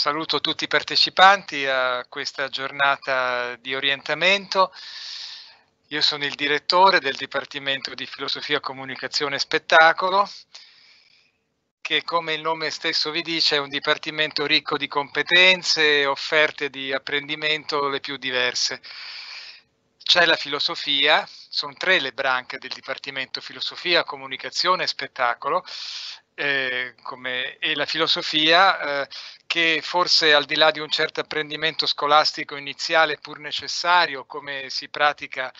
Saluto tutti i partecipanti a questa giornata di orientamento. Io sono il direttore del Dipartimento di Filosofia, Comunicazione e Spettacolo, che come il nome stesso vi dice è un dipartimento ricco di competenze e offerte di apprendimento le più diverse c'è la filosofia, sono tre le branche del Dipartimento, filosofia, comunicazione e spettacolo, eh, come, e la filosofia eh, che forse al di là di un certo apprendimento scolastico iniziale pur necessario, come si pratica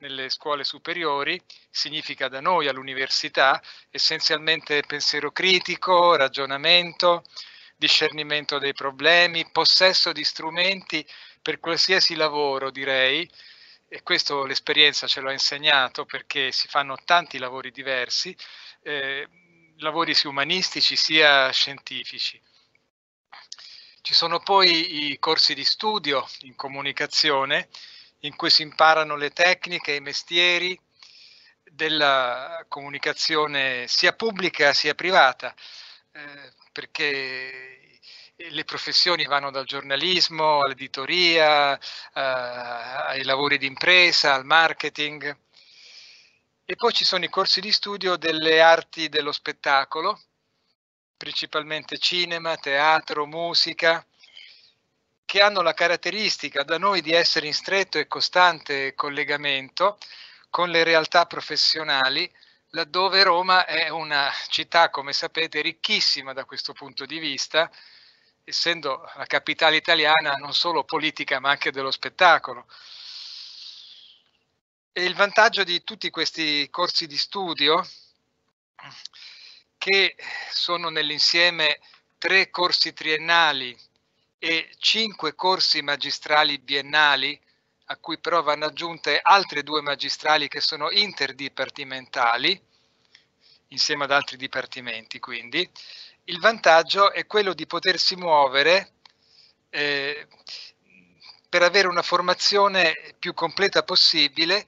nelle scuole superiori, significa da noi all'università essenzialmente pensiero critico, ragionamento, discernimento dei problemi, possesso di strumenti per qualsiasi lavoro, direi, e questo l'esperienza ce l'ha insegnato perché si fanno tanti lavori diversi, eh, lavori sia umanistici sia scientifici. Ci sono poi i corsi di studio in comunicazione in cui si imparano le tecniche e i mestieri della comunicazione sia pubblica sia privata, eh, perché le professioni vanno dal giornalismo all'editoria, eh, ai lavori di impresa, al marketing. E poi ci sono i corsi di studio delle arti dello spettacolo, principalmente cinema, teatro, musica, che hanno la caratteristica da noi di essere in stretto e costante collegamento con le realtà professionali, laddove Roma è una città, come sapete, ricchissima da questo punto di vista, essendo la capitale italiana non solo politica ma anche dello spettacolo. E il vantaggio di tutti questi corsi di studio, che sono nell'insieme tre corsi triennali e cinque corsi magistrali biennali, a cui però vanno aggiunte altre due magistrali che sono interdipartimentali, insieme ad altri dipartimenti quindi, il vantaggio è quello di potersi muovere eh, per avere una formazione più completa possibile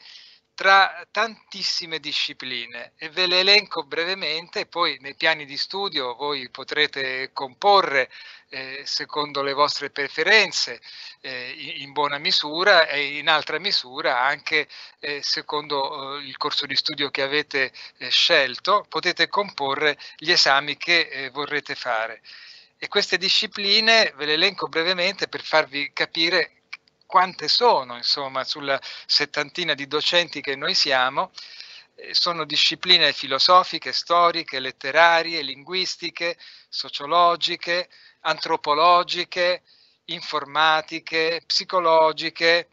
tra tantissime discipline e ve le elenco brevemente, poi nei piani di studio voi potrete comporre eh, secondo le vostre preferenze eh, in buona misura e in altra misura anche eh, secondo eh, il corso di studio che avete eh, scelto, potete comporre gli esami che eh, vorrete fare. E queste discipline ve le elenco brevemente per farvi capire quante sono, insomma, sulla settantina di docenti che noi siamo, eh, sono discipline filosofiche, storiche, letterarie, linguistiche, sociologiche, antropologiche, informatiche, psicologiche,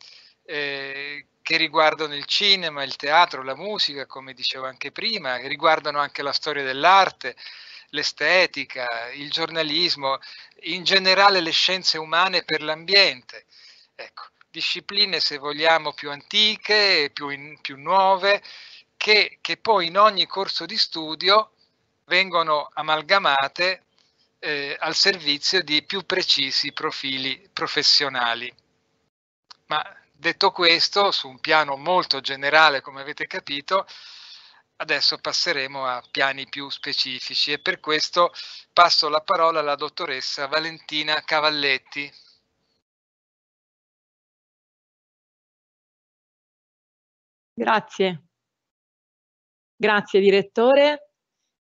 eh, che riguardano il cinema, il teatro, la musica, come dicevo anche prima, che riguardano anche la storia dell'arte, l'estetica, il giornalismo, in generale le scienze umane per l'ambiente. Ecco, discipline se vogliamo più antiche, più, in, più nuove, che, che, poi in ogni corso di studio vengono amalgamate eh, al servizio di più precisi profili professionali. Ma detto questo, su un piano molto generale, come avete capito, adesso passeremo a piani più specifici e per questo passo la parola alla dottoressa Valentina Cavalletti. Grazie. Grazie direttore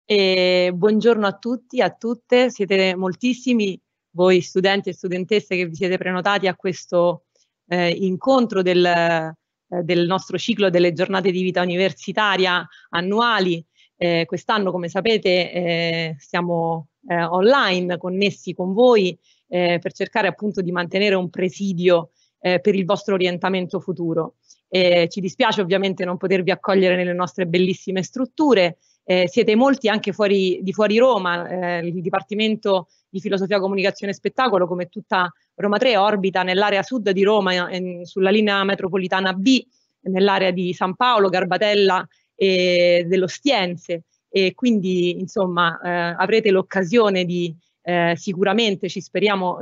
e buongiorno a tutti, a tutte, siete moltissimi voi studenti e studentesse che vi siete prenotati a questo eh, incontro del, eh, del, nostro ciclo delle giornate di vita universitaria annuali. Eh, Quest'anno, come sapete, eh, siamo eh, online connessi con voi eh, per cercare appunto di mantenere un presidio per il vostro orientamento futuro. Eh, ci dispiace ovviamente non potervi accogliere nelle nostre bellissime strutture. Eh, siete molti anche fuori, di fuori Roma, eh, il Dipartimento di Filosofia, Comunicazione e Spettacolo, come tutta Roma 3, orbita nell'area sud di Roma, in, sulla linea metropolitana B, nell'area di San Paolo, Garbatella e dell'Ostiense. E quindi, insomma, eh, avrete l'occasione di eh, sicuramente, ci speriamo,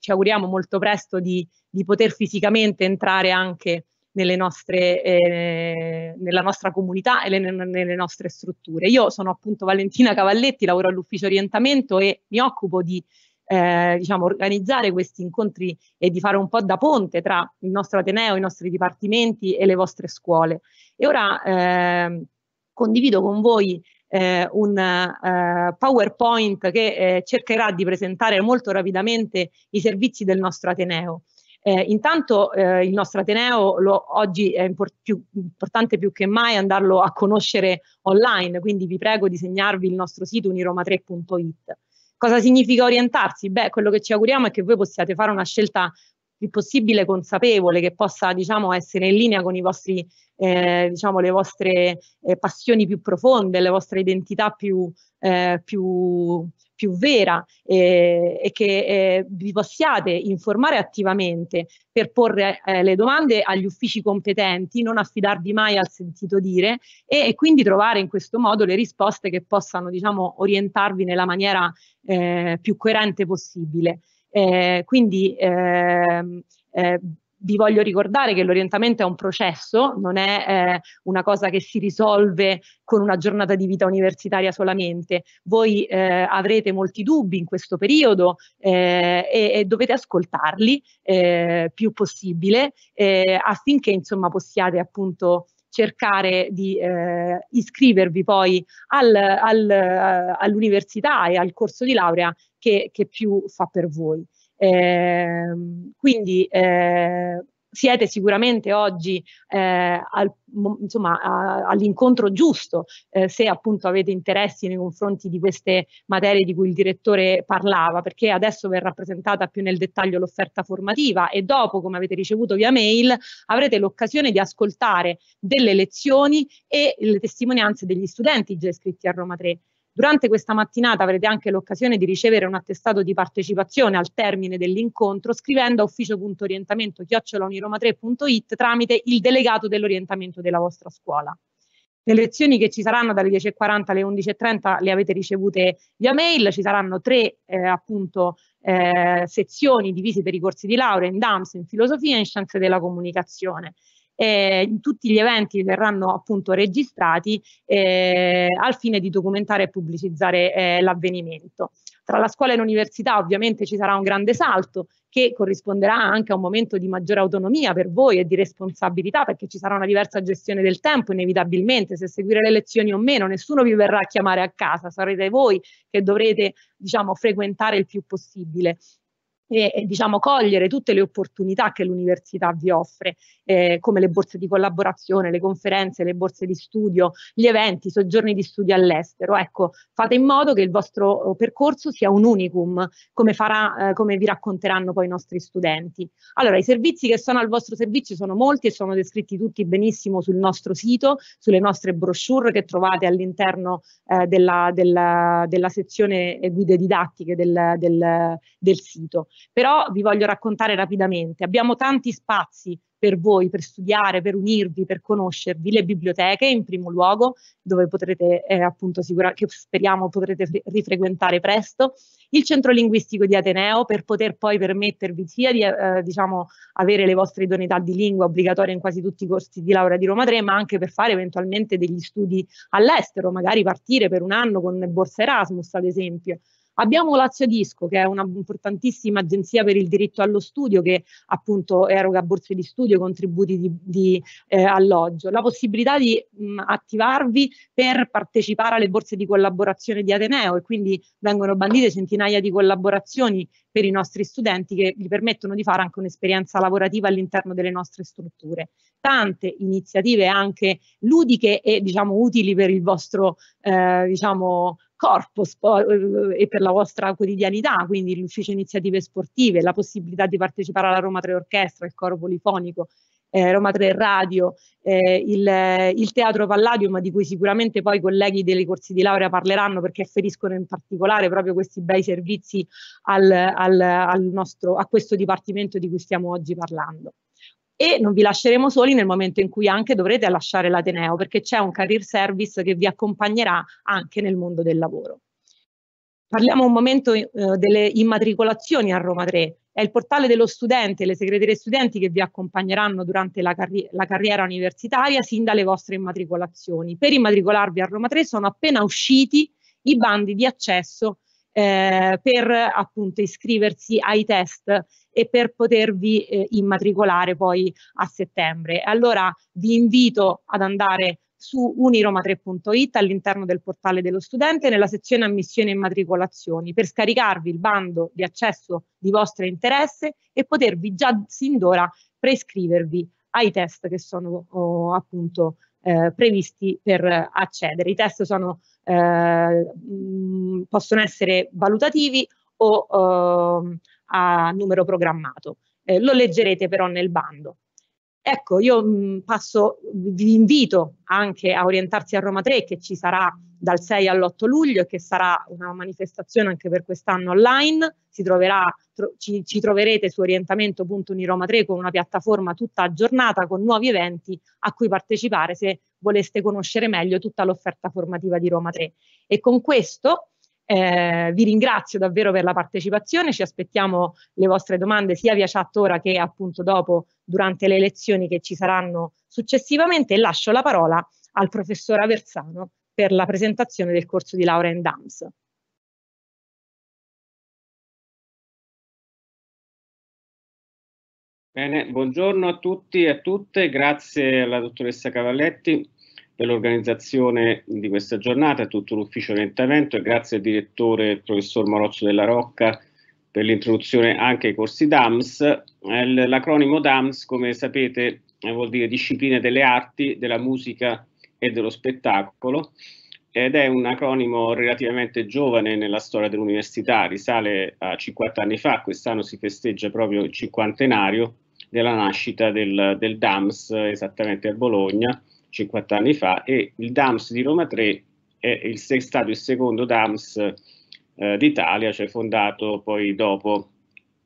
ci auguriamo molto presto di, di poter fisicamente entrare anche nelle nostre, eh, nella nostra comunità e le, nelle nostre strutture. Io sono appunto Valentina Cavalletti, lavoro all'ufficio orientamento e mi occupo di eh, diciamo, organizzare questi incontri e di fare un po' da ponte tra il nostro Ateneo, i nostri dipartimenti e le vostre scuole. E ora eh, condivido con voi eh, un eh, PowerPoint che eh, cercherà di presentare molto rapidamente i servizi del nostro Ateneo. Eh, intanto eh, il nostro Ateneo lo, oggi è impor- più, importante più che mai andarlo a conoscere online, quindi vi prego di segnarvi il nostro sito uniroma3.it. Cosa significa orientarsi? Beh, quello che ci auguriamo è che voi possiate fare una scelta il possibile consapevole, che possa diciamo, essere in linea con i vostri, eh, diciamo, le vostre eh, passioni più profonde, le vostre identità più, eh, più, più vera eh, e che eh, vi possiate informare attivamente per porre eh, le domande agli uffici competenti, non affidarvi mai al sentito dire e, e quindi trovare in questo modo le risposte che possano diciamo, orientarvi nella maniera più coerente possibile. Eh, quindi eh, eh, vi voglio ricordare che l'orientamento è un processo, non è eh, una cosa che si risolve con una giornata di vita universitaria solamente. Voi eh, avrete molti dubbi in questo periodo eh, e, e, dovete ascoltarli eh, più possibile eh, affinché insomma possiate appunto cercare di eh, iscrivervi poi al, al, all'università e al corso di laurea che, che più fa per voi. Eh, quindi eh, siete sicuramente oggi eh, al, insomma, a, all'incontro giusto eh, se appunto avete interessi nei confronti di queste materie di cui il direttore parlava, perché adesso verrà presentata più nel dettaglio l'offerta formativa e dopo, come avete ricevuto via mail, avrete l'occasione di ascoltare delle lezioni e le testimonianze degli studenti già iscritti a Roma 3. Durante questa mattinata avrete anche l'occasione di ricevere un attestato di partecipazione al termine dell'incontro scrivendo a ufficio.orientamento chiocciolauniroma3.it tramite il delegato dell'orientamento della vostra scuola. Le lezioni che ci saranno dalle 10.40 alle 11.30 le avete ricevute via mail, ci saranno tre eh, appunto eh, sezioni divise per i corsi di laurea in DAMS, in filosofia e in scienze della comunicazione eh, tutti gli eventi verranno appunto registrati eh, al fine di documentare e pubblicizzare eh, l'avvenimento. Tra la scuola e l'università ovviamente ci sarà un grande salto che corrisponderà anche a un momento di maggiore autonomia per voi e di responsabilità perché ci sarà una diversa gestione del tempo inevitabilmente, se seguire le lezioni o meno, nessuno vi verrà a chiamare a casa, sarete voi che dovrete diciamo frequentare il più possibile e, e diciamo, cogliere tutte le opportunità che l'università vi offre, eh, come le borse di collaborazione, le conferenze, le borse di studio, gli eventi, i soggiorni di studio all'estero. Ecco, fate in modo che il vostro oh, percorso sia un unicum, come, farà, eh, come vi racconteranno poi i nostri studenti. Allora, i servizi che sono al vostro servizio sono molti e sono descritti tutti benissimo sul nostro sito, sulle nostre brochure che trovate all'interno eh, della, della, della, sezione eh, guide didattiche del, del, del sito però vi voglio raccontare rapidamente. Abbiamo tanti spazi per voi, per studiare, per unirvi, per conoscervi, le biblioteche in primo luogo, dove potrete eh, appunto sicura, che speriamo potrete rifrequentare presto, il centro linguistico di Ateneo per poter poi permettervi sia di eh, diciamo, avere le vostre idoneità di lingua obbligatorie in quasi tutti i corsi di laurea di Roma 3, ma anche per fare eventualmente degli studi all'estero, magari partire per un anno con borsa Erasmus ad esempio. Abbiamo Lazio Disco, che è un'importantissima agenzia per il diritto allo studio, che appunto eroga borse di studio e contributi di, di eh, alloggio. La possibilità di mh, attivarvi per partecipare alle borse di collaborazione di Ateneo e quindi vengono bandite centinaia di collaborazioni per i nostri studenti che gli permettono di fare anche un'esperienza lavorativa all'interno delle nostre strutture. Tante iniziative anche ludiche e diciamo utili per il vostro eh, diciamo corpo eh, eh, e per la vostra quotidianità, quindi l'ufficio iniziative sportive, la possibilità di partecipare alla Roma 3 Orchestra, il coro polifonico, eh, Roma 3 Radio, eh, il, il, Teatro Palladium di cui sicuramente poi i colleghi dei corsi di laurea parleranno perché afferiscono in particolare proprio questi bei servizi al, al, al nostro, a questo dipartimento di cui stiamo oggi parlando e non vi lasceremo soli nel momento in cui anche dovrete lasciare l'Ateneo perché c'è un career service che vi accompagnerà anche nel mondo del lavoro. Parliamo un momento eh, delle immatricolazioni a Roma 3. È il portale dello studente, le segreterie studenti che vi accompagneranno durante la, carri la carriera universitaria sin dalle vostre immatricolazioni. Per immatricolarvi a Roma 3 sono appena usciti i bandi di accesso eh, per appunto iscriversi ai test e per potervi eh, immatricolare poi a settembre. Allora vi invito ad andare su uniroma3.it all'interno del portale dello studente nella sezione ammissione e immatricolazioni per scaricarvi il bando di accesso di vostro interesse e potervi già sin d'ora prescrivervi ai test che sono oh, appunto eh, previsti per accedere. I test sono eh, mm, possono essere valutativi o eh, a numero programmato. Eh, lo leggerete però nel bando. Ecco, io passo, vi invito anche a orientarsi a Roma 3 che ci sarà dal 6 all'8 luglio e che sarà una manifestazione anche per quest'anno online. Si Troverà, tro, ci, ci, troverete su orientamento.uniroma3 con una piattaforma tutta aggiornata con nuovi eventi a cui partecipare se voleste conoscere meglio tutta l'offerta formativa di Roma 3. E con questo eh, vi ringrazio davvero per la partecipazione, ci aspettiamo le vostre domande sia via chat ora che appunto dopo durante le lezioni che ci saranno successivamente e lascio la parola al professor Aversano per la presentazione del corso di laurea in DAMS. Bene, buongiorno a tutti e a tutte, grazie alla dottoressa Cavalletti per l'organizzazione di questa giornata, a tutto l'ufficio orientamento e grazie al direttore il professor Morozzo della Rocca per l'introduzione anche ai corsi DAMS. Eh, l'acronimo DAMS, come sapete, eh, vuol dire discipline delle arti, della musica e dello spettacolo ed è un acronimo relativamente giovane nella storia dell'università, risale a 50 anni fa, quest'anno si festeggia proprio il cinquantenario della nascita del, del DAMS esattamente a Bologna 50 anni fa e il DAMS di Roma 3 è, il, è stato il secondo DAMS eh, d'Italia, cioè fondato poi dopo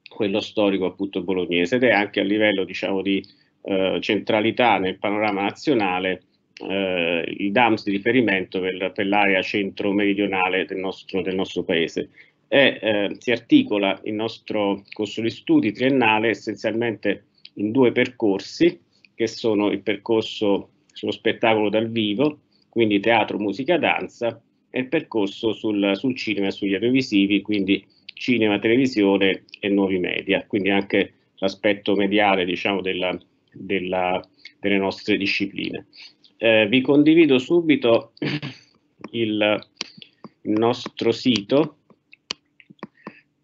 quello storico appunto bolognese ed è anche a livello diciamo di eh, centralità nel panorama nazionale eh, il DAMS di riferimento per, per l'area centro-meridionale del nostro, del nostro paese. E, eh, si articola il nostro corso di studi triennale essenzialmente in due percorsi che sono il percorso sullo spettacolo dal vivo, quindi teatro, musica, danza, e il percorso sul, sul cinema e sugli audiovisivi, quindi cinema, televisione e nuovi media, quindi anche l'aspetto mediale diciamo, della, della, delle nostre discipline. Eh, vi condivido subito il, il nostro sito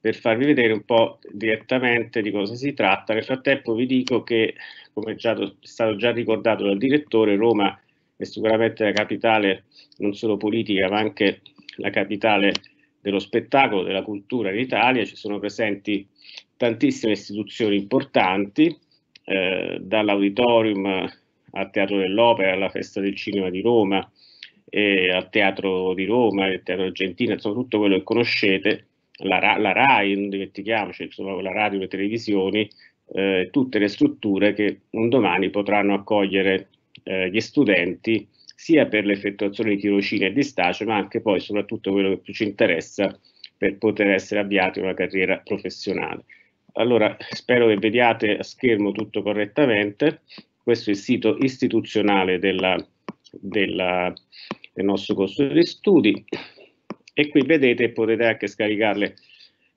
per farvi vedere un po' direttamente di cosa si tratta. Nel frattempo vi dico che, come già, è stato già ricordato dal direttore, Roma è sicuramente la capitale non solo politica ma anche la capitale dello spettacolo, della cultura in Italia, ci sono presenti tantissime istituzioni importanti, eh, dall'auditorium al Teatro dell'Opera, alla Festa del Cinema di Roma, eh, al Teatro di Roma, al Teatro Argentina, insomma tutto quello che conoscete, la, la RAI, non dimentichiamoci, insomma, la radio, le televisioni, eh, tutte le strutture che un domani potranno accogliere eh, gli studenti sia per l'effettuazione di tirocini e di stage, ma anche poi soprattutto quello che più ci interessa per poter essere avviati una carriera professionale. Allora, spero che vediate a schermo tutto correttamente. Questo è il sito istituzionale della, della, del nostro corso di studi e qui vedete potete anche scaricarle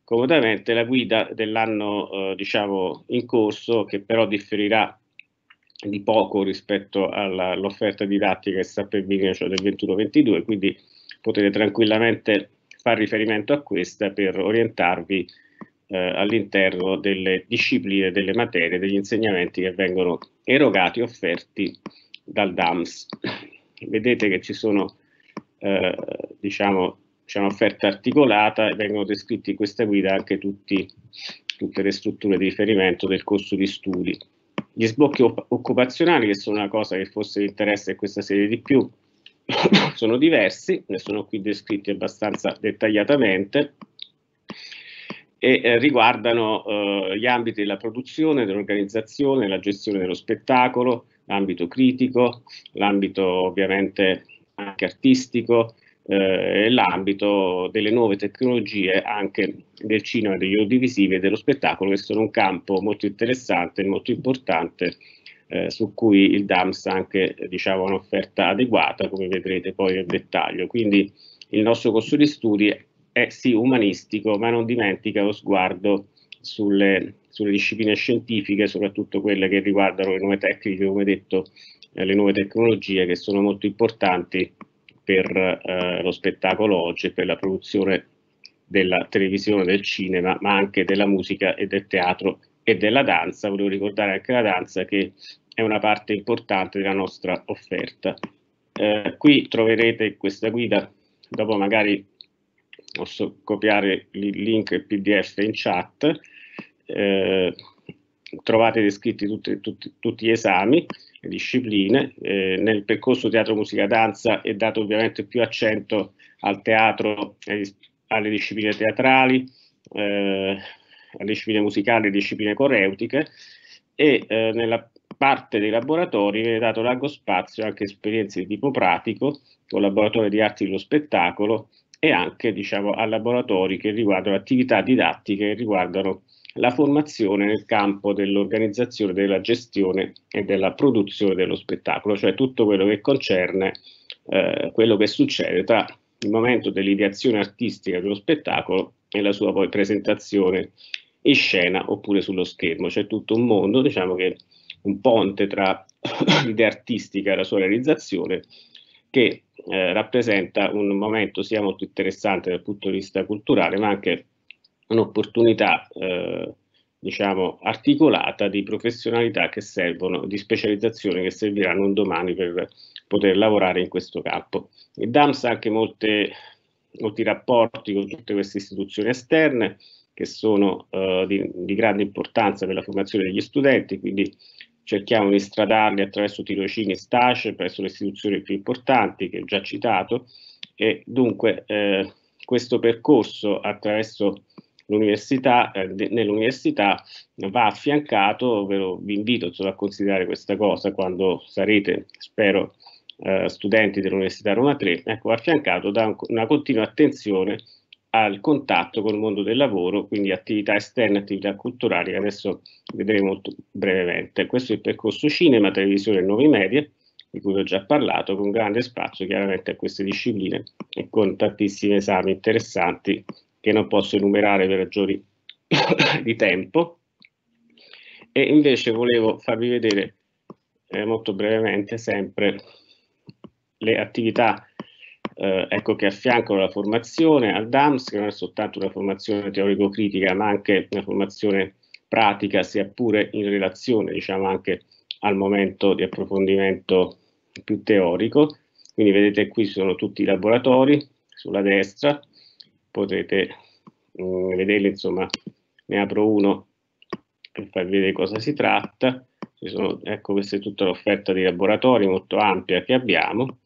comodamente la guida dell'anno eh, diciamo in corso che però differirà di poco rispetto all'offerta didattica che sta per venire cioè del 21-22 quindi potete tranquillamente fare riferimento a questa per orientarvi eh, all'interno delle discipline, delle materie, degli insegnamenti che vengono erogati, offerti dal DAMS. Vedete che ci sono eh, diciamo, c'è un'offerta articolata e vengono descritti in questa guida anche tutti, tutte le strutture di riferimento del corso di studi. Gli sbocchi occupazionali, che sono una cosa che forse vi interessa in questa serie di più, sono diversi, ne sono qui descritti abbastanza dettagliatamente e eh, riguardano eh, gli ambiti della produzione, dell'organizzazione, della gestione dello spettacolo, l'ambito critico, l'ambito ovviamente anche artistico, eh, l'ambito delle nuove tecnologie anche del cinema, degli audiovisivi e dello spettacolo, che sono un campo molto interessante e molto importante eh, su cui il DAMS ha anche diciamo, un'offerta adeguata, come vedrete poi nel dettaglio. Quindi il nostro corso di studi è sì umanistico, ma non dimentica lo sguardo sulle, sulle discipline scientifiche, soprattutto quelle che riguardano le nuove tecniche, come detto, eh, le nuove tecnologie che sono molto importanti per eh, lo spettacolo oggi e per la produzione della televisione, del cinema, ma anche della musica e del teatro e della danza. Volevo ricordare anche la danza che è una parte importante della nostra offerta. Eh, qui troverete questa guida, dopo magari posso copiare il link PDF in chat. Eh, trovate descritti tutti, tutti, tutti, gli esami discipline. Eh, nel percorso teatro, musica, danza è dato ovviamente più accento al teatro, alle discipline teatrali, eh, alle discipline musicali, alle discipline coreutiche e eh, nella parte dei laboratori viene dato largo spazio anche a esperienze di tipo pratico, con laboratori di arti dello spettacolo e anche diciamo, a laboratori che riguardano attività didattiche che riguardano la formazione nel campo dell'organizzazione, della gestione e della produzione dello spettacolo, cioè tutto quello che concerne eh, quello che succede tra il momento dell'ideazione artistica dello spettacolo e la sua poi presentazione in scena oppure sullo schermo. C'è tutto un mondo, diciamo che un ponte tra l'idea artistica e la sua realizzazione che eh, rappresenta un momento sia molto interessante dal punto di vista culturale ma anche un'opportunità eh, diciamo, articolata di professionalità che servono, di specializzazione che serviranno un domani per poter lavorare in questo campo. Il DAMS ha anche molte, molti rapporti con tutte queste istituzioni esterne che sono eh, di, di, grande importanza per la formazione degli studenti, quindi cerchiamo di stradarli attraverso tirocini e stage presso le istituzioni più importanti che ho già citato e dunque eh, questo percorso attraverso l'università, eh, nell'università va affiancato, ovvero vi invito a considerare questa cosa quando sarete, spero, eh, studenti dell'Università Roma 3, ecco, va affiancato da un, una continua attenzione al contatto col mondo del lavoro, quindi attività esterne, attività culturali, che adesso vedremo molto brevemente. Questo è il percorso cinema, televisione e nuovi media, di cui ho già parlato, con grande spazio chiaramente a queste discipline e con tantissimi esami interessanti che non posso enumerare per ragioni di tempo. E invece volevo farvi vedere eh, molto brevemente sempre le attività eh, ecco che affiancano la formazione al DAMS, che non è soltanto una formazione teorico-critica, ma anche una formazione pratica, sia pure in relazione, diciamo, anche al momento di approfondimento più teorico. Quindi vedete qui sono tutti i laboratori sulla destra, potete mh, mm, vederli, insomma ne apro uno per farvi vedere cosa si tratta. Sono, ecco, questa è tutta l'offerta di laboratori molto ampia che abbiamo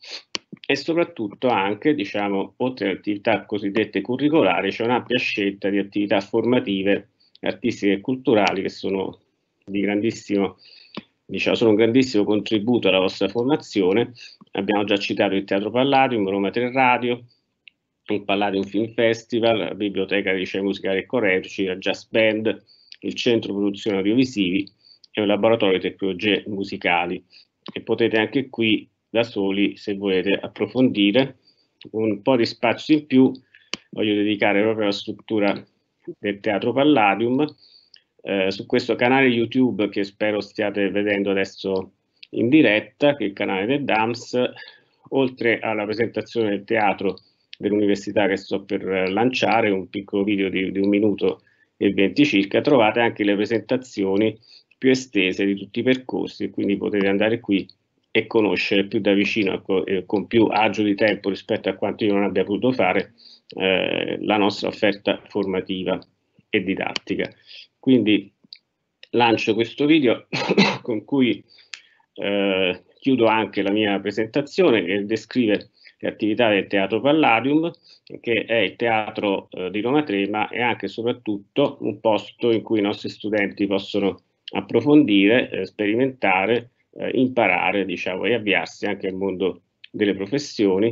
e soprattutto anche, diciamo, oltre alle attività cosiddette curricolari, c'è un'ampia scelta di attività formative, artistiche e culturali che sono di grandissimo, diciamo, sono un grandissimo contributo alla vostra formazione. Abbiamo già citato il Teatro Palladium, Roma 3 Radio, il Palladium Film Festival, la Biblioteca di Liceo Musicali e Coreuci, la Jazz Band, il Centro Produzione Audiovisivi e un laboratorio di tecnologie musicali. E potete anche qui da soli, se volete, approfondire un po' di spazio in più. Voglio dedicare proprio alla struttura del Teatro Palladium. Eh, su questo canale YouTube che spero stiate vedendo adesso in diretta, che è il canale del DAMS, oltre alla presentazione del teatro dell'università che sto per eh, lanciare, un piccolo video di, di un minuto e venti circa, trovate anche le presentazioni più estese di tutti i percorsi, quindi potete andare qui e conoscere più da vicino, ecco, eh, con più agio di tempo rispetto a quanto io non abbia potuto fare, eh, la nostra offerta formativa e didattica. Quindi lancio questo video con cui eh, chiudo anche la mia presentazione che descrive le attività del Teatro Palladium, che è il teatro eh, di Roma 3, ma è anche e soprattutto un posto in cui i nostri studenti possono approfondire, eh, sperimentare, eh, imparare diciamo, e avviarsi anche al mondo delle professioni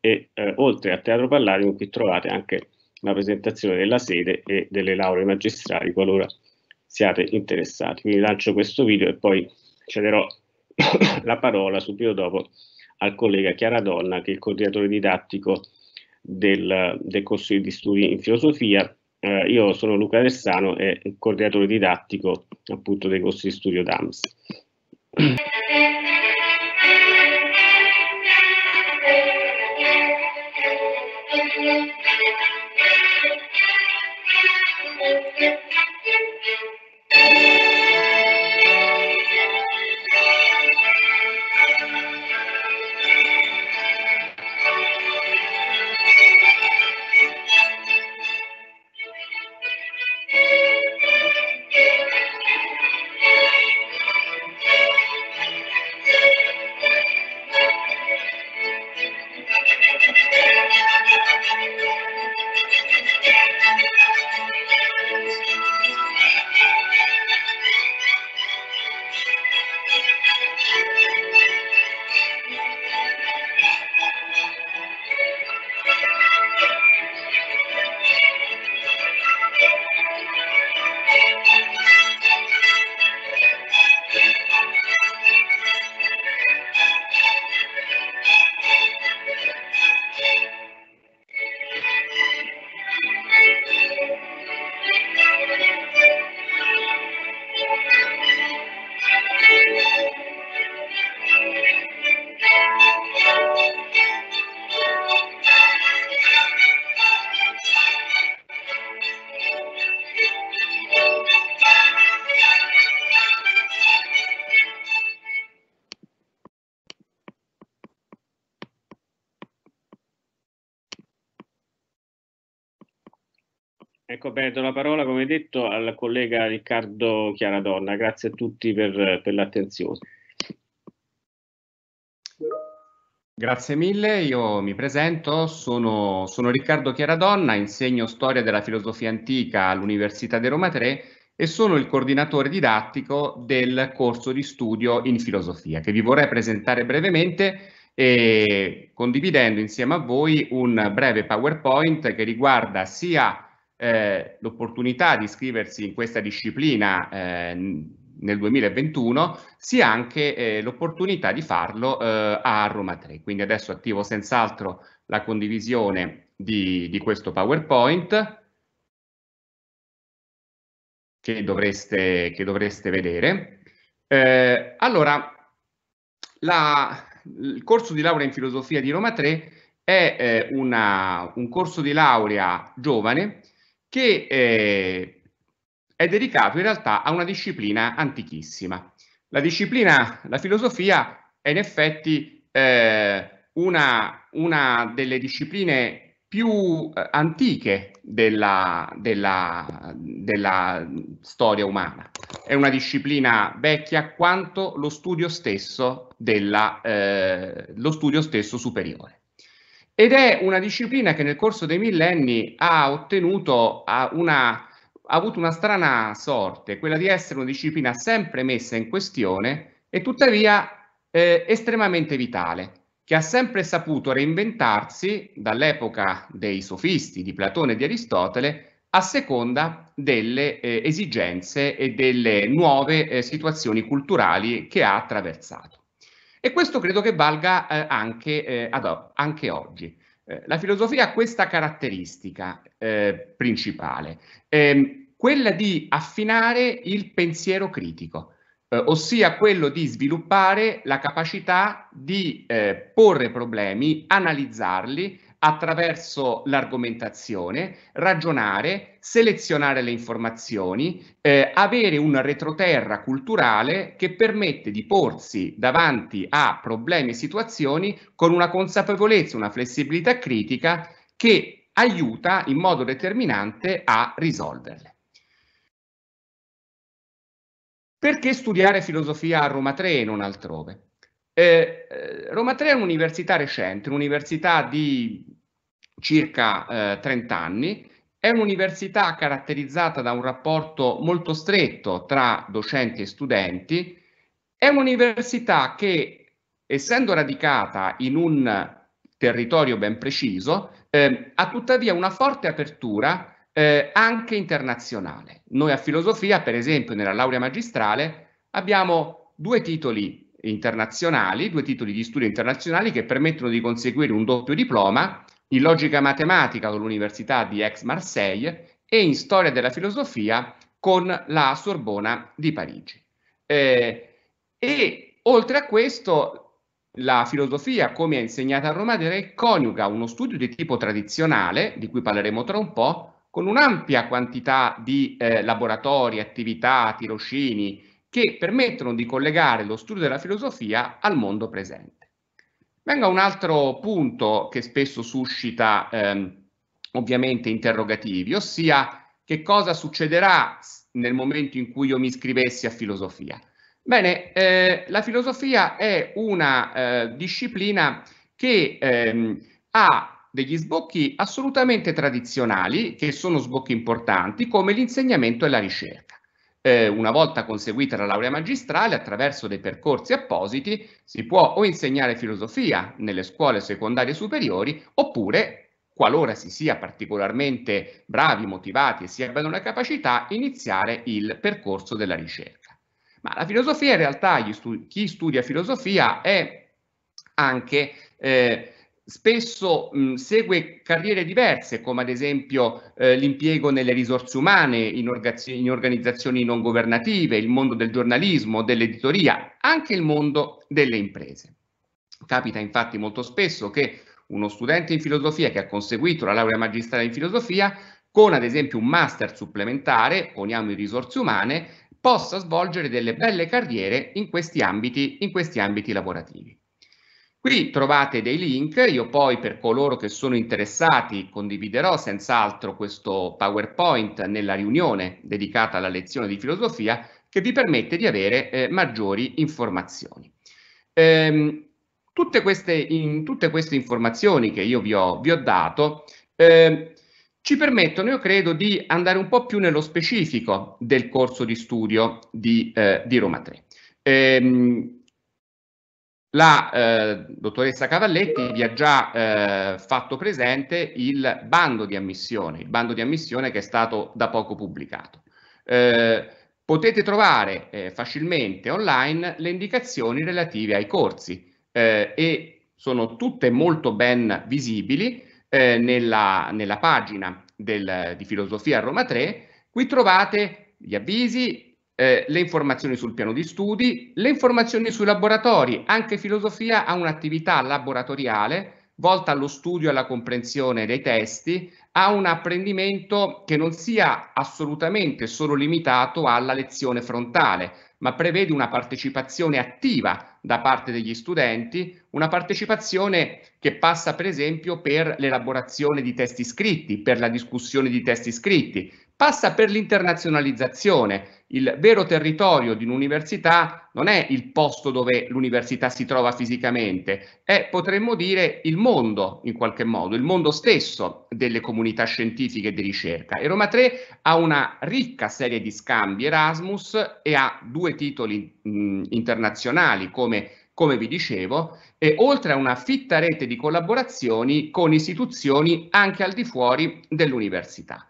e eh, oltre al Teatro Palladium qui trovate anche la presentazione della sede e delle lauree magistrali qualora siate interessati. Quindi lancio questo video e poi cederò la parola subito dopo al collega Chiara Donna, che è il coordinatore didattico del, del corso di studi in filosofia. Eh, io sono Luca Versano e il coordinatore didattico appunto dei corsi di studio DAMS. perdo la parola, come detto, al collega Riccardo Chiaradonna. Grazie a tutti per, per l'attenzione. Grazie mille, io mi presento, sono, sono, Riccardo Chiaradonna, insegno storia della filosofia antica all'Università di Roma III e sono il coordinatore didattico del corso di studio in filosofia che vi vorrei presentare brevemente condividendo insieme a voi un breve PowerPoint che riguarda sia eh, l'opportunità di iscriversi in questa disciplina eh, nel 2021 sia anche eh, l'opportunità di farlo eh, a Roma 3. Quindi adesso attivo senz'altro la condivisione di, di questo PowerPoint che dovreste, che dovreste vedere. Eh, allora, la, il corso di laurea in filosofia di Roma 3 è eh, una, un corso di laurea giovane che eh, è dedicato in realtà a una disciplina antichissima. La disciplina, la filosofia, è in effetti eh, una, una, delle discipline più eh, antiche della, della, della storia umana. È una disciplina vecchia quanto lo studio stesso, della, eh, lo studio stesso superiore ed è una disciplina che nel corso dei millenni ha ottenuto una, ha avuto una strana sorte, quella di essere una disciplina sempre messa in questione e tuttavia eh, estremamente vitale, che ha sempre saputo reinventarsi dall'epoca dei sofisti di Platone e di Aristotele a seconda delle eh, esigenze e delle nuove eh, situazioni culturali che ha attraversato. E questo credo che valga eh, anche, eh, ad, anche, oggi. Eh, la filosofia ha questa caratteristica eh, principale, ehm, quella di affinare il pensiero critico, eh, ossia quello di sviluppare la capacità di eh, porre problemi, analizzarli attraverso l'argomentazione, ragionare, selezionare le informazioni, eh, avere un retroterra culturale che permette di porsi davanti a problemi e situazioni con una consapevolezza, una flessibilità critica che aiuta in modo determinante a risolverle. Perché studiare filosofia a Roma 3 e non altrove? Eh, eh Roma 3 è un'università recente, un'università di circa eh, 30 anni. È un'università caratterizzata da un rapporto molto stretto tra docenti e studenti. È un'università che, essendo radicata in un territorio ben preciso, eh, ha tuttavia una forte apertura eh, anche internazionale. Noi a filosofia, per esempio, nella laurea magistrale abbiamo due titoli internazionali, due titoli di studio internazionali che permettono di conseguire un doppio diploma in logica matematica con l'Università di Aix-Marseille e in storia della filosofia con la Sorbona di Parigi. Eh, e oltre a questo, la filosofia, come è insegnata a Roma, direi, coniuga uno studio di tipo tradizionale, di cui parleremo tra un po', con un'ampia quantità di eh, laboratori, attività, tirocini, che permettono di collegare lo studio della filosofia al mondo presente. Vengo a un altro punto che spesso suscita ehm, ovviamente interrogativi, ossia che cosa succederà nel momento in cui io mi iscrivessi a filosofia. Bene, eh, la filosofia è una eh, disciplina che ehm, ha degli sbocchi assolutamente tradizionali, che sono sbocchi importanti, come l'insegnamento e la ricerca eh, una volta conseguita la laurea magistrale, attraverso dei percorsi appositi, si può o insegnare filosofia nelle scuole secondarie superiori, oppure qualora si sia particolarmente bravi, motivati e si abbiano la capacità, iniziare il percorso della ricerca. Ma la filosofia in realtà, studi chi studia filosofia è anche eh, spesso mh, segue carriere diverse, come ad esempio eh, l'impiego nelle risorse umane in, orgaz- in, organizzazioni non governative, il mondo del giornalismo, dell'editoria, anche il mondo delle imprese. Capita infatti molto spesso che uno studente in filosofia che ha conseguito la laurea magistrale in filosofia, con ad esempio un master supplementare, poniamo in risorse umane, possa svolgere delle belle carriere in questi ambiti, in questi ambiti lavorativi. Qui trovate dei link, io poi per coloro che sono interessati condividerò senz'altro questo PowerPoint nella riunione dedicata alla lezione di filosofia che vi permette di avere eh, maggiori informazioni. Ehm, tutte, queste, in, tutte, queste, informazioni che io vi ho, vi ho dato eh, ci permettono, io credo, di andare un po' più nello specifico del corso di studio di, eh, di Roma 3. Ehm, la eh, dottoressa Cavalletti vi ha già eh, fatto presente il bando di ammissione, il bando di ammissione che è stato da poco pubblicato. Eh, potete trovare eh, facilmente online le indicazioni relative ai corsi eh, e sono tutte molto ben visibili eh, nella, nella, pagina del, di Filosofia Roma 3. Qui trovate gli avvisi, eh, le informazioni sul piano di studi, le informazioni sui laboratori. Anche filosofia ha un'attività laboratoriale volta allo studio e alla comprensione dei testi, a un apprendimento che non sia assolutamente solo limitato alla lezione frontale, ma prevede una partecipazione attiva da parte degli studenti, una partecipazione che passa per esempio per l'elaborazione di testi scritti, per la discussione di testi scritti, passa per l'internazionalizzazione. Il vero territorio di un'università non è il posto dove l'università si trova fisicamente, è potremmo dire il mondo in qualche modo, il mondo stesso delle comunità scientifiche e di ricerca. E Roma 3 ha una ricca serie di scambi Erasmus e ha due titoli mh, internazionali come come vi dicevo, e oltre a una fitta rete di collaborazioni con istituzioni anche al di fuori dell'università.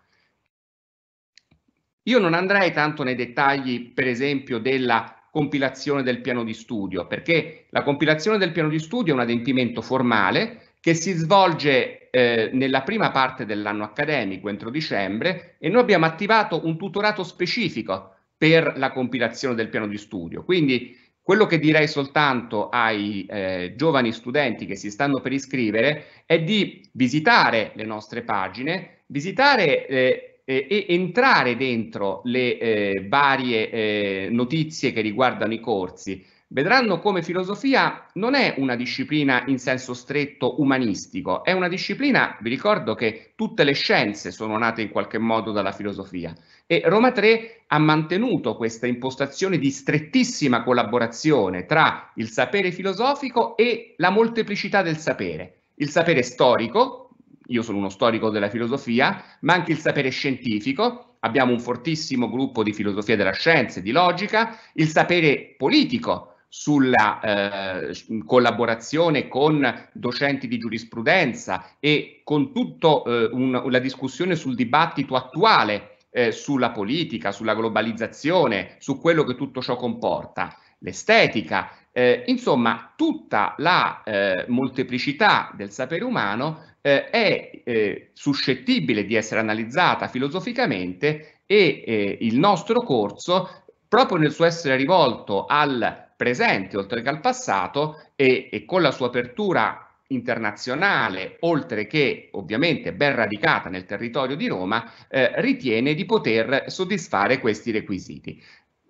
Io non andrei tanto nei dettagli, per esempio, della compilazione del piano di studio, perché la compilazione del piano di studio è un adempimento formale che si svolge eh, nella prima parte dell'anno accademico, entro dicembre, e noi abbiamo attivato un tutorato specifico per la compilazione del piano di studio. Quindi quello che direi soltanto ai eh, giovani studenti che si stanno per iscrivere è di visitare le nostre pagine, visitare eh, eh, e entrare dentro le eh, varie eh, notizie che riguardano i corsi. Vedranno come filosofia non è una disciplina in senso stretto umanistico, è una disciplina, vi ricordo che tutte le scienze sono nate in qualche modo dalla filosofia e Roma 3 ha mantenuto questa impostazione di strettissima collaborazione tra il sapere filosofico e la molteplicità del sapere, il sapere storico, io sono uno storico della filosofia, ma anche il sapere scientifico, abbiamo un fortissimo gruppo di filosofia della scienza e di logica, il sapere politico sulla eh, collaborazione con docenti di giurisprudenza e con tutta eh, la discussione sul dibattito attuale eh, sulla politica, sulla globalizzazione, su quello che tutto ciò comporta, l'estetica, eh, insomma, tutta la eh, molteplicità del sapere umano eh, è eh, suscettibile di essere analizzata filosoficamente e eh, il nostro corso, proprio nel suo essere rivolto al presente oltre che al passato e, e con la sua apertura internazionale, oltre che ovviamente ben radicata nel territorio di Roma, eh, ritiene di poter soddisfare questi requisiti.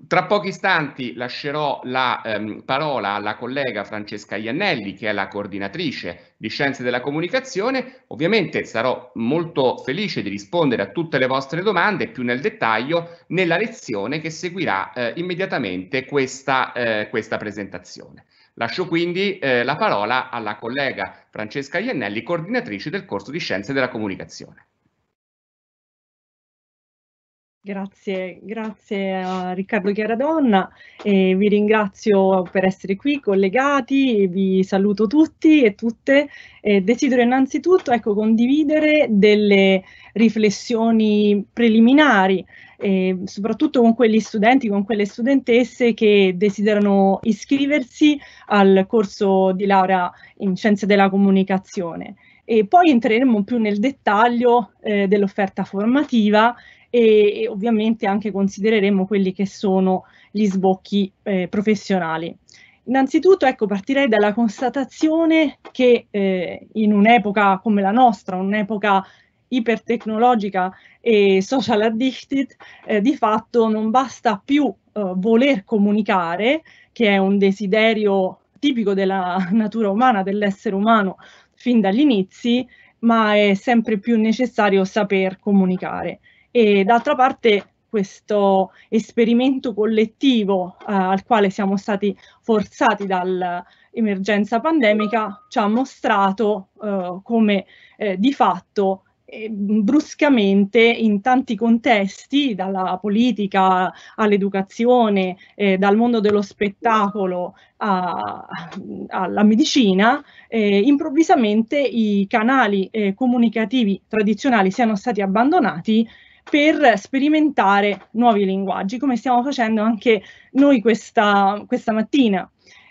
Tra pochi istanti lascerò la ehm, parola alla collega Francesca Iannelli, che è la coordinatrice di Scienze della Comunicazione. Ovviamente sarò molto felice di rispondere a tutte le vostre domande più nel dettaglio nella lezione che seguirà eh, immediatamente questa, eh, questa, presentazione. Lascio quindi eh, la parola alla collega Francesca Iannelli, coordinatrice del corso di Scienze della Comunicazione. Grazie, grazie a Riccardo Chiaradonna e vi ringrazio per essere qui collegati, vi saluto tutti e tutte e desidero innanzitutto ecco, condividere delle riflessioni preliminari eh, soprattutto con quegli studenti, con quelle studentesse che desiderano iscriversi al corso di laurea in scienze della comunicazione e poi entreremo più nel dettaglio eh, dell'offerta formativa e, e ovviamente anche considereremo quelli che sono gli sbocchi eh, professionali. Innanzitutto ecco, partirei dalla constatazione che eh, in un'epoca come la nostra, un'epoca ipertecnologica e social addicted, eh, di fatto non basta più eh, voler comunicare, che è un desiderio tipico della natura umana, dell'essere umano fin dagli inizi, ma è sempre più necessario saper comunicare e d'altra parte questo esperimento collettivo eh, al quale siamo stati forzati dall'emergenza pandemica ci ha mostrato eh, come eh, di fatto eh, bruscamente in tanti contesti, dalla politica all'educazione, eh, dal mondo dello spettacolo a, alla medicina, eh, improvvisamente i canali eh, comunicativi tradizionali siano stati abbandonati per sperimentare nuovi linguaggi, come stiamo facendo anche noi questa, questa mattina.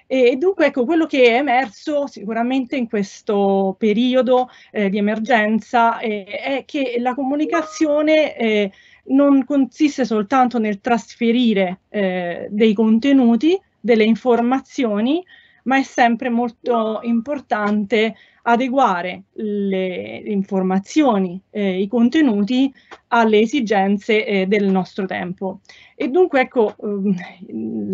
E dunque ecco quello che è emerso sicuramente in questo periodo eh, di emergenza eh, è che la comunicazione eh, non consiste soltanto nel trasferire eh, dei contenuti, delle informazioni, ma è sempre molto importante adeguare le informazioni, eh, i contenuti alle esigenze eh, del nostro tempo. E dunque ecco, ehm,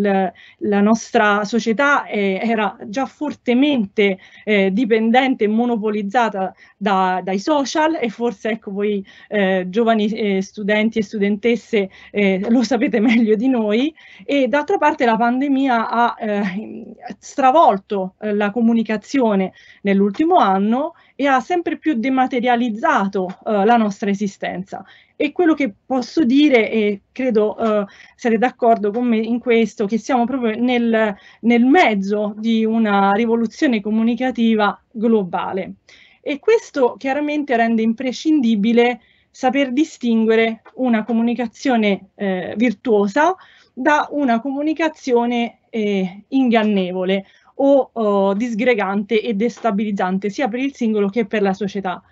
la, la nostra società eh, era già fortemente eh, dipendente e monopolizzata da, dai social e forse ecco voi eh, giovani eh, studenti e studentesse eh, lo sapete meglio di noi e d'altra parte la pandemia ha eh, stravolto la comunicazione nell'ultimo anno e ha sempre più dematerializzato eh, la nostra esistenza. E quello che posso dire, e credo eh, sarete d'accordo con me in questo, che siamo proprio nel, nel mezzo di una rivoluzione comunicativa globale. E questo chiaramente rende imprescindibile saper distinguere una comunicazione eh, virtuosa da una comunicazione eh, ingannevole, o oh, disgregante e destabilizzante sia per il singolo che per la società.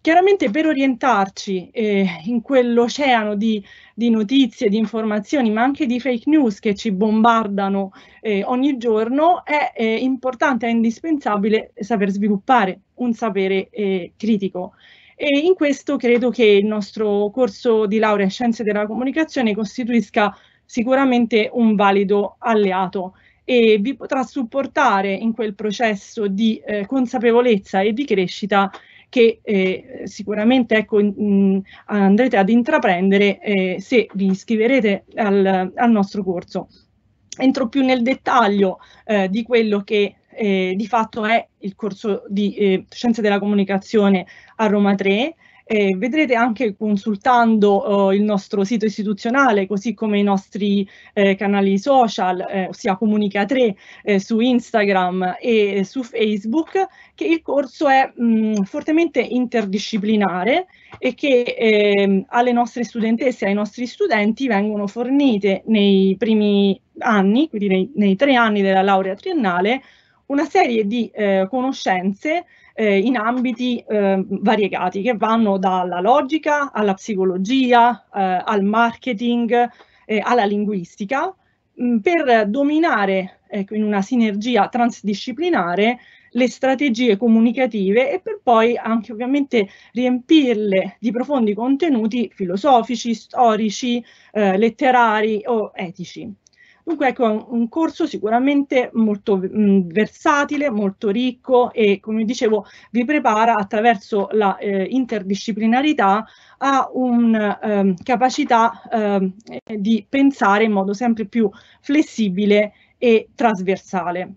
Chiaramente per orientarci eh, in quell'oceano di, di, notizie, di informazioni, ma anche di fake news che ci bombardano eh, ogni giorno, è eh, importante, è indispensabile saper sviluppare un sapere eh, critico. E in questo credo che il nostro corso di laurea in scienze della comunicazione costituisca sicuramente un valido alleato e vi potrà supportare in quel processo di eh, consapevolezza e di crescita che eh, sicuramente ecco, mh, andrete ad intraprendere eh, se vi iscriverete al, al, nostro corso. Entro più nel dettaglio eh, di quello che eh, di fatto è il corso di eh, Scienze della Comunicazione a Roma 3, eh, vedrete anche consultando eh, il nostro sito istituzionale, così come i nostri eh, canali social, eh, ossia Comunica3 eh, su Instagram e su Facebook, che il corso è mh, mm, fortemente interdisciplinare e che ehm, alle nostre studentesse e ai nostri studenti vengono fornite nei primi anni, quindi nei, nei tre anni della laurea triennale, una serie di eh, conoscenze eh, in ambiti eh, variegati che vanno dalla logica alla psicologia, eh, al marketing, eh, alla linguistica, mh, mm, per dominare ecco, in una sinergia transdisciplinare le strategie comunicative e per poi anche ovviamente riempirle di profondi contenuti filosofici, storici, eh, letterari o etici. Dunque ecco un, un corso sicuramente molto mh, mm, versatile, molto ricco e come dicevo vi prepara attraverso la eh, interdisciplinarità a una eh, capacità ehm, eh, di pensare in modo sempre più flessibile e trasversale.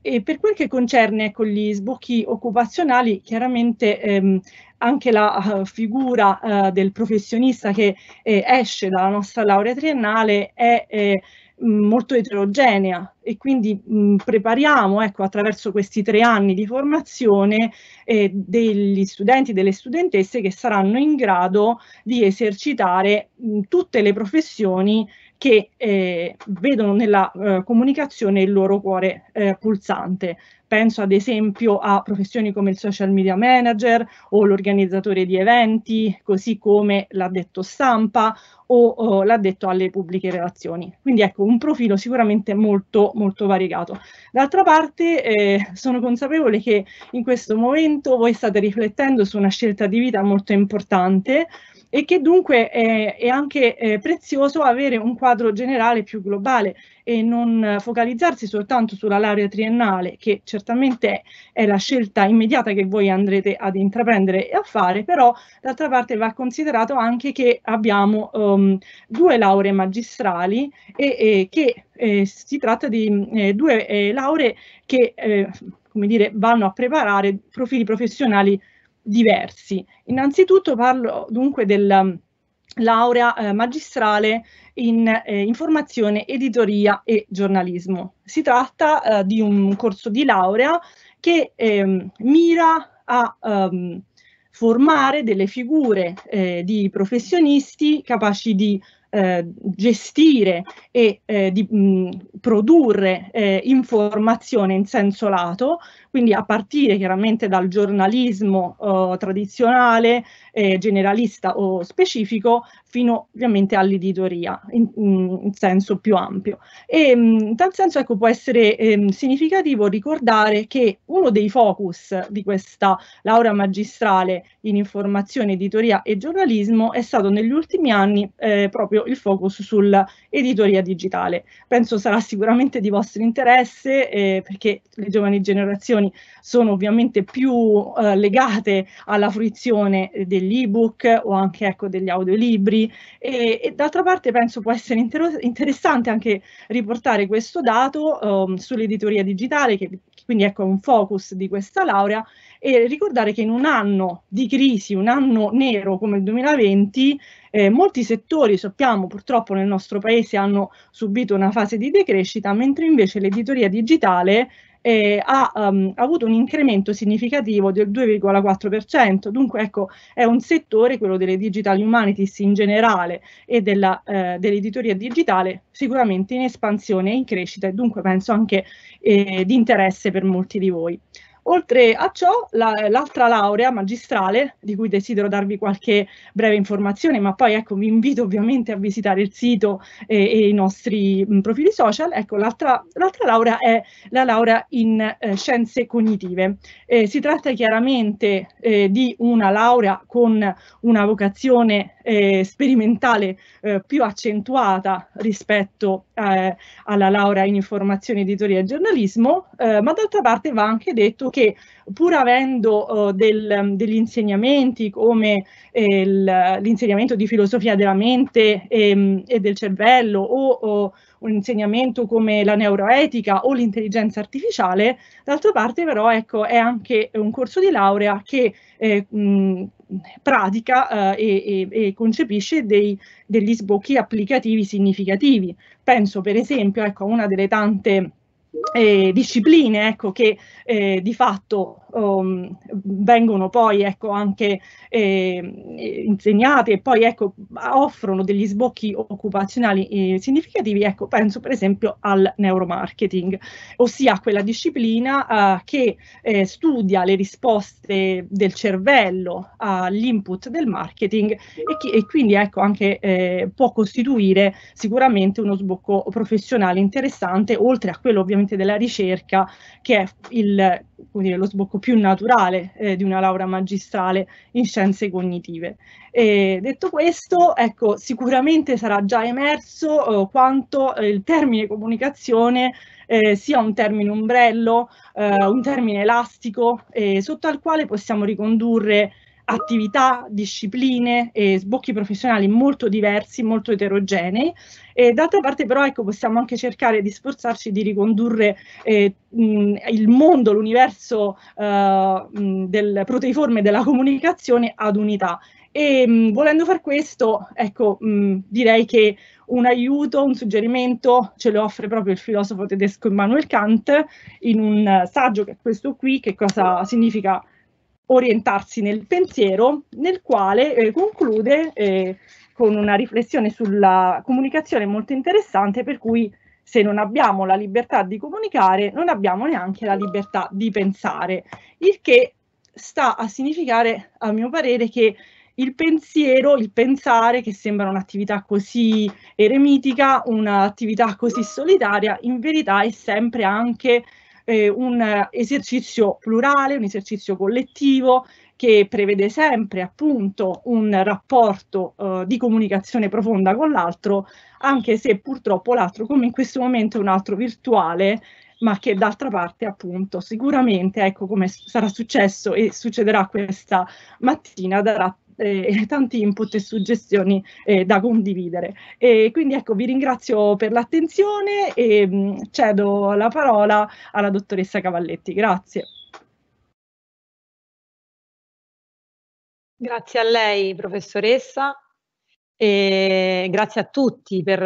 E per quel che concerne ecco, gli sbocchi occupazionali, chiaramente ehm, anche la uh, figura uh, del professionista che eh, esce dalla nostra laurea triennale è eh, Mm, molto eterogenea e quindi mh, mm, prepariamo ecco, attraverso questi tre anni di formazione eh, degli studenti e delle studentesse che saranno in grado di esercitare mh, mm, tutte le professioni che eh, vedono nella eh, comunicazione il loro cuore eh, pulsante, Penso ad esempio a professioni come il social media manager o l'organizzatore di eventi, così come l'addetto stampa o, o l'addetto alle pubbliche relazioni. Quindi ecco un profilo sicuramente molto molto variegato. D'altra parte eh, sono consapevole che in questo momento voi state riflettendo su una scelta di vita molto importante e che dunque è, è anche eh, prezioso avere un quadro generale più globale e non focalizzarsi soltanto sulla laurea triennale, che certamente è la scelta immediata che voi andrete ad intraprendere e a fare, però d'altra parte va considerato anche che abbiamo um, due lauree magistrali e, e che eh, si tratta di eh, due eh, lauree che eh, come dire, vanno a preparare profili professionali diversi. Innanzitutto parlo dunque della um, laurea eh, magistrale in eh, informazione, editoria e giornalismo. Si tratta eh, di un corso di laurea che ehm, mira a ehm, formare delle figure eh, di professionisti capaci di eh, gestire e eh, di mh, mm, produrre informazione in senso lato, quindi a partire chiaramente dal giornalismo eh, tradizionale, eh, generalista o specifico, fino ovviamente all'editoria in, in senso più ampio. E mm, in tal senso ecco, può essere eh, significativo ricordare che uno dei focus di questa laurea magistrale in informazione, editoria e giornalismo è stato negli ultimi anni eh, proprio il focus sull'editoria digitale. Penso sarà sicuramente di vostro interesse eh, perché le giovani generazioni informazioni sono ovviamente più eh, legate alla fruizione dell'ebook o anche ecco, degli audiolibri e, e d'altra parte penso può essere interessante anche riportare questo dato um, sull'editoria digitale che, che quindi ecco è un focus di questa laurea e ricordare che in un anno di crisi, un anno nero come il 2020, eh, molti settori, sappiamo purtroppo nel nostro paese, hanno subito una fase di decrescita, mentre invece l'editoria digitale eh, ha, um, ha avuto un incremento significativo del 2,4%, dunque ecco è un settore, quello delle digital humanities in generale e della, eh, dell'editoria digitale, sicuramente in espansione e in crescita e dunque penso anche eh, di interesse per molti di voi. Oltre a ciò, la, l'altra laurea magistrale, di cui desidero darvi qualche breve informazione, ma poi ecco, vi invito ovviamente a visitare il sito e, e i nostri m, profili social, ecco, l'altra, l'altra, laurea è la laurea in eh, scienze cognitive. Eh, si tratta chiaramente eh, di una laurea con una vocazione eh, sperimentale eh, più accentuata rispetto eh, alla laurea in informazione, editoria e giornalismo, ma d'altra parte va anche detto che perché pur avendo uh, del, degli insegnamenti come eh, l'insegnamento di filosofia della mente e, ehm, e del cervello o, o, un insegnamento come la neuroetica o l'intelligenza artificiale, d'altra parte però ecco, è anche un corso di laurea che eh, mh, pratica eh, e, e, concepisce dei, degli sbocchi applicativi significativi. Penso per esempio ecco, a una delle tante eh, discipline ecco, che eh, di fatto um, vengono poi ecco, anche eh, insegnati e poi ecco, offrono degli sbocchi occupazionali eh, significativi, ecco, penso per esempio al neuromarketing, ossia quella disciplina eh, che eh, studia le risposte del cervello all'input del marketing e, che, e quindi ecco, anche eh, può costituire sicuramente uno sbocco professionale interessante, oltre a quello ovviamente della ricerca che è il dire, lo sbocco più naturale eh, di una laurea magistrale in scienze cognitive. E detto questo, ecco, sicuramente sarà già emerso eh, quanto eh, il termine comunicazione eh, sia un termine ombrello, eh, un termine elastico, eh, sotto al quale possiamo ricondurre attività, discipline e sbocchi professionali molto diversi, molto eterogenei. E d'altra parte però ecco, possiamo anche cercare di sforzarci di ricondurre eh, mh, il mondo, l'universo eh, mh, del proteiforme della comunicazione ad unità. E mh, volendo far questo, ecco, direi che un aiuto, un suggerimento ce lo offre proprio il filosofo tedesco Immanuel Kant in un saggio che è questo qui, che cosa significa orientarsi nel pensiero, nel quale eh, conclude eh, con una riflessione sulla comunicazione molto interessante, per cui se non abbiamo la libertà di comunicare, non abbiamo neanche la libertà di pensare, il che sta a significare, a mio parere, che il pensiero, il pensare, che sembra un'attività così eremitica, un'attività così solitaria, in verità è sempre anche eh, un esercizio plurale, un esercizio collettivo che prevede sempre appunto un rapporto eh, di comunicazione profonda con l'altro, anche se purtroppo l'altro, come in questo momento, è un altro virtuale, ma che d'altra parte appunto sicuramente, ecco come sarà successo e succederà questa mattina, darà eh, tanti input e suggestioni eh, da condividere. E quindi ecco, vi ringrazio per l'attenzione e mh, mm, cedo la parola alla dottoressa Cavalletti. Grazie. Grazie a lei, professoressa. E grazie a tutti per,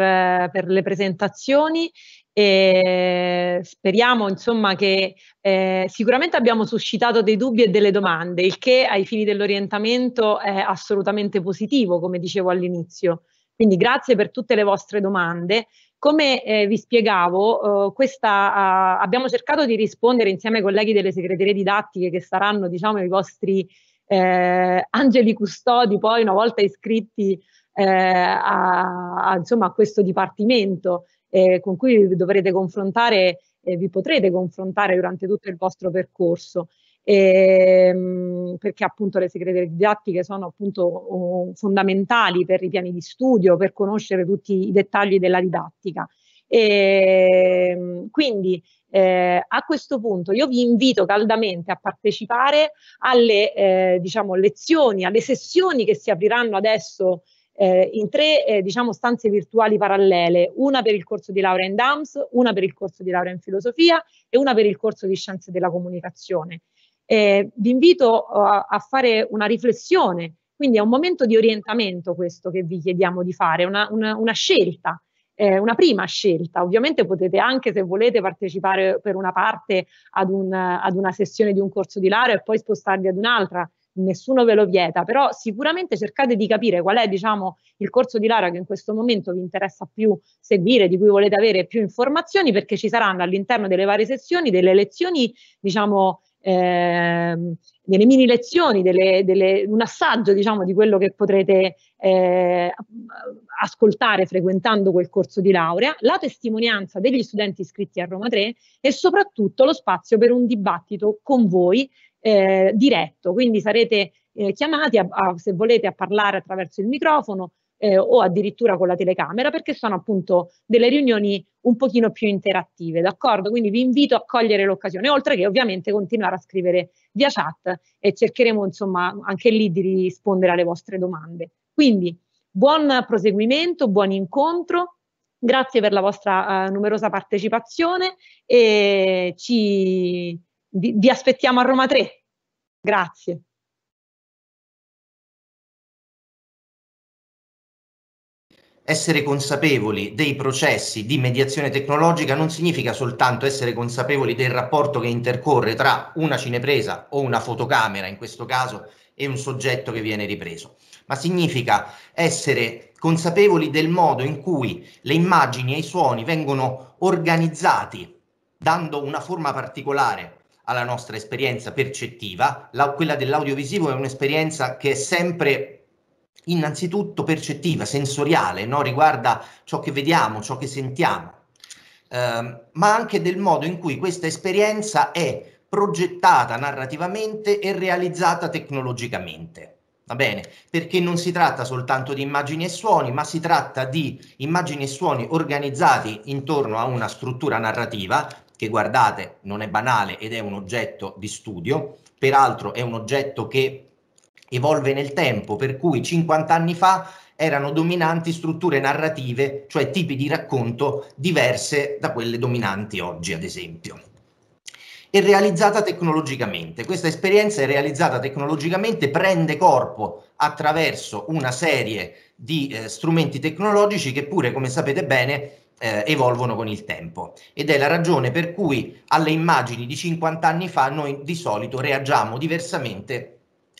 per le presentazioni e speriamo insomma che eh, sicuramente abbiamo suscitato dei dubbi e delle domande, il che ai fini dell'orientamento è assolutamente positivo, come dicevo all'inizio. Quindi grazie per tutte le vostre domande. Come eh, vi spiegavo, eh, questa, abbiamo cercato di rispondere insieme ai colleghi delle segreterie didattiche che saranno diciamo, i vostri eh, angeli custodi poi una volta iscritti eh, a, a, insomma, a questo dipartimento eh, con cui dovrete confrontare e vi potrete confrontare durante tutto il vostro percorso. E, ehm, perché appunto le segrete didattiche sono appunto fondamentali per i piani di studio, per conoscere tutti i dettagli della didattica. E, ehm, quindi eh, a questo punto io vi invito caldamente a partecipare alle eh, diciamo, lezioni, alle sessioni che si apriranno adesso eh, in tre eh, diciamo, stanze virtuali parallele, una per il corso di laurea in DAMS, una per il corso di laurea in filosofia e una per il corso di scienze della comunicazione. Eh, vi invito eh, a, a, fare una riflessione, quindi è un momento di orientamento questo che vi chiediamo di fare, una, una, una scelta. Eh, una prima scelta. Ovviamente potete anche, se volete, partecipare per una parte ad, un, ad una sessione di un corso di laurea e poi spostarvi ad un'altra nessuno ve lo vieta, però sicuramente cercate di capire qual è diciamo, il corso di Lara che in questo momento vi interessa più seguire, di cui volete avere più informazioni, perché ci saranno all'interno delle varie sezioni delle lezioni, diciamo, eh, delle mini lezioni, delle, delle, un assaggio diciamo, di quello che potrete eh, ascoltare frequentando quel corso di laurea, la testimonianza degli studenti iscritti a Roma 3 e soprattutto lo spazio per un dibattito con voi eh, diretto, quindi sarete eh, chiamati a, a, se volete a parlare attraverso il microfono eh, o addirittura con la telecamera perché sono appunto delle riunioni un pochino più interattive, d'accordo? Quindi vi invito a cogliere l'occasione, oltre che ovviamente continuare a scrivere via chat e cercheremo insomma anche lì di rispondere alle vostre domande. Quindi buon proseguimento, buon incontro, grazie per la vostra eh, numerosa partecipazione e ci vi, vi aspettiamo a Roma 3. Grazie. essere consapevoli dei processi di mediazione tecnologica non significa soltanto essere consapevoli del rapporto che intercorre tra una cinepresa o una fotocamera, in questo caso, e un soggetto che viene ripreso, ma significa essere consapevoli del modo in cui le immagini e i suoni vengono organizzati, dando una forma particolare alla nostra esperienza percettiva. La, quella dell'audiovisivo è un'esperienza che è sempre innanzitutto percettiva, sensoriale, no? riguarda ciò che vediamo, ciò che sentiamo, eh, ma anche del modo in cui questa esperienza è progettata narrativamente e realizzata tecnologicamente. Va bene, perché non si tratta soltanto di immagini e suoni, ma si tratta di immagini e suoni organizzati intorno a una struttura narrativa che guardate non è banale ed è un oggetto di studio, peraltro è un oggetto che evolve nel tempo, per cui 50 anni fa erano dominanti strutture narrative, cioè tipi di racconto diverse da quelle dominanti oggi, ad esempio. È realizzata tecnologicamente. Questa esperienza è realizzata tecnologicamente, prende corpo attraverso una serie di eh, strumenti tecnologici che pure, come sapete bene, eh, evolvono con il tempo ed è la ragione per cui alle immagini di 50 anni fa noi di solito reagiamo diversamente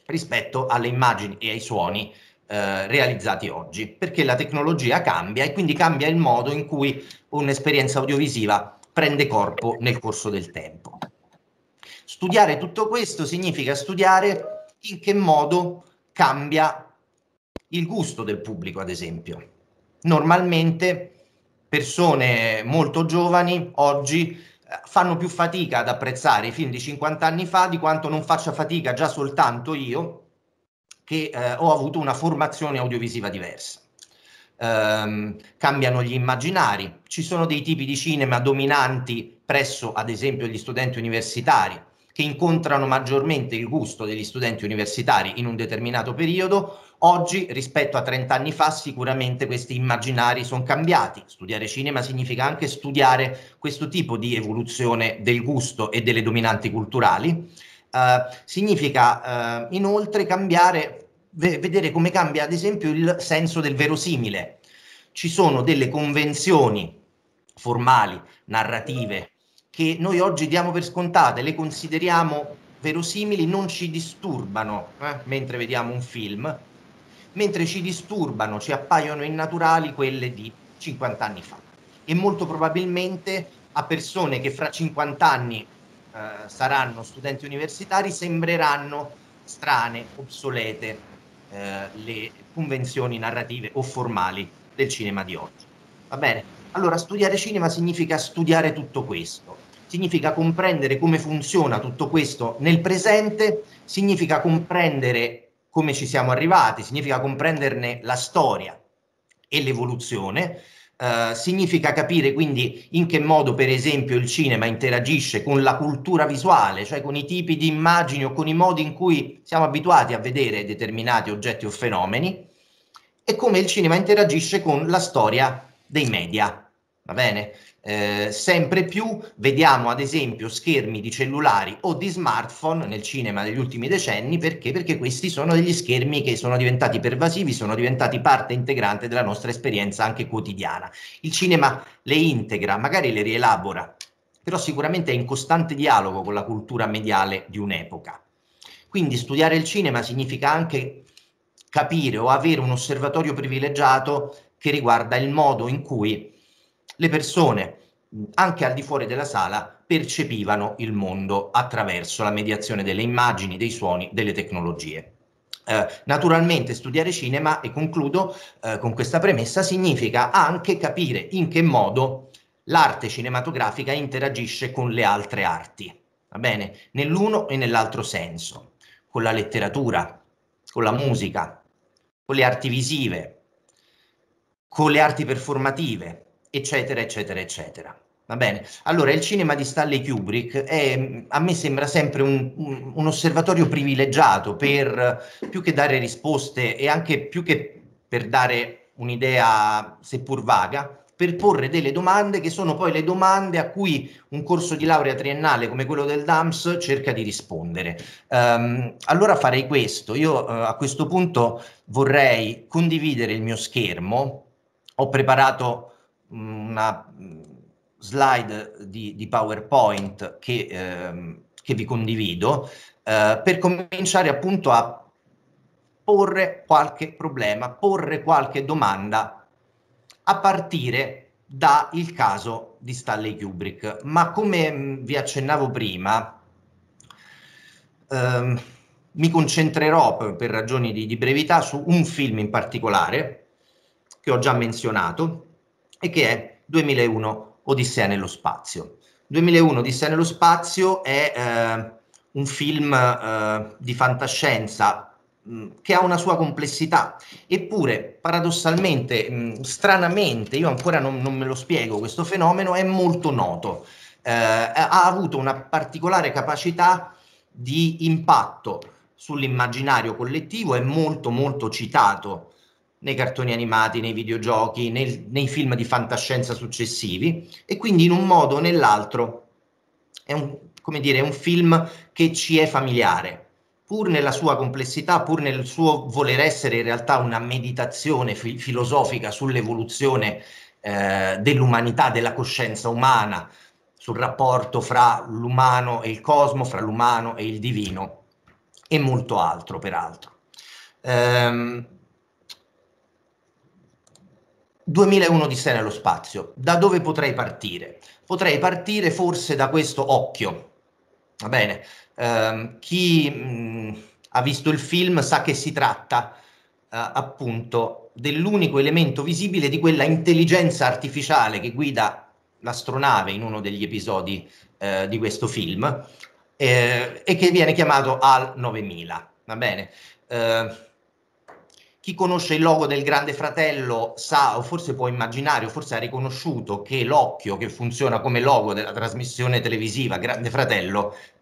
rispetto alle immagini e ai suoni eh, realizzati oggi, perché la tecnologia cambia e quindi cambia il modo in cui un'esperienza audiovisiva prende corpo nel corso del tempo. Studiare tutto questo significa studiare in che modo cambia il gusto del pubblico, ad esempio. Normalmente persone molto giovani oggi eh, fanno più fatica ad apprezzare i film di 50 anni fa di quanto non faccia fatica già soltanto io che eh, ho avuto una formazione audiovisiva diversa. Um, cambiano gli immaginari, ci sono dei tipi di cinema dominanti presso ad esempio gli studenti universitari che incontrano maggiormente il gusto degli studenti universitari in un determinato periodo, oggi rispetto a 30 anni fa sicuramente questi immaginari sono cambiati. Studiare cinema significa anche studiare questo tipo di evoluzione del gusto e delle dominanti culturali. Uh, significa uh, inoltre cambiare, vedere come cambia ad esempio il senso del verosimile. Ci sono delle convenzioni formali, narrative, che noi oggi diamo per scontate, le consideriamo verosimili, non ci disturbano eh, mentre vediamo un film, mentre ci disturbano, ci appaiono innaturali quelle di 50 anni fa. E molto probabilmente a persone che fra 50 anni eh, saranno studenti universitari sembreranno strane, obsolete eh, le convenzioni narrative o formali del cinema di oggi. Va bene? Allora, studiare cinema significa studiare tutto questo significa comprendere come funziona tutto questo nel presente, significa comprendere come ci siamo arrivati, significa comprenderne la storia e l'evoluzione, eh, significa capire quindi in che modo per esempio il cinema interagisce con la cultura visuale, cioè con i tipi di immagini o con i modi in cui siamo abituati a vedere determinati oggetti o fenomeni e come il cinema interagisce con la storia dei media. Va bene? Eh, sempre più vediamo ad esempio schermi di cellulari o di smartphone nel cinema degli ultimi decenni perché? perché questi sono degli schermi che sono diventati pervasivi, sono diventati parte integrante della nostra esperienza anche quotidiana. Il cinema le integra, magari le rielabora, però sicuramente è in costante dialogo con la cultura mediale di un'epoca. Quindi studiare il cinema significa anche capire o avere un osservatorio privilegiato che riguarda il modo in cui le persone anche al di fuori della sala percepivano il mondo attraverso la mediazione delle immagini, dei suoni, delle tecnologie. Eh, naturalmente studiare cinema, e concludo eh, con questa premessa, significa anche capire in che modo l'arte cinematografica interagisce con le altre arti, va bene? Nell'uno e nell'altro senso, con la letteratura, con la musica, con le arti visive, con le arti performative, eccetera, eccetera, eccetera. Va bene. Allora, il cinema di Stanley Kubrick è, mm, a me sembra sempre un, un, un, osservatorio privilegiato per più che dare risposte e anche più che per dare un'idea seppur vaga, per porre delle domande che sono poi le domande a cui un corso di laurea triennale come quello del DAMS cerca di rispondere. Um, allora farei questo. Io uh, a questo punto vorrei condividere il mio schermo. Ho preparato una mm, slide di, di PowerPoint che, ehm, che, vi condivido eh, per cominciare appunto a porre qualche problema, porre qualche domanda a partire dal caso di Stanley Kubrick. Ma come mm, vi accennavo prima, ehm, mi concentrerò per, per ragioni di, di brevità su un film in particolare che ho già menzionato, e che è 2001 Odissea nello spazio. 2001 Odissea nello spazio è eh, un film eh, di fantascienza mh, mm, che ha una sua complessità, eppure paradossalmente, mh, mm, stranamente, io ancora non, non, me lo spiego, questo fenomeno è molto noto, eh, ha avuto una particolare capacità di impatto sull'immaginario collettivo, è molto molto citato nei cartoni animati, nei videogiochi, nei, nei film di fantascienza successivi e quindi in un modo o nell'altro è un, come dire, un film che ci è familiare, pur nella sua complessità, pur nel suo voler essere in realtà una meditazione fi- filosofica sull'evoluzione eh, dell'umanità, della coscienza umana, sul rapporto fra l'umano e il cosmo, fra l'umano e il divino e molto altro, peraltro. Eh, 2001 di sé nello spazio. Da dove potrei partire? Potrei partire forse da questo occhio. Va bene, ehm, chi mh, mm, ha visto il film sa che si tratta eh, appunto dell'unico elemento visibile di quella intelligenza artificiale che guida l'astronave in uno degli episodi eh, di questo film eh, e che viene chiamato Al 9000. Va bene, eh, chi conosce il logo del Grande Fratello sa, o forse può immaginare, o forse ha riconosciuto che l'occhio che funziona come logo della trasmissione televisiva Grande Fratello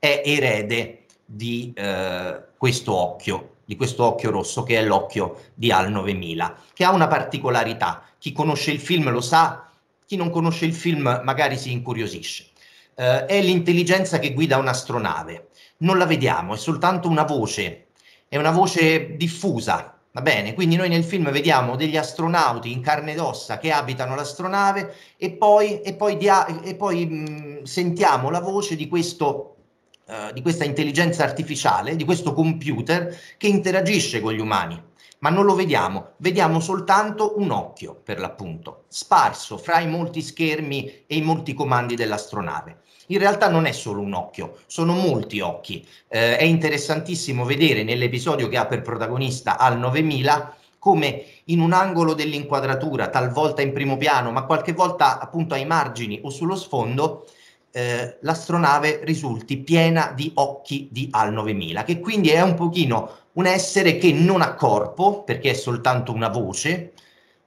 è erede di eh, questo occhio, di questo occhio rosso che è l'occhio di Al 9000, che ha una particolarità. Chi conosce il film lo sa, chi non conosce il film magari si incuriosisce. Eh, è l'intelligenza che guida un'astronave. Non la vediamo, è soltanto una voce è una voce diffusa, Va bene, quindi noi nel film vediamo degli astronauti in carne ed ossa che abitano l'astronave e poi, e poi, dia- e poi mh, mm, sentiamo la voce di, questo, uh, di questa intelligenza artificiale, di questo computer che interagisce con gli umani, ma non lo vediamo, vediamo soltanto un occhio per l'appunto, sparso fra i molti schermi e i molti comandi dell'astronave. In realtà non è solo un occhio, sono molti occhi. Eh, è interessantissimo vedere nell'episodio che ha per protagonista al 9000 come in un angolo dell'inquadratura, talvolta in primo piano, ma qualche volta appunto ai margini o sullo sfondo, eh, l'astronave risulti piena di occhi di Al 9000, che quindi è un pochino un essere che non ha corpo, perché è soltanto una voce,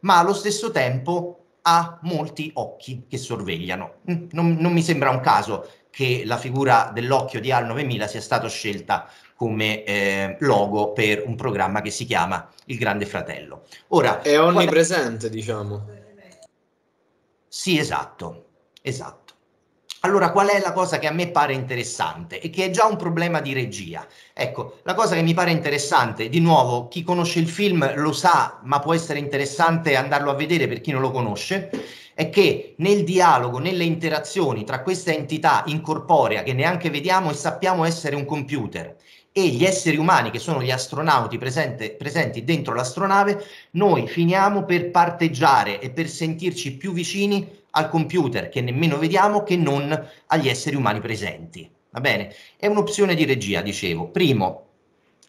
ma allo stesso tempo ha molti occhi che sorvegliano. Mm, non, non mi sembra un caso che la figura dell'occhio di Al 9000 sia stata scelta come eh, logo per un programma che si chiama Il Grande Fratello. Ora, è onnipresente, guarda... diciamo. Sì, esatto, esatto. Allora, qual è la cosa che a me pare interessante e che è già un problema di regia? Ecco, la cosa che mi pare interessante, di nuovo, chi conosce il film lo sa, ma può essere interessante andarlo a vedere per chi non lo conosce, è che nel dialogo, nelle interazioni tra questa entità incorporea che neanche vediamo e sappiamo essere un computer e gli esseri umani che sono gli astronauti presente, presenti dentro l'astronave, noi finiamo per parteggiare e per sentirci più vicini al computer che nemmeno vediamo che non agli esseri umani presenti. Va bene? È un'opzione di regia, dicevo. Primo,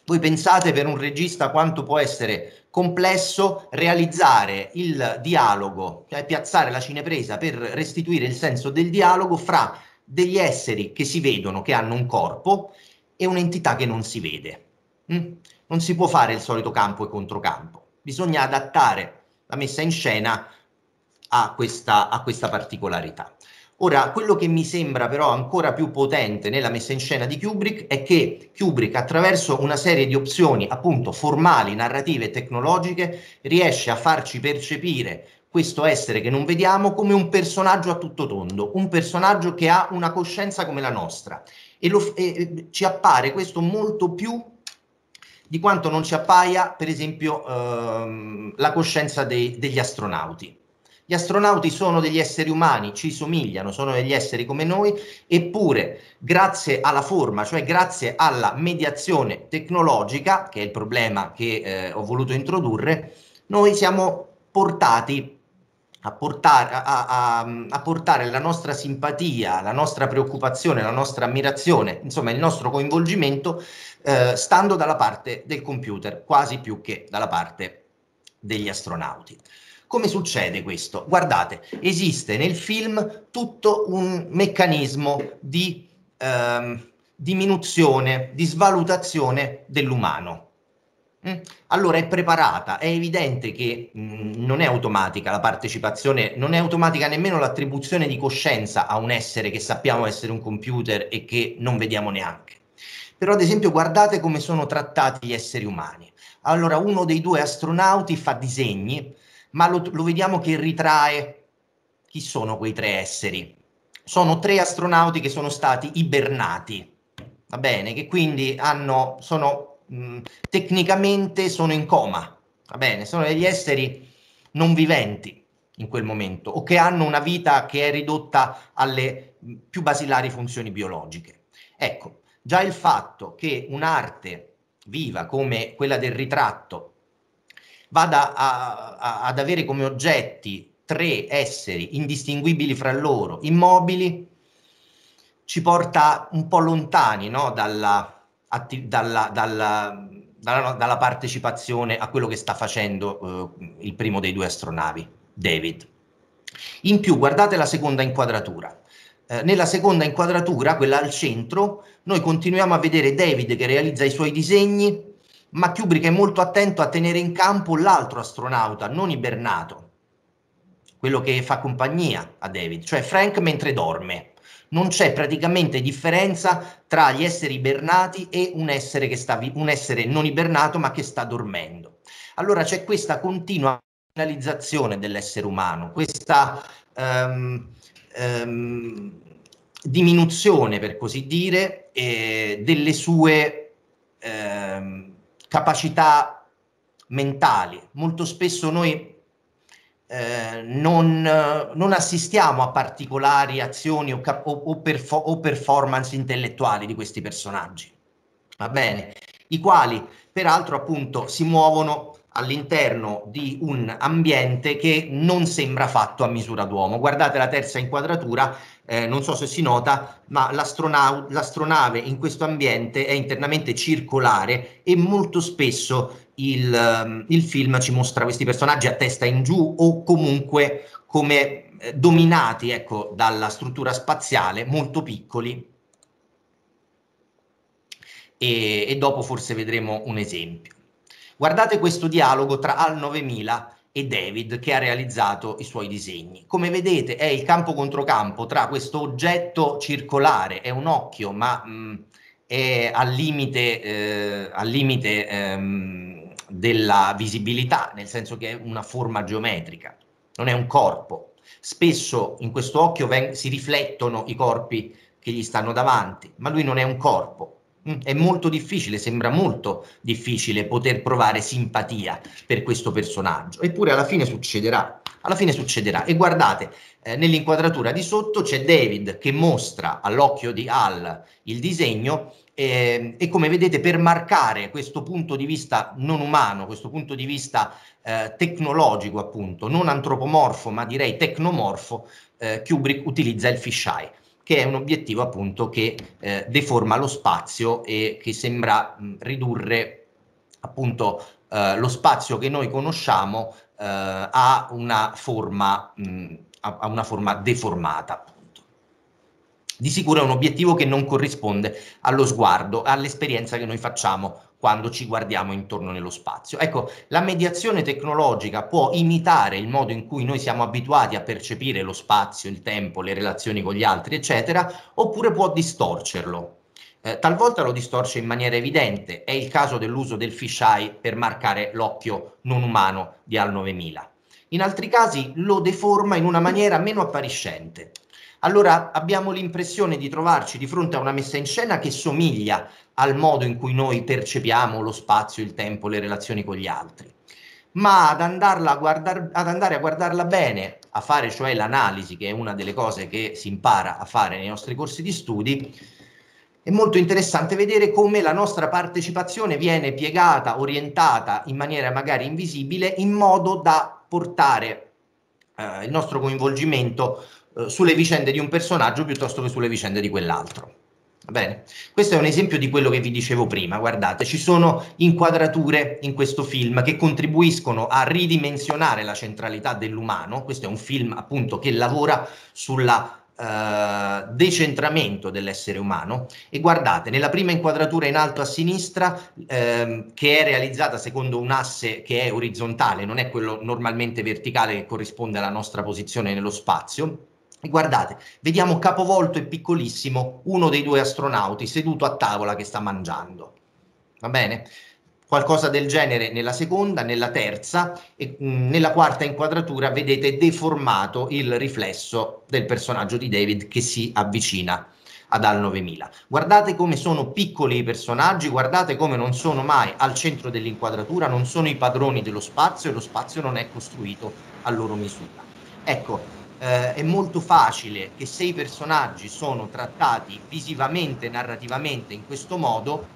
voi pensate per un regista quanto può essere complesso realizzare il dialogo, cioè piazzare la cinepresa per restituire il senso del dialogo fra degli esseri che si vedono, che hanno un corpo, e un'entità che non si vede. Mm? Non si può fare il solito campo e controcampo, bisogna adattare la messa in scena a questa, a questa particolarità. Ora, quello che mi sembra però ancora più potente nella messa in scena di Kubrick è che Kubrick, attraverso una serie di opzioni appunto formali, narrative e tecnologiche, riesce a farci percepire questo essere che non vediamo come un personaggio a tutto tondo, un personaggio che ha una coscienza come la nostra. E, lo, e ci appare questo molto più di quanto non ci appaia, per esempio, ehm, la coscienza dei, degli astronauti. Gli astronauti sono degli esseri umani, ci somigliano, sono degli esseri come noi, eppure grazie alla forma, cioè grazie alla mediazione tecnologica, che è il problema che eh, ho voluto introdurre, noi siamo portati a portare, a, a, a portare, la nostra simpatia, la nostra preoccupazione, la nostra ammirazione, insomma il nostro coinvolgimento, eh, stando dalla parte del computer, quasi più che dalla parte degli astronauti. Come succede questo? Guardate, esiste nel film tutto un meccanismo di ehm, diminuzione, di svalutazione dell'umano. Mm? Allora è preparata, è evidente che mm, non è automatica la partecipazione, non è automatica nemmeno l'attribuzione di coscienza a un essere che sappiamo essere un computer e che non vediamo neanche. Però ad esempio guardate come sono trattati gli esseri umani. Allora uno dei due astronauti fa disegni ma lo, lo vediamo che ritrae chi sono quei tre esseri. Sono tre astronauti che sono stati ibernati, va bene, che quindi hanno, sono, mh, mm, tecnicamente sono in coma, va bene, sono degli esseri non viventi in quel momento o che hanno una vita che è ridotta alle mm, più basilari funzioni biologiche. Ecco, già il fatto che un'arte viva come quella del ritratto vada a, a, ad avere come oggetti tre esseri indistinguibili fra loro, immobili, ci porta un po' lontani no? dalla, atti, dalla, dalla, dalla, partecipazione a quello che sta facendo eh, il primo dei due astronavi, David. In più, guardate la seconda inquadratura. Eh, nella seconda inquadratura, quella al centro, noi continuiamo a vedere David che realizza i suoi disegni ma Kubrick è molto attento a tenere in campo l'altro astronauta, non ibernato, quello che fa compagnia a David, cioè Frank mentre dorme. Non c'è praticamente differenza tra gli esseri ibernati e un essere, sta, un essere non ibernato ma che sta dormendo. Allora c'è questa continua finalizzazione dell'essere umano, questa um, um, diminuzione, per così dire, eh, delle sue... Um, capacità mentali. Molto spesso noi eh, non, non, assistiamo a particolari azioni o, cap- o, o, perfo- o performance intellettuali di questi personaggi, va bene? I quali peraltro appunto si muovono all'interno di un ambiente che non sembra fatto a misura d'uomo. Guardate la terza inquadratura, eh, non so se si nota, ma l'astrona- l'astronave in questo ambiente è internamente circolare e molto spesso il, um, il, film ci mostra questi personaggi a testa in giù o comunque come eh, dominati ecco, dalla struttura spaziale, molto piccoli. E, e dopo forse vedremo un esempio. Guardate questo dialogo tra Al 9000 e David che ha realizzato i suoi disegni. Come vedete è il campo contro campo tra questo oggetto circolare, è un occhio ma mh, mm, è al limite, eh, al limite ehm, della visibilità, nel senso che è una forma geometrica, non è un corpo. Spesso in questo occhio si riflettono i corpi che gli stanno davanti, ma lui non è un corpo, Mm. È molto difficile, sembra molto difficile poter provare simpatia per questo personaggio, eppure alla fine succederà. Alla fine succederà. E guardate, eh, nell'inquadratura di sotto c'è David che mostra all'occhio di Al il disegno e, ehm, e, come vedete per marcare questo punto di vista non umano, questo punto di vista eh, tecnologico appunto, non antropomorfo ma direi tecnomorfo, eh, Kubrick utilizza il fisheye che è un obiettivo appunto che eh, deforma lo spazio e che sembra mh, ridurre appunto eh, lo spazio che noi conosciamo eh, a, una forma, mh, a, a una forma deformata. Di sicuro è un obiettivo che non corrisponde allo sguardo, all'esperienza che noi facciamo quando ci guardiamo intorno nello spazio. Ecco, la mediazione tecnologica può imitare il modo in cui noi siamo abituati a percepire lo spazio, il tempo, le relazioni con gli altri, eccetera, oppure può distorcerlo. Eh, talvolta lo distorce in maniera evidente, è il caso dell'uso del fisheye per marcare l'occhio non umano di Al 9000. In altri casi lo deforma in una maniera meno appariscente. Allora abbiamo l'impressione di trovarci di fronte a una messa in scena che somiglia al modo in cui noi percepiamo lo spazio, il tempo, le relazioni con gli altri, ma ad, a guardar, ad andare a guardarla bene, a fare cioè l'analisi, che è una delle cose che si impara a fare nei nostri corsi di studi, è molto interessante vedere come la nostra partecipazione viene piegata, orientata in maniera magari invisibile, in modo da portare eh, il nostro coinvolgimento eh, sulle vicende di un personaggio piuttosto che sulle vicende di quell'altro. Bene, questo è un esempio di quello che vi dicevo prima. Guardate, ci sono inquadrature in questo film che contribuiscono a ridimensionare la centralità dell'umano. Questo è un film appunto che lavora sulla Uh, decentramento dell'essere umano e guardate nella prima inquadratura in alto a sinistra ehm, che è realizzata secondo un asse che è orizzontale non è quello normalmente verticale che corrisponde alla nostra posizione nello spazio Guardate, vediamo capovolto e piccolissimo uno dei due astronauti seduto a tavola che sta mangiando. Va bene? Qualcosa del genere nella seconda, nella terza e mh, mm, nella quarta inquadratura vedete deformato il riflesso del personaggio di David che si avvicina ad Al 9000. Guardate come sono piccoli i personaggi, guardate come non sono mai al centro dell'inquadratura, non sono i padroni dello spazio e lo spazio non è costruito a loro misura. Ecco, eh, è molto facile che se i personaggi sono trattati visivamente, narrativamente in questo modo,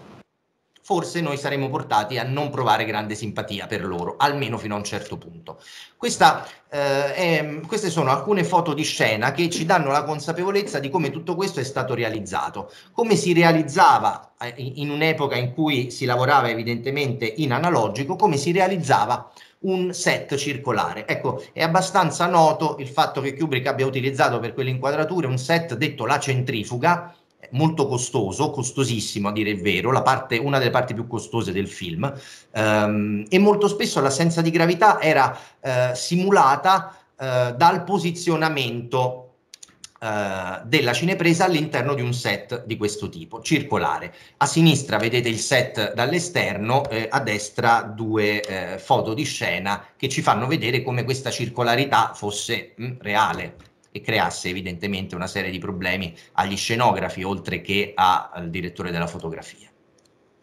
forse noi saremo portati a non provare grande simpatia per loro, almeno fino a un certo punto. Questa, eh, è, queste sono alcune foto di scena che ci danno la consapevolezza di come tutto questo è stato realizzato, come si realizzava eh, in un'epoca in cui si lavorava evidentemente in analogico, come si realizzava un set circolare. Ecco, è abbastanza noto il fatto che Kubrick abbia utilizzato per quelle inquadrature un set detto la centrifuga, molto costoso, costosissimo a dire il vero, la parte, una delle parti più costose del film, ehm, e molto spesso l'assenza di gravità era eh, simulata eh, dal posizionamento eh, della cinepresa all'interno di un set di questo tipo, circolare. A sinistra vedete il set dall'esterno, eh, a destra due eh, foto di scena che ci fanno vedere come questa circolarità fosse mh, mm, reale e creasse evidentemente una serie di problemi agli scenografi oltre che a, al direttore della fotografia.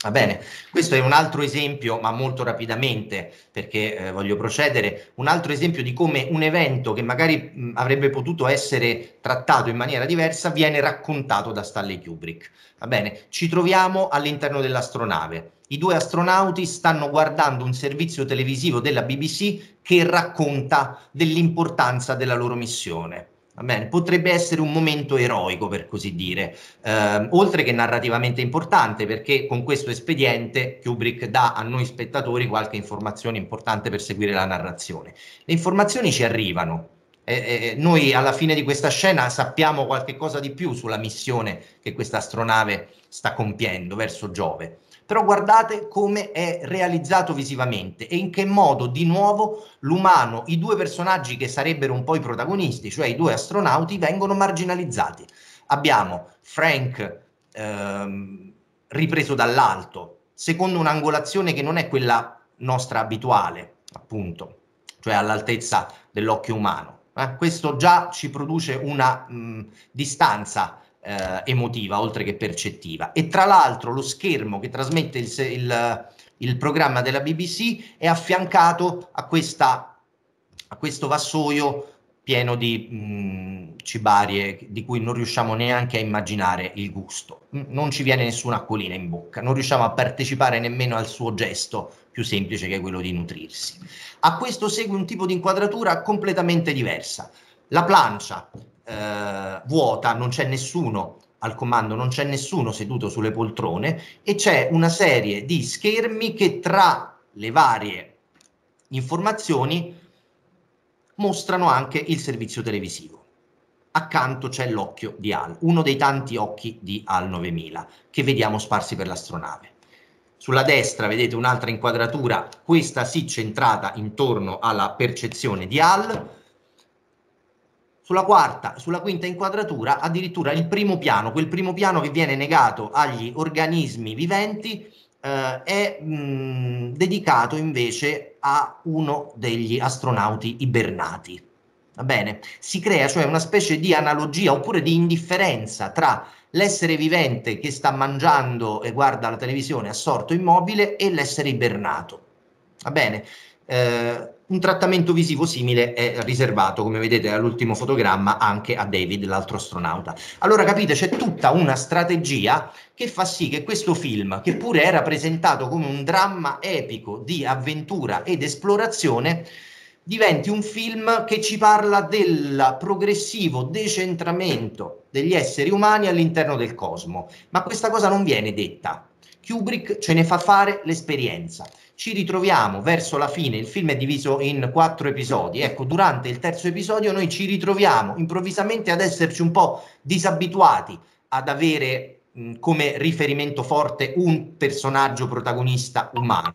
Va bene, questo è un altro esempio, ma molto rapidamente perché eh, voglio procedere, un altro esempio di come un evento che magari mh, mm, avrebbe potuto essere trattato in maniera diversa viene raccontato da Stanley Kubrick. Va bene, ci troviamo all'interno dell'astronave. I due astronauti stanno guardando un servizio televisivo della BBC che racconta dell'importanza della loro missione Va bene, potrebbe essere un momento eroico, per così dire, eh, oltre che narrativamente importante, perché con questo espediente Kubrick dà a noi spettatori qualche informazione importante per seguire la narrazione. Le informazioni ci arrivano. Eh, eh, noi alla fine di questa scena sappiamo qualche cosa di più sulla missione che questa astronave sta compiendo verso Giove però guardate come è realizzato visivamente e in che modo di nuovo l'umano, i due personaggi che sarebbero un po' i protagonisti, cioè i due astronauti, vengono marginalizzati. Abbiamo Frank ehm, ripreso dall'alto, secondo un'angolazione che non è quella nostra abituale, appunto, cioè all'altezza dell'occhio umano. Eh? Questo già ci produce una mh, distanza eh, emotiva oltre che percettiva. E tra l'altro lo schermo che trasmette il, il, il programma della BBC è affiancato a, questa, a questo vassoio pieno di mh, mm, cibarie di cui non riusciamo neanche a immaginare il gusto. Mm, non ci viene nessuna acquolina in bocca, non riusciamo a partecipare nemmeno al suo gesto più semplice che è quello di nutrirsi. A questo segue un tipo di inquadratura completamente diversa. La plancia, eh, vuota, non c'è nessuno al comando, non c'è nessuno seduto sulle poltrone e c'è una serie di schermi che tra le varie informazioni mostrano anche il servizio televisivo. Accanto c'è l'occhio di Al, uno dei tanti occhi di Al 9000 che vediamo sparsi per l'astronave. Sulla destra vedete un'altra inquadratura, questa sì centrata intorno alla percezione di Al, sulla quarta, sulla quinta inquadratura, addirittura il primo piano, quel primo piano che viene negato agli organismi viventi, eh, è mh, mm, dedicato invece a uno degli astronauti ibernati. Va bene? Si crea cioè una specie di analogia oppure di indifferenza tra l'essere vivente che sta mangiando e guarda la televisione assorto immobile e l'essere ibernato. Va bene? Eh, un trattamento visivo simile è riservato, come vedete all'ultimo fotogramma, anche a David, l'altro astronauta. Allora capite, c'è tutta una strategia che fa sì che questo film, che pure era presentato come un dramma epico di avventura ed esplorazione, diventi un film che ci parla del progressivo decentramento degli esseri umani all'interno del cosmo. Ma questa cosa non viene detta. Kubrick ce ne fa fare l'esperienza ci ritroviamo verso la fine, il film è diviso in quattro episodi, ecco, durante il terzo episodio noi ci ritroviamo improvvisamente ad esserci un po' disabituati ad avere mh, come riferimento forte un personaggio protagonista umano.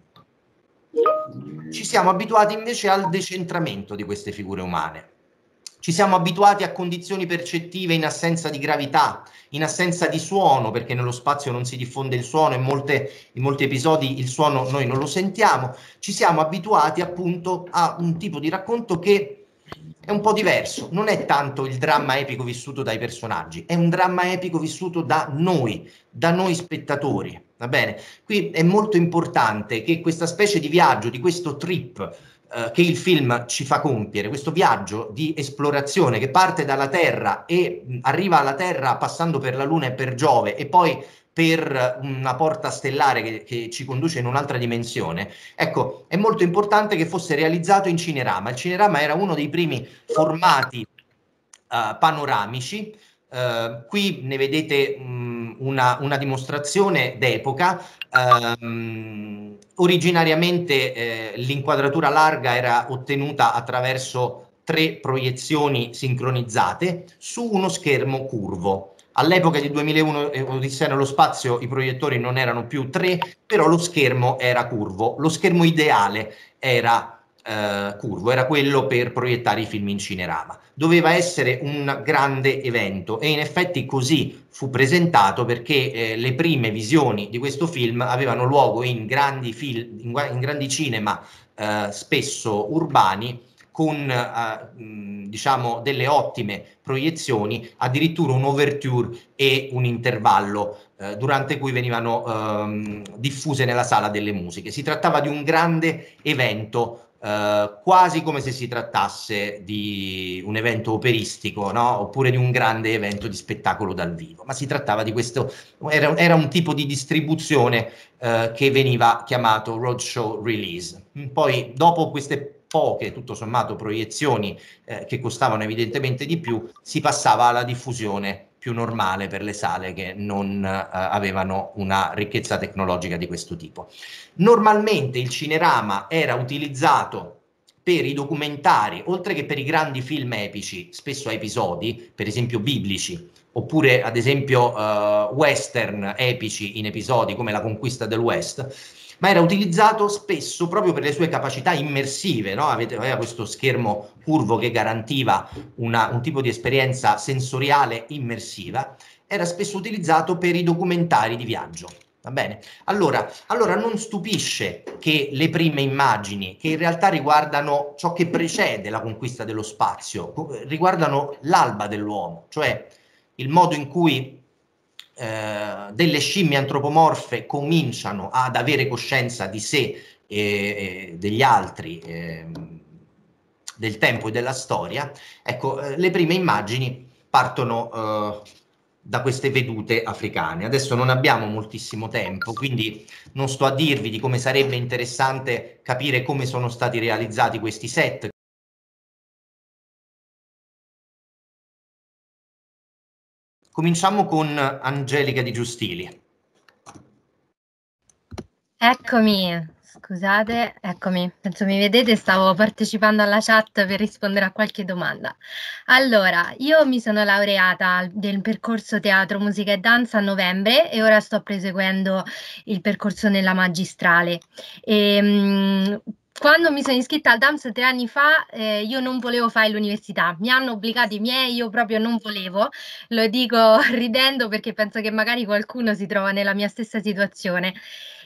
Ci siamo abituati invece al decentramento di queste figure umane ci siamo abituati a condizioni percettive in assenza di gravità, in assenza di suono, perché nello spazio non si diffonde il suono, e molte, in molti episodi il suono noi non lo sentiamo. Ci siamo abituati appunto a un tipo di racconto che è un po' diverso, non è tanto il dramma epico vissuto dai personaggi, è un dramma epico vissuto da noi, da noi spettatori. Va bene? Qui è molto importante che questa specie di viaggio, di questo trip, eh, che il film ci fa compiere, questo viaggio di esplorazione che parte dalla Terra e mh, arriva alla Terra passando per la Luna e per Giove e poi per eh, una porta stellare che, che, ci conduce in un'altra dimensione. Ecco, è molto importante che fosse realizzato in cinerama. Il cinerama era uno dei primi formati uh, panoramici. Uh, qui ne vedete um, una, una, dimostrazione d'epoca. Um, Originariamente eh, l'inquadratura larga era ottenuta attraverso tre proiezioni sincronizzate su uno schermo curvo. All'epoca di 2001 Odissea nello spazio i proiettori non erano più tre, però lo schermo era curvo. Lo schermo ideale era eh, curvo, era quello per proiettare i film in Cinerama. Doveva essere un grande evento e in effetti così fu presentato perché eh, le prime visioni di questo film avevano luogo in grandi, fil- in, in grandi cinema eh, spesso urbani con eh, diciamo delle ottime proiezioni, addirittura un'overture e un intervallo eh, durante cui venivano ehm, diffuse nella sala delle musiche. Si trattava di un grande evento eh, quasi come se si trattasse di un evento operistico, no? oppure di un grande evento di spettacolo dal vivo, ma si trattava di questo, era, era un tipo di distribuzione eh, che veniva chiamato roadshow release. Poi dopo queste poche, tutto sommato, proiezioni eh, che costavano evidentemente di più, si passava alla diffusione più normale per le sale che non eh, avevano una ricchezza tecnologica di questo tipo. Normalmente il cinerama era utilizzato per i documentari, oltre che per i grandi film epici, spesso a episodi, per esempio biblici, oppure ad esempio eh, western epici in episodi come La conquista del West, ma era utilizzato spesso proprio per le sue capacità immersive, no? Avete, aveva questo schermo curvo che garantiva una, un tipo di esperienza sensoriale immersiva, era spesso utilizzato per i documentari di viaggio. Va bene? Allora, allora, non stupisce che le prime immagini, che in realtà riguardano ciò che precede la conquista dello spazio, riguardano l'alba dell'uomo, cioè il modo in cui eh, delle scimmie antropomorfe cominciano ad avere coscienza di sé e, degli altri, eh, del tempo e della storia, ecco, eh, le prime immagini partono eh, da queste vedute africane. Adesso non abbiamo moltissimo tempo, quindi non sto a dirvi di come sarebbe interessante capire come sono stati realizzati questi set, Cominciamo con Angelica Di Giustili. Eccomi, scusate, eccomi, penso mi vedete, stavo partecipando alla chat per rispondere a qualche domanda. Allora, io mi sono laureata nel percorso teatro, musica e danza a novembre e ora sto proseguendo il percorso nella magistrale. E, ehm, mh, quando mi sono iscritta al DAMS tre anni fa, eh, io non volevo fare l'università, mi hanno obbligato i miei, io proprio non volevo, lo dico ridendo perché penso che magari qualcuno si trova nella mia stessa situazione.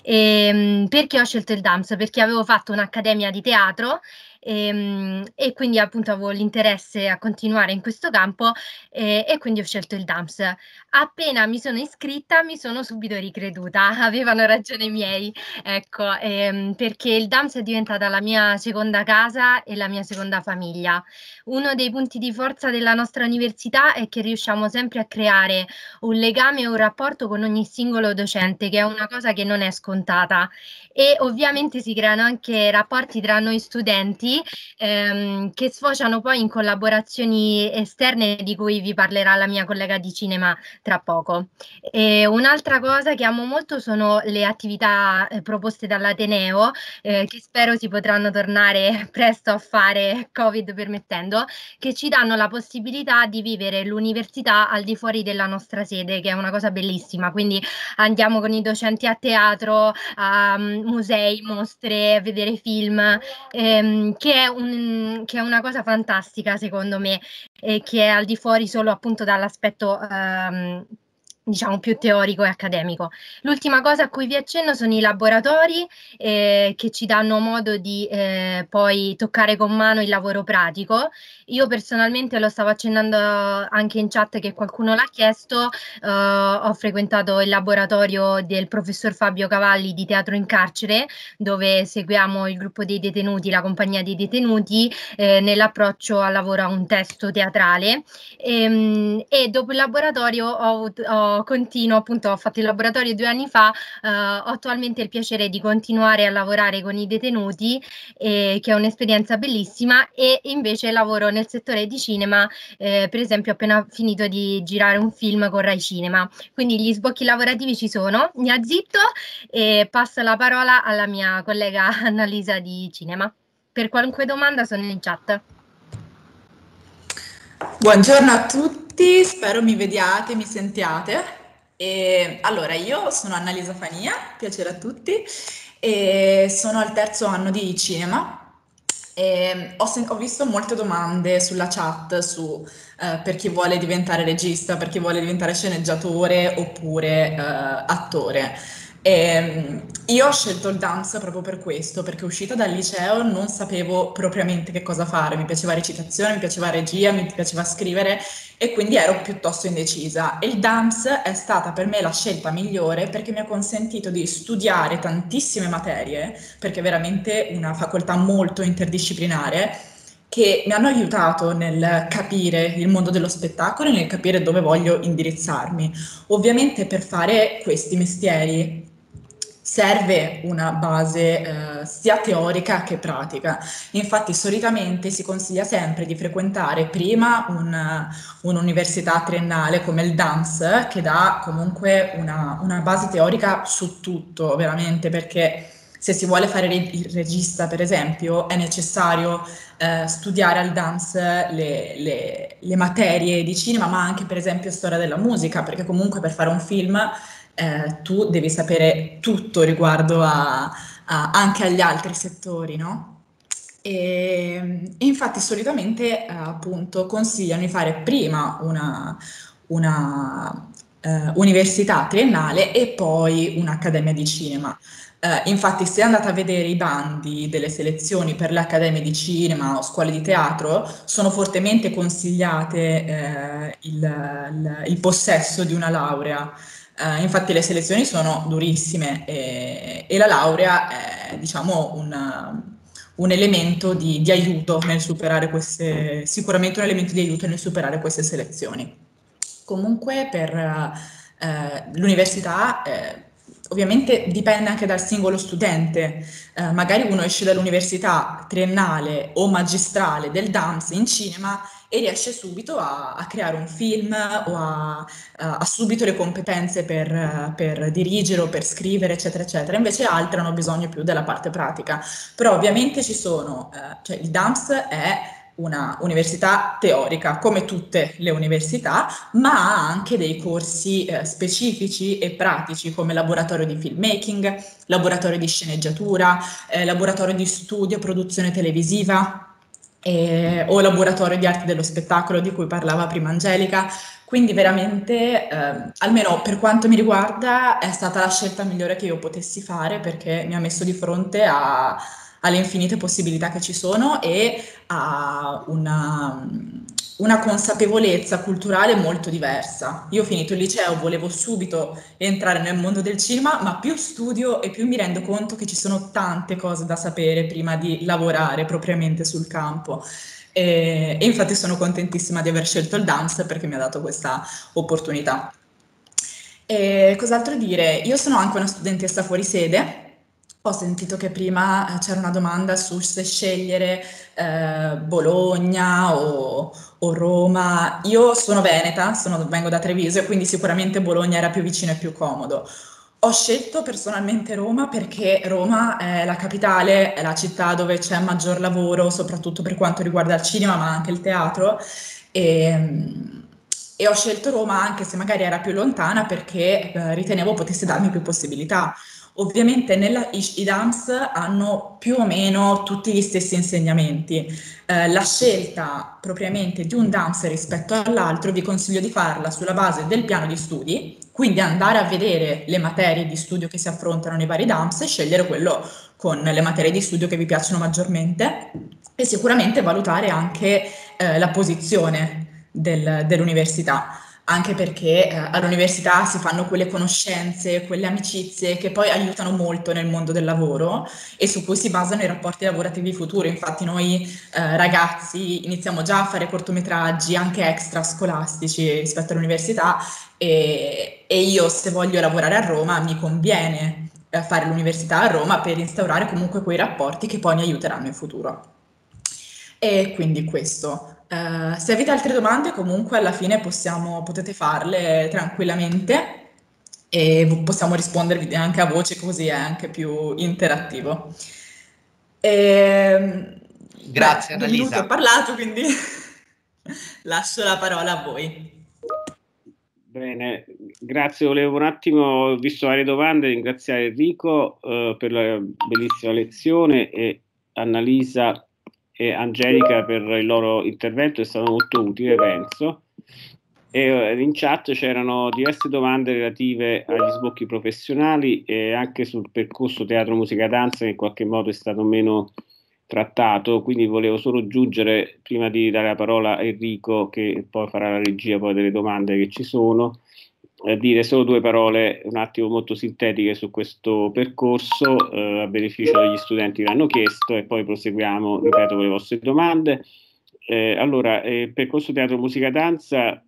E, ehm, perché ho scelto il DAMS? Perché avevo fatto un'accademia di teatro e, ehm, e quindi appunto avevo l'interesse a continuare in questo campo e, eh, e quindi ho scelto il DAMS. Appena mi sono iscritta mi sono subito ricreduta, avevano ragione i miei, ecco, ehm, perché il DAMS è diventata la mia seconda casa e la mia seconda famiglia. Uno dei punti di forza della nostra università è che riusciamo sempre a creare un legame e un rapporto con ogni singolo docente, che è una cosa che non è scontata. E ovviamente si creano anche rapporti tra noi studenti lavori ehm, che sfociano poi in collaborazioni esterne di cui vi parlerà la mia collega di cinema tra poco. E un'altra cosa che amo molto sono le attività eh, proposte dall'Ateneo eh, che spero si potranno tornare presto a fare, Covid permettendo, che ci danno la possibilità di vivere l'università al di fuori della nostra sede, che è una cosa bellissima. Quindi andiamo con i docenti a teatro, a mm, musei, mostre, a vedere film. Ehm, che è, un, che è, una cosa fantastica secondo me e che è al di fuori solo appunto dall'aspetto ehm, diciamo più teorico e accademico. L'ultima cosa a cui vi accenno sono i laboratori eh, che ci danno modo di eh, poi toccare con mano il lavoro pratico io personalmente lo stavo accennando eh, anche in chat che qualcuno l'ha chiesto, uh, ho frequentato il laboratorio del professor Fabio Cavalli di Teatro in Carcere, dove seguiamo il gruppo dei detenuti, la compagnia dei detenuti, eh, nell'approccio al lavoro a un testo teatrale. E, ehm, e dopo il laboratorio ho, ho, continuo, appunto, ho fatto il laboratorio due anni fa, eh, ho attualmente il piacere di continuare a lavorare con i detenuti, eh, che è un'esperienza bellissima, e invece lavoro nel settore di cinema, eh, per esempio ho appena finito di girare un film con Rai Cinema, quindi gli sbocchi lavorativi ci sono, mi azzitto e passo la parola alla mia collega Annalisa di Cinema. Per qualunque domanda sono in chat. Buongiorno a tutti, spero mi vediate, mi sentiate. E, allora, io sono Annalisa Fania, piacere a tutti, e sono al terzo anno di cinema e ehm, ho, sen- ho, visto molte domande sulla chat su eh, per chi vuole diventare regista, per chi vuole diventare sceneggiatore oppure eh, attore. E ehm, io ho scelto il dance proprio per questo, perché uscita dal liceo non sapevo propriamente che cosa fare, mi piaceva recitazione, mi piaceva regia, mi piaceva scrivere e quindi ero piuttosto indecisa. E il dance è stata per me la scelta migliore perché mi ha consentito di studiare tantissime materie, perché è veramente una facoltà molto interdisciplinare che mi hanno aiutato nel capire il mondo dello spettacolo e nel capire dove voglio indirizzarmi. Ovviamente per fare questi mestieri serve una base eh, sia teorica che pratica. Infatti solitamente si consiglia sempre di frequentare prima un, un'università triennale come il DANS che dà comunque una, una base teorica su tutto veramente perché se si vuole fare il regista, per esempio, è necessario eh, studiare al dance le, le, le, materie di cinema, ma anche, per esempio, storia della musica, perché comunque per fare un film eh, tu devi sapere tutto riguardo a, a, anche agli altri settori, no? E, e infatti solitamente eh, appunto consigliano di fare prima una, una eh, università triennale e poi un'accademia di cinema. Eh, infatti, se andate a vedere i bandi delle selezioni per le accademie di cinema o scuole di teatro, sono fortemente consigliate eh, il, il, il, possesso di una laurea. Eh, infatti le selezioni sono durissime e, eh, e la laurea è diciamo una, un, elemento di, di, aiuto nel superare queste, sicuramente un elemento di aiuto nel superare queste selezioni. Comunque per eh, l'università eh, ovviamente dipende anche dal singolo studente, eh, magari uno esce dall'università triennale o magistrale del dance in cinema e riesce subito a, a creare un film o a, eh, a, subito le competenze per, per, dirigere o per scrivere, eccetera, eccetera. Invece altre hanno bisogno più della parte pratica. Però ovviamente ci sono, eh, cioè il DAMS è una università teorica, come tutte le università, ma ha anche dei corsi eh, specifici e pratici come laboratorio di filmmaking, laboratorio di sceneggiatura, eh, laboratorio di studio, produzione televisiva, e, o laboratorio di arte dello spettacolo di cui parlava prima Angelica. Quindi veramente, eh, almeno per quanto mi riguarda, è stata la scelta migliore che io potessi fare perché mi ha messo di fronte a, alle infinite possibilità che ci sono e a una una consapevolezza culturale molto diversa. Io ho finito il liceo, volevo subito entrare nel mondo del cinema, ma più studio e più mi rendo conto che ci sono tante cose da sapere prima di lavorare propriamente sul campo. E, e infatti sono contentissima di aver scelto il dance perché mi ha dato questa opportunità. E cos'altro dire? Io sono anche una studentessa fuori sede ho sentito che prima eh, c'era una domanda su se scegliere eh, Bologna o, o, Roma. Io sono veneta, sono, vengo da Treviso e quindi sicuramente Bologna era più vicino e più comodo. Ho scelto personalmente Roma perché Roma è la capitale, è la città dove c'è maggior lavoro, soprattutto per quanto riguarda il cinema, ma anche il teatro. E, ehm, e ho scelto Roma anche se magari era più lontana perché eh, ritenevo potesse darmi più possibilità. Ovviamente nella, i, i DAMS hanno più o meno tutti gli stessi insegnamenti. Eh, la scelta propriamente di un DAMS rispetto all'altro vi consiglio di farla sulla base del piano di studi, quindi andare a vedere le materie di studio che si affrontano nei vari DAMS e scegliere quello con le materie di studio che vi piacciono maggiormente e sicuramente valutare anche eh, la posizione del, dell'università anche perché eh, all'università si fanno quelle conoscenze, quelle amicizie che poi aiutano molto nel mondo del lavoro e su cui si basano i rapporti lavorativi futuri. Infatti noi eh, ragazzi iniziamo già a fare cortometraggi anche extra scolastici rispetto all'università e, e io se voglio lavorare a Roma mi conviene eh, fare l'università a Roma per instaurare comunque quei rapporti che poi mi aiuteranno in futuro. E quindi questo. Eh, se avete altre domande, comunque alla fine possiamo, potete farle tranquillamente e possiamo rispondervi anche a voce, così è anche più interattivo. E, ehm, Grazie, beh, Annalisa. Ho parlato, quindi lascio la parola a voi. Bene, grazie. Volevo un attimo, visto varie domande, ringraziare Enrico eh, per la bellissima lezione e Annalisa e Angelica per il loro intervento, è stato molto utile, penso. E eh, in chat c'erano diverse domande relative agli sbocchi professionali e anche sul percorso teatro, musica, danza che in qualche modo è stato meno trattato, quindi volevo solo aggiungere prima di dare la parola a Enrico che poi farà la regia poi delle domande che ci sono eh, dire solo due parole un attimo molto sintetiche su questo percorso eh, a beneficio degli studenti che l'hanno chiesto e poi proseguiamo, ripeto, con le vostre domande. Eh, allora, eh, il percorso teatro musica danza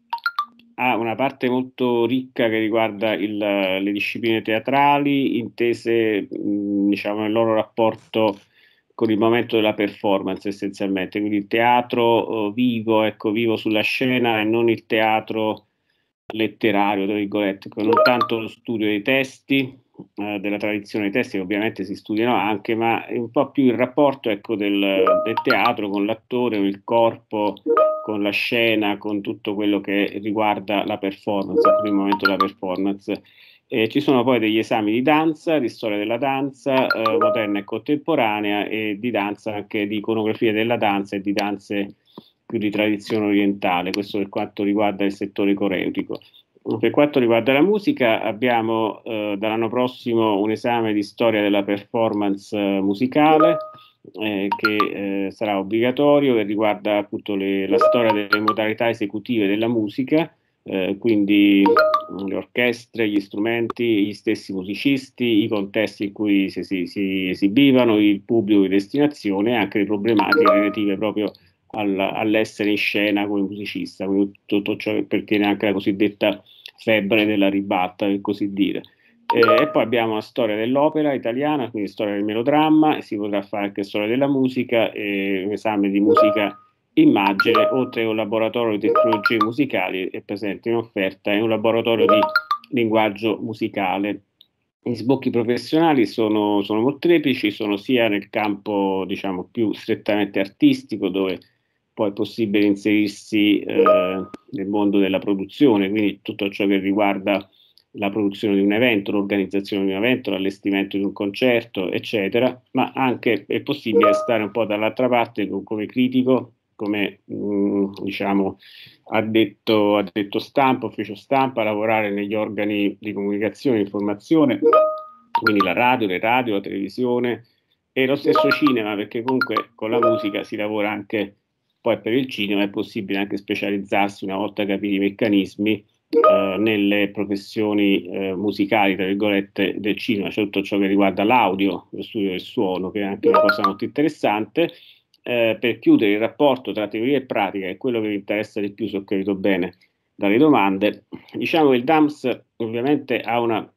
ha una parte molto ricca che riguarda il, le discipline teatrali, intese mh, diciamo, nel loro rapporto con il momento della performance essenzialmente, quindi il teatro oh, vivo, ecco, vivo sulla scena e non il teatro letterario, tra virgolette, non tanto lo studio dei testi, eh, della tradizione dei testi, che ovviamente si studiano anche, ma un po' più il rapporto ecco, del, del, teatro con l'attore, con il corpo, con la scena, con tutto quello che riguarda la performance, al primo momento la performance. Eh, ci sono poi degli esami di danza, di storia della danza, eh, moderna e contemporanea, e di danza anche di iconografia della danza e di danze più di tradizione orientale, questo per quanto riguarda il settore coreutico. Per quanto riguarda la musica, abbiamo eh, dall'anno prossimo un esame di storia della performance eh, musicale eh, che eh, sarà obbligatorio e riguarda appunto le, la storia delle modalità esecutive della musica, eh, quindi mm, le orchestre, gli strumenti, gli stessi musicisti, i contesti in cui si, si, si esibivano, il pubblico di destinazione e anche le problematiche relative proprio a al, all'essere in scena come musicista, quindi tutto ciò che pertiene anche alla cosiddetta febbre della ribatta, per così dire. Eh, e poi abbiamo la storia dell'opera italiana, quindi storia del melodramma, e si potrà fare anche storia della musica, eh, un esame di musica immagine, oltre a un laboratorio di tecnologie musicali è presente in offerta e un laboratorio di linguaggio musicale. Gli sbocchi professionali sono, sono molteplici, sono sia nel campo diciamo, più strettamente artistico, dove poi è possibile inserirsi eh, nel mondo della produzione, quindi tutto ciò che riguarda la produzione di un evento, l'organizzazione di un evento, l'allestimento di un concerto, eccetera, ma anche è possibile stare un po' dall'altra parte come critico, come mh, mm, diciamo addetto, addetto stampa, ufficio stampa, lavorare negli organi di comunicazione e informazione, quindi la radio, le radio, la televisione e lo stesso cinema, perché comunque con la musica si lavora anche poi per il cinema è possibile anche specializzarsi una volta capiti i meccanismi eh, nelle professioni eh, musicali, tra virgolette, del cinema, cioè tutto ciò che riguarda l'audio, lo studio del suono, che è anche una cosa molto interessante. Eh, per chiudere il rapporto tra teoria e pratica, è quello che mi interessa di più, se ho capito bene dalle domande, diciamo che il DAMS ovviamente ha una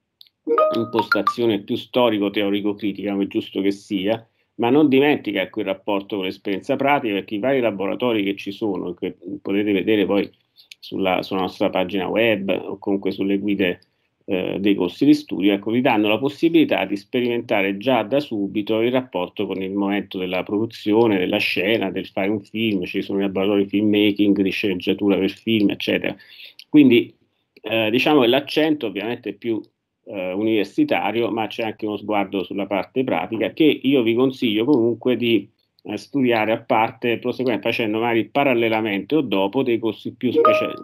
impostazione più storico-teorico-critica, come è giusto che sia, ma non dimentica quel ecco, rapporto con l'esperienza pratica, perché i vari laboratori che ci sono, che potete vedere poi sulla, sulla nostra pagina web o comunque sulle guide eh, dei corsi di studio, ecco, vi danno la possibilità di sperimentare già da subito il rapporto con il momento della produzione, della scena, del fare un film, ci sono i laboratori filmmaking, di sceneggiatura per film, eccetera. Quindi eh, diciamo che l'accento ovviamente è più eh, universitario, ma c'è anche uno sguardo sulla parte pratica che io vi consiglio comunque di eh, studiare a parte, facendo magari parallelamente o dopo dei corsi più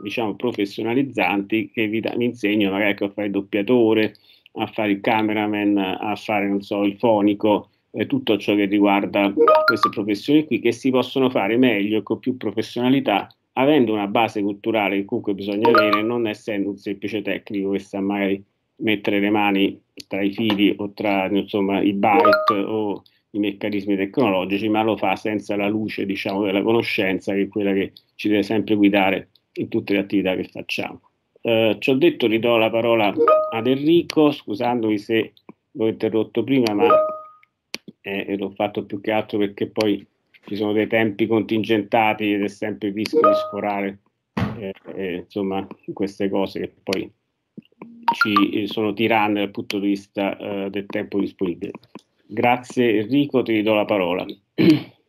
diciamo, professionalizzanti che vi, vi insegno magari a fare il doppiatore, a fare il cameraman, a fare non so, il fonico, eh, tutto ciò che riguarda queste professioni qui che si possono fare meglio e con più professionalità avendo una base culturale che comunque bisogna avere, non essendo un semplice tecnico che sa mai mettere le mani tra i fili o tra insomma, i byte o i meccanismi tecnologici, ma lo fa senza la luce diciamo, della conoscenza che è quella che ci deve sempre guidare in tutte le attività che facciamo. Eh, ci ho detto, ridò la parola ad Enrico, scusandomi se l'ho interrotto prima, ma eh, l'ho fatto più che altro perché poi ci sono dei tempi contingentati ed è sempre il rischio di sforare eh, eh insomma, queste cose che poi ci eh, sono tiranne dal punto di vista eh, del tempo disponibile. Grazie Enrico, ti do la parola.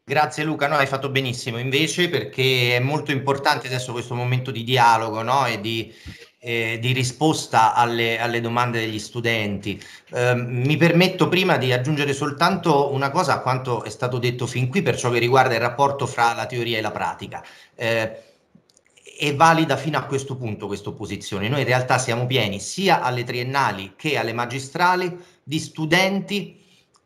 Grazie Luca, no, hai fatto benissimo invece perché è molto importante adesso questo momento di dialogo no? e di, eh, di risposta alle, alle, domande degli studenti. Eh, mi permetto prima di aggiungere soltanto una cosa a quanto è stato detto fin qui per ciò che riguarda il rapporto fra la teoria e la pratica. Eh, è valida fino a questo punto questa opposizione. Noi in realtà siamo pieni sia alle triennali che alle magistrali di studenti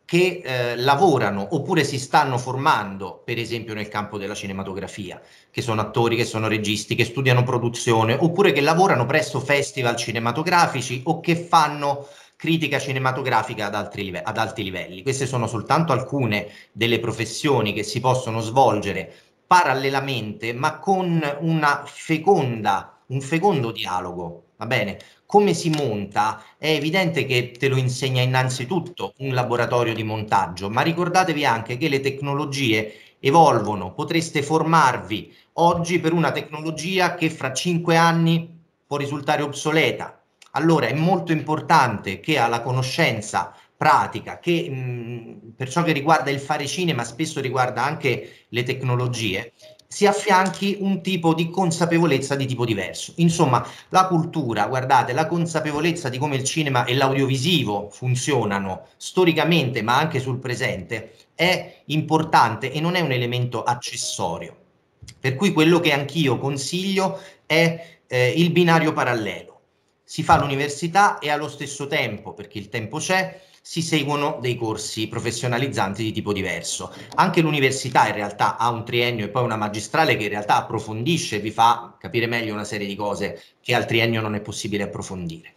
che eh, lavorano oppure si stanno formando, per esempio nel campo della cinematografia, che sono attori, che sono registi, che studiano produzione, oppure che lavorano presso festival cinematografici o che fanno critica cinematografica ad, live- ad alti livelli. Queste sono soltanto alcune delle professioni che si possono svolgere parallelamente, ma con una feconda, un fecondo dialogo. Va bene? Come si monta? È evidente che te lo insegna innanzitutto un laboratorio di montaggio, ma ricordatevi anche che le tecnologie evolvono, potreste formarvi oggi per una tecnologia che fra cinque anni può risultare obsoleta. Allora è molto importante che alla conoscenza pratica che mh, mm, per ciò che riguarda il fare cinema spesso riguarda anche le tecnologie, si affianchi un tipo di consapevolezza di tipo diverso. Insomma, la cultura, guardate, la consapevolezza di come il cinema e l'audiovisivo funzionano storicamente, ma anche sul presente, è importante e non è un elemento accessorio. Per cui quello che anch'io consiglio è eh, il binario parallelo si fa l'università e allo stesso tempo, perché il tempo c'è, si seguono dei corsi professionalizzanti di tipo diverso. Anche l'università in realtà ha un triennio e poi una magistrale che in realtà approfondisce, vi fa capire meglio una serie di cose che al triennio non è possibile approfondire.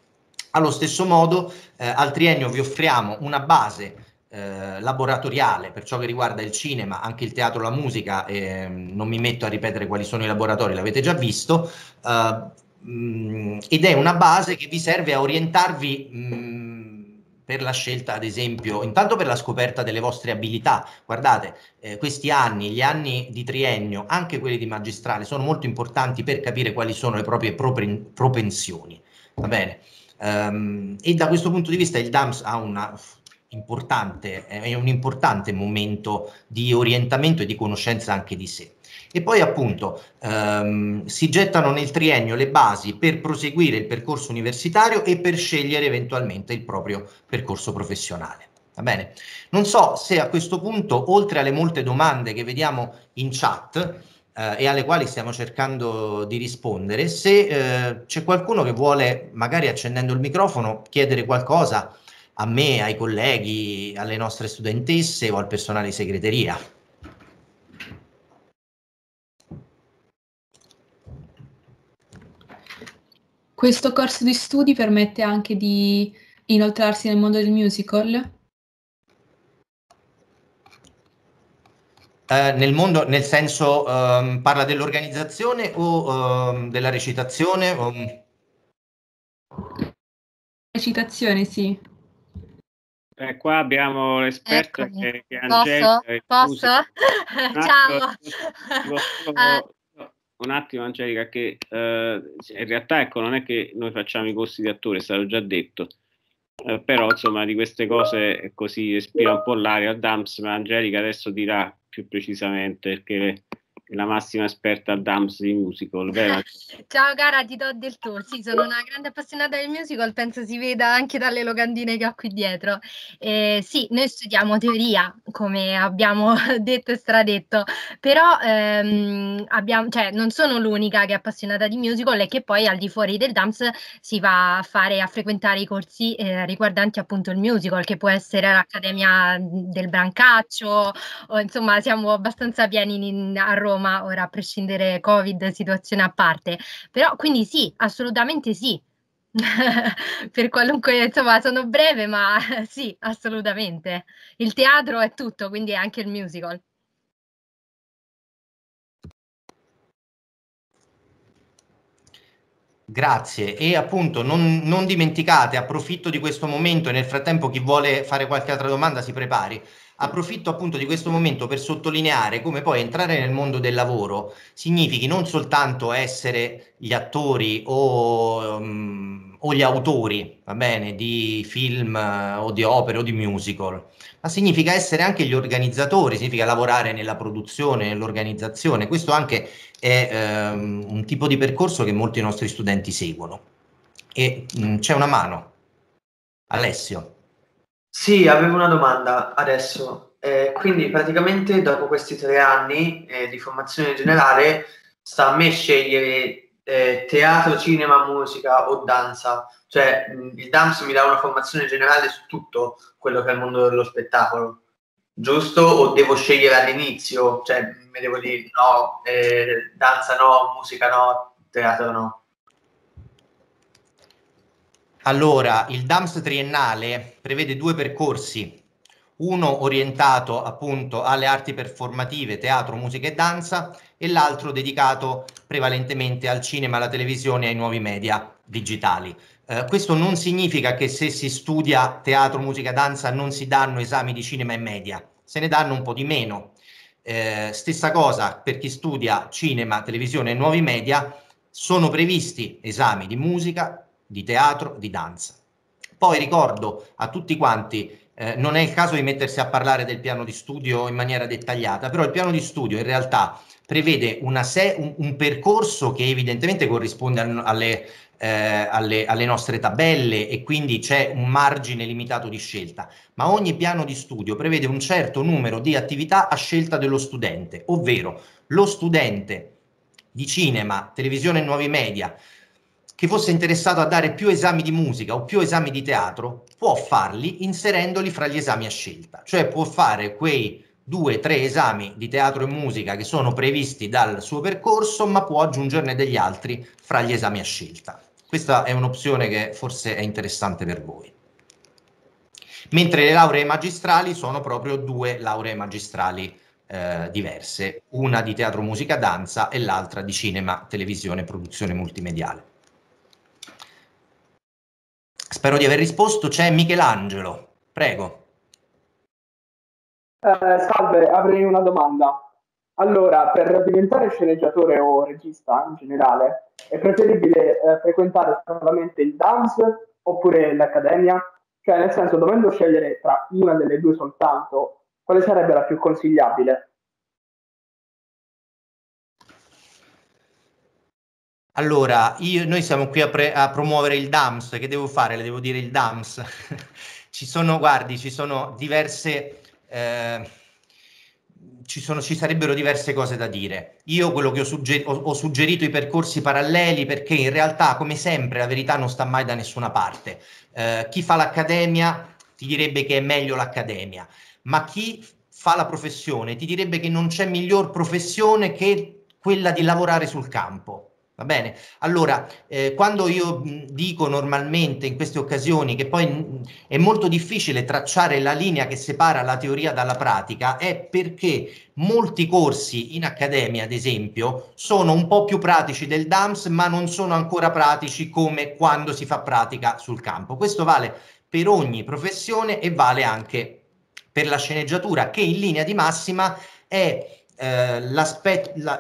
Allo stesso modo, eh, al triennio vi offriamo una base eh, laboratoriale per ciò che riguarda il cinema, anche il teatro, la musica, eh, non mi metto a ripetere quali sono i laboratori, l'avete già visto eh, Mm, ed è una base che vi serve a orientarvi mm, per la scelta, ad esempio, intanto per la scoperta delle vostre abilità. Guardate, eh, questi anni, gli anni di triennio, anche quelli di magistrale, sono molto importanti per capire quali sono le proprie propri, propensioni. Va bene? Um, e da questo punto di vista il DAMS ha una importante, è un importante momento di orientamento e di conoscenza anche di sé. E poi appunto ehm, si gettano nel triennio le basi per proseguire il percorso universitario e per scegliere eventualmente il proprio percorso professionale. Va bene? Non so se a questo punto, oltre alle molte domande che vediamo in chat, eh, e alle quali stiamo cercando di rispondere. Se eh, c'è qualcuno che vuole, magari accendendo il microfono, chiedere qualcosa a me, ai colleghi, alle nostre studentesse o al personale di segreteria. Questo corso di studi permette anche di inoltrarsi nel mondo del musical? Eh, nel mondo, nel senso, um, parla dell'organizzazione o um, della recitazione? Um... Recitazione, sì. Eh, qua abbiamo l'esperto che, che è Angelica. Ah, posso? Posso? Ciao! Ah, lo, lo, lo, un attimo Angelica che eh, in realtà ecco non è che noi facciamo i corsi di attore, è stato già detto, eh, però insomma di queste cose eh, così respira un po' l'aria Dams, ma Angelica adesso dirà più precisamente perché la massima esperta al dance di musical, vero? Ciao cara, ti do del tuo. Sì, sono una grande appassionata del musical, penso si veda anche dalle locandine che ho qui dietro. Eh, sì, noi studiamo teoria, come abbiamo detto e stradetto, però ehm, abbiamo, cioè, non sono l'unica che è appassionata di musical e che poi al di fuori del dance si va a fare, a frequentare i corsi eh, riguardanti appunto il musical, che può essere l'Accademia del Brancaccio, o, insomma siamo abbastanza pieni in, a Roma tutto, ma ora a prescindere Covid, situazione a parte. Però quindi sì, assolutamente sì. per qualunque, insomma, sono breve, ma sì, assolutamente. Il teatro è tutto, quindi è anche il musical. Grazie e appunto non, non, dimenticate, approfitto di questo momento e nel frattempo chi vuole fare qualche altra domanda si prepari approfitto appunto di questo momento per sottolineare come poi entrare nel mondo del lavoro significhi non soltanto essere gli attori o, um, o gli autori, va bene, di film eh, o di opere o di musical, ma significa essere anche gli organizzatori, significa lavorare nella produzione, nell'organizzazione. Questo anche è um, un tipo di percorso che molti nostri studenti seguono. E um, c'è una mano. Alessio. Sì, avevo una domanda adesso. Eh, quindi praticamente dopo questi tre anni eh, di formazione generale sta a me scegliere eh, teatro, cinema, musica o danza. Cioè mh, il dance mi dà una formazione generale su tutto quello che è il mondo dello spettacolo, giusto? O devo scegliere all'inizio? Cioè mi devo dire no, eh, danza no, musica no, teatro no. Allora, il DAMS triennale prevede due percorsi, uno orientato appunto alle arti performative, teatro, musica e danza e l'altro dedicato prevalentemente al cinema, alla televisione e ai nuovi media digitali. Eh, questo non significa che se si studia teatro, musica, e danza non si danno esami di cinema e media, se ne danno un po' di meno. Eh, stessa cosa per chi studia cinema, televisione e nuovi media, sono previsti esami di musica, di teatro, di danza. Poi ricordo a tutti quanti, eh, non è il caso di mettersi a parlare del piano di studio in maniera dettagliata, però il piano di studio in realtà prevede se- un, un, percorso che evidentemente corrisponde al, alle, eh, alle, alle, nostre tabelle e quindi c'è un margine limitato di scelta, ma ogni piano di studio prevede un certo numero di attività a scelta dello studente, ovvero lo studente di cinema, televisione e nuovi media che fosse interessato a dare più esami di musica o più esami di teatro, può farli inserendoli fra gli esami a scelta, cioè può fare quei due, tre esami di teatro e musica che sono previsti dal suo percorso, ma può aggiungerne degli altri fra gli esami a scelta. Questa è un'opzione che forse è interessante per voi. Mentre le lauree magistrali sono proprio due lauree magistrali eh, diverse, una di teatro, musica, danza e l'altra di cinema, televisione e produzione multimediale. Spero di aver risposto. C'è Michelangelo, prego. Eh, salve, avrei una domanda. Allora, per diventare sceneggiatore o regista in generale, è preferibile eh, frequentare solamente il dance oppure l'accademia? Cioè, nel senso, dovendo scegliere tra una delle due soltanto, quale sarebbe la più consigliabile? Allora, io, noi siamo qui a, pre, a, promuovere il DAMS, che devo fare? Le devo dire il DAMS. ci sono, guardi, ci sono diverse... Eh, ci, sono, ci, sarebbero diverse cose da dire. Io quello che ho, sugger- ho, ho, suggerito i percorsi paralleli perché in realtà, come sempre, la verità non sta mai da nessuna parte. Eh, chi fa l'accademia ti direbbe che è meglio l'accademia, ma chi fa la professione ti direbbe che non c'è miglior professione che quella di lavorare sul campo. Va bene? Allora, eh, quando io dico normalmente in queste occasioni che poi è molto difficile tracciare la linea che separa la teoria dalla pratica, è perché molti corsi in accademia, ad esempio, sono un po' più pratici del DAMS, ma non sono ancora pratici come quando si fa pratica sul campo. Questo vale per ogni professione e vale anche per la sceneggiatura, che in linea di massima è eh, la,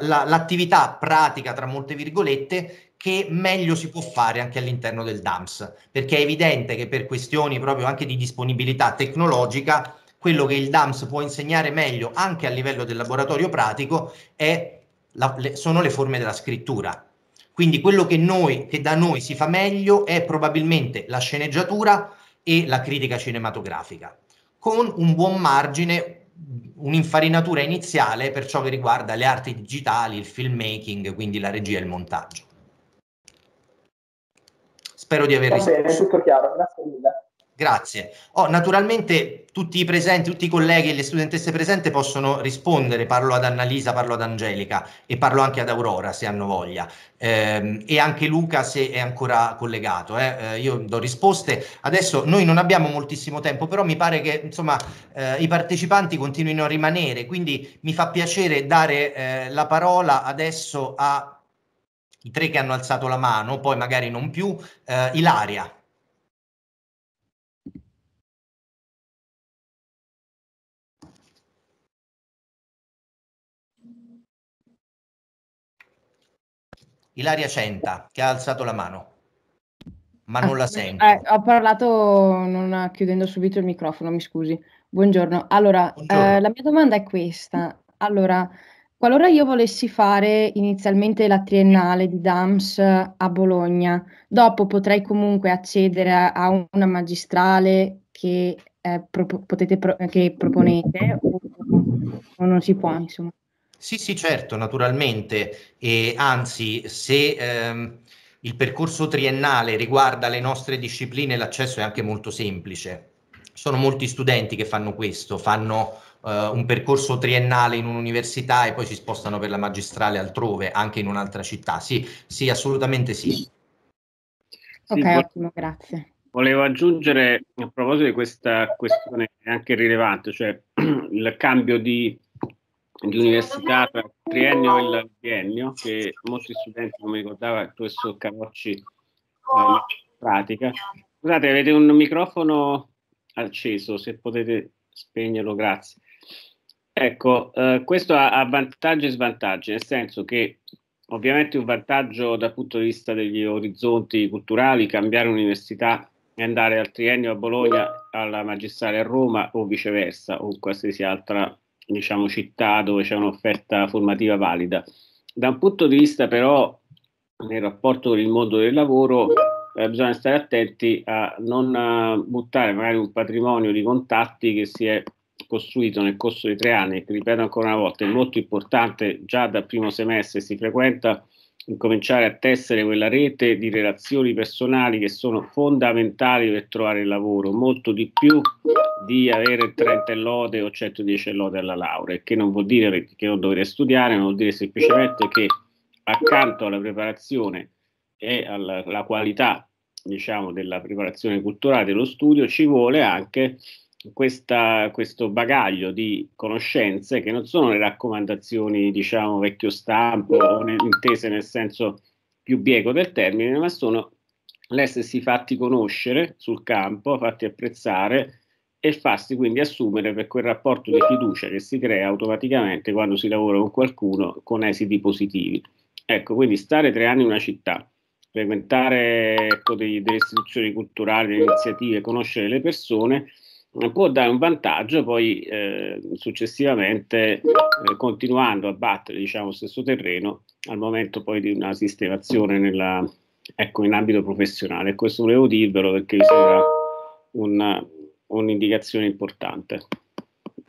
la, l'attività pratica, tra molte virgolette, che meglio si può fare anche all'interno del DAMS, perché è evidente che per questioni proprio anche di disponibilità tecnologica, quello che il DAMS può insegnare meglio anche a livello del laboratorio pratico è, la, le, sono le forme della scrittura. Quindi quello che, noi, che da noi si fa meglio è probabilmente la sceneggiatura e la critica cinematografica, con un buon margine un'infarinatura iniziale per ciò che riguarda le arti digitali, il filmmaking, quindi la regia e il montaggio. Spero di aver risposto. Va bene, tutto chiaro, grazie mille. Grazie. Oh, naturalmente tutti i presenti, tutti i colleghi e le studentesse presenti possono rispondere, parlo ad Annalisa, parlo ad Angelica e parlo anche ad Aurora se hanno voglia ehm, e anche Luca se è ancora collegato. Eh. Eh, io do risposte. Adesso noi non abbiamo moltissimo tempo, però mi pare che insomma, eh, i partecipanti continuino a rimanere, quindi mi fa piacere dare eh, la parola adesso ai tre che hanno alzato la mano, poi magari non più, eh, Ilaria. Ilaria Centa che ha alzato la mano, ma non ah, la eh, sento. Eh, ho parlato non, chiudendo subito il microfono, mi scusi. Buongiorno. Allora, eh, Buongiorno. Eh, la mia domanda è questa. Allora, qualora io volessi fare inizialmente la triennale di DAMS a Bologna, dopo potrei comunque accedere a una magistrale che, eh, pro- potete pro- che proponete o, o non si può, insomma. Sì, sì, certo, naturalmente. E anzi, se ehm, il percorso triennale riguarda le nostre discipline, l'accesso è anche molto semplice. Sono molti studenti che fanno questo, fanno eh, un percorso triennale in un'università e poi si spostano per la magistrale altrove, anche in un'altra città. Sì, sì, assolutamente sì. Ok, sì, ottimo, grazie. Volevo aggiungere a proposito di questa questione anche rilevante, cioè il cambio di di università tra il triennio e il biennio, che molti studenti, come ricordava il professor Carocci, eh, pratica. Scusate, avete un microfono acceso, se potete spegnerlo, grazie. Ecco, eh, questo ha, ha vantaggi e svantaggi, nel senso che ovviamente un vantaggio dal punto di vista degli orizzonti culturali, cambiare università e andare al triennio a Bologna, alla magistrale a Roma o viceversa o qualsiasi altra diciamo, città dove c'è un'offerta formativa valida. Da un punto di vista però nel rapporto con il mondo del lavoro eh, bisogna stare attenti a non a eh, buttare magari un patrimonio di contatti che si è costruito nel corso dei tre anni, che ripeto ancora una volta, è molto importante, già dal primo semestre si frequenta incominciare a tessere quella rete di relazioni personali che sono fondamentali per trovare il lavoro, molto di più di avere 30 lode o 110 lode alla laurea, che non vuol dire che non dovete studiare, non vuol dire semplicemente che accanto alla preparazione e alla qualità diciamo, della preparazione culturale dello studio ci vuole anche questa, questo bagaglio di conoscenze che non sono le raccomandazioni, diciamo, vecchio stampo o ne, intese nel senso più bieco del termine, ma sono l'essersi fatti conoscere sul campo, fatti apprezzare e farsi quindi assumere per quel rapporto di fiducia che si crea automaticamente quando si lavora con qualcuno con esiti positivi. Ecco, quindi stare tre anni in una città, frequentare ecco, dei, delle istituzioni culturali, delle iniziative, conoscere le persone può dare un vantaggio, poi eh, successivamente eh, continuando a battere diciamo, stesso terreno al momento poi di una sistemazione nella, ecco, in ambito professionale. Questo volevo dirvelo perché mi sembra un'indicazione importante.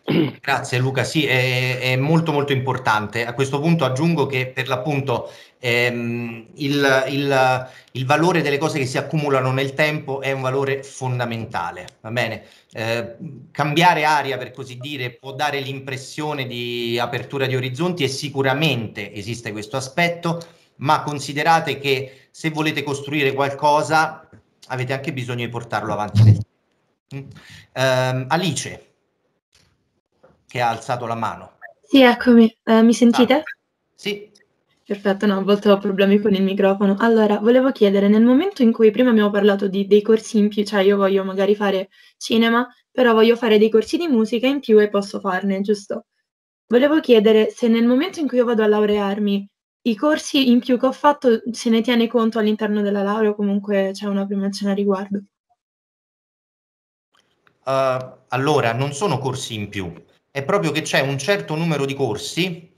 Grazie Luca, sì, è, è, molto molto importante. A questo punto aggiungo che per l'appunto ehm, il, il, il, valore delle cose che si accumulano nel tempo è un valore fondamentale, va bene? Eh, cambiare aria, per così dire, può dare l'impressione di apertura di orizzonti e sicuramente esiste questo aspetto, ma considerate che se volete costruire qualcosa avete anche bisogno di portarlo avanti nel tempo. Mm? Eh, Alice che ha alzato la mano. Sì, eccomi, eh, mi sentite? Ah, sì. Perfetto, no, a volte ho problemi con il microfono. Allora, volevo chiedere, nel momento in cui prima abbiamo parlato di, dei corsi in più, cioè io voglio magari fare cinema, però voglio fare dei corsi di musica in più e posso farne, giusto? Volevo chiedere se nel momento in cui io vado a laurearmi, i corsi in più che ho fatto se ne tiene conto all'interno della laurea o comunque c'è una premiazione a riguardo? Uh, allora, non sono corsi in più, è proprio che c'è un certo numero di corsi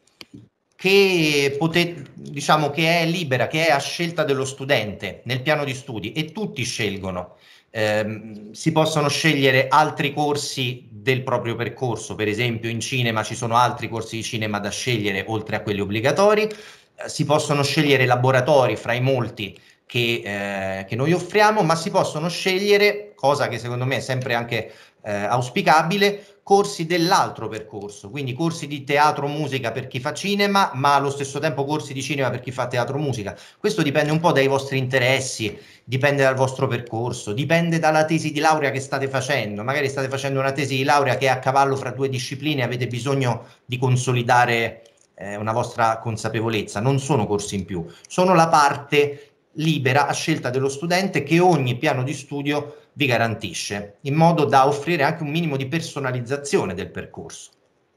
che, pote, diciamo, che è libera, che è a scelta dello studente nel piano di studi e tutti scelgono. Eh, si possono scegliere altri corsi del proprio percorso, per esempio in cinema ci sono altri corsi di cinema da scegliere oltre a quelli obbligatori, eh, si possono scegliere laboratori fra i molti che, eh, che, noi offriamo, ma si possono scegliere, cosa che secondo me è sempre anche eh, auspicabile, corsi dell'altro percorso, quindi corsi di teatro-musica per chi fa cinema, ma allo stesso tempo corsi di cinema per chi fa teatro-musica. Questo dipende un po' dai vostri interessi, dipende dal vostro percorso, dipende dalla tesi di laurea che state facendo. Magari state facendo una tesi di laurea che è a cavallo fra due discipline e avete bisogno di consolidare eh, una vostra consapevolezza. Non sono corsi in più, sono la parte libera a scelta dello studente che ogni piano di studio vi garantisce, in modo da offrire anche un minimo di personalizzazione del percorso.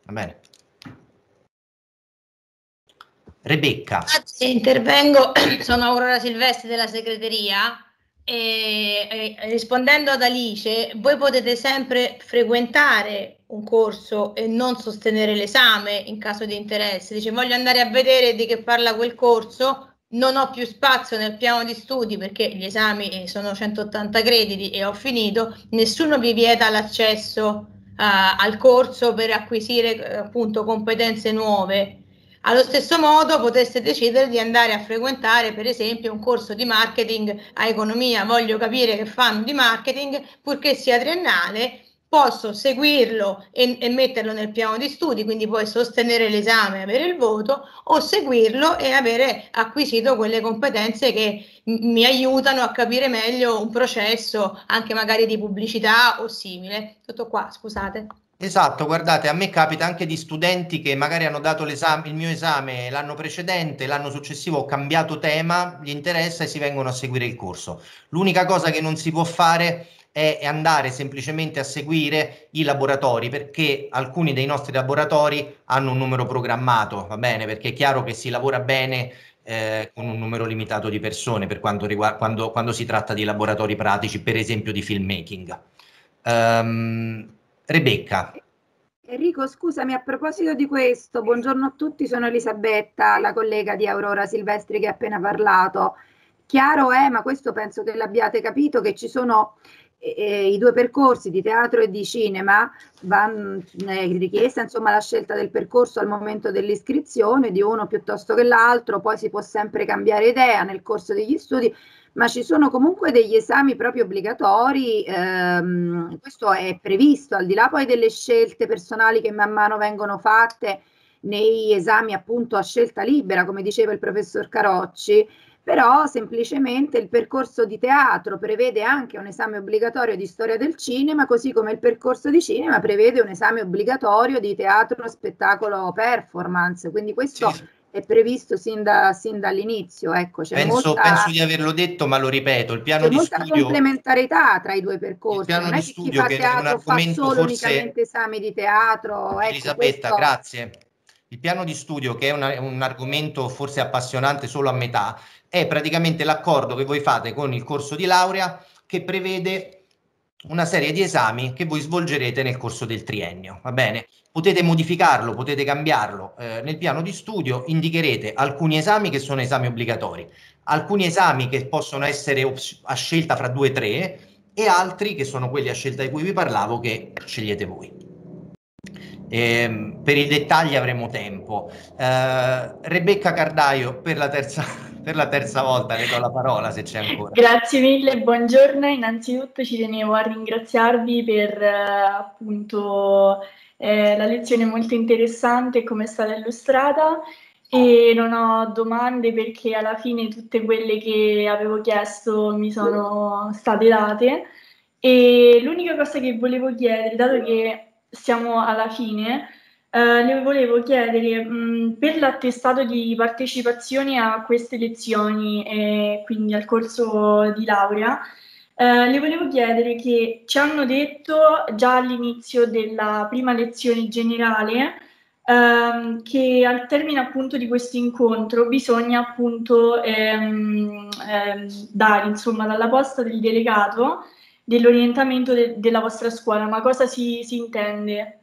Va bene? Rebecca. Grazie, ah, intervengo, sono Aurora Silvestri della segreteria. E, e, rispondendo ad Alice, voi potete sempre frequentare un corso e non sostenere l'esame in caso di interesse. Dice voglio andare a vedere di che parla quel corso, non ho più spazio nel piano di studi perché gli esami eh, sono 180 crediti e ho finito, nessuno vi vieta l'accesso uh, al corso per acquisire eh, appunto competenze nuove. Allo stesso modo potreste decidere di andare a frequentare per esempio un corso di marketing a economia, voglio capire che fanno di marketing, purché sia triennale posso seguirlo e, e, metterlo nel piano di studi, quindi puoi sostenere l'esame e avere il voto, o seguirlo e avere acquisito quelle competenze che mi aiutano a capire meglio un processo, anche magari di pubblicità o simile. Tutto qua, scusate. Esatto, guardate, a me capita anche di studenti che magari hanno dato il mio esame l'anno precedente, l'anno successivo ho cambiato tema, gli interessa e si vengono a seguire il corso. L'unica cosa che non si può fare è è andare semplicemente a seguire i laboratori perché alcuni dei nostri laboratori hanno un numero programmato, va bene? Perché è chiaro che si lavora bene eh, con un numero limitato di persone per quanto riguarda quando, quando, si tratta di laboratori pratici, per esempio di filmmaking. Um, Rebecca. Enrico, scusami, a proposito di questo, buongiorno a tutti, sono Elisabetta, la collega di Aurora Silvestri che ha appena parlato. Chiaro è, ma questo penso che l'abbiate capito, che ci sono e i due percorsi di teatro e di cinema vanno eh, richiesta insomma la scelta del percorso al momento dell'iscrizione di uno piuttosto che l'altro, poi si può sempre cambiare idea nel corso degli studi, ma ci sono comunque degli esami proprio obbligatori, ehm, questo è previsto, al di là poi delle scelte personali che man mano vengono fatte nei esami appunto a scelta libera, come diceva il professor Carocci, però semplicemente il percorso di teatro prevede anche un esame obbligatorio di storia del cinema, così come il percorso di cinema prevede un esame obbligatorio di teatro, spettacolo, performance. Quindi questo sì. è previsto sin, da, sin dall'inizio. Ecco, penso, molta, penso, di averlo detto, ma lo ripeto, il piano c'è di molta studio... complementarietà tra i due percorsi. non è che chi fa teatro fa solo forse... unicamente esami di teatro. Ecco, Elisabetta, questo... grazie. Il piano di studio, che è una, un argomento forse appassionante solo a metà, è praticamente l'accordo che voi fate con il corso di laurea che prevede una serie di esami che voi svolgerete nel corso del triennio. Va bene? Potete modificarlo, potete cambiarlo. Eh, nel piano di studio indicherete alcuni esami che sono esami obbligatori, alcuni esami che possono essere a scelta fra due o tre e altri che sono quelli a scelta di cui vi parlavo che scegliete voi. Eh, per i dettagli avremo tempo. Eh, Rebecca Cardaio, per la, terza, per la terza volta le do la parola se c'è ancora. Grazie mille, buongiorno. Innanzitutto ci tenevo a ringraziarvi per eh, appunto eh, la lezione molto interessante e come è stata illustrata e non ho domande perché alla fine tutte quelle che avevo chiesto mi sono state date. E l'unica cosa che volevo chiedere, dato che siamo alla fine, eh, le volevo chiedere mh, mm, per l'attestato di partecipazione a queste lezioni e quindi al corso di laurea, eh, le volevo chiedere che ci hanno detto già all'inizio della prima lezione generale ehm, che al termine appunto di questo incontro bisogna appunto ehm, ehm, dare insomma dalla posta del delegato dell'orientamento de- della vostra scuola, ma cosa si, si intende?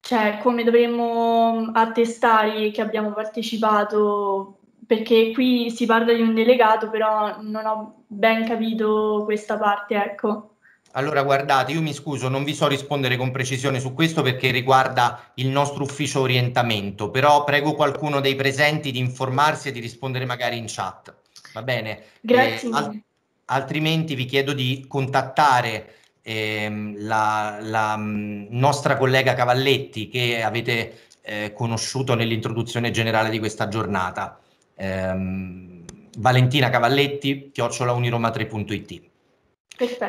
Cioè, come dovremmo attestare che abbiamo partecipato? Perché qui si parla di un delegato, però non ho ben capito questa parte, ecco. Allora, guardate, io mi scuso, non vi so rispondere con precisione su questo perché riguarda il nostro ufficio orientamento, però prego qualcuno dei presenti di informarsi e di rispondere magari in chat. Va bene? Grazie. Eh, al- altrimenti vi chiedo di contattare ehm, la, la mm, nostra collega Cavalletti che avete eh, conosciuto nell'introduzione generale di questa giornata. Ehm, Valentina Cavalletti, chiocciolauniroma3.it.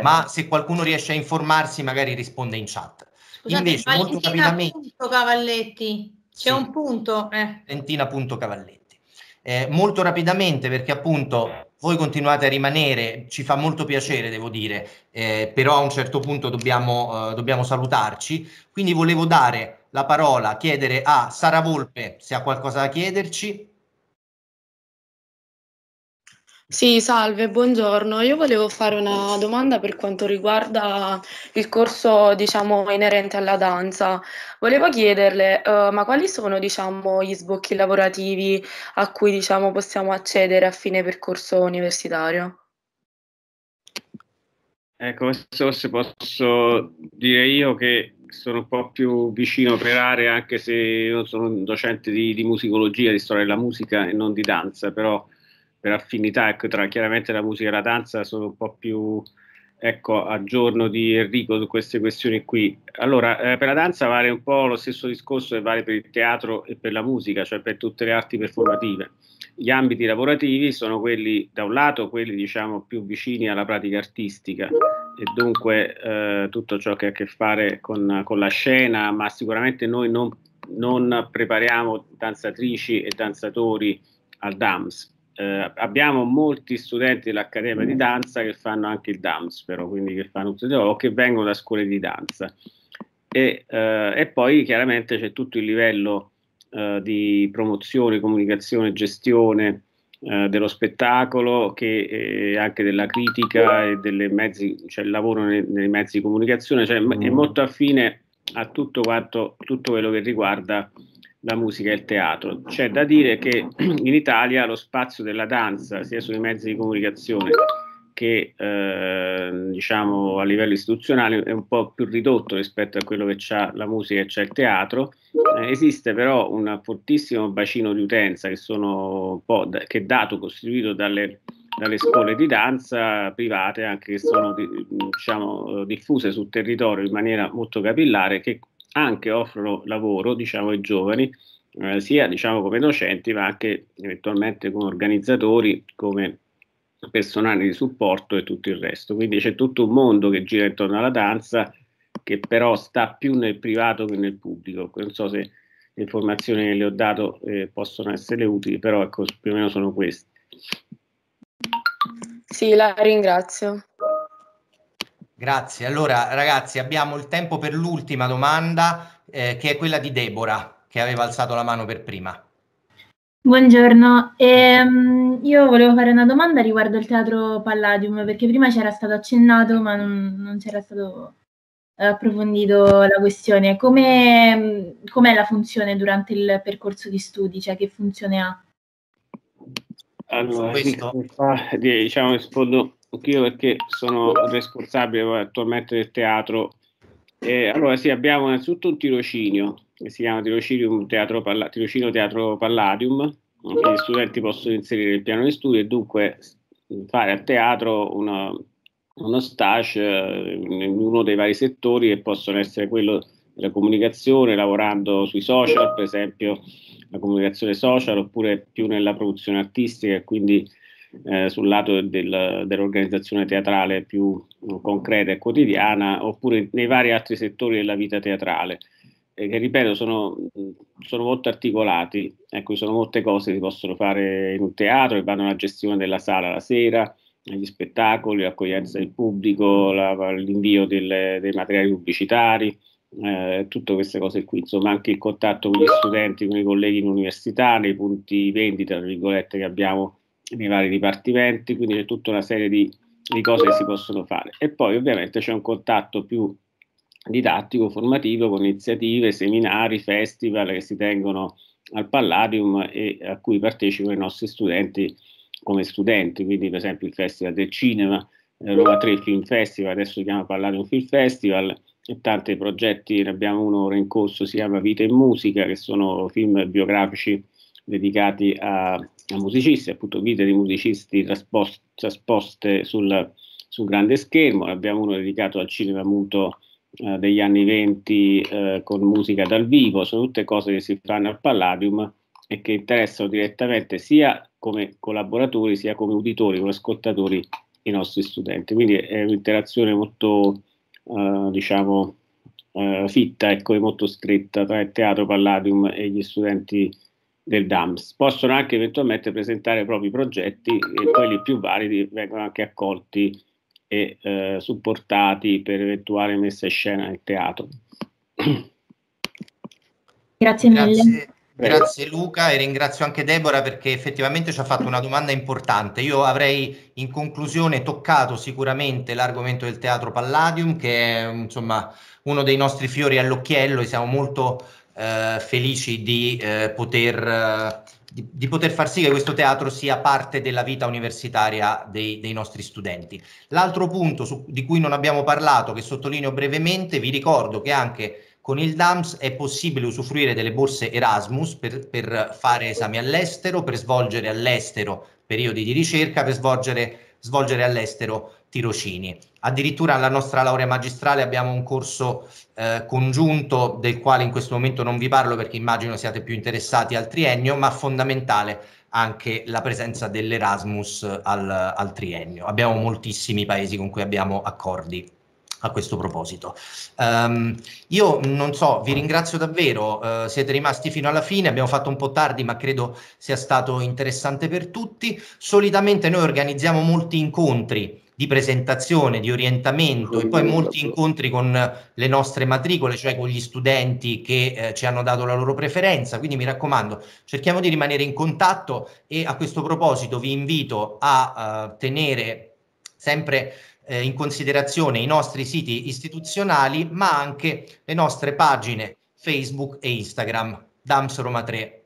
Ma se qualcuno riesce a informarsi, magari risponde in chat. Scusate, Invece, Valentina molto rapidamente. Cavalletti, c'è sì. un punto. Eh. Valentina.cavalletti. Eh, molto rapidamente, perché appunto voi continuate a rimanere, ci fa molto piacere, devo dire, eh, però a un certo punto dobbiamo, eh, dobbiamo, salutarci. Quindi volevo dare la parola, chiedere a Sara Volpe se ha qualcosa da chiederci. Sì, salve, buongiorno. Io volevo fare una domanda per quanto riguarda il corso, diciamo, inerente alla danza. Volevo chiederle, eh, ma quali sono, diciamo, gli sbocchi lavorativi a cui, diciamo, possiamo accedere a fine percorso universitario? Ecco, questo se posso dire io che sono un po' più vicino per area, anche se io sono un docente di, di musicologia, di storia della musica e non di danza, però per affinità ecco, tra chiaramente la musica e la danza sono un po' più ecco, a giorno di Enrico su queste questioni qui. Allora, eh, per la danza vale un po' lo stesso discorso che vale per il teatro e per la musica, cioè per tutte le arti performative. Gli ambiti lavorativi sono quelli, da un lato, quelli diciamo più vicini alla pratica artistica e dunque eh, tutto ciò che ha a che fare con, con la scena, ma sicuramente noi non, non prepariamo danzatrici e danzatori al DAMS eh, abbiamo molti studenti dell'Accademia di mm. Danza che fanno anche il DAMS, però, quindi che fanno un o che vengono da scuole di danza. E, eh, e poi chiaramente c'è tutto il livello eh, di promozione, comunicazione, gestione eh, dello spettacolo che eh, anche della critica e delle mezzi, cioè il lavoro nei, nei mezzi di comunicazione, cioè, mm. è molto affine a tutto quanto tutto quello che riguarda la musica e il teatro. C'è da dire che in Italia lo spazio della danza, sia sui mezzi di comunicazione che eh, diciamo a livello istituzionale è un po' più ridotto rispetto a quello che c'è la musica e c'è il teatro. Eh, esiste però un fortissimo bacino di utenza che, sono da, che è dato, costituito dalle, dalle, scuole di danza private, anche che sono diciamo, diffuse sul territorio in maniera molto capillare, che anche offrono lavoro diciamo, ai giovani, eh, sia diciamo, come docenti, ma anche eventualmente come organizzatori, come personale di supporto e tutto il resto. Quindi c'è tutto un mondo che gira intorno alla danza, che però sta più nel privato che nel pubblico. Non so se le informazioni che le ho dato eh, possono essere utili, però ecco, più o meno sono queste. Sì, la ringrazio. Grazie. Allora, ragazzi, abbiamo il tempo per l'ultima domanda, eh, che è quella di Deborah, che aveva alzato la mano per prima. Buongiorno, ehm, io volevo fare una domanda riguardo il teatro Palladium, perché prima c'era stato accennato, ma non, non c'era stato eh, approfondito la questione. Come, com'è la funzione durante il percorso di studi? Cioè, che funzione ha? Allora, eh, diciamo, rispondo anch'io perché sono responsabile attualmente del teatro. Eh, allora sì, abbiamo innanzitutto un tirocinio che si chiama tirocinio teatro, Palla, tirocinio teatro Palladium, che gli studenti possono inserire il piano di studio e dunque fare a teatro una, uno stage eh, in uno dei vari settori che possono essere quello della comunicazione, lavorando sui social, per esempio la comunicazione social, oppure più nella produzione artistica, quindi eh, sul lato del, dell'organizzazione teatrale più mm, concreta e quotidiana, oppure nei vari altri settori della vita teatrale, eh, che ripeto sono, mm, sono, molto articolati, ecco, sono molte cose che si possono fare in un teatro, che vanno alla gestione della sala la sera, gli spettacoli, l'accoglienza del pubblico, la, l'invio delle, dei materiali pubblicitari, eh, tutte queste cose qui, insomma anche il contatto con gli studenti, con i colleghi in università, nei punti vendita, tra virgolette, che abbiamo nei vari dipartimenti, quindi c'è tutta una serie di, di cose che si possono fare. E poi ovviamente c'è un contatto più didattico, formativo, con iniziative, seminari, festival che si tengono al Palladium e a cui partecipano i nostri studenti come studenti, quindi per esempio il Festival del Cinema, eh, Roma 3 Film Festival, adesso si chiama Palladium Film Festival, e tanti progetti, ne abbiamo uno ora in corso, si chiama Vita e Musica, che sono film biografici dedicati a, a musicisti, appunto vite di musicisti traspost, trasposte sul, sul, grande schermo, abbiamo uno dedicato al cinema muto eh, degli anni venti eh, con musica dal vivo, sono tutte cose che si fanno al Palladium e che interessano direttamente sia come collaboratori sia come uditori, come ascoltatori i nostri studenti. Quindi è un'interazione molto, eh, diciamo, eh, fitta, ecco, molto stretta tra il teatro Palladium e gli studenti del DAMS. Possono anche eventualmente presentare i propri progetti e quelli più validi vengono anche accolti e eh, supportati per eventuali messe in scena nel teatro. Grazie mille. Grazie. Grazie Luca e ringrazio anche Deborah perché effettivamente ci ha fatto una domanda importante. Io avrei in conclusione toccato sicuramente l'argomento del teatro Palladium che è insomma uno dei nostri fiori all'occhiello e siamo molto eh, felici di, eh, poter, eh, di, di, poter, far sì che questo teatro sia parte della vita universitaria dei, dei nostri studenti. L'altro punto su, di cui non abbiamo parlato, che sottolineo brevemente, vi ricordo che anche con il DAMS è possibile usufruire delle borse Erasmus per, per fare esami all'estero, per svolgere all'estero periodi di ricerca, per svolgere, svolgere all'estero tirocini. Addirittura alla nostra laurea magistrale abbiamo un corso eh, congiunto del quale in questo momento non vi parlo perché immagino siate più interessati al triennio, ma fondamentale anche la presenza dell'Erasmus al, al triennio. Abbiamo moltissimi paesi con cui abbiamo accordi a questo proposito. Um, io non so, vi ringrazio davvero, uh, siete rimasti fino alla fine, abbiamo fatto un po' tardi ma credo sia stato interessante per tutti. Solitamente noi organizziamo molti incontri di presentazione, di orientamento e poi molti incontri con le nostre matricole, cioè con gli studenti che eh, ci hanno dato la loro preferenza. Quindi mi raccomando, cerchiamo di rimanere in contatto e a questo proposito vi invito a uh, tenere sempre eh, in considerazione i nostri siti istituzionali, ma anche le nostre pagine Facebook e Instagram. Dams Roma 3.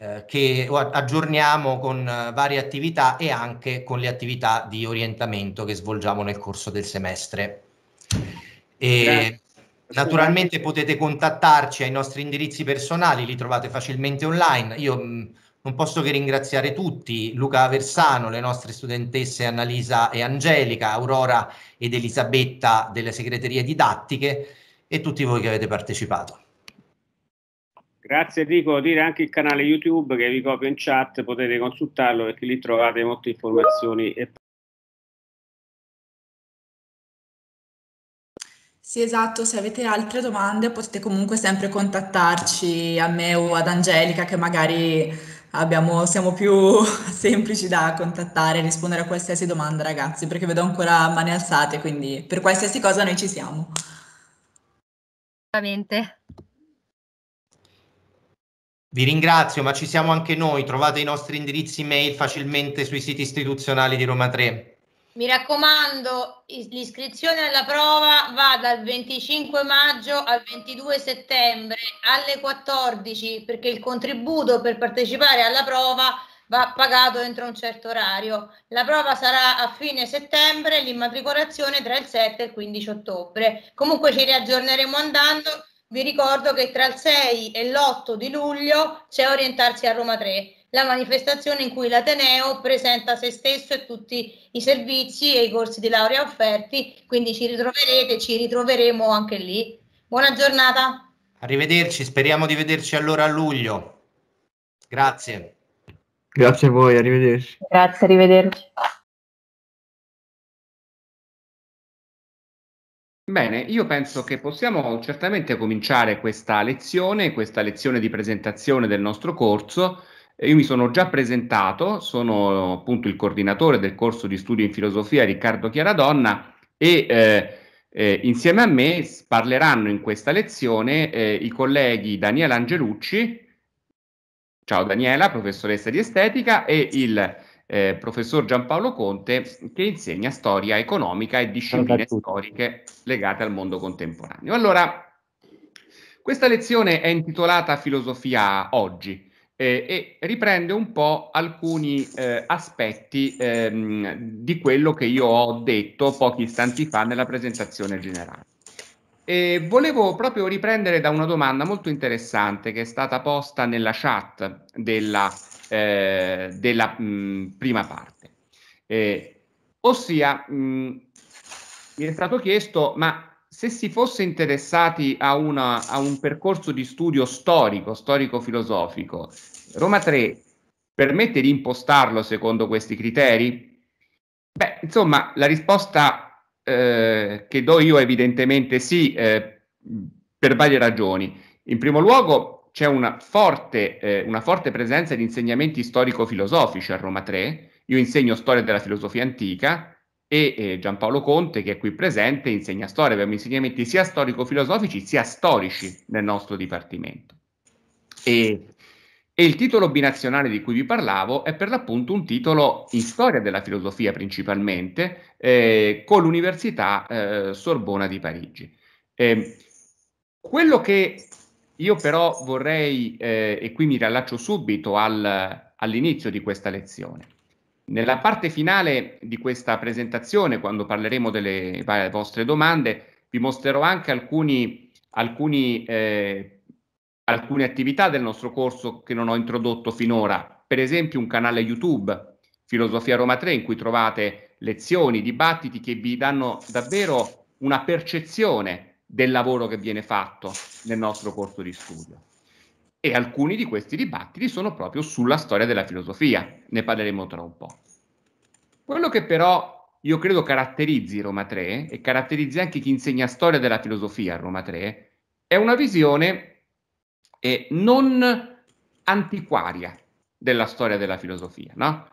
Eh, che aggiorniamo con eh, varie attività e anche con le attività di orientamento che svolgiamo nel corso del semestre. E naturalmente potete contattarci ai nostri indirizzi personali, li trovate facilmente online. Io mm, non posso che ringraziare tutti, Luca Aversano, le nostre studentesse Annalisa e Angelica, Aurora ed Elisabetta delle segreterie didattiche e tutti voi che avete partecipato. Grazie Enrico, dire anche il canale YouTube che vi copio in chat, potete consultarlo perché lì trovate molte informazioni. E... Sì, esatto, se avete altre domande potete comunque sempre contattarci a me o ad Angelica che magari abbiamo, siamo più semplici da contattare e rispondere a qualsiasi domanda ragazzi, perché vedo ancora mani alzate, quindi per qualsiasi cosa noi ci siamo. Veramente. Vi ringrazio, ma ci siamo anche noi. Trovate i nostri indirizzi mail facilmente sui siti istituzionali di Roma 3. Mi raccomando, l'iscrizione alla prova va dal 25 maggio al 22 settembre alle 14 perché il contributo per partecipare alla prova va pagato entro un certo orario. La prova sarà a fine settembre, l'immatricolazione tra il 7 e il 15 ottobre. Comunque ci riaggiorneremo andando vi ricordo che tra il 6 e l'8 di luglio c'è Orientarsi a Roma 3, la manifestazione in cui l'Ateneo presenta se stesso e tutti i servizi e i corsi di laurea offerti, quindi ci ritroverete, ci ritroveremo anche lì. Buona giornata. Arrivederci, speriamo di vederci allora a luglio. Grazie. Grazie a voi, arrivederci. Grazie, arrivederci. Bene, io penso che possiamo certamente cominciare questa lezione, questa lezione di presentazione del nostro corso. Io mi sono già presentato, sono appunto il coordinatore del corso di studio in filosofia Riccardo Chiaradonna e eh, eh, insieme a me parleranno in questa lezione eh, i colleghi Daniela Angelucci, ciao Daniela, professoressa di estetica, e il eh, professor Giampaolo Conte, che insegna storia economica e discipline storiche legate al mondo contemporaneo. Allora, questa lezione è intitolata Filosofia oggi eh, e riprende un po' alcuni eh, aspetti ehm, di quello che io ho detto pochi istanti fa nella presentazione generale. E volevo proprio riprendere da una domanda molto interessante che è stata posta nella chat della eh, della mh, mm, prima parte. Eh, ossia, mh, mm, mi è stato chiesto, ma se si fosse interessati a, una, a un percorso di studio storico, storico-filosofico, Roma 3 permette di impostarlo secondo questi criteri? Beh, insomma, la risposta eh, che do io è evidentemente sì, eh, per varie ragioni. In primo luogo, c'è una forte, eh, una forte presenza di insegnamenti storico-filosofici a Roma 3. Io insegno storia della filosofia antica e eh, Giampaolo Conte, che è qui presente, insegna storia. Abbiamo insegnamenti sia storico-filosofici sia storici nel nostro dipartimento. E, e il titolo binazionale di cui vi parlavo è per l'appunto un titolo in storia della filosofia principalmente, eh, con l'Università eh, Sorbona di Parigi. Eh, quello che io però vorrei, eh, e qui mi riallaccio subito al, all'inizio di questa lezione. Nella parte finale di questa presentazione, quando parleremo delle vostre domande, vi mostrerò anche alcuni, alcuni, eh, alcune attività del nostro corso che non ho introdotto finora. Per esempio un canale YouTube, Filosofia Roma 3, in cui trovate lezioni, dibattiti che vi danno davvero una percezione del lavoro che viene fatto nel nostro corso di studio. E alcuni di questi dibattiti sono proprio sulla storia della filosofia, ne parleremo tra un po'. Quello che però io credo caratterizzi Roma 3 e caratterizzi anche chi insegna storia della filosofia a Roma 3 è una visione eh, non antiquaria della storia della filosofia. No?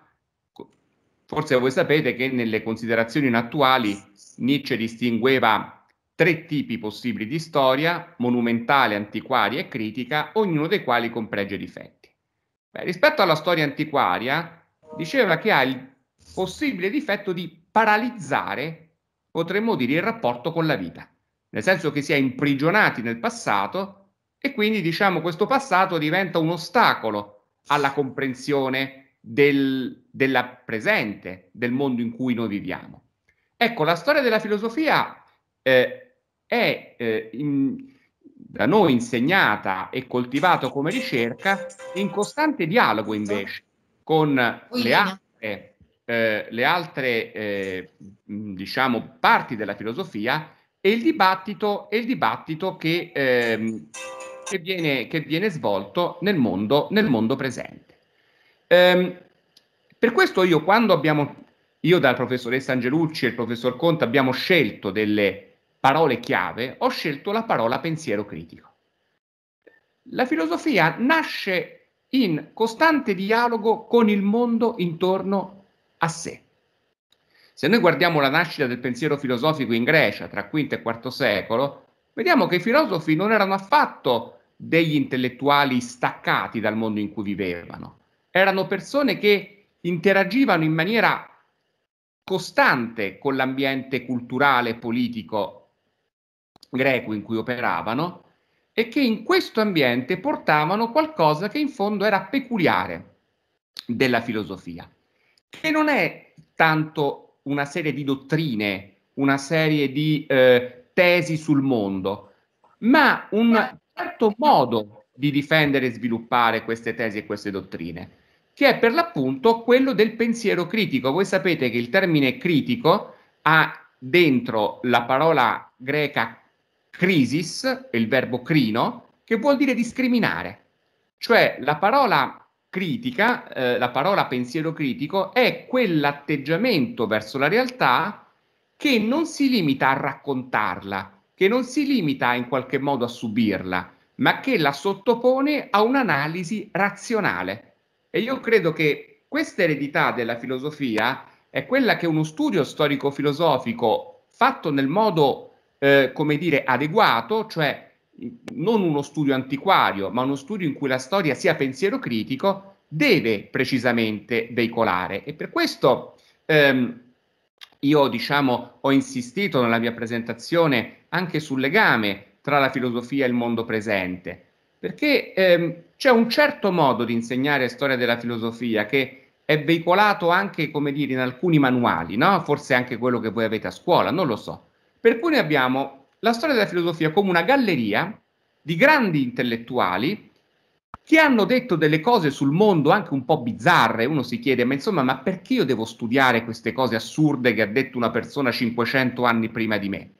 Forse voi sapete che nelle considerazioni attuali Nietzsche distingueva tre tipi possibili di storia, monumentale, antiquaria e critica, ognuno dei quali con pregi e difetti. Beh, rispetto alla storia antiquaria, diceva che ha il possibile difetto di paralizzare, potremmo dire, il rapporto con la vita, nel senso che si è imprigionati nel passato e quindi diciamo questo passato diventa un ostacolo alla comprensione del, della presente, del mondo in cui noi viviamo. Ecco, la storia della filosofia eh, è eh, in, da noi insegnata e coltivata come ricerca in costante dialogo invece con le altre, eh, le altre eh, diciamo, parti della filosofia e il dibattito, e il dibattito che, ehm, che, viene, che, viene, svolto nel mondo, nel mondo presente. Ehm, per questo io quando abbiamo, io dal professoressa Angelucci e il professor Conte abbiamo scelto delle parole chiave, ho scelto la parola pensiero critico. La filosofia nasce in costante dialogo con il mondo intorno a sé. Se noi guardiamo la nascita del pensiero filosofico in Grecia tra V e IV secolo, vediamo che i filosofi non erano affatto degli intellettuali staccati dal mondo in cui vivevano, erano persone che interagivano in maniera costante con l'ambiente culturale, politico greco in cui operavano e che in questo ambiente portavano qualcosa che in fondo era peculiare della filosofia, che non è tanto una serie di dottrine, una serie di eh, tesi sul mondo, ma un certo modo di difendere e sviluppare queste tesi e queste dottrine, che è per l'appunto quello del pensiero critico. Voi sapete che il termine critico ha dentro la parola greca crisis è il verbo crino, che vuol dire discriminare. Cioè la parola critica, eh, la parola pensiero critico è quell'atteggiamento verso la realtà che non si limita a raccontarla, che non si limita in qualche modo a subirla, ma che la sottopone a un'analisi razionale. E io credo che questa eredità della filosofia è quella che uno studio storico-filosofico fatto nel modo eh, come dire, adeguato, cioè non uno studio antiquario, ma uno studio in cui la storia sia pensiero critico, deve precisamente veicolare. E per questo ehm, io, diciamo, ho insistito nella mia presentazione anche sul legame tra la filosofia e il mondo presente, perché ehm, c'è un certo modo di insegnare storia della filosofia che è veicolato anche, come dire, in alcuni manuali, no? forse anche quello che voi avete a scuola, non lo so. Per cui noi abbiamo la storia della filosofia come una galleria di grandi intellettuali che hanno detto delle cose sul mondo anche un po' bizzarre. Uno si chiede, ma insomma, ma perché io devo studiare queste cose assurde che ha detto una persona 500 anni prima di me?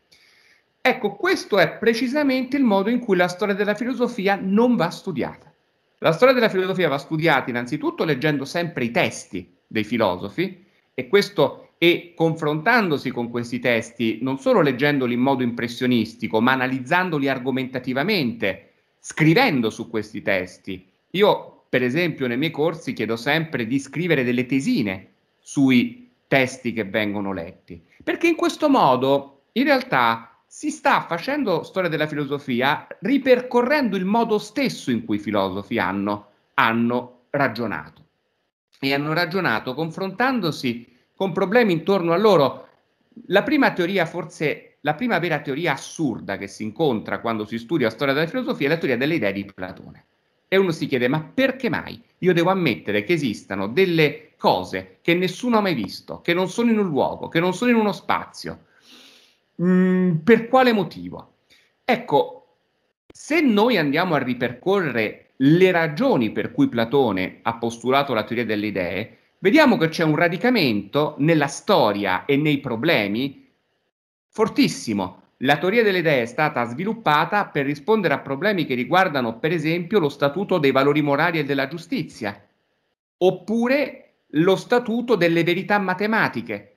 Ecco, questo è precisamente il modo in cui la storia della filosofia non va studiata. La storia della filosofia va studiata innanzitutto leggendo sempre i testi dei filosofi, e questo è e confrontandosi con questi testi, non solo leggendoli in modo impressionistico, ma analizzandoli argomentativamente, scrivendo su questi testi. Io, per esempio, nei miei corsi chiedo sempre di scrivere delle tesine sui testi che vengono letti, perché in questo modo, in realtà, si sta facendo storia della filosofia ripercorrendo il modo stesso in cui i filosofi hanno, hanno ragionato. E hanno ragionato confrontandosi con problemi intorno a loro. La prima teoria, forse la prima vera teoria assurda che si incontra quando si studia la storia della filosofia è la teoria delle idee di Platone. E uno si chiede, ma perché mai io devo ammettere che esistano delle cose che nessuno ha mai visto, che non sono in un luogo, che non sono in uno spazio? Mm, per quale motivo? Ecco, se noi andiamo a ripercorrere le ragioni per cui Platone ha postulato la teoria delle idee, vediamo che c'è un radicamento nella storia e nei problemi fortissimo. La teoria delle idee è stata sviluppata per rispondere a problemi che riguardano, per esempio, lo statuto dei valori morali e della giustizia, oppure lo statuto delle verità matematiche.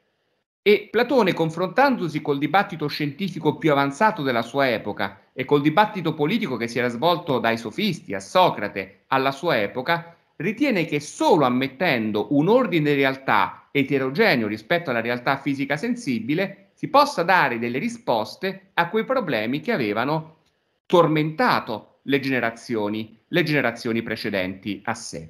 E Platone, confrontandosi col dibattito scientifico più avanzato della sua epoca e col dibattito politico che si era svolto dai sofisti a Socrate alla sua epoca, ritiene che solo ammettendo un ordine di realtà eterogeneo rispetto alla realtà fisica sensibile si possa dare delle risposte a quei problemi che avevano tormentato le generazioni, le generazioni precedenti a sé.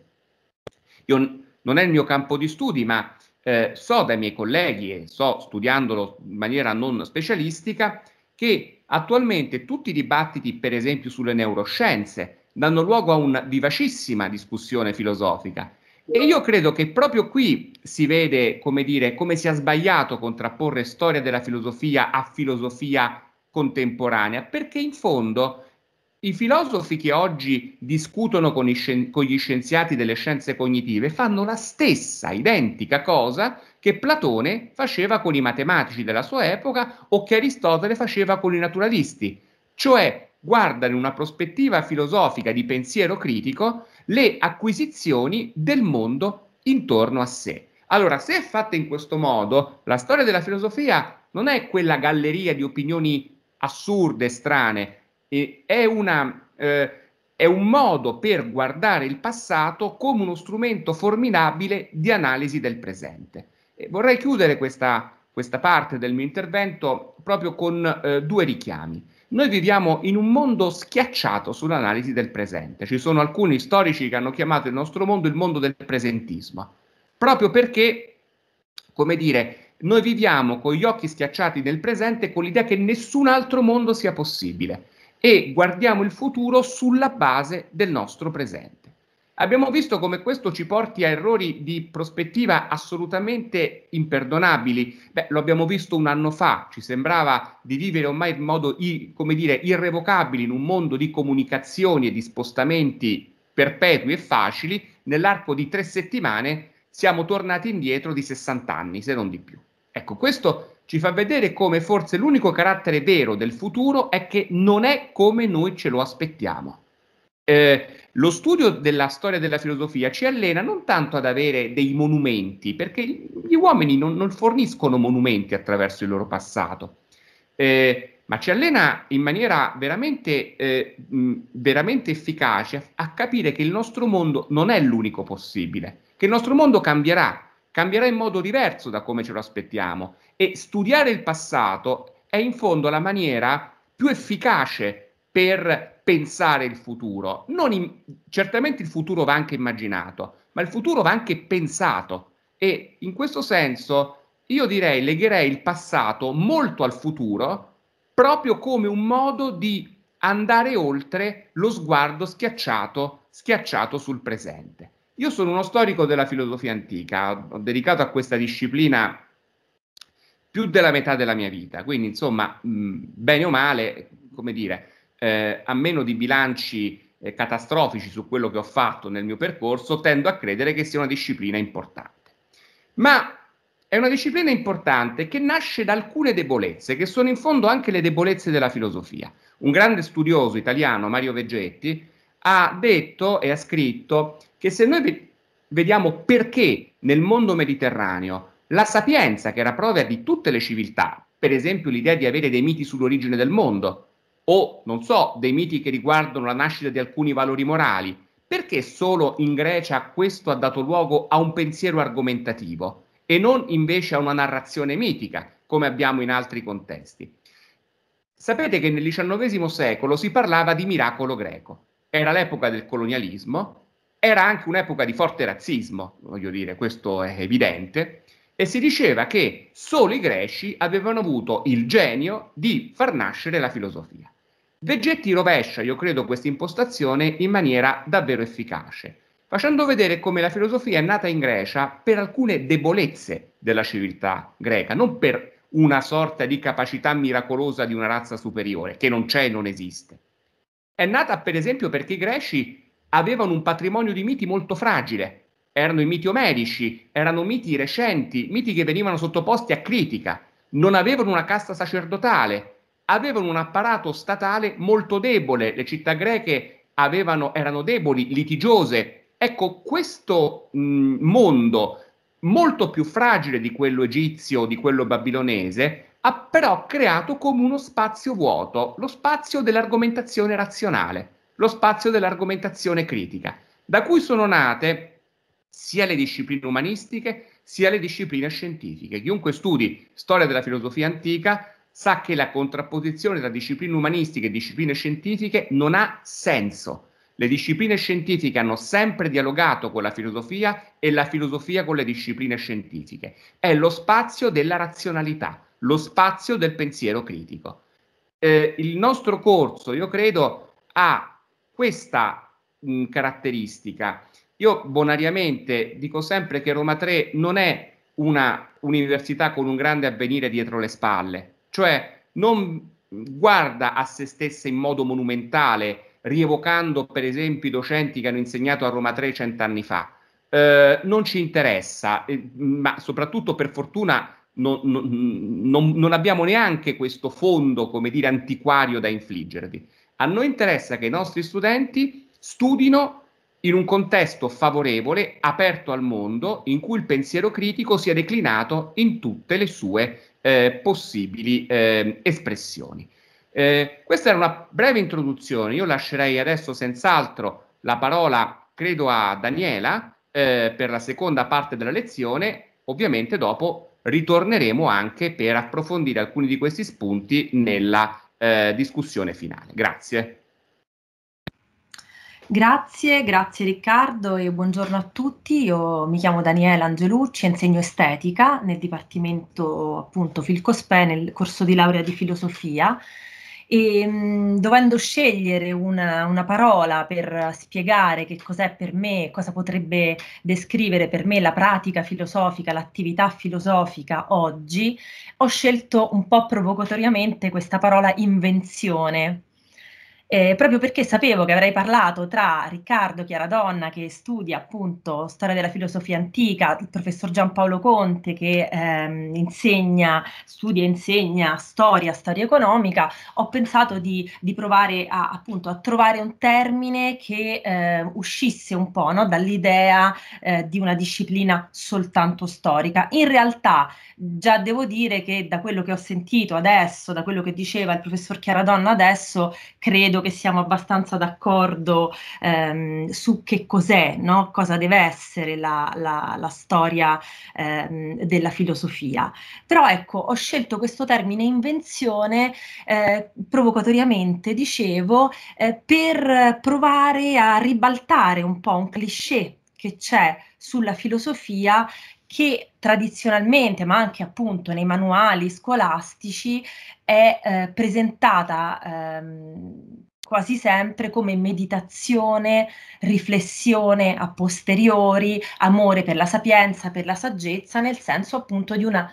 Io, non è il mio campo di studi, ma eh, so dai miei colleghi e so studiandolo in maniera non specialistica che attualmente tutti i dibattiti, per esempio, sulle neuroscienze, danno luogo a una vivacissima discussione filosofica. E io credo che proprio qui si vede, come dire, come sia sbagliato contrapporre storia della filosofia a filosofia contemporanea, perché in fondo i filosofi che oggi discutono con, scien- con, gli scienziati delle scienze cognitive fanno la stessa identica cosa che Platone faceva con i matematici della sua epoca o che Aristotele faceva con i naturalisti, cioè guarda in una prospettiva filosofica di pensiero critico le acquisizioni del mondo intorno a sé. Allora, se è fatta in questo modo, la storia della filosofia non è quella galleria di opinioni assurde, strane, è, una, eh, è un modo per guardare il passato come uno strumento formidabile di analisi del presente. E vorrei chiudere questa, questa parte del mio intervento proprio con eh, due richiami. Noi viviamo in un mondo schiacciato sull'analisi del presente. Ci sono alcuni storici che hanno chiamato il nostro mondo il mondo del presentismo, proprio perché, come dire, noi viviamo con gli occhi schiacciati nel presente con l'idea che nessun altro mondo sia possibile e guardiamo il futuro sulla base del nostro presente. Abbiamo visto come questo ci porti a errori di prospettiva assolutamente imperdonabili. Beh, lo abbiamo visto un anno fa, ci sembrava di vivere ormai in modo, come dire, irrevocabile in un mondo di comunicazioni e di spostamenti perpetui e facili. Nell'arco di tre settimane siamo tornati indietro di 60 anni, se non di più. Ecco, questo ci fa vedere come forse l'unico carattere vero del futuro è che non è come noi ce lo aspettiamo eh, lo studio della storia della filosofia ci allena non tanto ad avere dei monumenti, perché gli uomini non, non forniscono monumenti attraverso il loro passato, eh, ma ci allena in maniera veramente, eh, mh, veramente efficace a, a capire che il nostro mondo non è l'unico possibile, che il nostro mondo cambierà, cambierà in modo diverso da come ce lo aspettiamo e studiare il passato è in fondo la maniera più efficace per pensare il futuro. In, certamente il futuro va anche immaginato, ma il futuro va anche pensato. E in questo senso io direi legherei il passato molto al futuro proprio come un modo di andare oltre lo sguardo schiacciato, schiacciato sul presente. Io sono uno storico della filosofia antica, ho dedicato a questa disciplina più della metà della mia vita, quindi insomma, mh, bene o male, come dire, eh, a meno di bilanci eh, catastrofici su quello che ho fatto nel mio percorso, tendo a credere che sia una disciplina importante. Ma è una disciplina importante che nasce da alcune debolezze, che sono in fondo anche le debolezze della filosofia. Un grande studioso italiano, Mario Veggetti, ha detto e ha scritto che se noi vediamo perché nel mondo mediterraneo la sapienza che era propria di tutte le civiltà, per esempio l'idea di avere dei miti sull'origine del mondo, o, non so, dei miti che riguardano la nascita di alcuni valori morali, perché solo in Grecia questo ha dato luogo a un pensiero argomentativo e non invece a una narrazione mitica, come abbiamo in altri contesti? Sapete che nel XIX secolo si parlava di miracolo greco, era l'epoca del colonialismo, era anche un'epoca di forte razzismo, voglio dire, questo è evidente, e si diceva che solo i greci avevano avuto il genio di far nascere la filosofia. Veggetti rovescia, io credo, questa impostazione in maniera davvero efficace, facendo vedere come la filosofia è nata in Grecia per alcune debolezze della civiltà greca, non per una sorta di capacità miracolosa di una razza superiore, che non c'è e non esiste. È nata per esempio perché i greci avevano un patrimonio di miti molto fragile, erano i miti omerici, erano miti recenti, miti che venivano sottoposti a critica, non avevano una casta sacerdotale, avevano un apparato statale molto debole, le città greche avevano, erano deboli, litigiose. Ecco, questo mh, mondo molto più fragile di quello egizio, di quello babilonese, ha però creato come uno spazio vuoto, lo spazio dell'argomentazione razionale, lo spazio dell'argomentazione critica, da cui sono nate sia le discipline umanistiche sia le discipline scientifiche. Chiunque studi storia della filosofia antica sa che la contrapposizione tra discipline umanistiche e discipline scientifiche non ha senso. Le discipline scientifiche hanno sempre dialogato con la filosofia e la filosofia con le discipline scientifiche. È lo spazio della razionalità, lo spazio del pensiero critico. Eh, il nostro corso, io credo, ha questa mh, caratteristica. Io bonariamente dico sempre che Roma 3 non è una università con un grande avvenire dietro le spalle, cioè non guarda a se stessa in modo monumentale, rievocando per esempio i docenti che hanno insegnato a Roma 3 cent'anni fa. Eh, non ci interessa, eh, ma soprattutto per fortuna non, non, non, abbiamo neanche questo fondo, come dire, antiquario da infliggervi. A noi interessa che i nostri studenti studino in un contesto favorevole, aperto al mondo, in cui il pensiero critico sia declinato in tutte le sue dimensioni eh, possibili eh, espressioni. Eh, questa era una breve introduzione, io lascerei adesso senz'altro la parola, credo, a Daniela eh, per la seconda parte della lezione, ovviamente dopo ritorneremo anche per approfondire alcuni di questi spunti nella eh, discussione finale. Grazie. Grazie, grazie Riccardo e buongiorno a tutti. Io mi chiamo Daniela Angelucci, insegno estetica nel dipartimento appunto Filcospè nel corso di laurea di filosofia e mh, mm, dovendo scegliere una, una, parola per spiegare che cos'è per me, cosa potrebbe descrivere per me la pratica filosofica, l'attività filosofica oggi, ho scelto un po' provocatoriamente questa parola invenzione eh, proprio perché sapevo che avrei parlato tra Riccardo Chiaradonna che studia appunto storia della filosofia antica, il professor Giampaolo Conte che ehm, insegna, studia e insegna storia, storia economica, ho pensato di, di provare a, appunto a trovare un termine che eh, uscisse un po' no? dall'idea eh, di una disciplina soltanto storica. In realtà già devo dire che da quello che ho sentito adesso, da quello che diceva il professor Chiaradonna adesso, credo credo che siamo abbastanza d'accordo ehm, su che cos'è, no? cosa deve essere la, la, la storia ehm, della filosofia. Però ecco, ho scelto questo termine invenzione eh, provocatoriamente, dicevo, eh, per provare a ribaltare un po' un cliché che c'è sulla filosofia che tradizionalmente, ma anche appunto nei manuali scolastici, è eh, presentata ehm, quasi sempre come meditazione, riflessione a posteriori, amore per la sapienza, per la saggezza, nel senso appunto di una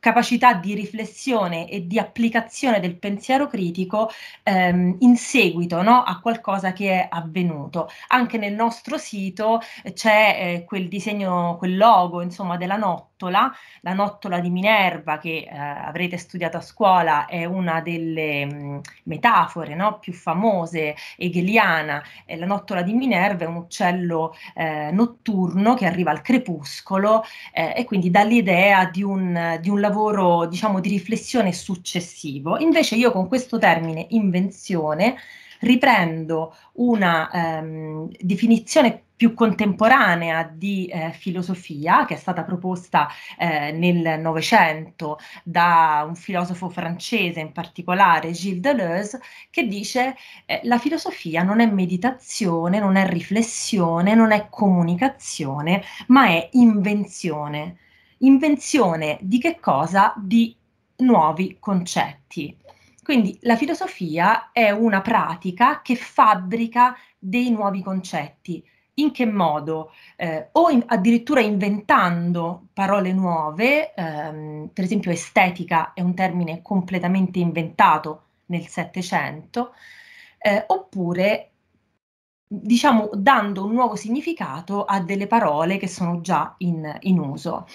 capacità di riflessione e di applicazione del pensiero critico ehm, in seguito no, a qualcosa che è avvenuto. Anche nel nostro sito c'è eh, quel disegno, quel logo insomma, della notte nottola, la nottola di Minerva che eh, avrete studiato a scuola è una delle mh, mm, metafore no? più famose hegeliana, eh, la nottola di Minerva è un uccello eh, notturno che arriva al crepuscolo eh, e quindi dà l'idea di un, di un lavoro diciamo di riflessione successivo. Invece io con questo termine invenzione riprendo una ehm, definizione più contemporanea di eh, filosofia che è stata proposta eh, nel Novecento da un filosofo francese in particolare Gilles Deleuze che dice eh, la filosofia non è meditazione, non è riflessione, non è comunicazione, ma è invenzione. Invenzione di che cosa? Di nuovi concetti. Quindi la filosofia è una pratica che fabbrica dei nuovi concetti, in che modo? Eh, o in, addirittura inventando parole nuove, ehm, per esempio estetica è un termine completamente inventato nel Settecento, eh, oppure diciamo dando un nuovo significato a delle parole che sono già in, in uso.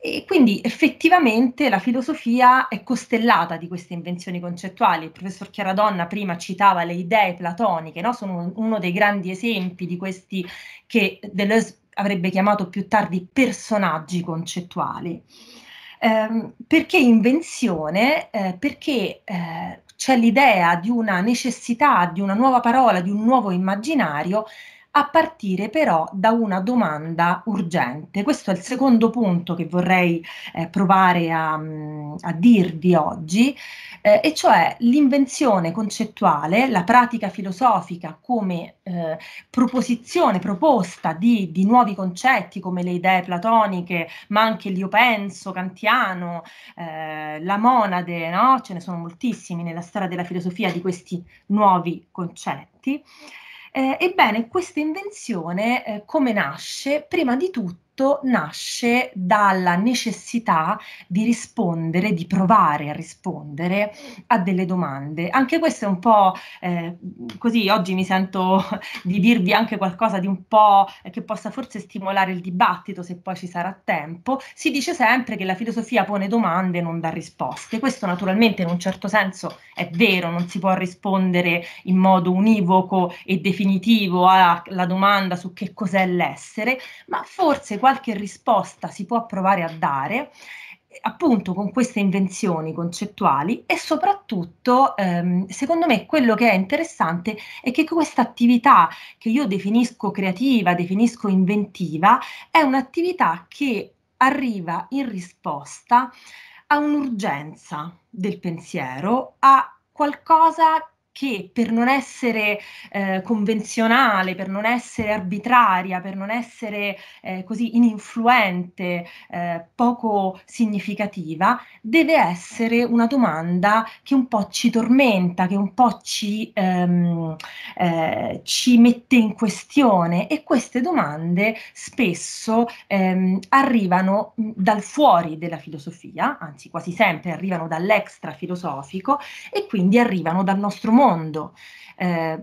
E quindi effettivamente la filosofia è costellata di queste invenzioni concettuali. Il professor Chiaradonna prima citava le idee platoniche, no? sono uno dei grandi esempi di questi che Deleuze avrebbe chiamato più tardi personaggi concettuali. Eh, perché invenzione? Eh, perché eh, c'è l'idea di una necessità, di una nuova parola, di un nuovo immaginario a partire però da una domanda urgente. Questo è il secondo punto che vorrei eh, provare a, mm, a, dirvi oggi, eh, e cioè l'invenzione concettuale, la pratica filosofica come eh, proposizione, proposta di, di, nuovi concetti come le idee platoniche, ma anche l'io penso, kantiano, eh, la monade, no? ce ne sono moltissimi nella storia della filosofia di questi nuovi concetti eh, ebbene, questa invenzione eh, come nasce? Prima di tutto tutto nasce dalla necessità di rispondere, di provare a rispondere a delle domande. Anche questo è un po' eh, così, oggi mi sento di dirvi anche qualcosa di un po' eh, che possa forse stimolare il dibattito se poi ci sarà tempo. Si dice sempre che la filosofia pone domande e non dà risposte. Questo naturalmente in un certo senso è vero, non si può rispondere in modo univoco e definitivo alla domanda su che cos'è l'essere, ma forse quando qualche risposta si può provare a dare appunto con queste invenzioni concettuali e soprattutto ehm, secondo me quello che è interessante è che questa attività che io definisco creativa, definisco inventiva, è un'attività che arriva in risposta a un'urgenza del pensiero, a qualcosa che che per non essere eh, convenzionale, per non essere arbitraria, per non essere eh, così ininfluente, eh, poco significativa, deve essere una domanda che un po' ci tormenta, che un po' ci, ehm, eh, ci mette in questione e queste domande spesso ehm, arrivano dal fuori della filosofia, anzi quasi sempre arrivano dall'extra filosofico e quindi arrivano dal nostro mondo fondo. Eh,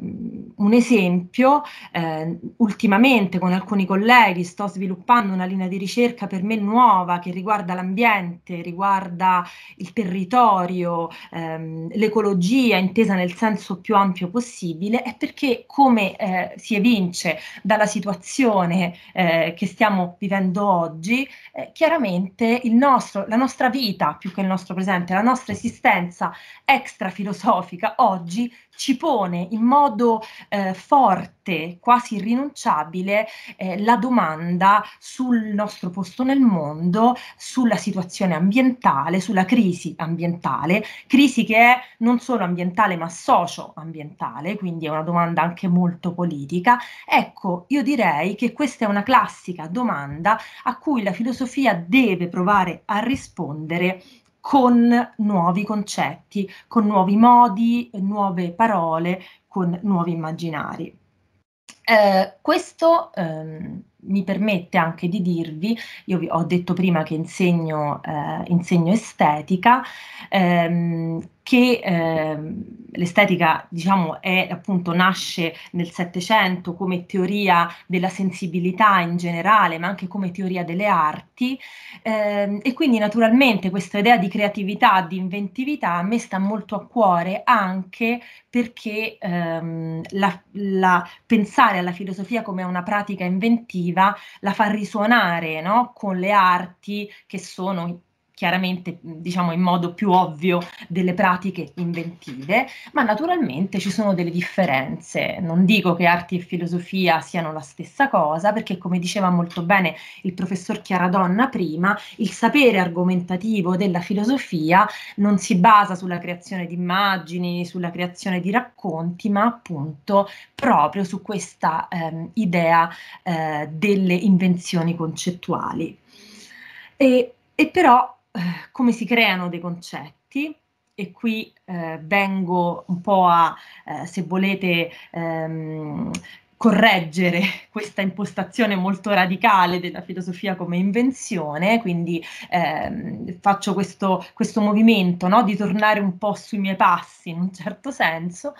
un esempio, eh, ultimamente con alcuni colleghi sto sviluppando una linea di ricerca per me nuova che riguarda l'ambiente, riguarda il territorio, ehm, l'ecologia intesa nel senso più ampio possibile, è perché come eh, si evince dalla situazione eh, che stiamo vivendo oggi, eh, chiaramente nostro, la nostra vita, più che il nostro presente, la nostra esistenza extrafilosofica oggi ci pone in modo eh, forte, quasi irrinunciabile, eh, la domanda sul nostro posto nel mondo, sulla situazione ambientale, sulla crisi ambientale, crisi che è non solo ambientale ma socio-ambientale, quindi è una domanda anche molto politica. Ecco, io direi che questa è una classica domanda a cui la filosofia deve provare a rispondere con nuovi concetti, con nuovi modi, nuove parole, con nuovi immaginari. Eh, questo ehm, mi permette anche di dirvi, io vi ho detto prima che insegno, eh, insegno estetica, ehm, che eh, l'estetica diciamo è appunto nasce nel Settecento come teoria della sensibilità in generale ma anche come teoria delle arti eh, e quindi naturalmente questa idea di creatività, di inventività a me sta molto a cuore anche perché ehm, la, la, pensare alla filosofia come una pratica inventiva la fa risuonare no? con le arti che sono chiaramente diciamo in modo più ovvio delle pratiche inventive, ma naturalmente ci sono delle differenze. Non dico che arti e filosofia siano la stessa cosa, perché come diceva molto bene il professor Chiaradonna prima, il sapere argomentativo della filosofia non si basa sulla creazione di immagini, sulla creazione di racconti, ma appunto proprio su questa ehm, idea eh, delle invenzioni concettuali. E, e però eh, come si creano dei concetti e qui eh, vengo un po' a, eh, se volete, ehm, correggere questa impostazione molto radicale della filosofia come invenzione, quindi ehm, faccio questo, questo movimento no? di tornare un po' sui miei passi in un certo senso,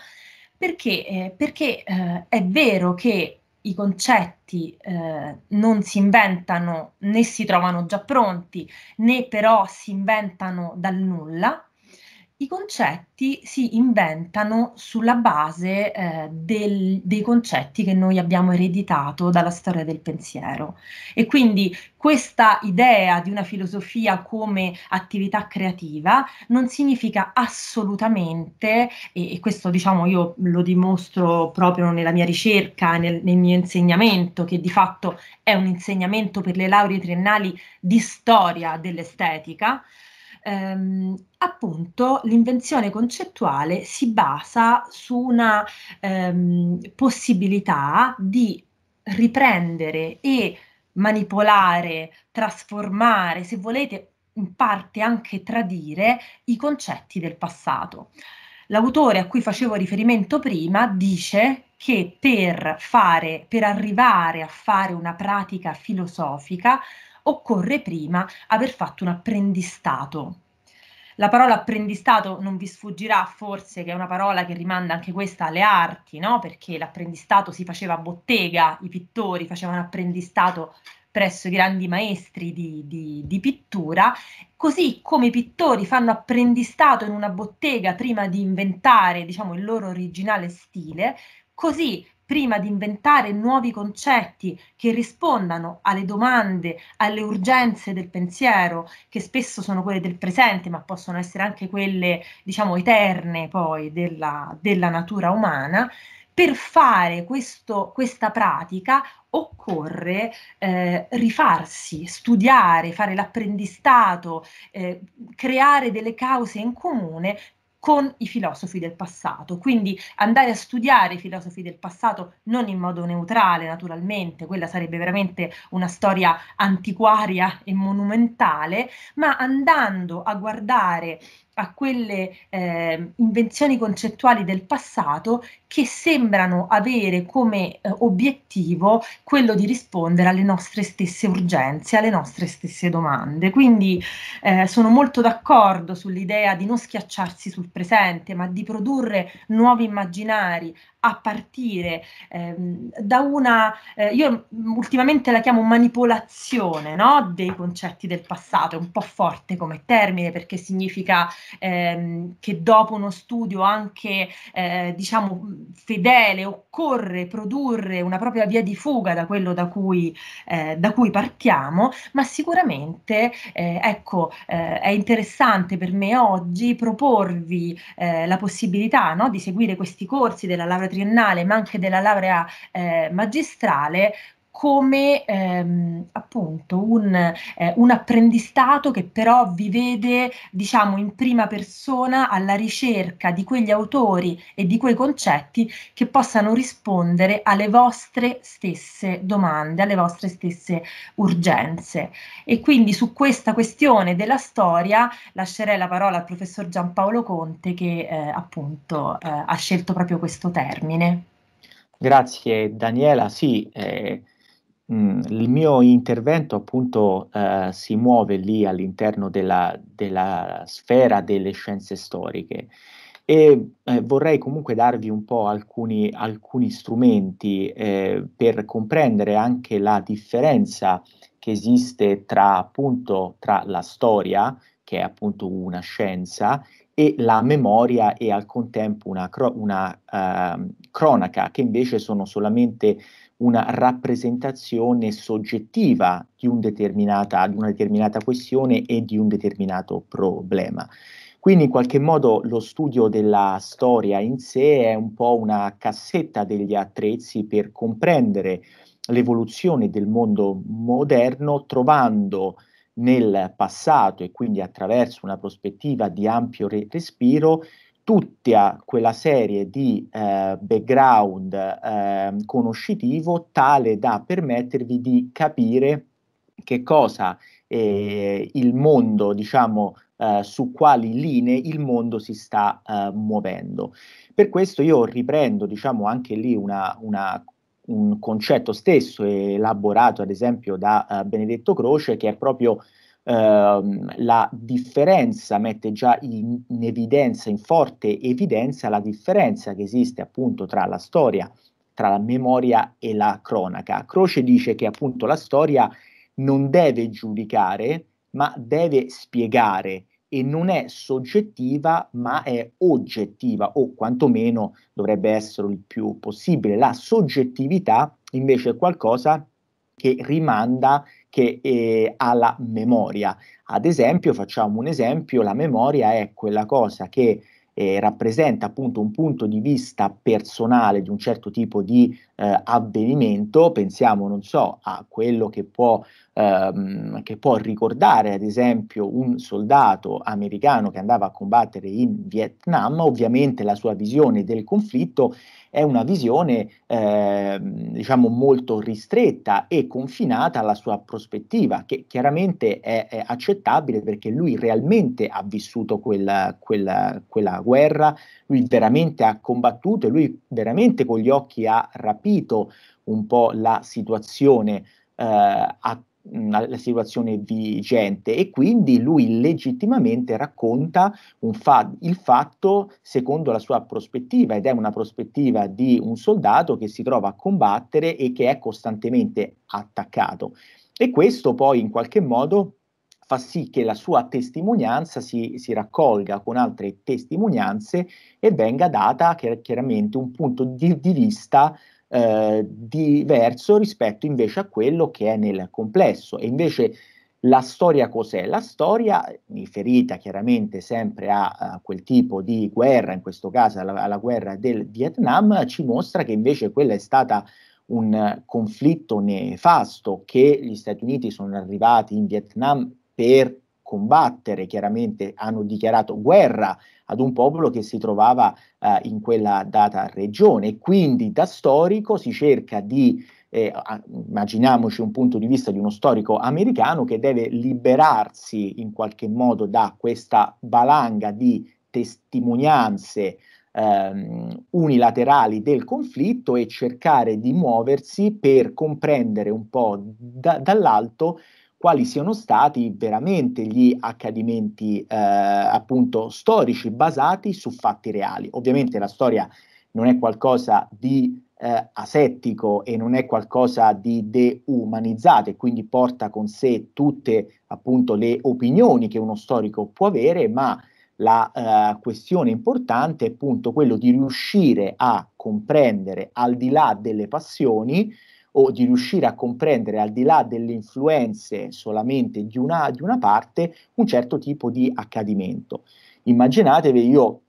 perché, eh, perché eh, è vero che i concetti eh, non si inventano né si trovano già pronti, né però si inventano dal nulla, i concetti si inventano sulla base eh, del, dei concetti che noi abbiamo ereditato dalla storia del pensiero e quindi questa idea di una filosofia come attività creativa non significa assolutamente, e, e questo diciamo io lo dimostro proprio nella mia ricerca, nel, nel mio insegnamento, che di fatto è un insegnamento per le lauree triennali di storia dell'estetica, ehm, appunto l'invenzione concettuale si basa su una ehm, possibilità di riprendere e manipolare, trasformare, se volete in parte anche tradire i concetti del passato. L'autore a cui facevo riferimento prima dice che per, fare, per arrivare a fare una pratica filosofica occorre prima aver fatto un apprendistato. La parola apprendistato non vi sfuggirà forse che è una parola che rimanda anche questa alle arti, no? Perché l'apprendistato si faceva a bottega, i pittori facevano apprendistato presso i grandi maestri di, di, di, pittura, così come i pittori fanno apprendistato in una bottega prima di inventare diciamo, il loro originale stile, così prima di inventare nuovi concetti che rispondano alle domande, alle urgenze del pensiero, che spesso sono quelle del presente, ma possono essere anche quelle, diciamo, eterne poi della, della natura umana, per fare questo, questa pratica occorre eh, rifarsi, studiare, fare l'apprendistato, eh, creare delle cause in comune con i filosofi del passato, quindi andare a studiare i filosofi del passato non in modo neutrale naturalmente, quella sarebbe veramente una storia antiquaria e monumentale, ma andando a guardare a quelle eh, invenzioni concettuali del passato che sembrano avere come eh, obiettivo quello di rispondere alle nostre stesse urgenze, alle nostre stesse domande. Quindi eh, sono molto d'accordo sull'idea di non schiacciarsi sul presente, ma di produrre nuovi immaginari a partire ehm, da una, eh, io ultimamente la chiamo manipolazione no? dei concetti del passato, è un po' forte come termine perché significa ehm, che dopo uno studio anche eh, diciamo fedele occorre produrre una propria via di fuga da quello da cui, eh, da cui partiamo, ma sicuramente eh, ecco, eh, è interessante per me oggi proporvi eh, la possibilità no? di seguire questi corsi della laurea triennale ma anche della laurea eh, magistrale come ehm, appunto un, eh, un, apprendistato che però vi vede diciamo in prima persona alla ricerca di quegli autori e di quei concetti che possano rispondere alle vostre stesse domande, alle vostre stesse urgenze. E quindi su questa questione della storia lascerei la parola al professor Giampaolo Conte che eh, appunto eh, ha scelto proprio questo termine. Grazie Daniela, sì, eh, Mhmm, il mio intervento appunto eh, si muove lì all'interno della, della, sfera delle scienze storiche e eh, vorrei comunque darvi un po' alcuni, alcuni strumenti eh, per comprendere anche la differenza che esiste tra appunto tra la storia, che è appunto una scienza, e la memoria e al contempo una, cro- una ehm, cronaca, che invece sono solamente una rappresentazione soggettiva di, un determinata, di una determinata questione e di un determinato problema. Quindi in qualche modo lo studio della storia in sé è un po' una cassetta degli attrezzi per comprendere l'evoluzione del mondo moderno trovando nel passato e quindi attraverso una prospettiva di ampio respiro tutta quella serie di eh, background eh, conoscitivo tale da permettervi di capire che cosa eh, il mondo, diciamo, eh, su quali linee il mondo si sta eh, muovendo. Per questo io riprendo, diciamo, anche lì una, una, un concetto stesso elaborato, ad esempio, da eh, Benedetto Croce, che è proprio Ehm, la differenza mette già in, in evidenza, in forte evidenza, la differenza che esiste appunto tra la storia, tra la memoria e la cronaca. Croce dice che appunto la storia non deve giudicare, ma deve spiegare e non è soggettiva ma è oggettiva o quantomeno dovrebbe essere il più possibile. La soggettività invece è qualcosa che rimanda che eh, ha la memoria. Ad esempio, facciamo un esempio, la memoria è quella cosa che eh, rappresenta appunto un punto di vista personale di un certo tipo di eh, avvenimento, pensiamo, non so, a quello che può, ehm, che può ricordare, ad esempio, un soldato americano che andava a combattere in Vietnam, ovviamente la sua visione del conflitto è una visione eh, diciamo molto ristretta e confinata alla sua prospettiva, che chiaramente è, è accettabile perché lui realmente ha vissuto quella, quella, quella guerra, lui veramente ha combattuto e lui veramente con gli occhi ha rappresentato capito un po' la situazione, eh, a, la situazione vigente e quindi lui legittimamente racconta fa- il fatto secondo la sua prospettiva ed è una prospettiva di un soldato che si trova a combattere e che è costantemente attaccato. E questo poi in qualche modo fa sì che la sua testimonianza si, si, raccolga con altre testimonianze e venga data chiaramente un punto di, di vista eh, diverso rispetto invece a quello che è nel complesso. E invece la storia cos'è? La storia, riferita chiaramente sempre a, a quel tipo di guerra, in questo caso alla, alla, guerra del Vietnam, ci mostra che invece quella è stata un conflitto nefasto, che gli Stati Uniti sono arrivati in Vietnam per combattere, chiaramente hanno dichiarato guerra ad un popolo che si trovava eh, in quella data regione e quindi da storico si cerca di eh, immaginiamoci un punto di vista di uno storico americano che deve liberarsi in qualche modo da questa valanga di testimonianze ehm, unilaterali del conflitto e cercare di muoversi per comprendere un po' da, dall'alto quali siano stati veramente gli accadimenti eh, appunto storici basati su fatti reali. Ovviamente la storia non è qualcosa di eh, asettico e non è qualcosa di deumanizzato e quindi porta con sé tutte appunto le opinioni che uno storico può avere, ma la eh, questione importante è appunto quello di riuscire a comprendere al di là delle passioni o di riuscire a comprendere al di là delle influenze solamente di una, di una parte un certo tipo di accadimento. Immaginatevi io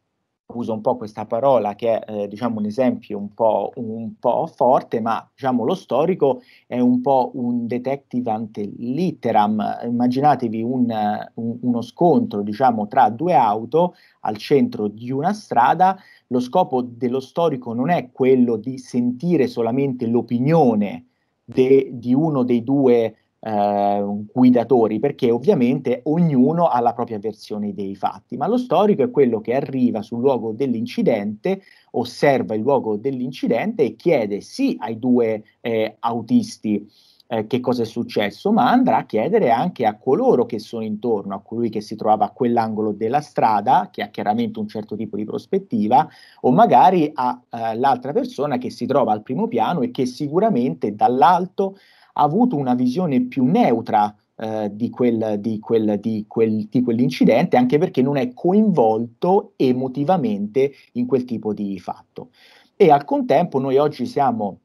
uso un po' questa parola che è eh, diciamo un esempio un po', un po', forte, ma diciamo lo storico è un po' un detective ante litteram. Immaginatevi un, un, uno scontro diciamo tra due auto al centro di una strada. Lo scopo dello storico non è quello di sentire solamente l'opinione de, di uno dei due eh, guidatori, perché ovviamente ognuno ha la propria versione dei fatti, ma lo storico è quello che arriva sul luogo dell'incidente, osserva il luogo dell'incidente e chiede sì ai due eh, autisti eh, che cosa è successo, ma andrà a chiedere anche a coloro che sono intorno, a colui che si trovava a quell'angolo della strada, che ha chiaramente un certo tipo di prospettiva, o magari all'altra eh, persona che si trova al primo piano e che sicuramente dall'alto ha avuto una visione più neutra eh, di, quel, di, quel, di, quel, di, quell'incidente, anche perché non è coinvolto emotivamente in quel tipo di fatto. E al contempo noi oggi siamo,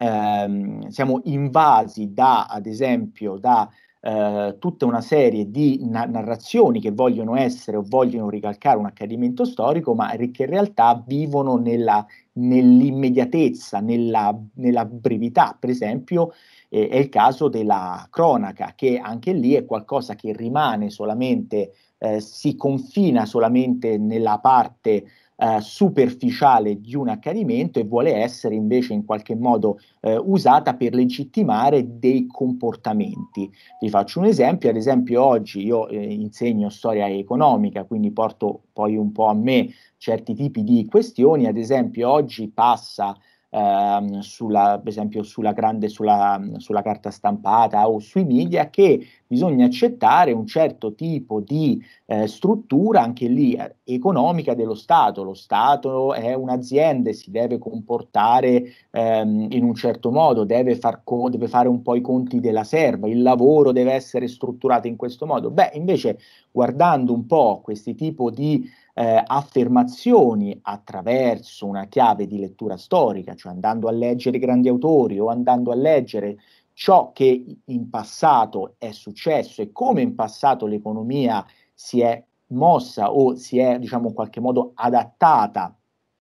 ehm, siamo invasi da, ad esempio, da eh, tutta una serie di na- narrazioni che vogliono essere o vogliono ricalcare un accadimento storico, ma che in realtà vivono nella, nell'immediatezza, nella, nella brevità. Per esempio, eh, è il caso della cronaca, che anche lì è qualcosa che rimane solamente, eh, si confina solamente nella parte eh, superficiale di un accadimento e vuole essere invece in qualche modo eh, usata per legittimare dei comportamenti. Vi faccio un esempio, ad esempio oggi io eh, insegno storia economica, quindi porto poi un po' a me certi tipi di questioni, ad esempio oggi passa ehm, sulla, per esempio sulla, grande, sulla, sulla carta stampata o sui media, che bisogna accettare un certo tipo di eh, struttura anche lì eh, economica dello Stato. Lo Stato è un'azienda e si deve comportare ehm, in un certo modo, deve, far co- deve fare un po' i conti della serva, il lavoro deve essere strutturato in questo modo. Beh, invece guardando un po' questi tipi di eh, affermazioni attraverso una chiave di lettura storica, cioè andando a leggere grandi autori o andando a leggere ciò che in passato è successo e come in passato l'economia si è mossa o si è diciamo in qualche modo adattata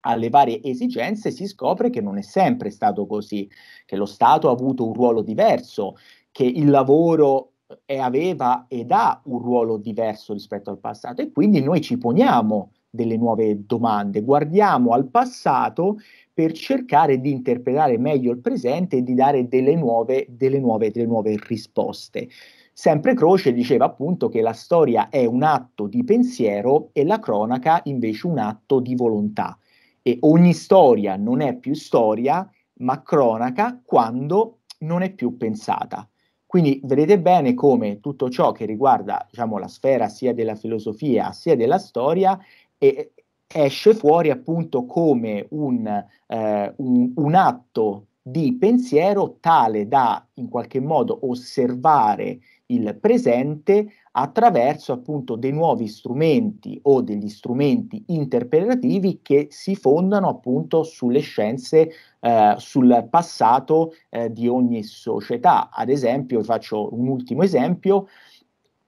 alle varie esigenze, si scopre che non è sempre stato così, che lo Stato ha avuto un ruolo diverso, che il lavoro aveva ed ha un ruolo diverso rispetto al passato e quindi noi ci poniamo delle nuove domande, guardiamo al passato per cercare di interpretare meglio il presente e di dare delle nuove, delle nuove, delle nuove risposte. Sempre Croce diceva appunto che la storia è un atto di pensiero e la cronaca invece un atto di volontà. E ogni storia non è più storia, ma cronaca quando non è più pensata. Quindi vedete bene come tutto ciò che riguarda diciamo, la sfera sia della filosofia sia della storia e, esce fuori appunto come un, eh, un, un atto di pensiero tale da in qualche modo osservare il presente attraverso appunto dei nuovi strumenti o degli strumenti interpretativi che si fondano appunto sulle scienze, eh, sul passato eh, di ogni società. Ad esempio, faccio un ultimo esempio,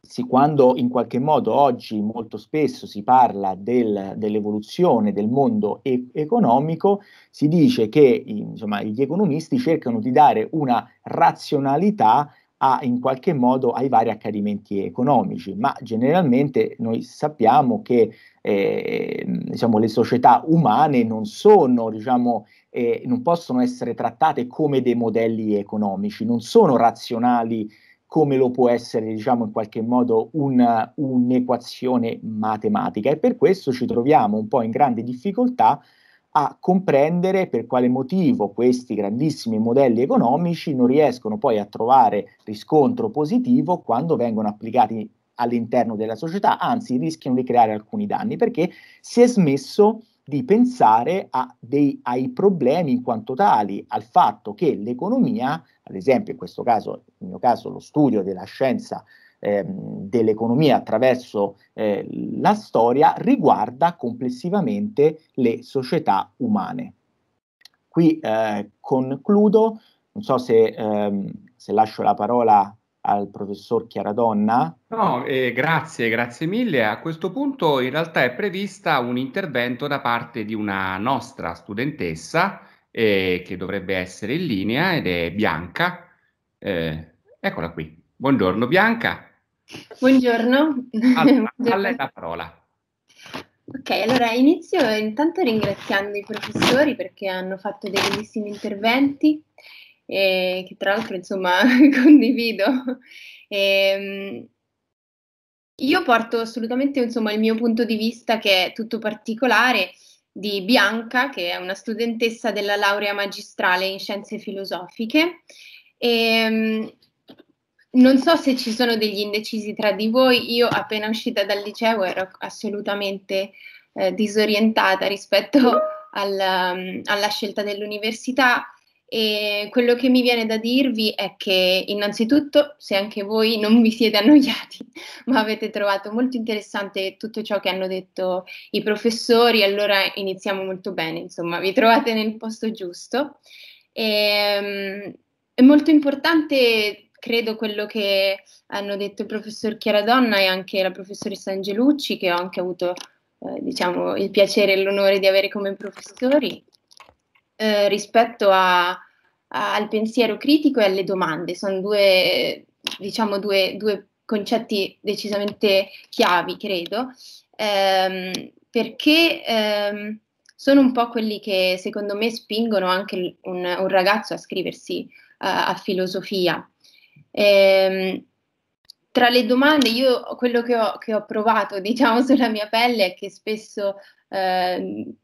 sì, quando in qualche modo oggi molto spesso si parla del, dell'evoluzione del mondo e- economico, si dice che insomma, gli economisti cercano di dare una razionalità a, in qualche modo ai vari accadimenti economici, ma generalmente noi sappiamo che eh, diciamo, le società umane non sono diciamo, eh, non possono essere trattate come dei modelli economici, non sono razionali come lo può essere, diciamo, in qualche modo una, un'equazione matematica e per questo ci troviamo un po' in grande difficoltà a comprendere per quale motivo questi grandissimi modelli economici non riescono poi a trovare riscontro positivo quando vengono applicati all'interno della società, anzi rischiano di creare alcuni danni perché si è smesso di pensare dei, ai problemi in quanto tali, al fatto che l'economia, ad esempio in questo caso, nel mio caso lo studio della scienza Ehm, dell'economia attraverso eh, la storia riguarda complessivamente le società umane. Qui eh, concludo, non so se, ehm, se lascio la parola al professor Chiaradonna. No, eh, grazie, grazie mille. A questo punto in realtà è prevista un intervento da parte di una nostra studentessa eh, che dovrebbe essere in linea ed è Bianca. Eh, eccola qui. Buongiorno Bianca. Buongiorno. Allora, a lei la parola. Ok, allora inizio intanto ringraziando i professori perché hanno fatto dei bellissimi interventi eh, che tra l'altro insomma condivido. E, ehm, io porto assolutamente insomma, il mio punto di vista che è tutto particolare di Bianca che è una studentessa della laurea magistrale in scienze filosofiche e, ehm, non so se ci sono degli indecisi tra di voi, io appena uscita dal liceo ero assolutamente eh, disorientata rispetto alla, um, alla scelta dell'università e quello che mi viene da dirvi è che innanzitutto se anche voi non vi siete annoiati ma avete trovato molto interessante tutto ciò che hanno detto i professori, allora iniziamo molto bene, insomma vi trovate nel posto giusto. E, ehm, è molto importante credo quello che hanno detto il professor Chiaradonna e anche la professoressa Angelucci, che ho anche avuto eh, diciamo, il piacere e l'onore di avere come professori, eh, rispetto a, a, al pensiero critico e alle domande. Sono due, diciamo, due, due concetti decisamente chiavi, credo, ehm, perché ehm, sono un po' quelli che secondo me spingono anche un, un ragazzo a scriversi eh, a filosofia. Ehm, tra le domande, io quello che ho, che ho, provato, diciamo, sulla mia pelle è che spesso eh,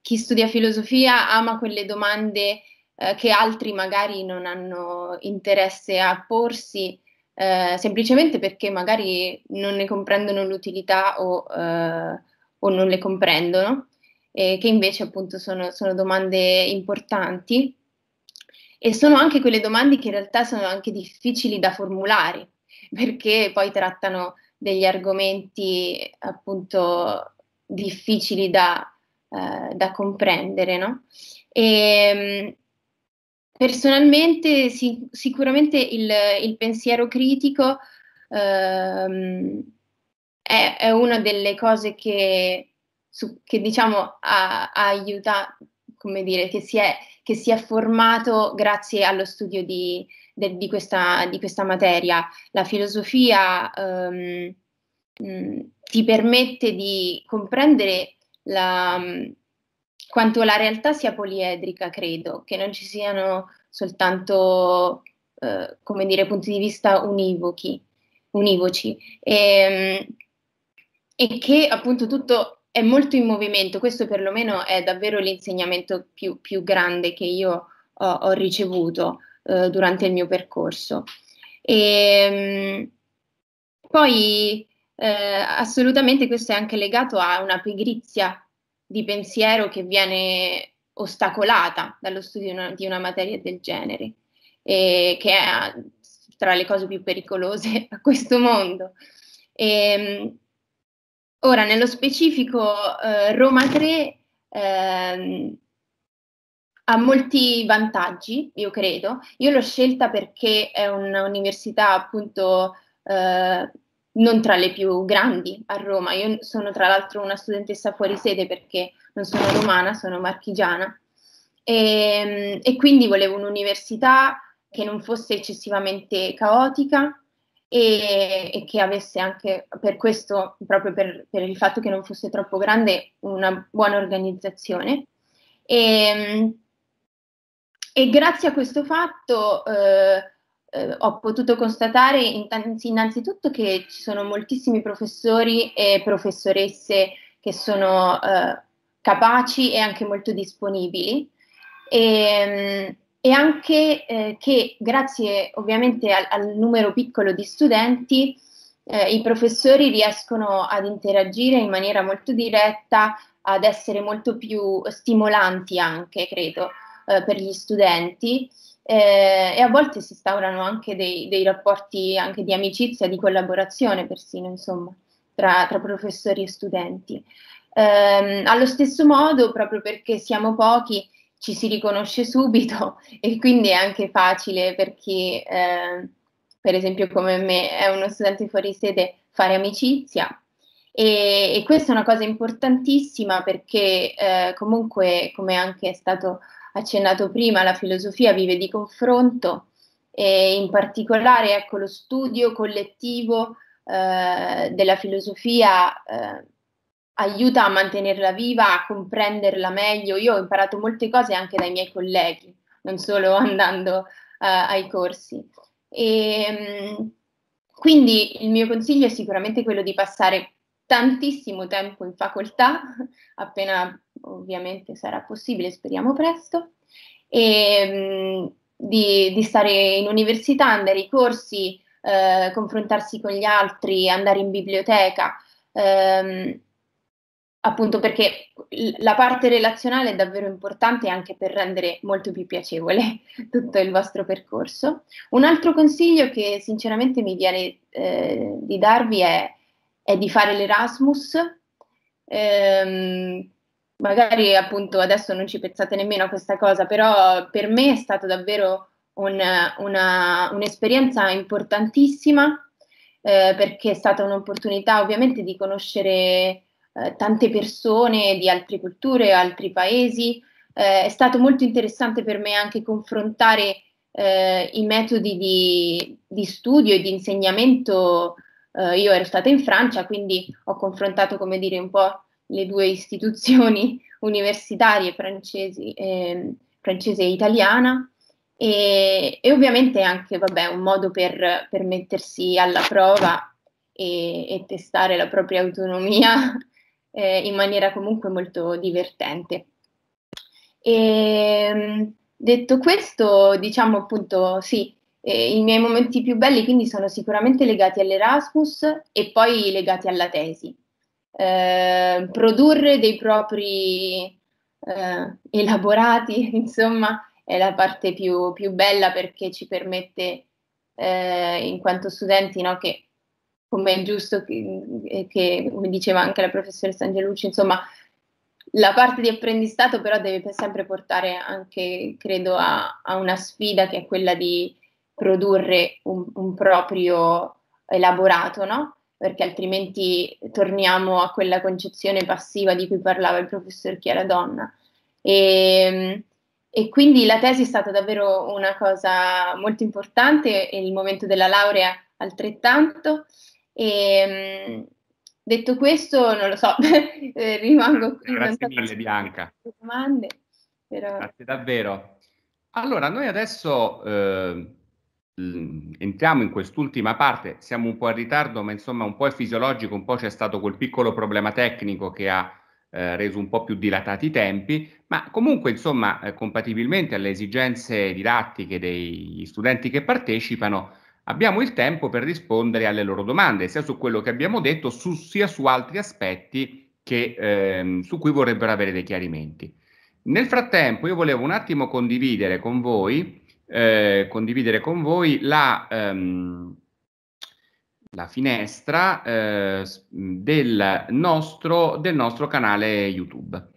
chi studia filosofia ama quelle domande eh, che altri magari non hanno interesse a porsi, eh, semplicemente perché magari non ne comprendono l'utilità o, eh, o non le comprendono, che invece appunto sono, sono domande importanti. E sono anche quelle domande che in realtà sono anche difficili da formulare, perché poi trattano degli argomenti appunto difficili da, eh, da comprendere, no? E, ehm, personalmente si, sicuramente il, il, pensiero critico ehm, è, è, una delle cose che, su, che diciamo ha, ha aiutato, come dire, che si è che si è formato grazie allo studio di, de, di, questa, di questa, materia. La filosofia um, ti permette di comprendere la, quanto la realtà sia poliedrica, credo, che non ci siano soltanto, eh, come dire, punti di vista univochi, univoci, e, ehm, e che appunto tutto è molto in movimento, questo perlomeno è davvero l'insegnamento più, più grande che io ho, ho ricevuto eh, durante il mio percorso. E, ehm, poi eh, assolutamente questo è anche legato a una pigrizia di pensiero che viene ostacolata dallo studio una, di una materia del genere, e, che è ah, tra le cose più pericolose a questo mondo. E, ehm, Ora, nello specifico, eh, Roma 3 eh, ha molti vantaggi, io credo. Io l'ho scelta perché è un'università appunto eh, non tra le più grandi a Roma. Io sono tra l'altro una studentessa fuori sede perché non sono romana, sono marchigiana. E, ehm, e quindi volevo un'università che non fosse eccessivamente caotica, e, e che avesse anche per questo, proprio per, per, il fatto che non fosse troppo grande, una buona organizzazione. E, ehm, e grazie a questo fatto eh, eh, ho potuto constatare innanzitutto che ci sono moltissimi professori e professoresse che sono eh, capaci e anche molto disponibili. E, ehm, e anche eh, che grazie ovviamente al, al, numero piccolo di studenti eh, i professori riescono ad interagire in maniera molto diretta, ad essere molto più stimolanti anche, credo, eh, per gli studenti eh, e a volte si instaurano anche dei, dei, rapporti anche di amicizia, di collaborazione persino, insomma, tra, tra professori e studenti. Ehm, allo stesso modo, proprio perché siamo pochi, ci si riconosce subito e quindi è anche facile per chi, eh, per esempio come me, è uno studente fuori sede fare amicizia. E, e questa è una cosa importantissima perché eh, comunque, come anche è stato accennato prima, la filosofia vive di confronto e in particolare ecco, lo studio collettivo eh, della filosofia eh, aiuta a mantenerla viva, a comprenderla meglio. Io ho imparato molte cose anche dai miei colleghi, non solo andando uh, ai corsi. E, ehm, quindi il mio consiglio è sicuramente quello di passare tantissimo tempo in facoltà, appena ovviamente sarà possibile, speriamo presto, e, ehm, di, di stare in università, andare ai corsi, eh, confrontarsi con gli altri, andare in biblioteca. Ehm, appunto perché la parte relazionale è davvero importante anche per rendere molto più piacevole tutto il vostro percorso. Un altro consiglio che sinceramente mi viene eh, di darvi è, è, di fare l'Erasmus. Ehm, magari appunto adesso non ci pensate nemmeno a questa cosa, però per me è stata davvero un, una, un'esperienza importantissima eh, perché è stata un'opportunità ovviamente di conoscere eh, tante persone di altre culture, altri paesi. Eh, è stato molto interessante per me anche confrontare eh, i metodi di, di, studio e di insegnamento. Eh, io ero stata in Francia, quindi ho confrontato, come dire, un po' le due istituzioni universitarie francesi, ehm, francese e italiana. E, e, ovviamente anche vabbè, un modo per, per mettersi alla prova e, e, testare la propria autonomia eh, in maniera comunque molto divertente. E, ehm, detto questo, diciamo appunto sì, eh, i miei momenti più belli quindi sono sicuramente legati all'Erasmus e poi legati alla tesi. Eh, produrre dei propri eh, elaborati, insomma, è la parte più, più bella perché ci permette, eh, in quanto studenti, no, che come è giusto che, eh, che, come diceva anche la professoressa Angelucci, insomma, la parte di apprendistato però deve sempre portare anche, credo, a, a una sfida che è quella di produrre un, un proprio elaborato, no? Perché altrimenti torniamo a quella concezione passiva di cui parlava il professor Chiara Donna. E, ehm, e quindi la tesi è stata davvero una cosa molto importante e il momento della laurea altrettanto. E, ehm, detto questo, non lo so, eh, rimango qui. Grazie mille Bianca. Domande, però... Grazie davvero. Allora, noi adesso eh, entriamo in quest'ultima parte, siamo un po' in ritardo, ma insomma un po' è fisiologico, un po' c'è stato quel piccolo problema tecnico che ha eh, reso un po' più dilatati i tempi, ma comunque insomma eh, compatibilmente alle esigenze didattiche degli studenti che partecipano, abbiamo il tempo per rispondere alle loro domande, sia su quello che abbiamo detto, su, sia su altri aspetti che, ehm, su cui vorrebbero avere dei chiarimenti. Nel frattempo io volevo un attimo condividere con voi, eh, condividere con voi la, ehm, la finestra eh, del, nostro, del, nostro, canale YouTube.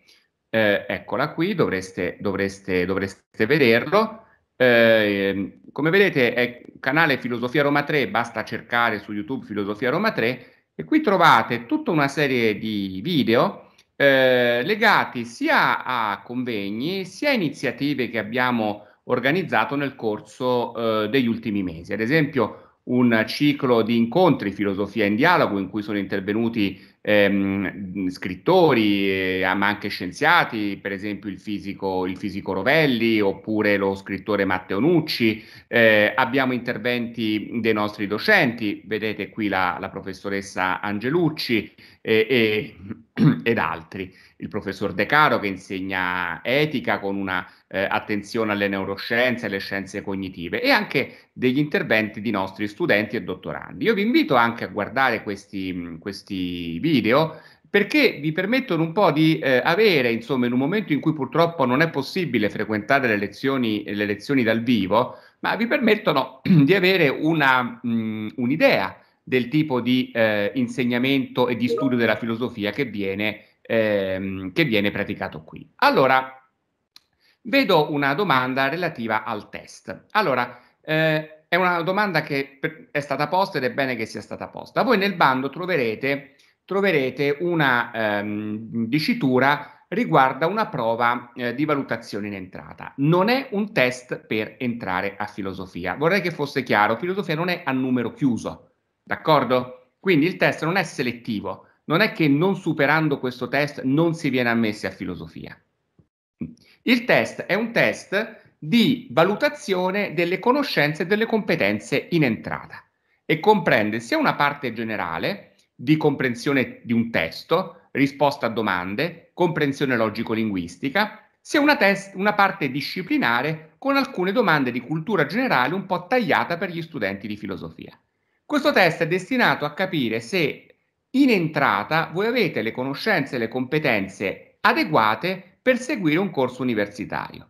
Eh, eccola qui, dovreste, dovreste, dovreste vederlo. Eh, ehm, come vedete è canale Filosofia Roma 3, basta cercare su YouTube Filosofia Roma 3 e qui trovate tutta una serie di video eh, legati sia a convegni sia a iniziative che abbiamo organizzato nel corso eh, degli ultimi mesi. Ad esempio un ciclo di incontri Filosofia in Dialogo in cui sono intervenuti ehm, scrittori, eh, ma anche scienziati, per esempio il fisico, il fisico Rovelli oppure lo scrittore Matteo Nucci. Eh, abbiamo interventi dei nostri docenti, vedete qui la, la professoressa Angelucci eh, ed altri il professor De Caro che insegna etica con una eh, attenzione alle neuroscienze, alle scienze cognitive e anche degli interventi di nostri studenti e dottorandi. Io vi invito anche a guardare questi, questi video perché vi permettono un po' di eh, avere, insomma, in un momento in cui purtroppo non è possibile frequentare le lezioni, le lezioni dal vivo, ma vi permettono di avere una, mh, un'idea del tipo di eh, insegnamento e di studio della filosofia che viene ehm, che viene praticato qui. Allora, vedo una domanda relativa al test. Allora, eh, è una domanda che è stata posta ed è bene che sia stata posta. Voi nel bando troverete, troverete una ehm, dicitura riguarda una prova eh, di valutazione in entrata. Non è un test per entrare a filosofia. Vorrei che fosse chiaro, filosofia non è a numero chiuso, d'accordo? Quindi il test non è selettivo non è che non superando questo test non si viene ammessi a filosofia. Il test è un test di valutazione delle conoscenze e delle competenze in entrata e comprende sia una parte generale di comprensione di un testo, risposta a domande, comprensione logico-linguistica, sia una, test, una parte disciplinare con alcune domande di cultura generale un po' tagliata per gli studenti di filosofia. Questo test è destinato a capire se in entrata voi avete le conoscenze e le competenze adeguate per seguire un corso universitario.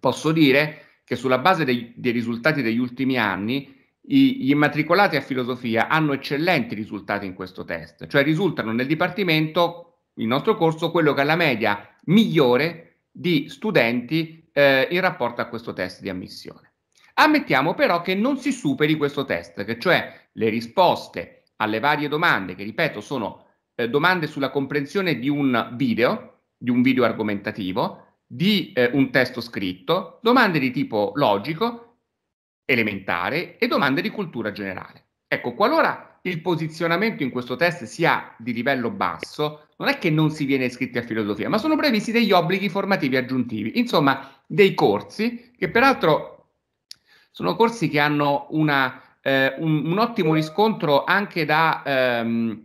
Posso dire che sulla base dei, dei risultati degli ultimi anni, i, gli immatricolati a filosofia hanno eccellenti risultati in questo test, cioè risultano nel dipartimento, il nostro corso, quello che ha la media migliore di studenti eh, in rapporto a questo test di ammissione. Ammettiamo però che non si superi questo test, che cioè le risposte alle varie domande, che ripeto sono eh, domande sulla comprensione di un video, di un video argomentativo, di eh, un testo scritto, domande di tipo logico, elementare e domande di cultura generale. Ecco, qualora il posizionamento in questo test sia di livello basso, non è che non si viene iscritti a filosofia, ma sono previsti degli obblighi formativi aggiuntivi, insomma dei corsi che peraltro sono corsi che hanno una eh, un, un, ottimo riscontro anche da, ehm,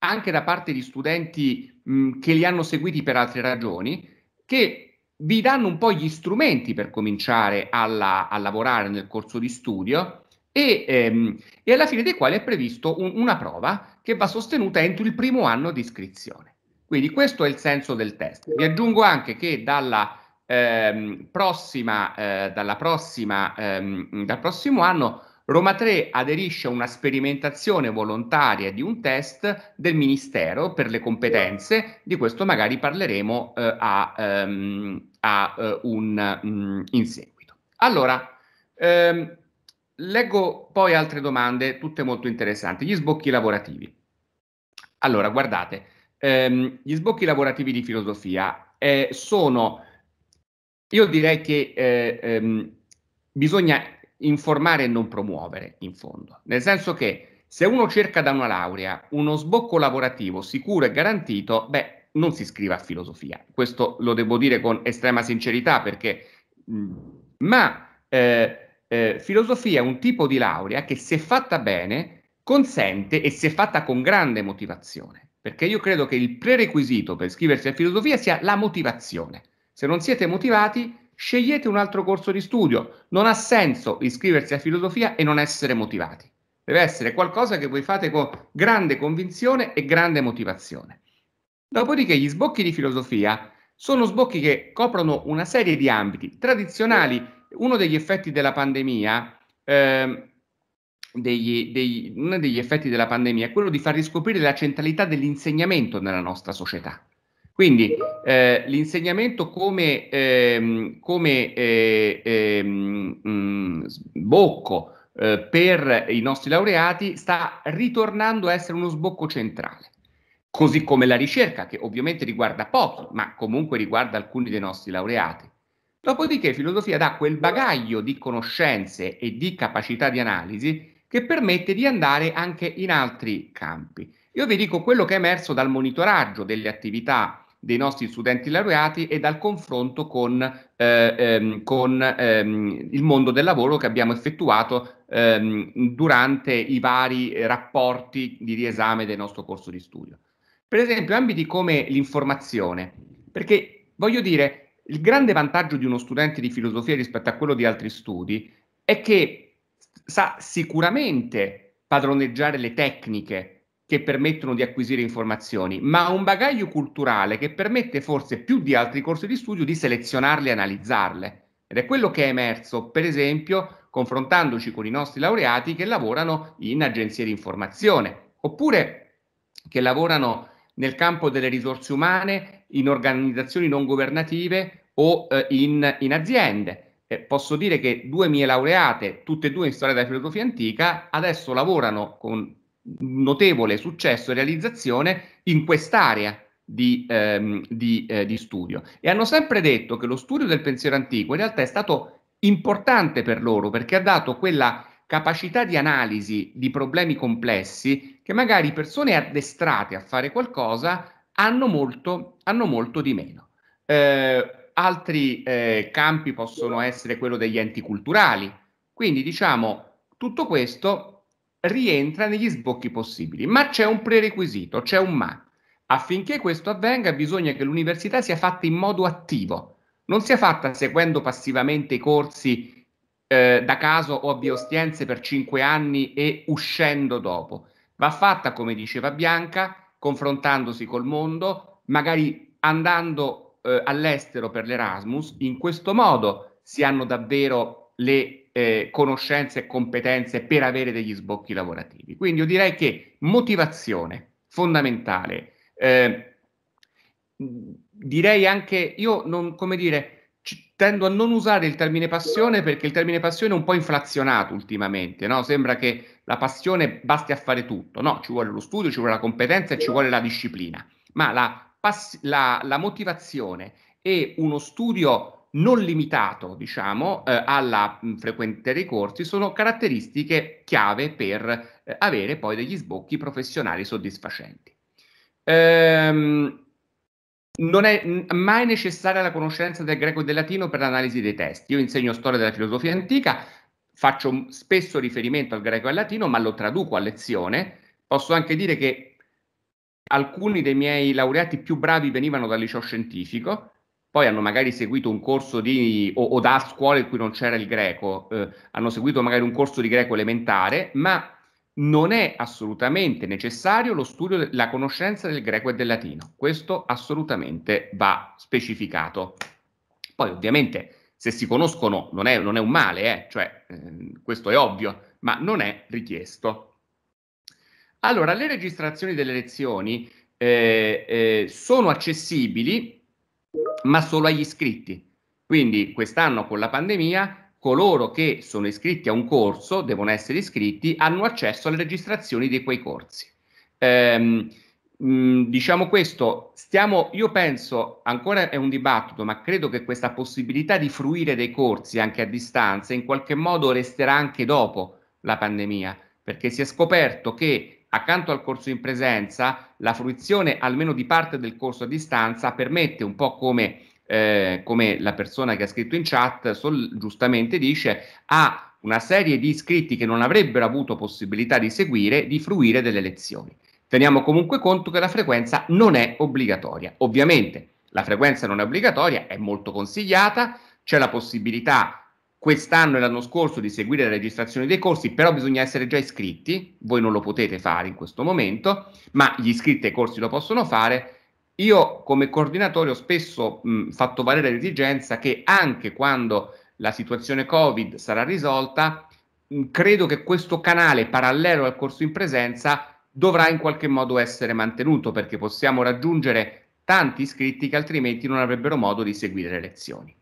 anche da parte di studenti mh, che li hanno seguiti per altre ragioni, che vi danno un po' gli strumenti per cominciare alla, a lavorare nel corso di studio e, ehm, e alla fine dei quali è previsto un, una prova che va sostenuta entro il primo anno di iscrizione. Quindi questo è il senso del test. Vi aggiungo anche che dalla, ehm, prossima, eh, dalla prossima, ehm, dal prossimo anno Roma 3 aderisce a una sperimentazione volontaria di un test del Ministero per le competenze, di questo magari parleremo eh, a, ehm, a eh, un, mh, mm, in seguito. Allora, ehm, leggo poi altre domande, tutte molto interessanti. Gli sbocchi lavorativi. Allora, guardate, ehm, gli sbocchi lavorativi di filosofia eh, sono, io direi che eh, ehm, bisogna informare e non promuovere, in fondo. Nel senso che se uno cerca da una laurea uno sbocco lavorativo sicuro e garantito, beh, non si iscrive a filosofia. Questo lo devo dire con estrema sincerità perché... Mhmm, ma eh, eh, filosofia è un tipo di laurea che se fatta bene consente e se fatta con grande motivazione, perché io credo che il prerequisito per iscriversi a filosofia sia la motivazione. Se non siete motivati, scegliete un altro corso di studio. Non ha senso iscriversi a filosofia e non essere motivati. Deve essere qualcosa che voi fate con grande convinzione e grande motivazione. Dopodiché gli sbocchi di filosofia sono sbocchi che coprono una serie di ambiti tradizionali. Uno degli effetti della pandemia, eh, degli, degli, uno degli effetti della pandemia è quello di far riscoprire la centralità dell'insegnamento nella nostra società. Quindi eh, l'insegnamento come, ehm, come eh, ehm, mh, mm, sbocco eh, per i nostri laureati sta ritornando a essere uno sbocco centrale, così come la ricerca che ovviamente riguarda pochi, ma comunque riguarda alcuni dei nostri laureati. Dopodiché filosofia dà quel bagaglio di conoscenze e di capacità di analisi che permette di andare anche in altri campi. Io vi dico quello che è emerso dal monitoraggio delle attività dei nostri studenti laureati e dal confronto con, eh, ehm, con ehm, il mondo del lavoro che abbiamo effettuato ehm, durante i vari rapporti di riesame del nostro corso di studio. Per esempio ambiti come l'informazione, perché voglio dire, il grande vantaggio di uno studente di filosofia rispetto a quello di altri studi è che sa sicuramente padroneggiare le tecniche che permettono di acquisire informazioni, ma un bagaglio culturale che permette forse più di altri corsi di studio di selezionarle e analizzarle. Ed è quello che è emerso, per esempio, confrontandoci con i nostri laureati che lavorano in agenzie di informazione, oppure che lavorano nel campo delle risorse umane, in organizzazioni non governative o eh, in, in, aziende. Eh, posso dire che due mie laureate, tutte e due in storia della filosofia antica, adesso lavorano con notevole successo e realizzazione in quest'area di, ehm, di, eh, di studio. E hanno sempre detto che lo studio del pensiero antico in realtà è stato importante per loro perché ha dato quella capacità di analisi di problemi complessi che magari persone addestrate a fare qualcosa hanno molto, hanno molto di meno. Eh, altri eh, campi possono essere quello degli enti culturali. Quindi diciamo, tutto questo rientra negli sbocchi possibili, ma c'è un prerequisito, c'è un ma. Affinché questo avvenga bisogna che l'università sia fatta in modo attivo, non sia fatta seguendo passivamente i corsi eh, da caso o a biostienze per cinque anni e uscendo dopo. Va fatta, come diceva Bianca, confrontandosi col mondo, magari andando eh, all'estero per l'Erasmus, in questo modo si hanno davvero le eh, conoscenze e competenze per avere degli sbocchi lavorativi. Quindi io direi che motivazione fondamentale, eh, direi anche, io non, come dire, tendo a non usare il termine passione perché il termine passione è un po' inflazionato ultimamente, no? sembra che la passione basti a fare tutto, no, ci vuole lo studio, ci vuole la competenza e ci vuole la disciplina, ma la, pass- la, la motivazione e uno studio non limitato diciamo, eh, alla mh, mm, frequente dei corsi sono caratteristiche chiave per eh, avere poi degli sbocchi professionali soddisfacenti. Ehm, non è mai necessaria la conoscenza del greco e del latino per l'analisi dei testi. Io insegno storia della filosofia antica, faccio spesso riferimento al greco e al latino, ma lo traduco a lezione. Posso anche dire che alcuni dei miei laureati più bravi venivano dal liceo scientifico, poi hanno magari seguito un corso di, o, o da scuola in cui non c'era il greco, eh, hanno seguito magari un corso di greco elementare, ma non è assolutamente necessario lo studio, la conoscenza del greco e del latino. Questo assolutamente va specificato. Poi ovviamente se si conoscono non è, non è un male, eh? cioè, eh, questo è ovvio, ma non è richiesto. Allora, le registrazioni delle lezioni eh, eh sono accessibili ma solo agli iscritti. Quindi quest'anno con la pandemia coloro che sono iscritti a un corso, devono essere iscritti, hanno accesso alle registrazioni di quei corsi. Ehm, mm, diciamo questo, stiamo, io penso, ancora è un dibattito, ma credo che questa possibilità di fruire dei corsi anche a distanza in qualche modo resterà anche dopo la pandemia, perché si è scoperto che Accanto al corso in presenza, la fruizione almeno di parte del corso a distanza permette, un po' come, eh, come la persona che ha scritto in chat sol- giustamente dice, a una serie di iscritti che non avrebbero avuto possibilità di seguire, di fruire delle lezioni. Teniamo comunque conto che la frequenza non è obbligatoria. Ovviamente la frequenza non è obbligatoria, è molto consigliata, c'è la possibilità quest'anno e l'anno scorso di seguire la registrazione dei corsi, però bisogna essere già iscritti, voi non lo potete fare in questo momento, ma gli iscritti ai corsi lo possono fare. Io come coordinatore ho spesso mh, fatto valere l'esigenza che anche quando la situazione Covid sarà risolta, mh, credo che questo canale parallelo al corso in presenza dovrà in qualche modo essere mantenuto perché possiamo raggiungere tanti iscritti che altrimenti non avrebbero modo di seguire le lezioni.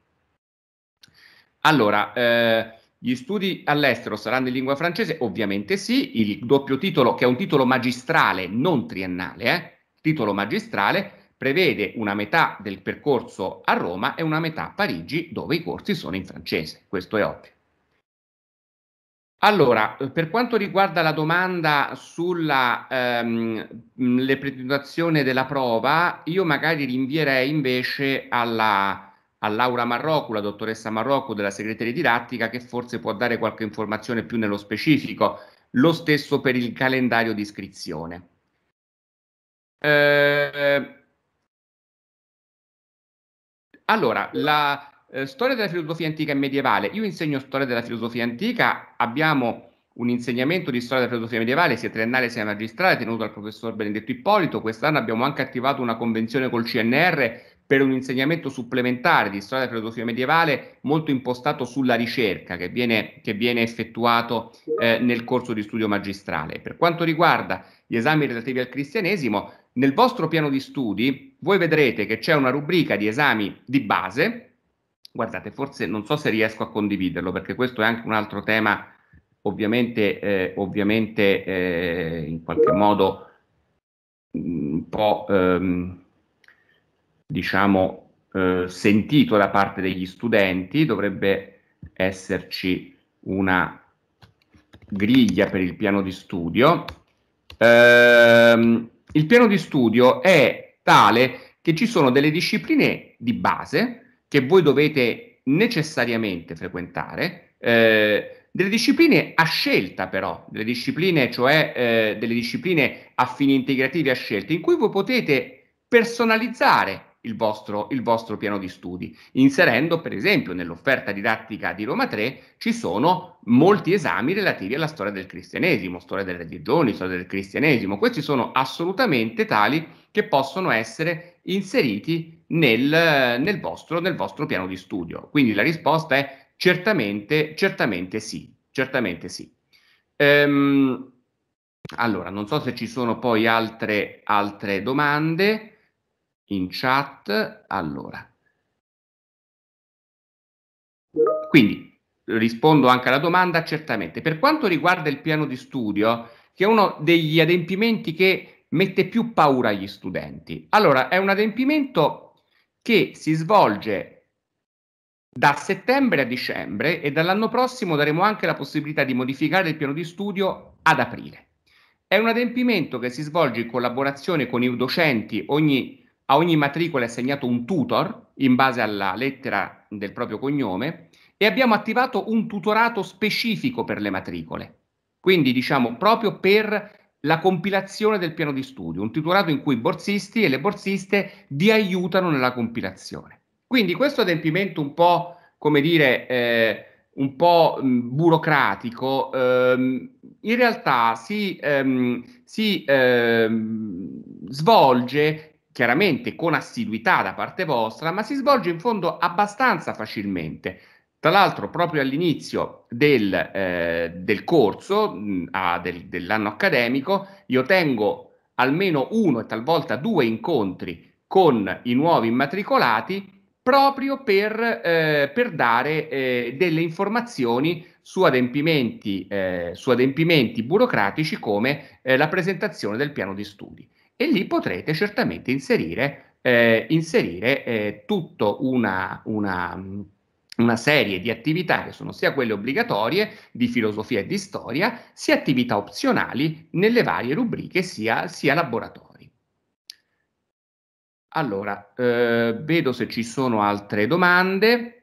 Allora, eh, gli studi all'estero saranno in lingua francese? Ovviamente sì, il doppio titolo, che è un titolo magistrale, non triennale, eh, titolo magistrale, prevede una metà del percorso a Roma e una metà a Parigi, dove i corsi sono in francese, questo è ovvio. Allora, eh, per quanto riguarda la domanda sulla ehm, della prova, io magari rinvierei invece alla, a Laura Marrocco, la dottoressa Marrocco della segreteria didattica, che forse può dare qualche informazione più nello specifico. Lo stesso per il calendario di iscrizione. Eh, allora, la eh, storia della filosofia antica e medievale. Io insegno storia della filosofia antica, abbiamo un insegnamento di storia della filosofia medievale, sia triennale sia magistrale, tenuto dal professor Benedetto Ippolito. Quest'anno abbiamo anche attivato una convenzione col CNR per un insegnamento supplementare di storia della filosofia medievale molto impostato sulla ricerca che viene, che viene effettuato eh, nel corso di studio magistrale. Per quanto riguarda gli esami relativi al cristianesimo, nel vostro piano di studi voi vedrete che c'è una rubrica di esami di base. Guardate, forse non so se riesco a condividerlo perché questo è anche un altro tema ovviamente, eh, ovviamente eh, in qualche modo mm, un po'... Ehm, diciamo, eh, sentito da parte degli studenti, dovrebbe esserci una griglia per il piano di studio. Ehm, il piano di studio è tale che ci sono delle discipline di base che voi dovete necessariamente frequentare, eh, delle discipline a scelta però, delle discipline, cioè eh, delle discipline a fini integrativi a scelta, in cui voi potete personalizzare il vostro, il vostro, piano di studi, inserendo per esempio nell'offerta didattica di Roma 3 ci sono molti esami relativi alla storia del cristianesimo, storia delle religioni, storia del cristianesimo, questi sono assolutamente tali che possono essere inseriti nel, nel, vostro, nel vostro, piano di studio. Quindi la risposta è certamente, certamente sì, certamente sì. Ehm, allora, non so se ci sono poi altre, altre domande in chat. Allora. Quindi rispondo anche alla domanda, certamente. Per quanto riguarda il piano di studio, che è uno degli adempimenti che mette più paura agli studenti. Allora, è un adempimento che si svolge da settembre a dicembre e dall'anno prossimo daremo anche la possibilità di modificare il piano di studio ad aprile. È un adempimento che si svolge in collaborazione con i docenti ogni a ogni matricola è assegnato un tutor in base alla lettera del proprio cognome e abbiamo attivato un tutorato specifico per le matricole. Quindi diciamo proprio per la compilazione del piano di studio, un tutorato in cui i borsisti e le borsiste vi aiutano nella compilazione. Quindi questo adempimento un po', come dire, eh, un po' mm, burocratico, ehm, in realtà si, ehm, si ehm, svolge chiaramente con assiduità da parte vostra, ma si svolge in fondo abbastanza facilmente. Tra l'altro, proprio all'inizio del, eh, del corso, mh, a, del, dell'anno accademico, io tengo almeno uno e talvolta due incontri con i nuovi immatricolati proprio per, eh, per dare eh, delle informazioni su adempimenti, eh, su adempimenti burocratici come eh, la presentazione del piano di studi e lì potrete certamente inserire, eh, inserire eh, tutta una, una, mm, una, serie di attività che sono sia quelle obbligatorie di filosofia e di storia, sia attività opzionali nelle varie rubriche, sia, sia laboratori. Allora, eh, vedo se ci sono altre domande.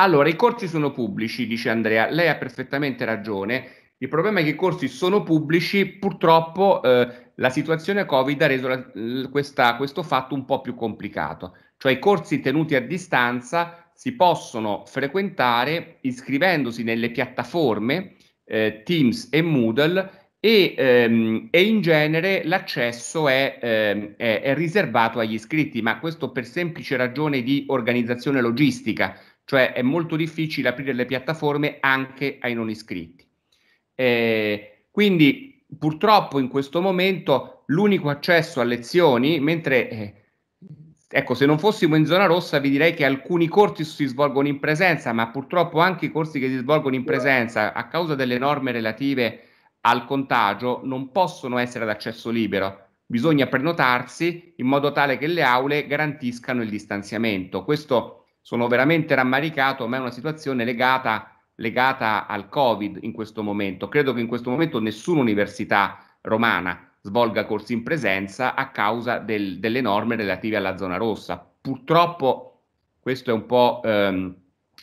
Allora, i corsi sono pubblici, dice Andrea, lei ha perfettamente ragione. Il problema è che i corsi sono pubblici, purtroppo eh, la situazione Covid ha reso la, questa, questo fatto un po' più complicato, cioè i corsi tenuti a distanza si possono frequentare iscrivendosi nelle piattaforme eh, Teams e Moodle e, ehm, e, in genere l'accesso è, ehm, è, è, riservato agli iscritti, ma questo per semplice ragione di organizzazione logistica, cioè è molto difficile aprire le piattaforme anche ai non iscritti. Eh, quindi purtroppo in questo momento l'unico accesso a lezioni, mentre eh, ecco, se non fossimo in zona rossa vi direi che alcuni corsi si svolgono in presenza, ma purtroppo anche i corsi che si svolgono in presenza a causa delle norme relative al contagio non possono essere ad accesso libero. Bisogna prenotarsi in modo tale che le aule garantiscano il distanziamento. Questo sono veramente rammaricato, ma è una situazione legata legata al Covid in questo momento. Credo che in questo momento nessuna università romana svolga corsi in presenza a causa del, delle norme relative alla zona rossa. Purtroppo questo è un po'... Ehm,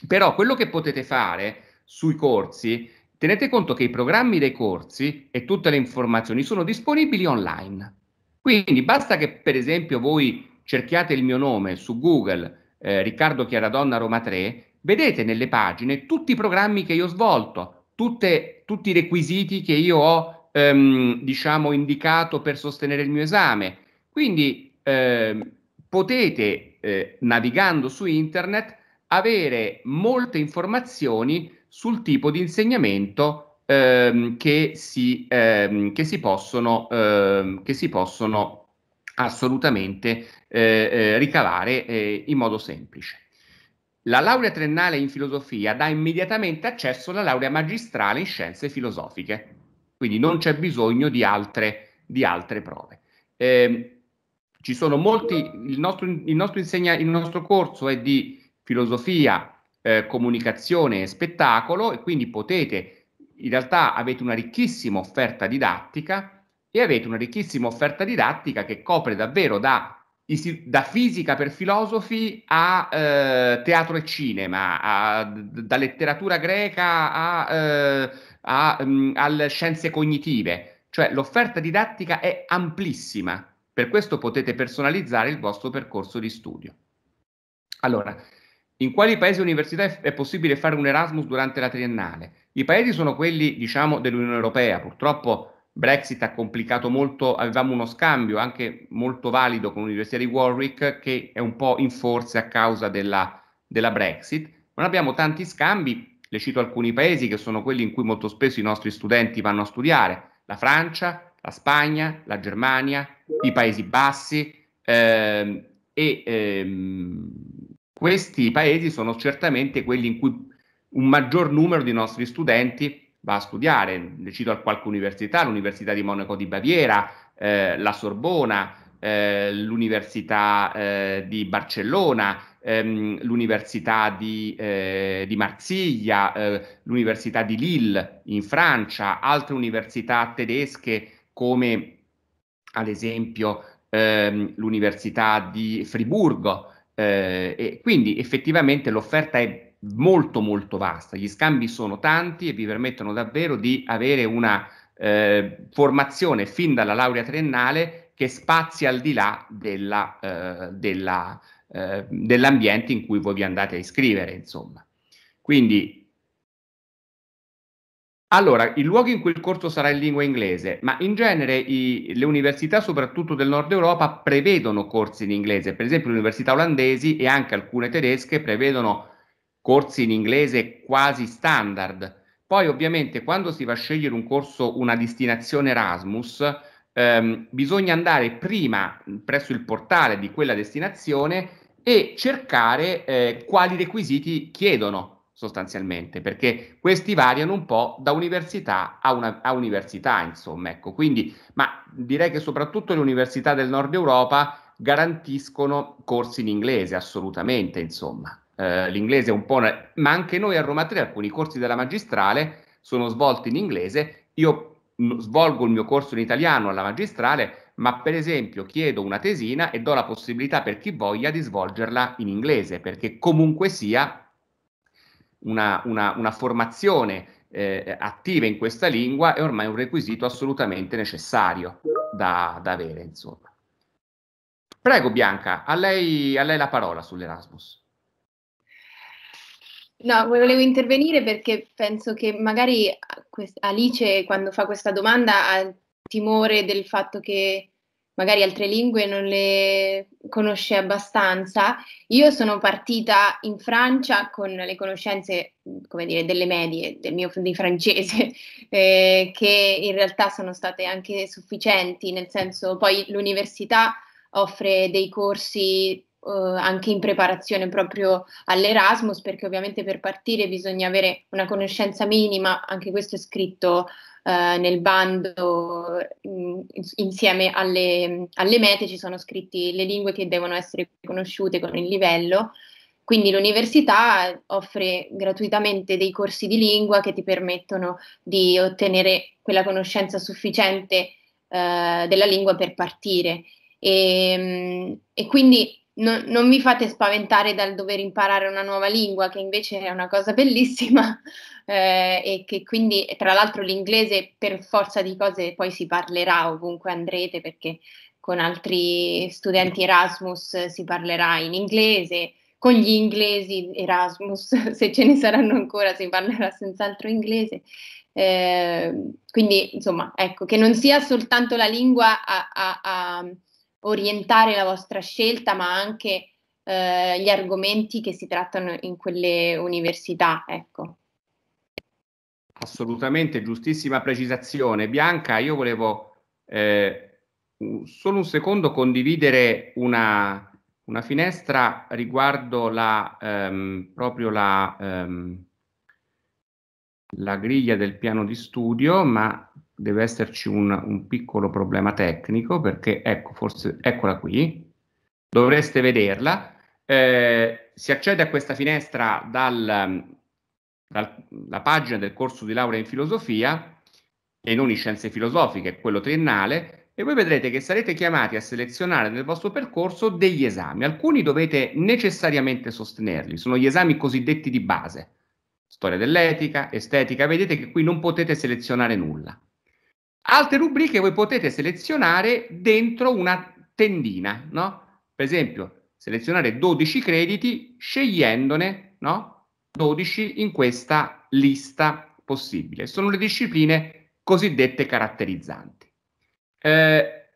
però quello che potete fare sui corsi, tenete conto che i programmi dei corsi e tutte le informazioni sono disponibili online. Quindi basta che per esempio voi cerchiate il mio nome su Google, eh, Riccardo Chiaradonna Roma 3, vedete nelle pagine tutti i programmi che io ho svolto, tutte, tutti i requisiti che io ho ehm, diciamo, indicato per sostenere il mio esame. Quindi ehm, potete, eh, navigando su internet, avere molte informazioni sul tipo di insegnamento ehm, che, si, ehm, che, si possono, ehm, che si possono assolutamente eh, eh, ricavare eh, in modo semplice. La laurea triennale in filosofia dà immediatamente accesso alla laurea magistrale in scienze filosofiche, quindi non c'è bisogno di altre, di altre prove. Eh, ci sono molti, il nostro, il, nostro insegna, il nostro corso è di filosofia, eh, comunicazione e spettacolo e quindi potete, in realtà avete una ricchissima offerta didattica e avete una ricchissima offerta didattica che copre davvero da da fisica per filosofi a eh, teatro e cinema, a, da letteratura greca a, eh, a mh, mm, alle scienze cognitive, cioè l'offerta didattica è amplissima, per questo potete personalizzare il vostro percorso di studio. Allora, in quali paesi e università è possibile fare un Erasmus durante la triennale? I paesi sono quelli, diciamo, dell'Unione Europea, purtroppo Brexit ha complicato molto, avevamo uno scambio anche molto valido con l'Università di Warwick che è un po' in forze a causa della, della Brexit. Non abbiamo tanti scambi, le cito alcuni paesi che sono quelli in cui molto spesso i nostri studenti vanno a studiare, la Francia, la Spagna, la Germania, i Paesi Bassi ehm, e ehm, questi paesi sono certamente quelli in cui un maggior numero di nostri studenti va a studiare, le cito a qualche università, l'Università di Monaco di Baviera, eh, la Sorbona, eh, l'Università eh, di Barcellona, ehm, l'Università di, eh, di Marsiglia, eh, l'Università di Lille in Francia, altre università tedesche come ad esempio ehm, l'Università di Friburgo. Eh, e quindi effettivamente l'offerta è molto molto vasta, gli scambi sono tanti e vi permettono davvero di avere una eh, formazione fin dalla laurea triennale che spazi al di là della, eh, della, eh, dell'ambiente in cui voi vi andate a iscrivere, insomma. Quindi allora, il luogo in cui il corso sarà in lingua inglese, ma in genere i, le università, soprattutto del nord Europa, prevedono corsi in inglese. Per esempio, le università olandesi e anche alcune tedesche prevedono corsi in inglese quasi standard. Poi ovviamente quando si va a scegliere un corso, una destinazione Erasmus, ehm, bisogna andare prima presso il portale di quella destinazione e cercare eh, quali requisiti chiedono sostanzialmente, perché questi variano un po' da università a, una, a università, insomma. Ecco. Quindi, ma direi che soprattutto le università del nord Europa garantiscono corsi in inglese, assolutamente, insomma. Eh, l'inglese è un po'... Una... ma anche noi a Roma 3 alcuni corsi della magistrale sono svolti in inglese, io svolgo il mio corso in italiano alla magistrale, ma per esempio chiedo una tesina e do la possibilità per chi voglia di svolgerla in inglese, perché comunque sia una, una, una formazione eh, attiva in questa lingua è ormai un requisito assolutamente necessario da, da avere. Insomma. Prego Bianca, a lei, a lei la parola sull'Erasmus. No, volevo intervenire perché penso che magari Alice quando fa questa domanda ha timore del fatto che magari altre lingue non le conosce abbastanza. Io sono partita in Francia con le conoscenze, come dire, delle medie del mio di francese, eh, che in realtà sono state anche sufficienti, nel senso poi l'università offre dei corsi eh, anche in preparazione proprio all'Erasmus, perché ovviamente per partire bisogna avere una conoscenza minima, anche questo è scritto eh, nel bando, in, insieme alle, alle mete ci sono scritti le lingue che devono essere conosciute con il livello. Quindi l'università offre gratuitamente dei corsi di lingua che ti permettono di ottenere quella conoscenza sufficiente eh, della lingua per partire. E, mm, e, quindi non, non, mi fate spaventare dal dover imparare una nuova lingua, che invece è una cosa bellissima eh, e che quindi, tra l'altro, l'inglese per forza di cose poi si parlerà ovunque andrete perché con altri studenti Erasmus si parlerà in inglese, con gli inglesi Erasmus, se ce ne saranno ancora, si parlerà senz'altro inglese. Eh, quindi, insomma, ecco, che non sia soltanto la lingua a, a, a orientare la vostra scelta, ma anche eh, gli argomenti che si trattano in quelle università. Ecco. Assolutamente, giustissima precisazione. Bianca, io volevo eh, solo un secondo condividere una, una finestra riguardo la, ehm, proprio la, ehm, la griglia del piano di studio, ma deve esserci un, un piccolo problema tecnico perché ecco, forse, eccola qui, dovreste vederla. Eh, si accede a questa finestra dalla dal, pagina del corso di laurea in filosofia e non in scienze filosofiche, quello triennale, e voi vedrete che sarete chiamati a selezionare nel vostro percorso degli esami. Alcuni dovete necessariamente sostenerli, sono gli esami cosiddetti di base, storia dell'etica, estetica, vedete che qui non potete selezionare nulla. Altre rubriche voi potete selezionare dentro una tendina, no? Per esempio, selezionare 12 crediti scegliendone, no? 12 in questa lista possibile. Sono le discipline cosiddette caratterizzanti. Eh,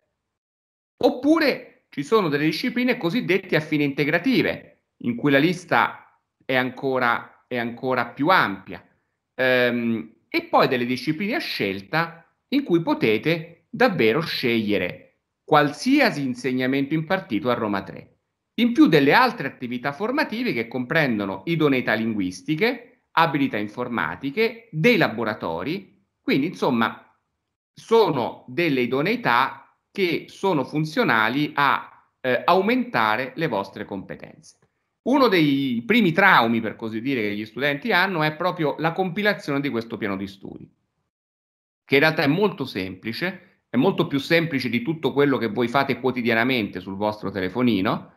oppure ci sono delle discipline cosiddette a fine integrative, in cui la lista è ancora, è ancora più ampia. Eh, e poi delle discipline a scelta in cui potete davvero scegliere qualsiasi insegnamento impartito a Roma 3, in più delle altre attività formative che comprendono idoneità linguistiche, abilità informatiche, dei laboratori, quindi insomma sono delle idoneità che sono funzionali a eh, aumentare le vostre competenze. Uno dei primi traumi, per così dire, che gli studenti hanno è proprio la compilazione di questo piano di studi che in realtà è molto semplice, è molto più semplice di tutto quello che voi fate quotidianamente sul vostro telefonino,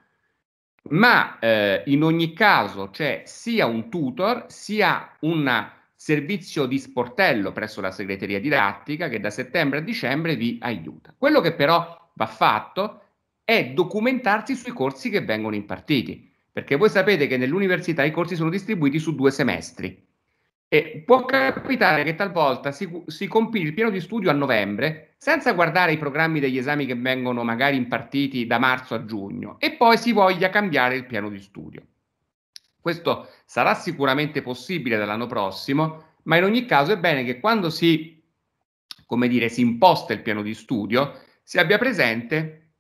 ma eh, in ogni caso c'è sia un tutor sia un servizio di sportello presso la segreteria didattica che da settembre a dicembre vi aiuta. Quello che però va fatto è documentarsi sui corsi che vengono impartiti, perché voi sapete che nell'università i corsi sono distribuiti su due semestri. E può capitare che talvolta si, si compili il piano di studio a novembre senza guardare i programmi degli esami che vengono magari impartiti da marzo a giugno e poi si voglia cambiare il piano di studio. Questo sarà sicuramente possibile dall'anno prossimo, ma in ogni caso è bene che quando si, come dire, si imposta il piano di studio, si abbia presente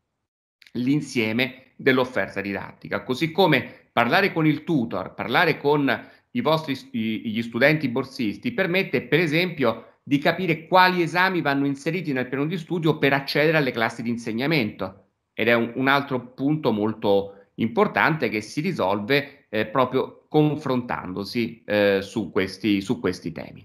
l'insieme dell'offerta didattica, così come parlare con il tutor, parlare con i vostri gli studenti borsisti permette, per esempio, di capire quali esami vanno inseriti nel piano di studio per accedere alle classi di insegnamento. Ed è un, un altro punto molto importante che si risolve eh, proprio confrontandosi eh, su, questi, su questi temi.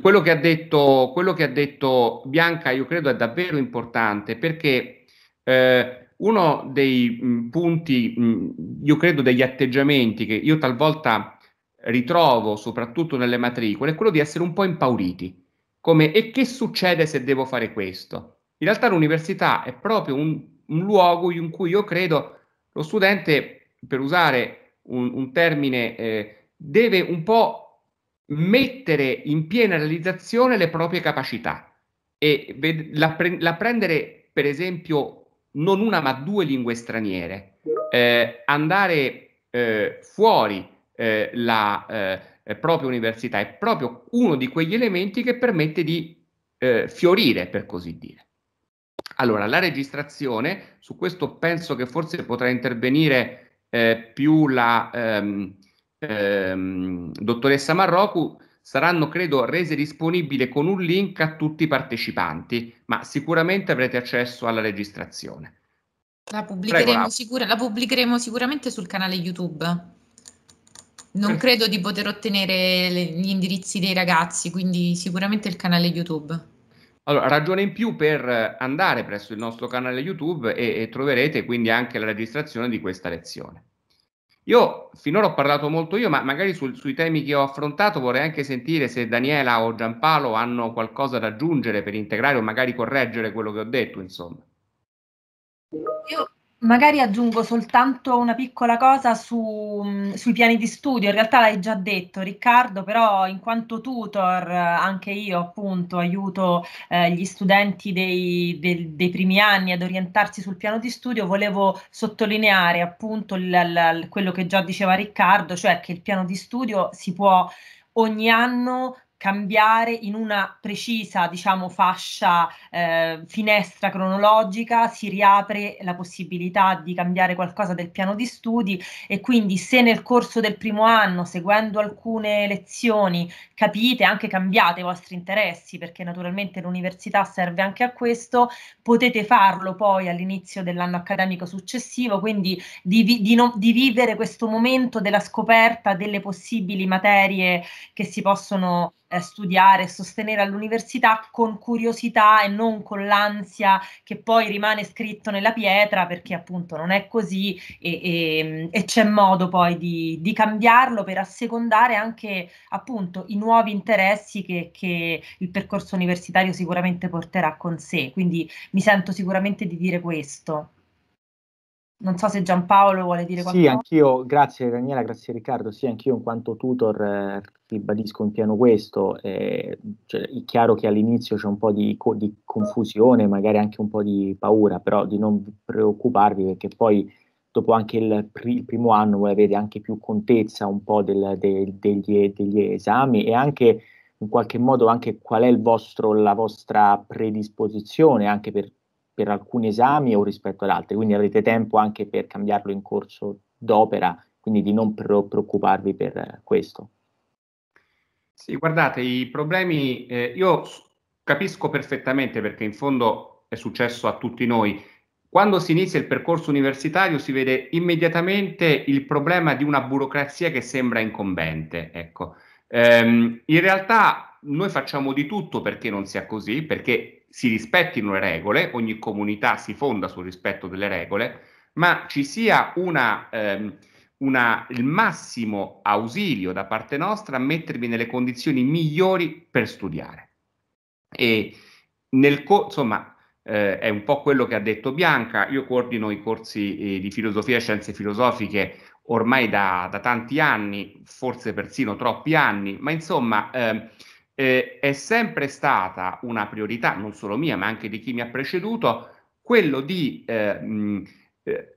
Quello che, detto, quello che, ha detto, Bianca io credo è davvero importante perché eh, uno dei mh, punti, mh, io credo, degli atteggiamenti che io talvolta ritrovo, soprattutto nelle matricole, è quello di essere un po' impauriti, come e che succede se devo fare questo? In realtà l'università è proprio un, un luogo in cui io credo lo studente, per usare un, un termine, eh, deve un po' mettere in piena realizzazione le proprie capacità e ved- la, pre- la prendere, per esempio, non una ma due lingue straniere, eh, andare eh, fuori eh, la eh, propria università è proprio uno di quegli elementi che permette di eh, fiorire, per così dire. Allora, la registrazione, su questo penso che forse potrà intervenire eh, più la ehm, ehm, dottoressa Marrocu, saranno credo rese disponibili con un link a tutti i partecipanti, ma sicuramente avrete accesso alla registrazione. La pubblicheremo, Prego, Sicura, la pubblicheremo sicuramente sul canale YouTube. Non credo di poter ottenere le, gli indirizzi dei ragazzi, quindi sicuramente il canale YouTube. Allora, ragione in più per andare presso il nostro canale YouTube e, e troverete quindi anche la registrazione di questa lezione. Io finora ho parlato molto io, ma magari sul, sui temi che ho affrontato vorrei anche sentire se Daniela o Giampaolo hanno qualcosa da aggiungere per integrare o magari correggere quello che ho detto, insomma. Io Magari aggiungo soltanto una piccola cosa su, mm, sui piani di studio, in realtà l'hai già detto Riccardo, però in quanto tutor eh, anche io appunto aiuto eh, gli studenti dei, dei, dei, primi anni ad orientarsi sul piano di studio, volevo sottolineare appunto l, l, quello che già diceva Riccardo, cioè che il piano di studio si può ogni anno cambiare in una precisa, diciamo, fascia, eh, finestra cronologica, si riapre la possibilità di cambiare qualcosa del piano di studi e quindi se nel corso del primo anno, seguendo alcune lezioni, capite, anche cambiate i vostri interessi, perché naturalmente l'università serve anche a questo, potete farlo poi all'inizio dell'anno accademico successivo, quindi di, di, no, di vivere questo momento della scoperta delle possibili materie che si possono eh, studiare e sostenere all'università con curiosità e non con l'ansia che poi rimane scritto nella pietra perché appunto non è così e, e, ehm, e c'è modo poi di, di, cambiarlo per assecondare anche appunto i nuovi interessi che, che il percorso universitario sicuramente porterà con sé. Quindi mi sento sicuramente di dire questo. Non so se Giampaolo vuole dire qualcosa. Sì, anch'io, grazie Daniela, grazie Riccardo, sì, anch'io in quanto tutor eh, ribadisco in pieno questo. Eh, cioè, è chiaro che all'inizio c'è un po' di, co- di, confusione, magari anche un po' di paura, però di non preoccuparvi perché poi dopo anche il, pri- il primo anno voi avete anche più contezza un po' del, del, degli, degli esami e anche in qualche modo anche qual è vostro, la vostra predisposizione anche per per alcuni esami o rispetto ad altri, quindi avrete tempo anche per cambiarlo in corso d'opera, quindi di non preoccuparvi per questo. Sì, guardate, i problemi eh, io capisco perfettamente perché in fondo è successo a tutti noi. Quando si inizia il percorso universitario si vede immediatamente il problema di una burocrazia che sembra incombente. Ecco. Ehm, in realtà noi facciamo di tutto perché non sia così, perché si rispettino le regole, ogni comunità si fonda sul rispetto delle regole, ma ci sia una, ehm, una, il massimo ausilio da parte nostra a mettervi nelle condizioni migliori per studiare. E nel co- insomma, eh, è un po' quello che ha detto Bianca, io coordino i corsi eh, di filosofia e scienze filosofiche ormai da, da, tanti anni, forse persino troppi anni, ma insomma... Eh, eh, è sempre stata una priorità, non solo mia, ma anche di chi mi ha preceduto, quello di eh, mh, eh,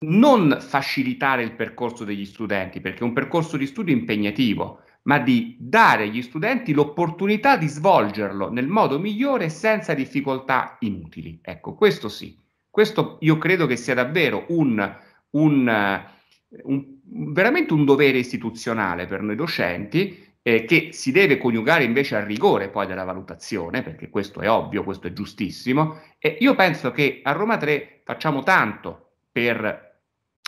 non facilitare il percorso degli studenti, perché è un percorso di studio impegnativo, ma di dare agli studenti l'opportunità di svolgerlo nel modo migliore senza difficoltà inutili. Ecco, questo sì, questo io credo che sia davvero un, un, eh, un veramente un dovere istituzionale per noi docenti eh, che si deve coniugare invece al rigore poi della valutazione, perché questo è ovvio, questo è giustissimo, e io penso che a Roma 3 facciamo tanto per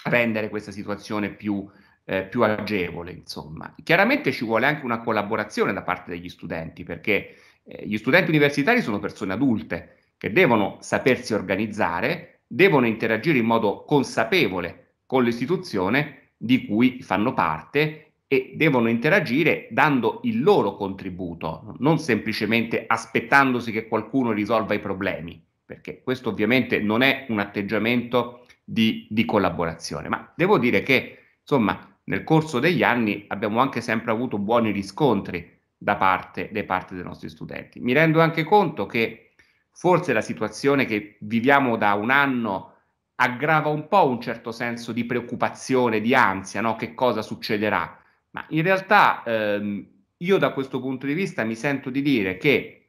rendere questa situazione più, eh, più agevole, insomma. Chiaramente ci vuole anche una collaborazione da parte degli studenti, perché eh, gli studenti universitari sono persone adulte che devono sapersi organizzare, devono interagire in modo consapevole con l'istituzione di cui fanno parte e devono interagire dando il loro contributo, non semplicemente aspettandosi che qualcuno risolva i problemi, perché questo ovviamente non è un atteggiamento di, di collaborazione, ma devo dire che insomma nel corso degli anni abbiamo anche sempre avuto buoni riscontri da parte, da parte dei nostri studenti. Mi rendo anche conto che forse la situazione che viviamo da un anno aggrava un po' un certo senso di preoccupazione, di ansia, no? che cosa succederà ma in realtà ehm, io da questo punto di vista mi sento di dire che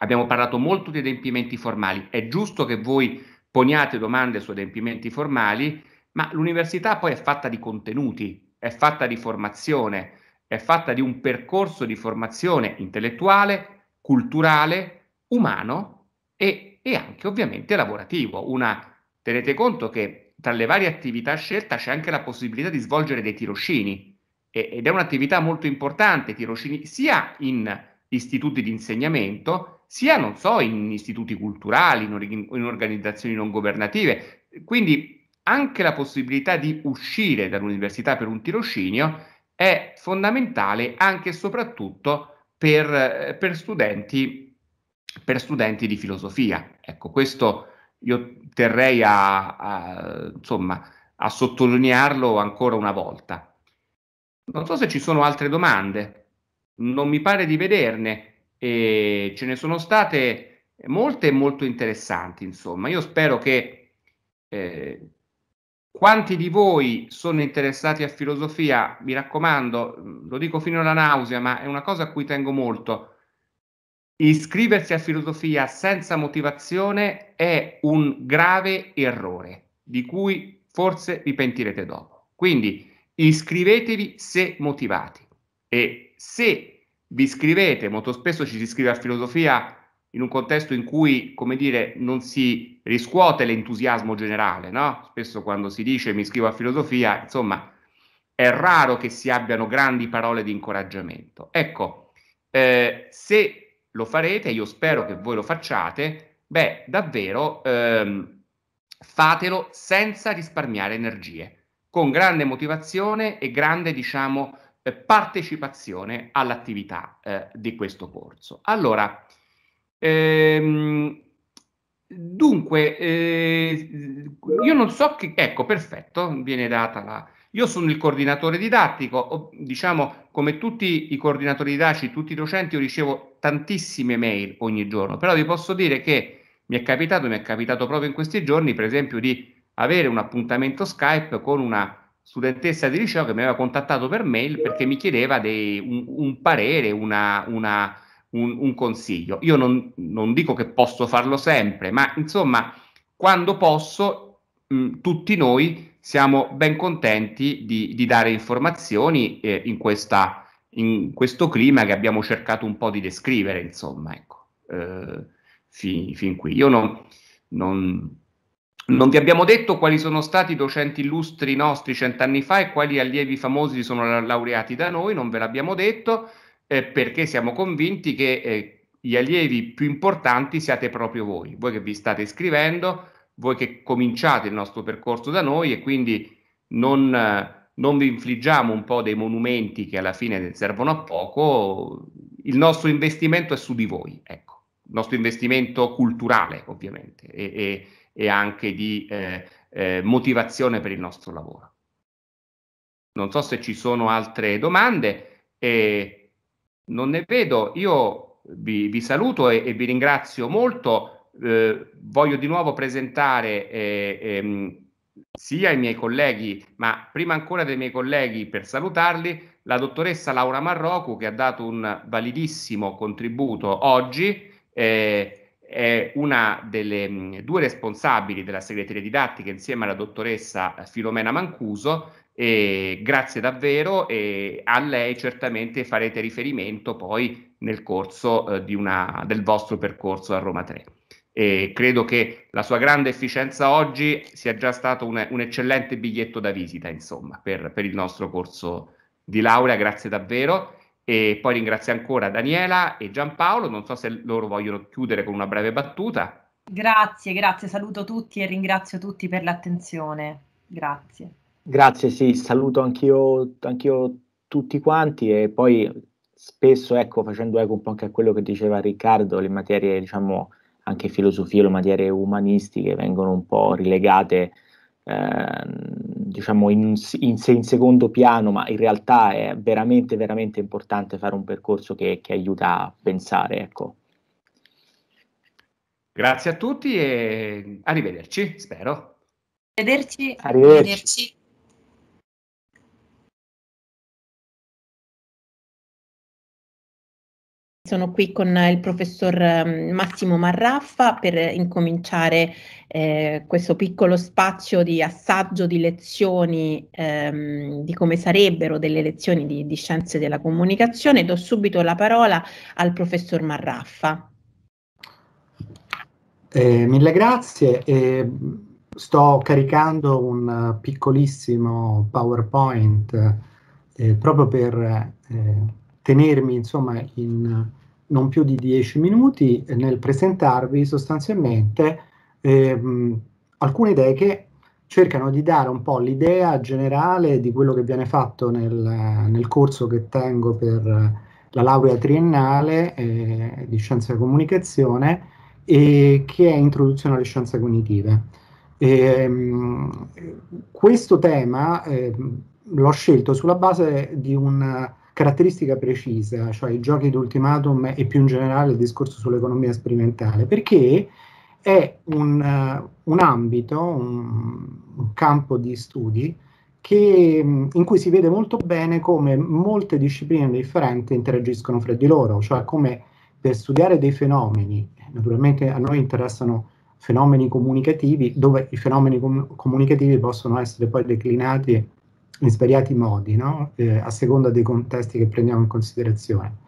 abbiamo parlato molto di adempimenti formali, è giusto che voi poniate domande su adempimenti formali, ma l'università poi è fatta di contenuti, è fatta di formazione, è fatta di un percorso di formazione intellettuale, culturale, umano e, e anche ovviamente lavorativo. Una, tenete conto che tra le varie attività scelta c'è anche la possibilità di svolgere dei tirocini ed è un'attività molto importante, tirocini, sia in istituti di insegnamento, sia, non so, in istituti culturali, in, in organizzazioni non governative. Quindi anche la possibilità di uscire dall'università per un tirocinio è fondamentale anche e soprattutto per, per, studenti, per studenti di filosofia. Ecco, questo io terrei a, a, insomma, a sottolinearlo ancora una volta. Non so se ci sono altre domande, non mi pare di vederne, e ce ne sono state molte e molto interessanti, insomma. Io spero che eh, quanti di voi sono interessati a filosofia, mi raccomando, lo dico fino alla nausea, ma è una cosa a cui tengo molto. Iscriversi a filosofia senza motivazione è un grave errore, di cui forse vi pentirete dopo. Quindi, Iscrivetevi se motivati e se vi iscrivete, molto spesso ci si iscrive a filosofia in un contesto in cui, come dire, non si riscuote l'entusiasmo generale, no? Spesso quando si dice mi iscrivo a filosofia, insomma, è raro che si abbiano grandi parole di incoraggiamento. Ecco, eh, se lo farete, io spero che voi lo facciate, beh, davvero ehm, fatelo senza risparmiare energie con grande motivazione e grande, diciamo, eh, partecipazione all'attività eh, di questo corso. Allora, ehm, dunque, eh, io non so che, ecco, perfetto, viene data la... Io sono il coordinatore didattico, diciamo come tutti i coordinatori didattici, tutti i docenti, io ricevo tantissime mail ogni giorno, però vi posso dire che mi è capitato, mi è capitato proprio in questi giorni, per esempio, di avere un appuntamento Skype con una studentessa di liceo che mi aveva contattato per mail perché mi chiedeva dei, un, un, parere, una, una, un, un, consiglio. Io non, non, dico che posso farlo sempre, ma insomma, quando posso, mh, mm, tutti noi siamo ben contenti di, di dare informazioni eh, in, questa, in, questo clima che abbiamo cercato un po' di descrivere, insomma, ecco, eh, fin, fin, qui. Io non, non non vi abbiamo detto quali sono stati i docenti illustri nostri cent'anni fa e quali allievi famosi sono laureati da noi, non ve l'abbiamo detto, eh, perché siamo convinti che eh, gli allievi più importanti siate proprio voi, voi che vi state iscrivendo, voi che cominciate il nostro percorso da noi e quindi non, non vi infliggiamo un po' dei monumenti che alla fine servono a poco, il nostro investimento è su di voi, ecco, il nostro investimento culturale ovviamente. E, e, e anche di eh, eh, motivazione per il nostro lavoro. Non so se ci sono altre domande, eh, non ne vedo, io vi, vi saluto e, e, vi ringrazio molto, eh, voglio di nuovo presentare eh, ehm, sia i miei colleghi, ma prima ancora dei miei colleghi per salutarli, la dottoressa Laura Marrocu che ha dato un validissimo contributo oggi. Eh, è una delle due responsabili della segreteria didattica insieme alla dottoressa eh, Filomena Mancuso. E grazie davvero e a lei certamente farete riferimento poi nel corso eh, una, del vostro percorso a Roma 3. E credo che la sua grande efficienza oggi sia già stato un, un eccellente biglietto da visita, insomma, per, per il nostro corso di laurea. Grazie davvero. E poi ringrazio ancora Daniela e Giampaolo, non so se loro vogliono chiudere con una breve battuta. Grazie, grazie, saluto tutti e ringrazio tutti per l'attenzione. Grazie. Grazie, sì, saluto anch'io, anch'io tutti quanti e poi spesso, ecco, facendo eco un po' anche a quello che diceva Riccardo, le materie, diciamo, anche filosofie, le materie umanistiche vengono un po' rilegate Ehm, diciamo in, in, in, secondo piano, ma in realtà è veramente, veramente importante fare un percorso che, che aiuta a pensare. Ecco. Grazie a tutti e arrivederci, spero. Arrivederci. arrivederci. sono qui con il professor ehm, Massimo Marraffa per incominciare eh, questo piccolo spazio di assaggio di lezioni, ehm, di come sarebbero delle lezioni di, di scienze della comunicazione. Do subito la parola al professor Marraffa. Eh, mille grazie. Eh, sto caricando un piccolissimo PowerPoint eh, proprio per eh, tenermi insomma in non più di 10 minuti eh, nel presentarvi sostanzialmente ehm, alcune idee che cercano di dare un po' l'idea generale di quello che viene fatto nel, nel corso che tengo per la laurea triennale eh, di scienze della comunicazione e che è introduzione alle scienze cognitive. E, ehm, questo tema eh, l'ho scelto sulla base di un caratteristica precisa, cioè i giochi d'ultimatum e più in generale il discorso sull'economia sperimentale, perché è un, eh, un ambito, un, un, campo di studi che, in cui si vede molto bene come molte discipline differenti interagiscono fra di loro, cioè come per studiare dei fenomeni, naturalmente a noi interessano fenomeni comunicativi, dove i fenomeni com- comunicativi possono essere poi declinati in svariati modi, no? eh, a seconda dei contesti che prendiamo in considerazione.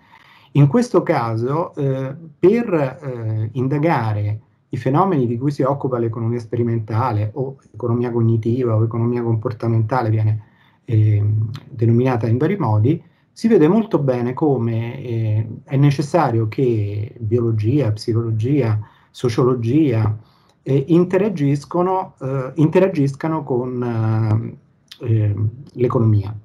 In questo caso, eh, per eh, indagare i fenomeni di cui si occupa l'economia sperimentale o economia cognitiva o economia comportamentale, viene ehm, denominata in vari modi, si vede molto bene come eh, è necessario che biologia, psicologia, sociologia eh, interagiscono, eh, interagiscano con eh, Ehm, l'economia.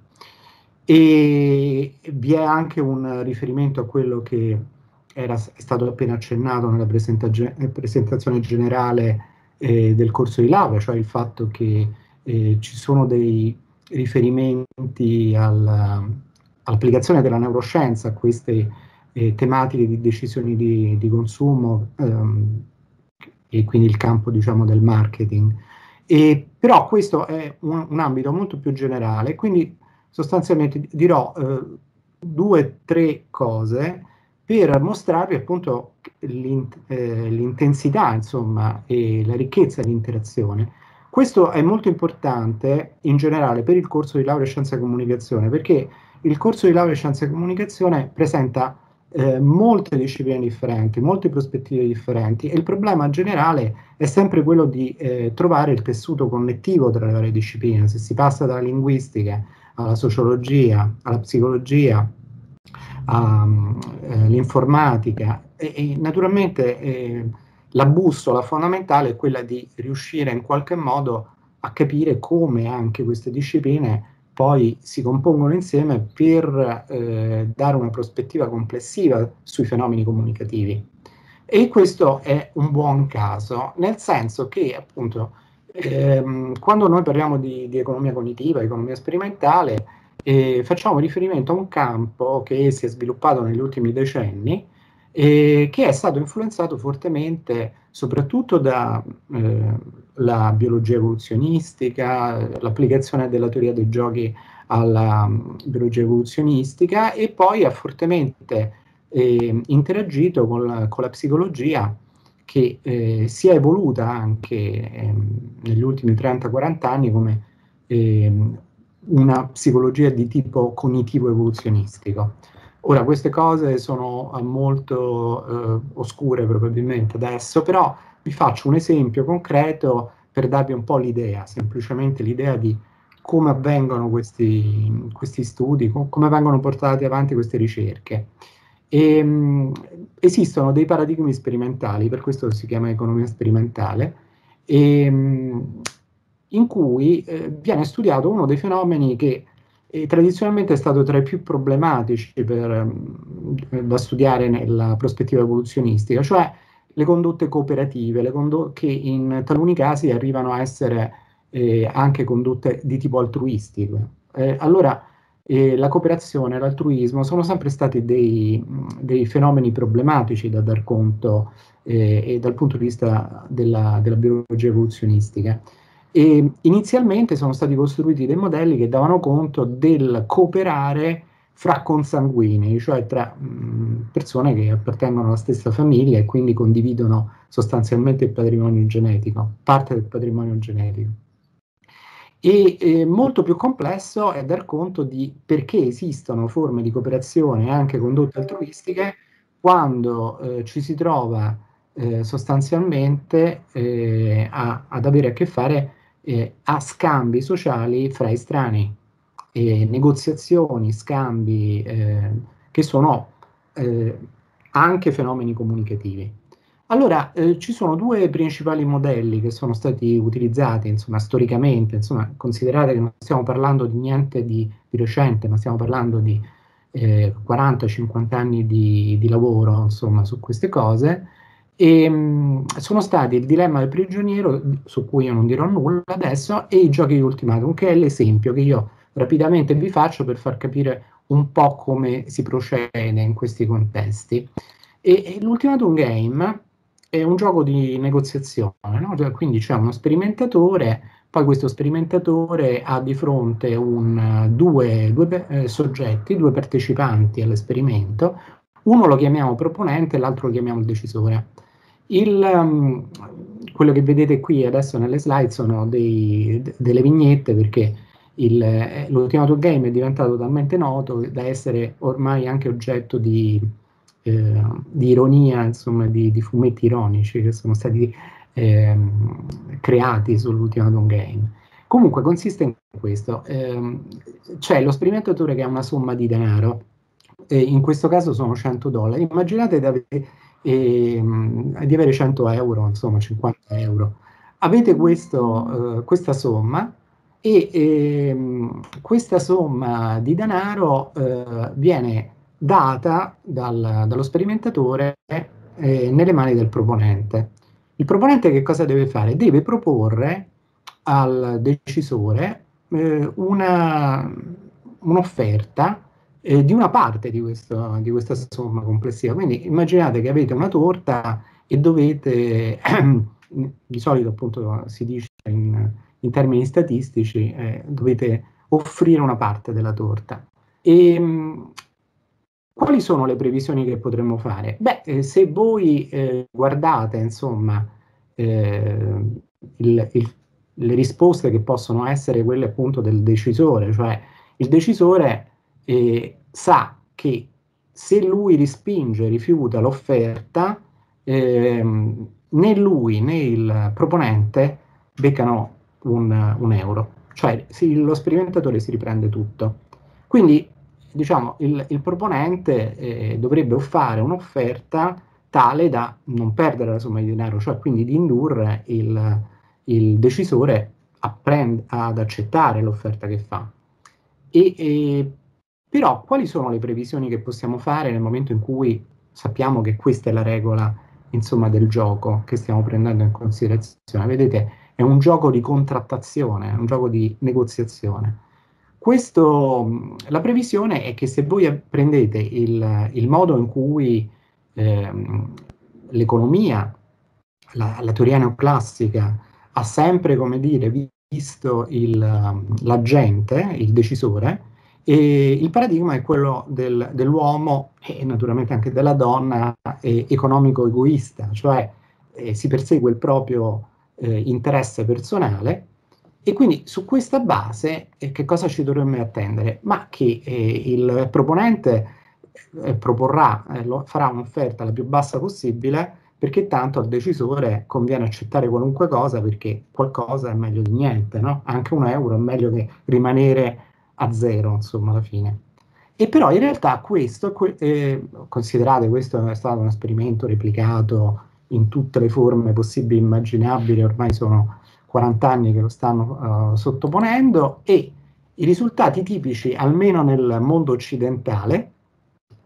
E vi è anche un riferimento a quello che era, stato appena accennato nella presentazione generale eh, del corso di laurea, cioè il fatto che eh, ci sono dei riferimenti al, all'applicazione della neuroscienza a queste eh, tematiche di decisioni di, di consumo ehm, e quindi il campo diciamo, del marketing. E però questo è un, un ambito molto più generale, quindi sostanzialmente dirò eh, due o tre cose per mostrarvi appunto l'int- eh, l'intensità insomma, e la ricchezza di interazione. Questo è molto importante in generale per il corso di laurea in scienza e comunicazione perché il corso di laurea in scienza e comunicazione presenta eh, molte discipline differenti, molte prospettive differenti e il problema generale è sempre quello di eh, trovare il tessuto connettivo tra le varie discipline. Se si passa dalla linguistica alla sociologia, alla psicologia, all'informatica mm, eh, e, e, naturalmente eh, la bussola fondamentale è quella di riuscire in qualche modo a capire come anche queste discipline poi si compongono insieme per eh, dare una prospettiva complessiva sui fenomeni comunicativi. E questo è un buon caso, nel senso che appunto ehm, quando noi parliamo di, di, economia cognitiva, economia sperimentale, eh, facciamo riferimento a un campo che si è sviluppato negli ultimi decenni e eh, che è stato influenzato fortemente soprattutto da eh, la biologia evoluzionistica, l'applicazione della teoria dei giochi alla um, biologia evoluzionistica e poi ha fortemente eh, interagito con la, con la, psicologia che eh, si è evoluta anche eh, negli ultimi 30-40 anni come ehm, una psicologia di tipo cognitivo evoluzionistico. Ora queste cose sono molto eh, oscure probabilmente adesso, però vi faccio un esempio concreto per darvi un po' l'idea, semplicemente l'idea di come avvengono questi, questi studi, com- come vengono portate avanti queste ricerche. E, ehm, mh, esistono dei paradigmi sperimentali, per questo si chiama economia sperimentale, e, ehm, mh, in cui eh, viene studiato uno dei fenomeni che eh, tradizionalmente è stato tra i più problematici per, mh, mm, da studiare nella prospettiva evoluzionistica, cioè le condotte cooperative, le condo- che in taluni casi arrivano a essere eh, anche condotte di tipo altruistico. Eh, allora, eh, la cooperazione e l'altruismo sono sempre stati dei, dei fenomeni problematici da dar conto eh, e dal punto di vista della, della biologia evoluzionistica. E inizialmente sono stati costruiti dei modelli che davano conto del cooperare fra consanguinei, cioè tra mh, mm, persone che appartengono alla stessa famiglia e quindi condividono sostanzialmente il patrimonio genetico, parte del patrimonio genetico. E eh, molto più complesso è dar conto di perché esistono forme di cooperazione anche condotte altruistiche quando eh, ci si trova eh, sostanzialmente eh, a, ad avere a che fare eh, a scambi sociali fra estranei e negoziazioni, scambi eh, che sono eh, anche fenomeni comunicativi. Allora, eh, ci sono due principali modelli che sono stati utilizzati, insomma, storicamente, insomma, considerate che non stiamo parlando di niente di, di recente, ma stiamo parlando di eh, 40-50 anni di, di lavoro, insomma, su queste cose, e, ehm, mh, sono stati il dilemma del prigioniero, su cui io non dirò nulla adesso, e i giochi di ultimatum, che è l'esempio che io rapidamente vi faccio per far capire un po' come si procede in questi contesti. E, e l'Ultimatum Game è un gioco di negoziazione, no? cioè, quindi c'è uno sperimentatore, poi questo sperimentatore ha di fronte un, due, due eh, soggetti, due partecipanti all'esperimento, uno lo chiamiamo proponente e l'altro lo chiamiamo il decisore. Il, um, quello che vedete qui adesso nelle slide sono dei, de, delle vignette perché il, eh, l'ultimato game è diventato talmente noto da essere ormai anche oggetto di, eh, di ironia, insomma, di, di, fumetti ironici che sono stati eh, creati sull'ultimato game. Comunque consiste in questo, eh, c'è lo sperimentatore che ha una somma di denaro, in questo caso sono 100 dollari, immaginate di avere, ehm, di avere 100 euro, insomma 50 euro. Avete questo, eh, questa somma e ehm, questa somma di denaro eh, viene data dal, dallo sperimentatore eh, nelle mani del proponente. Il proponente che cosa deve fare? Deve proporre al decisore eh, un'offerta un eh, di una parte di, questo, di questa somma complessiva. Quindi immaginate che avete una torta e dovete, di solito appunto si dice in, in termini statistici eh, dovete offrire una parte della torta. E, ehm, quali sono le previsioni che potremmo fare? Beh, eh, se voi eh, guardate, insomma, eh, il, il, le risposte che possono essere quelle appunto del decisore, cioè il decisore eh, sa che se lui rispinge, rifiuta l'offerta, ehm, né lui né il proponente beccano un, un euro. Cioè si, lo sperimentatore si riprende tutto. Quindi diciamo, il, il proponente eh, dovrebbe fare un'offerta tale da non perdere la somma di denaro, cioè quindi di indurre il, il decisore prend- ad accettare l'offerta che fa. E, e, però quali sono le previsioni che possiamo fare nel momento in cui sappiamo che questa è la regola insomma, del gioco che stiamo prendendo in considerazione? Vedete, è un gioco di contrattazione, è un gioco di negoziazione. Questo, la previsione è che se voi prendete il, il modo in cui ehm, l'economia, la, la, teoria neoclassica, ha sempre, come dire, visto il, l'agente, il decisore, e il paradigma è quello del, dell'uomo e naturalmente anche della donna economico-egoista, cioè eh, si persegue il proprio eh, interesse personale e quindi su questa base eh, che cosa ci dovremmo attendere? Ma che eh, il proponente eh, proporrà, eh, lo, farà un'offerta la più bassa possibile perché tanto al decisore conviene accettare qualunque cosa perché qualcosa è meglio di niente, no? anche un euro è meglio che rimanere a zero insomma alla fine. E però in realtà questo, eh, considerate questo è stato un esperimento replicato in tutte le forme possibili e immaginabili, ormai sono 40 anni che lo stanno uh, sottoponendo e i risultati tipici, almeno nel mondo occidentale,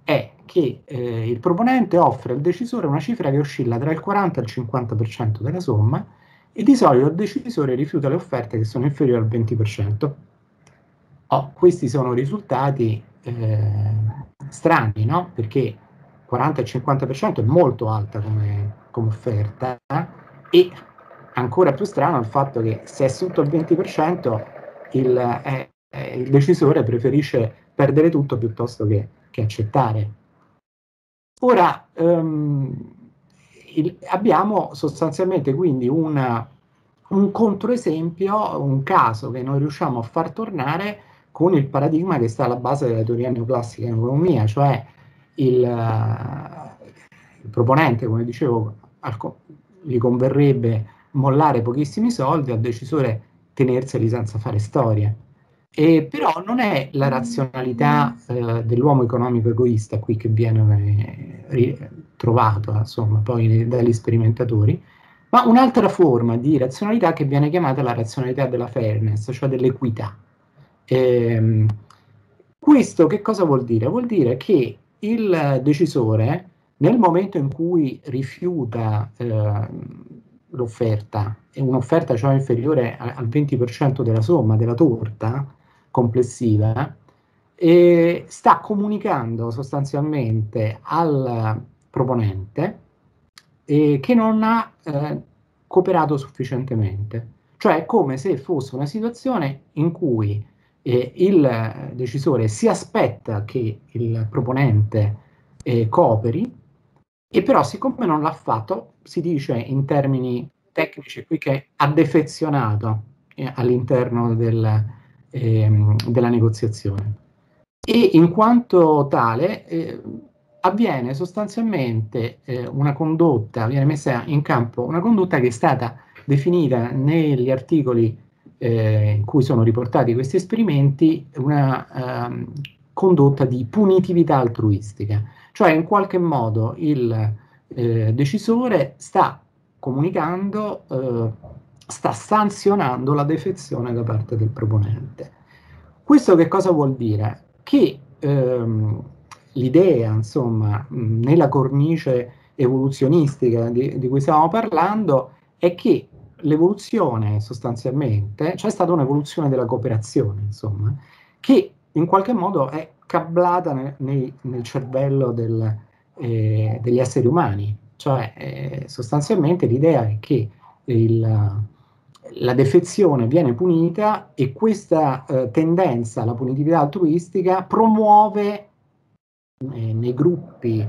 è che eh, il proponente offre al decisore una cifra che oscilla tra il 40 e il 50% della somma e di solito il decisore rifiuta le offerte che sono inferiori al 20%. Oh, questi sono risultati eh, strani, no? Perché 40 e 50% è molto alta come, offerta e ancora più strano il fatto che se è sotto il 20% il, eh, eh, il decisore preferisce perdere tutto piuttosto che, che accettare. Ora ehm, il, abbiamo sostanzialmente quindi una, un controesempio, un caso che non riusciamo a far tornare con il paradigma che sta alla base della teoria neoclassica in economia, cioè il, eh, il proponente, come dicevo, gli converrebbe mollare pochissimi soldi, al decisore tenerseli senza fare storie. E però non è la razionalità eh, dell'uomo economico egoista qui che viene eh, trovata insomma, poi dagli sperimentatori, ma un'altra forma di razionalità che viene chiamata la razionalità della fairness, cioè dell'equità. Ehm, questo che cosa vuol dire? Vuol dire che il decisore nel momento in cui rifiuta eh, l'offerta, è un'offerta cioè inferiore al 20% della somma della torta complessiva, eh, sta comunicando sostanzialmente al proponente eh, che non ha eh, cooperato sufficientemente. Cioè è come se fosse una situazione in cui eh, il decisore si aspetta che il proponente eh, cooperi e però siccome non l'ha fatto, si dice in termini tecnici qui che ha defezionato eh, all'interno del, eh, della negoziazione. E in quanto tale eh, avviene sostanzialmente eh, una condotta, viene messa in campo una condotta che è stata definita negli articoli eh, in cui sono riportati questi esperimenti una ehm, condotta di punitività altruistica cioè in qualche modo il eh, decisore sta comunicando, eh, sta sanzionando la defezione da parte del proponente. Questo che cosa vuol dire? Che ehm, l'idea, insomma, nella cornice evoluzionistica di, di, cui stiamo parlando è che l'evoluzione sostanzialmente, c'è cioè stata un'evoluzione della cooperazione, insomma, che in qualche modo è cablata ne, nei, nel cervello del, eh, degli esseri umani, cioè eh, sostanzialmente l'idea è che il, la defezione viene punita e questa eh, tendenza alla punitività altruistica promuove eh, nei gruppi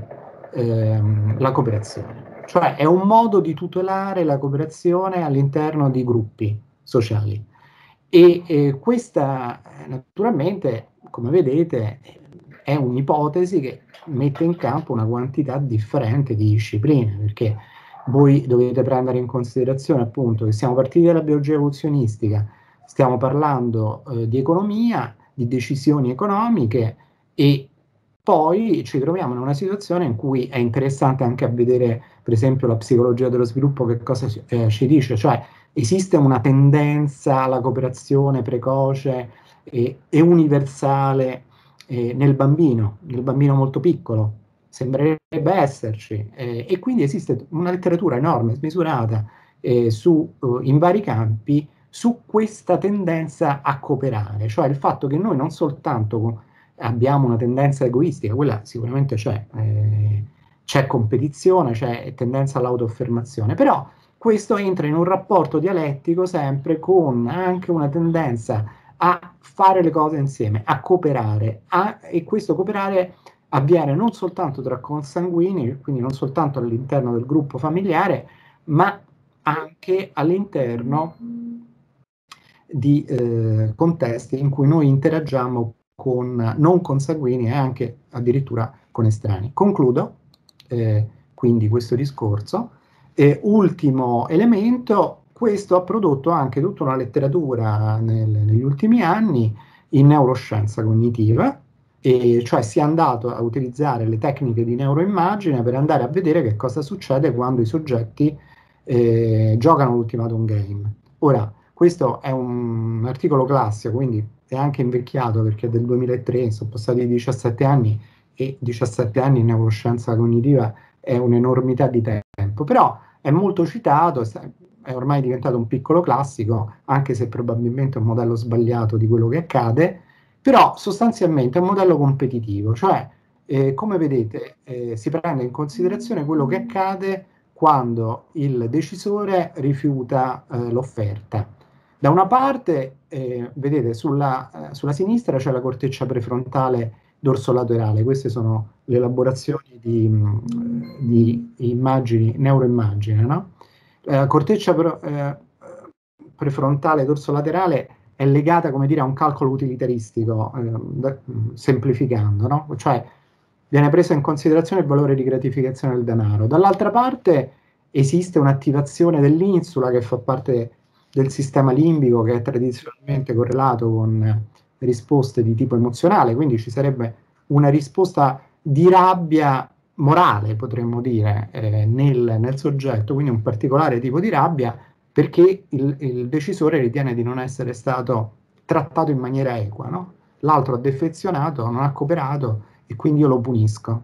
ehm, la cooperazione, cioè è un modo di tutelare la cooperazione all'interno di gruppi sociali e eh, questa eh, naturalmente come vedete è un'ipotesi che mette in campo una quantità differente di discipline, perché voi dovete prendere in considerazione appunto che siamo partiti dalla biologia evoluzionistica, stiamo parlando eh, di economia, di decisioni economiche e poi ci troviamo in una situazione in cui è interessante anche a vedere per esempio la psicologia dello sviluppo che cosa eh, ci dice, cioè esiste una tendenza alla cooperazione precoce, e, e universale eh, nel bambino, nel bambino molto piccolo, sembrerebbe esserci eh, e quindi esiste una letteratura enorme, smisurata eh, su, eh, in vari campi su questa tendenza a cooperare, cioè il fatto che noi non soltanto abbiamo una tendenza egoistica, quella sicuramente c'è, eh, c'è competizione, c'è tendenza all'autoaffermazione, però questo entra in un rapporto dialettico sempre con anche una tendenza a fare le cose insieme, a cooperare a, e questo cooperare avviene non soltanto tra consanguini, quindi non soltanto all'interno del gruppo familiare, ma anche all'interno di eh, contesti in cui noi interagiamo con non consanguini e anche addirittura con estranei. Concludo eh, quindi questo discorso. Eh, ultimo elemento, questo ha prodotto anche tutta una letteratura nel, negli ultimi anni in neuroscienza cognitiva, e cioè si è andato a utilizzare le tecniche di neuroimmagine per andare a vedere che cosa succede quando i soggetti eh, giocano l'ultimatum game. Ora, questo è un articolo classico, quindi è anche invecchiato perché è del 2003, sono passati 17 anni e 17 anni in neuroscienza cognitiva è un'enormità di tempo, però è molto citato, è ormai diventato un piccolo classico, anche se probabilmente è un modello sbagliato di quello che accade, però sostanzialmente è un modello competitivo, cioè eh, come vedete eh, si prende in considerazione quello che accade quando il decisore rifiuta eh, l'offerta. Da una parte, eh, vedete, sulla, eh, sulla sinistra c'è la corteccia prefrontale dorsolaterale, queste sono le elaborazioni di, mm, di immagini, neuroimmagine, no? Eh, la corteccia però, eh, prefrontale laterale è legata come dire, a un calcolo utilitaristico, eh, da, semplificando, no? cioè viene preso in considerazione il valore di gratificazione del denaro. Dall'altra parte esiste un'attivazione dell'insula che fa parte del sistema limbico che è tradizionalmente correlato con risposte di tipo emozionale, quindi ci sarebbe una risposta di rabbia morale, potremmo dire, eh, nel, nel, soggetto, quindi un particolare tipo di rabbia, perché il, il decisore ritiene di non essere stato trattato in maniera equa, no? l'altro ha defezionato, non ha cooperato e quindi io lo punisco.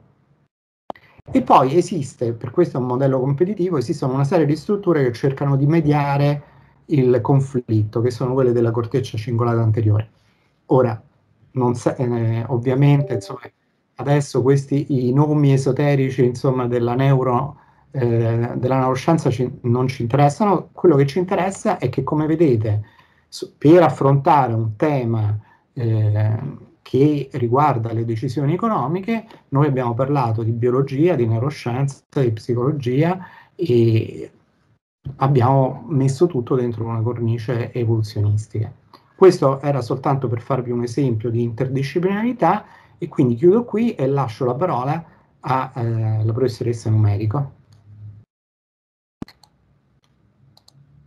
E poi esiste, per questo è un modello competitivo, esistono una serie di strutture che cercano di mediare il conflitto, che sono quelle della corteccia cingolata anteriore. Ora, non sa- eh, ovviamente, insomma, adesso questi i nomi esoterici insomma, della, neuro, eh, della neuroscienza ci, non ci interessano, quello che ci interessa è che come vedete su, per affrontare un tema eh, che riguarda le decisioni economiche, noi abbiamo parlato di biologia, di neuroscienza, di psicologia e abbiamo messo tutto dentro una cornice evoluzionistica. Questo era soltanto per farvi un esempio di interdisciplinarità e quindi chiudo qui e lascio la parola alla eh, professoressa Numerico.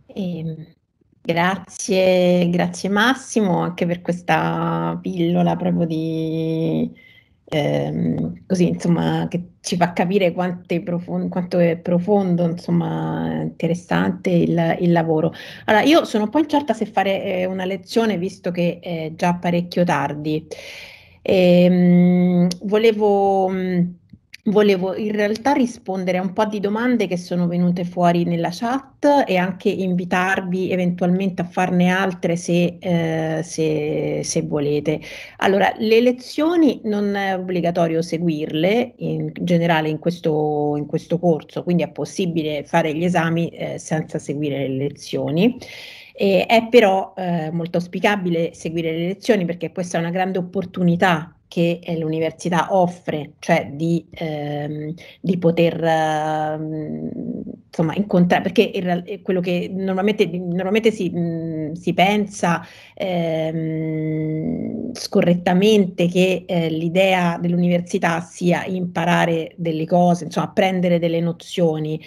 Eh, grazie, grazie Massimo anche per questa pillola proprio di, ehm, così insomma, che ci fa capire quanto è profondo, quanto è profondo insomma, interessante il, il, lavoro. Allora, io sono un po' incerta se fare eh, una lezione visto che è già parecchio tardi. Ehm, volevo, volevo, in realtà rispondere a un po' di domande che sono venute fuori nella chat e anche invitarvi eventualmente a farne altre se, eh, se, se volete. Allora, le lezioni non è obbligatorio seguirle in generale in questo, in questo corso, quindi è possibile fare gli esami eh, senza seguire le lezioni. E è però eh, molto auspicabile seguire le lezioni perché questa è una grande opportunità che eh, l'università offre, cioè di, ehm, di poter ehm, insomma incontrare, perché il, quello che normalmente, normalmente si, mh, mm, si, pensa ehm, scorrettamente che eh, l'idea dell'università sia imparare delle cose, insomma apprendere delle nozioni,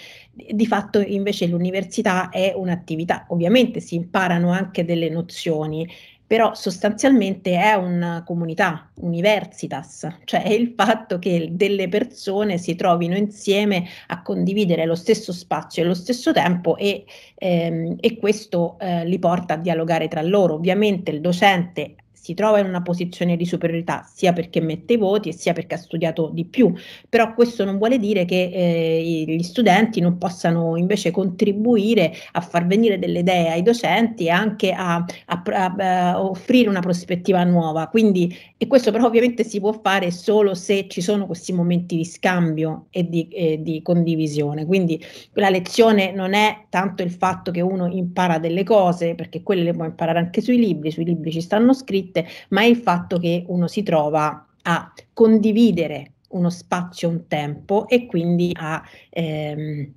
di fatto invece l'università è un'attività, ovviamente si imparano anche delle nozioni, però sostanzialmente è una comunità, universitas, cioè il fatto che delle persone si trovino insieme a condividere lo stesso spazio e lo stesso tempo e, ehm, e questo eh, li porta a dialogare tra loro. Ovviamente il docente si trova in una posizione di superiorità sia perché mette i voti sia perché ha studiato di più, però questo non vuole dire che eh, gli studenti non possano invece contribuire a far venire delle idee ai docenti e anche a, a, a, a eh, offrire una prospettiva nuova. Quindi, e questo però ovviamente si può fare solo se ci sono questi momenti di scambio e di, eh, di condivisione. Quindi la lezione non è tanto il fatto che uno impara delle cose, perché quelle le può imparare anche sui libri, sui libri ci stanno scritte, ovviamente, ma è il fatto che uno si trova a condividere uno spazio, un tempo e quindi a ehm,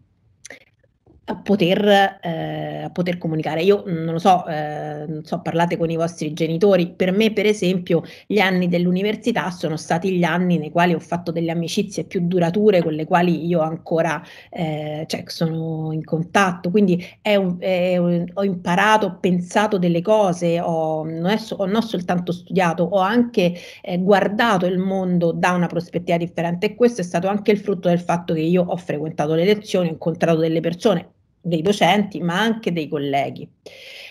a poter, eh, a poter, comunicare. Io mm, non lo so, eh, non so, parlate con i vostri genitori. Per me, per esempio, gli anni dell'università sono stati gli anni nei quali ho fatto delle amicizie più durature con le quali io ancora eh, cioè, sono in contatto. Quindi è un, è un, ho imparato, ho pensato delle cose, ho, non, è so, non ho soltanto studiato, ho anche eh, guardato il mondo da una prospettiva differente e questo è stato anche il frutto del fatto che io ho frequentato le lezioni, ho incontrato delle persone dei docenti, ma anche dei colleghi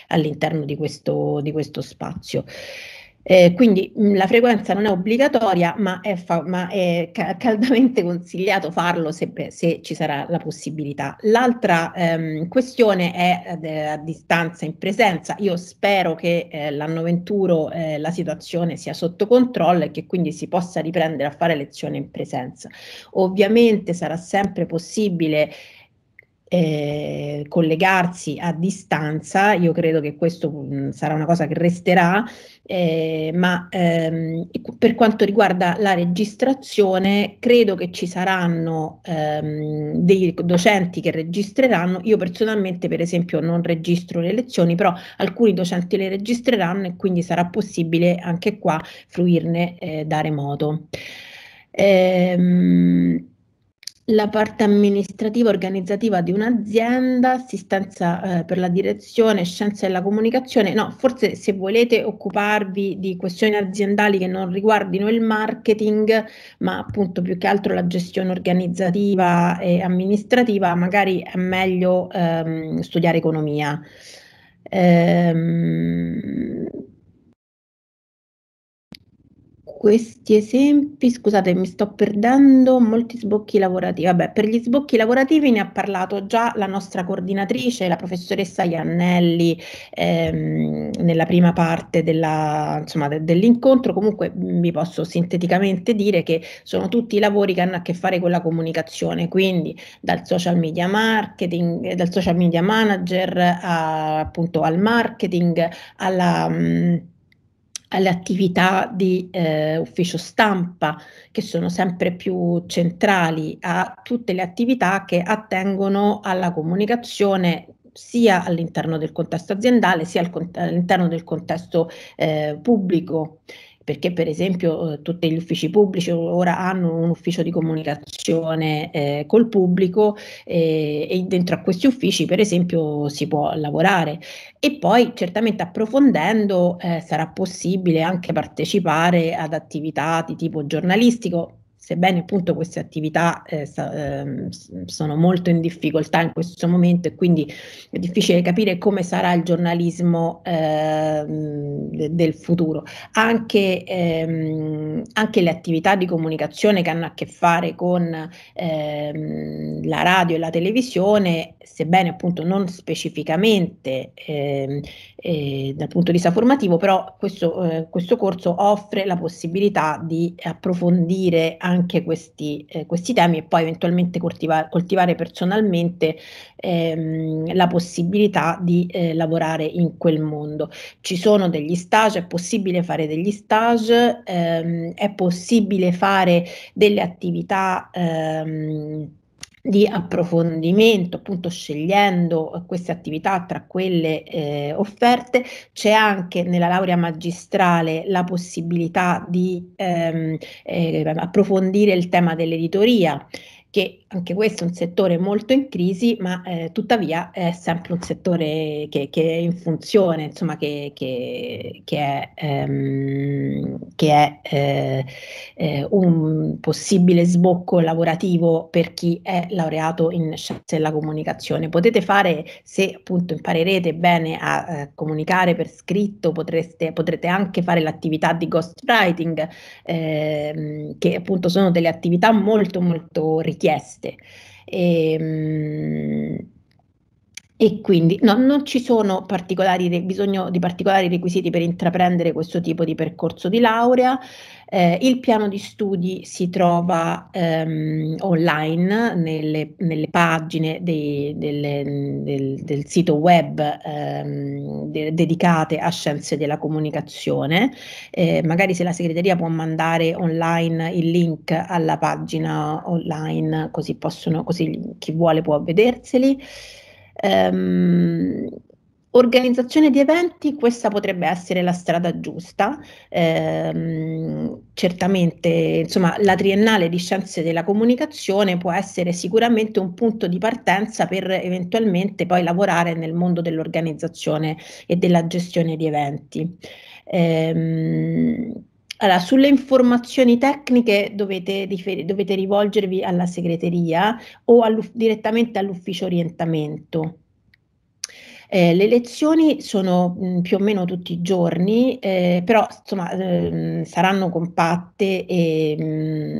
all'interno di questo, di questo spazio. Eh, quindi mh, la frequenza non è obbligatoria, ma è, fa- ma è ca- caldamente consigliato farlo se, se, ci sarà la possibilità. L'altra ehm, questione è eh, a distanza, in presenza. Io spero che eh, l'anno 21 eh, la situazione sia sotto controllo e che quindi si possa riprendere a fare lezione in presenza. Ovviamente sarà sempre possibile eh, collegarsi a distanza, io credo che questo mh, mm, sarà una cosa che resterà, eh, ma ehm, per quanto riguarda la registrazione, credo che ci saranno ehm, dei docenti che registreranno. Io personalmente, per esempio, non registro le lezioni, però alcuni docenti le registreranno e quindi sarà possibile anche qua fruirne eh, da remoto. Ehm, la parte amministrativa organizzativa di un'azienda, assistenza eh, per la direzione, scienza della comunicazione. No, forse se volete occuparvi di questioni aziendali che non riguardino il marketing, ma appunto più che altro la gestione organizzativa e amministrativa, magari è meglio ehm, studiare economia. Ehm, questi esempi, scusate, mi sto perdendo molti sbocchi lavorativi. Vabbè, per gli sbocchi lavorativi ne ha parlato già la nostra coordinatrice, la professoressa Iannelli, ehm, nella prima parte dell'incontro. Comunque vi posso sinteticamente dire che sono tutti i lavori che hanno a che fare con la comunicazione, quindi dal social media marketing, eh, dal social media manager a, appunto al marketing, alla... Mh, alle attività di eh, ufficio stampa che sono sempre più centrali a tutte le attività che attengono alla comunicazione sia all'interno del contesto aziendale sia all'interno del contesto eh, pubblico perché per esempio eh, tutti gli uffici pubblici ora hanno un ufficio di comunicazione eh, col pubblico eh, e dentro a questi uffici per esempio si può lavorare e poi certamente approfondendo eh, sarà possibile anche partecipare ad attività di tipo giornalistico sebbene appunto queste attività eh, sa, eh, sono molto in difficoltà in questo momento e quindi è difficile capire come sarà il giornalismo eh, del futuro. Anche, ehm, anche, le attività di comunicazione che hanno a che fare con ehm, la radio e la televisione, sebbene appunto non specificamente ehm, eh, dal punto di vista formativo, però questo, eh, questo, corso offre la possibilità di approfondire anche questi, eh, questi temi e poi eventualmente coltiva- coltivare personalmente ehm, la possibilità di eh, lavorare in quel mondo. Ci sono degli stage, è possibile fare degli stage, ehm, è possibile fare delle attività ehm, di approfondimento, appunto scegliendo eh, queste attività tra quelle eh, offerte, c'è anche nella laurea magistrale la possibilità di ehm, eh, approfondire il tema dell'editoria che anche questo è un settore molto in crisi, ma eh, tuttavia è sempre un settore che, che è in funzione, insomma, che, che, che è, ehm, che è eh, eh, un possibile sbocco lavorativo per chi è laureato in scienze della comunicazione. Potete fare, se appunto imparerete bene a, a eh, comunicare per scritto, potreste, potrete anche fare l'attività di ghostwriting, ehm, che appunto sono delle attività molto molto richieste richieste. E, ehm, e quindi no, non ci sono particolari, bisogno di particolari requisiti per intraprendere questo tipo di percorso di laurea. Eh, il piano di studi si trova ehm, online nelle, nelle pagine dei, delle, del, del, sito web ehm, de, dedicate a scienze della comunicazione. Eh, magari se la segreteria può mandare online il link alla pagina online, così, possono, così chi vuole può vederseli. Ehm, Organizzazione di eventi, questa potrebbe essere la strada giusta. Eh, certamente, insomma, la triennale di scienze della comunicazione può essere sicuramente un punto di partenza per eventualmente poi lavorare nel mondo dell'organizzazione e della gestione di eventi. Eh, allora, sulle informazioni tecniche dovete, rifer- dovete rivolgervi alla segreteria o all'u- direttamente all'ufficio orientamento. Eh, le lezioni sono mh, mm, più o meno tutti i giorni, eh, però insomma, eh, saranno compatte e, mh,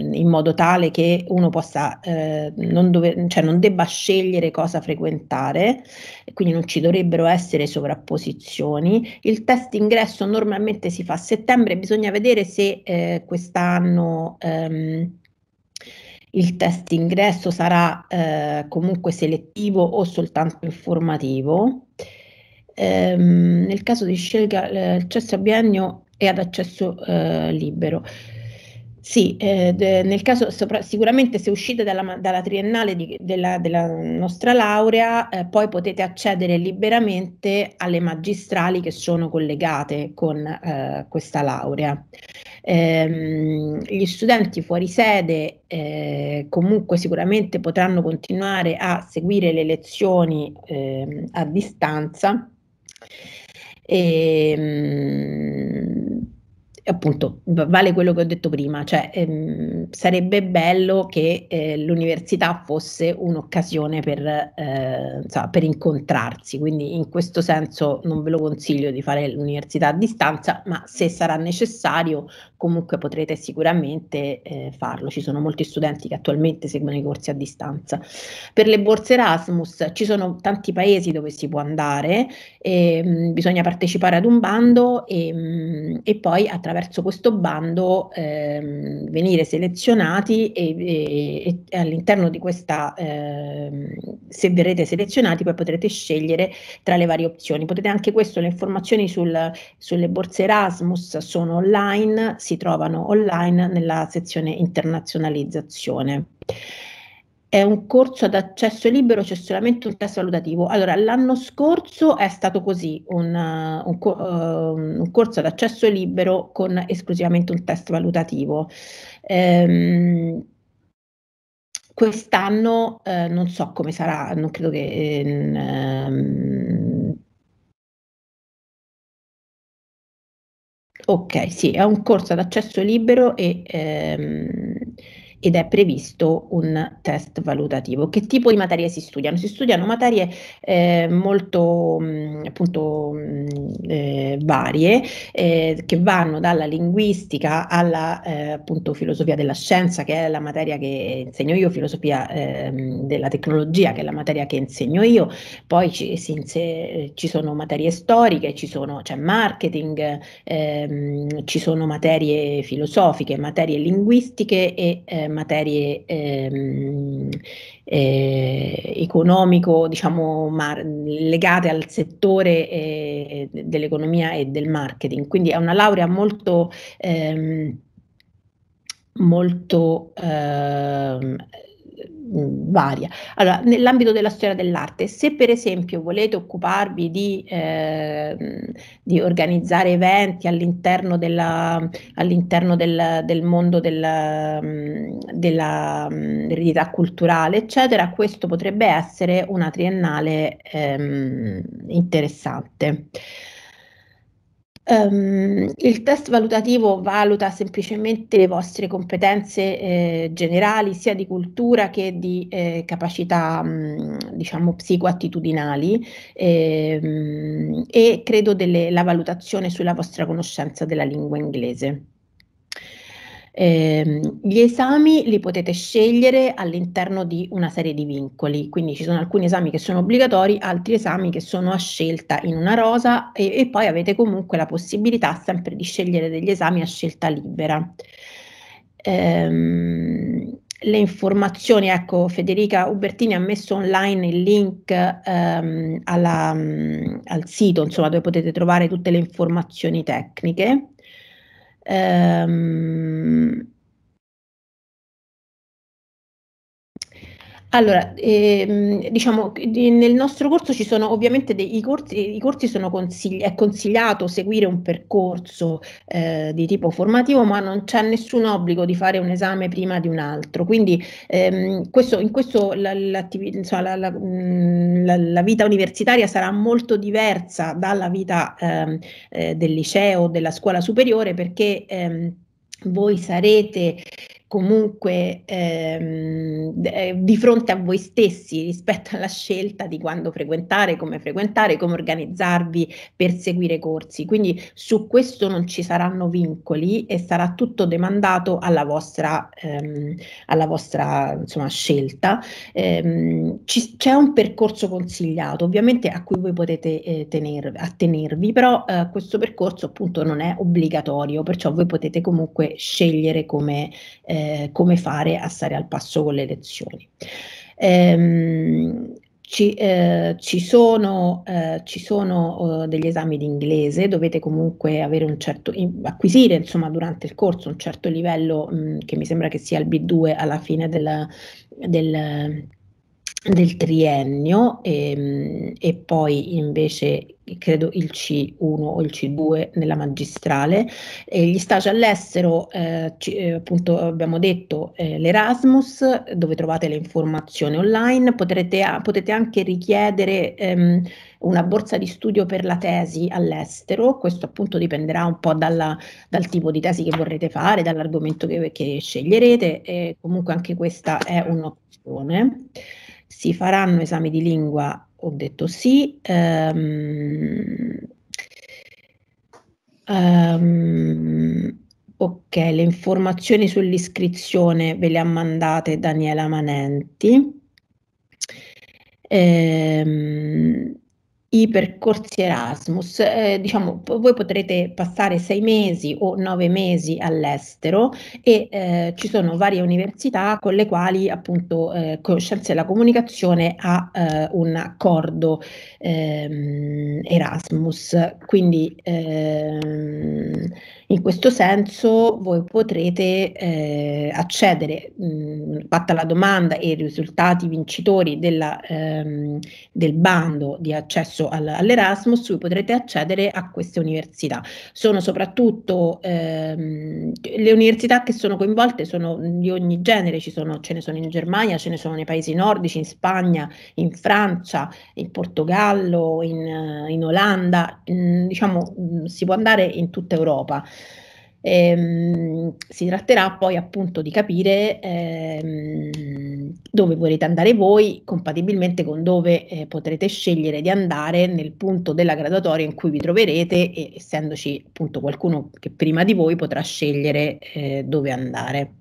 mm, in modo tale che uno possa, eh, non, dove, cioè, non debba scegliere cosa frequentare, quindi non ci dovrebbero essere sovrapposizioni. Il test ingresso normalmente si fa a settembre, bisogna vedere se eh, quest'anno... Ehm, il test ingresso sarà eh, comunque selettivo o soltanto informativo. Ehm, nel caso di scelga l'accesso eh, a biennio è ad accesso eh, libero. Sì, eh, de, nel caso sopra, sicuramente se uscite dalla, dalla triennale di, della, della, nostra laurea, eh, poi potete accedere liberamente alle magistrali che sono collegate con eh, questa laurea ehm, gli studenti fuori sede eh, comunque sicuramente potranno continuare a seguire le lezioni ehm, a distanza. E, ehm, appunto vale quello che ho detto prima, cioè ehm, sarebbe bello che eh, l'università fosse un'occasione per, eh, insomma, per, incontrarsi, quindi in questo senso non ve lo consiglio di fare l'università a distanza, ma se sarà necessario comunque potrete sicuramente eh, farlo. Ci sono molti studenti che attualmente seguono i corsi a distanza. Per le borse Erasmus ci sono tanti paesi dove si può andare, e, ehm, mh, bisogna partecipare ad un bando e, ehm, mh, e poi attraverso questo bando eh, venire selezionati e, e all'interno di questa, eh, se verrete selezionati, poi potrete scegliere tra le varie opzioni. Potete anche questo, le informazioni sul, sulle borse Erasmus sono online, si trovano online nella sezione internazionalizzazione. È un corso ad accesso libero, c'è solamente un test valutativo. Allora, l'anno scorso è stato così, un, uh, un, uh, un corso ad accesso libero con esclusivamente un test valutativo. Ehm, quest'anno eh, non so come sarà, non credo che... Eh, Ok, sì, è un corso ad accesso libero e ehm, ed è previsto un test valutativo. Che tipo di materie si studiano? Si studiano materie eh, molto mh, mm, appunto mh, mm, eh, varie eh, che vanno dalla linguistica alla eh, appunto filosofia della scienza che è la materia che insegno io, filosofia ehm, della tecnologia che è la materia che insegno io, poi ci, si, ci sono materie storiche, ci sono, c'è cioè marketing, ehm, ci sono materie filosofiche, materie linguistiche e ehm, materie ehm, eh, economico, diciamo, mar- legate al settore eh, dell'economia e del marketing. Quindi è una laurea molto, ehm, molto ehm, varia. Allora, nell'ambito della storia dell'arte, se per esempio volete occuparvi di, eh, di organizzare eventi all'interno, della, all'interno del, del, mondo della, della, dell'eredità culturale, eccetera, questo potrebbe essere una triennale ehm, interessante. Um, il test valutativo valuta semplicemente le vostre competenze eh, generali, sia di cultura che di eh, capacità, mh, mm, diciamo, psicoattitudinali eh, mh, e credo delle, la valutazione sulla vostra conoscenza della lingua inglese. Eh, gli esami li potete scegliere all'interno di una serie di vincoli, quindi ci sono alcuni esami che sono obbligatori, altri esami che sono a scelta in una rosa e, e poi avete comunque la possibilità sempre di scegliere degli esami a scelta libera. Eh, le informazioni, ecco Federica Ubertini ha messo online il link ehm, alla, al sito insomma, dove potete trovare tutte le informazioni tecniche. Um, Allora, ehm, diciamo, nel nostro corso ci sono ovviamente dei i corsi, i corsi sono consigli, è consigliato seguire un percorso eh, di tipo formativo, ma non c'è nessun obbligo di fare un esame prima di un altro. Quindi ehm, questo, in questo la, insomma, la, mm, la, la, vita universitaria sarà molto diversa dalla vita ehm, eh, del liceo, della scuola superiore, perché ehm, voi sarete comunque ehm, eh, di fronte a voi stessi rispetto alla scelta di quando frequentare, come frequentare, come organizzarvi per seguire corsi. Quindi su questo non ci saranno vincoli e sarà tutto demandato alla vostra, ehm, alla vostra insomma, scelta. Eh, ci, c'è un percorso consigliato, ovviamente a cui voi potete eh, tener, attenervi, però eh, questo percorso appunto non è obbligatorio, perciò voi potete comunque scegliere come eh, eh, come fare a stare al passo con le lezioni. Ehm, ci, eh, ci, sono, eh, ci sono eh, degli esami di inglese, dovete comunque avere un certo, acquisire insomma, durante il corso un certo livello mh, mm, che mi sembra che sia il B2 alla fine del... del del triennio e, ehm, e, poi invece credo il C1 o il C2 nella magistrale e gli stage all'estero eh, ci, eh, appunto abbiamo detto eh, l'Erasmus dove trovate le informazioni online potrete, a, potete anche richiedere ehm, una borsa di studio per la tesi all'estero questo appunto dipenderà un po' dalla, dal tipo di tesi che vorrete fare dall'argomento che, che sceglierete e comunque anche questa è un'opzione si faranno esami di lingua? Ho detto sì. Um, um, ok, le informazioni sull'iscrizione ve le ha mandate Daniela Manenti. Um, i percorsi Erasmus. Eh, diciamo, voi potrete passare sei mesi o nove mesi all'estero e eh, ci sono varie università con le quali appunto eh, Conoscenza e la Comunicazione ha eh, un accordo ehm, Erasmus. Quindi ehm, in questo senso voi potrete eh, accedere, mh, mm, fatta la domanda e i risultati vincitori della, ehm, del bando di accesso accesso al, all'Erasmus, potrete accedere a queste università. Sono soprattutto ehm, le università che sono coinvolte sono di ogni genere, sono, ce ne sono in Germania, ce ne sono nei paesi nordici, in Spagna, in Francia, in Portogallo, in, in Olanda, in, diciamo si può andare in tutta Europa. Ehm, si tratterà poi appunto di capire ehm, dove volete andare voi, compatibilmente con dove eh, potrete scegliere di andare nel punto della graduatoria in cui vi troverete e essendoci appunto qualcuno che prima di voi potrà scegliere eh, dove andare.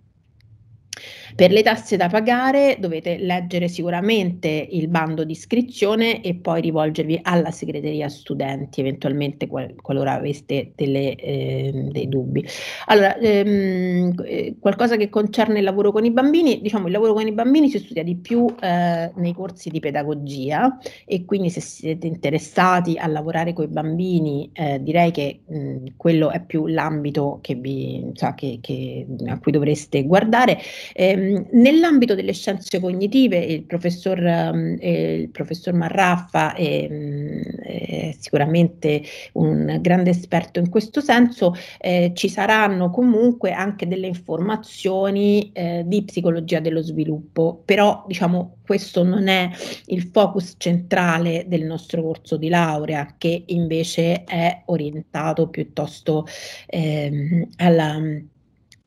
Per le tasse da pagare dovete leggere sicuramente il bando di iscrizione e poi rivolgervi alla segreteria studenti eventualmente qual- qualora aveste delle, eh, dei dubbi. Allora, ehm, eh, qualcosa che concerne il lavoro con i bambini, diciamo il lavoro con i bambini si studia di più eh, nei corsi di pedagogia e quindi se siete interessati a lavorare con i bambini eh, direi che mh, quello è più l'ambito che vi, cioè, che, che, a cui dovreste guardare. Eh, Ehm, nell'ambito delle scienze cognitive, il professor, ehm, il professor Marraffa è, ehm, è, sicuramente un grande esperto in questo senso, eh, ci saranno comunque anche delle informazioni eh, di psicologia dello sviluppo, però diciamo questo non è il focus centrale del nostro corso di laurea, che invece è orientato piuttosto alla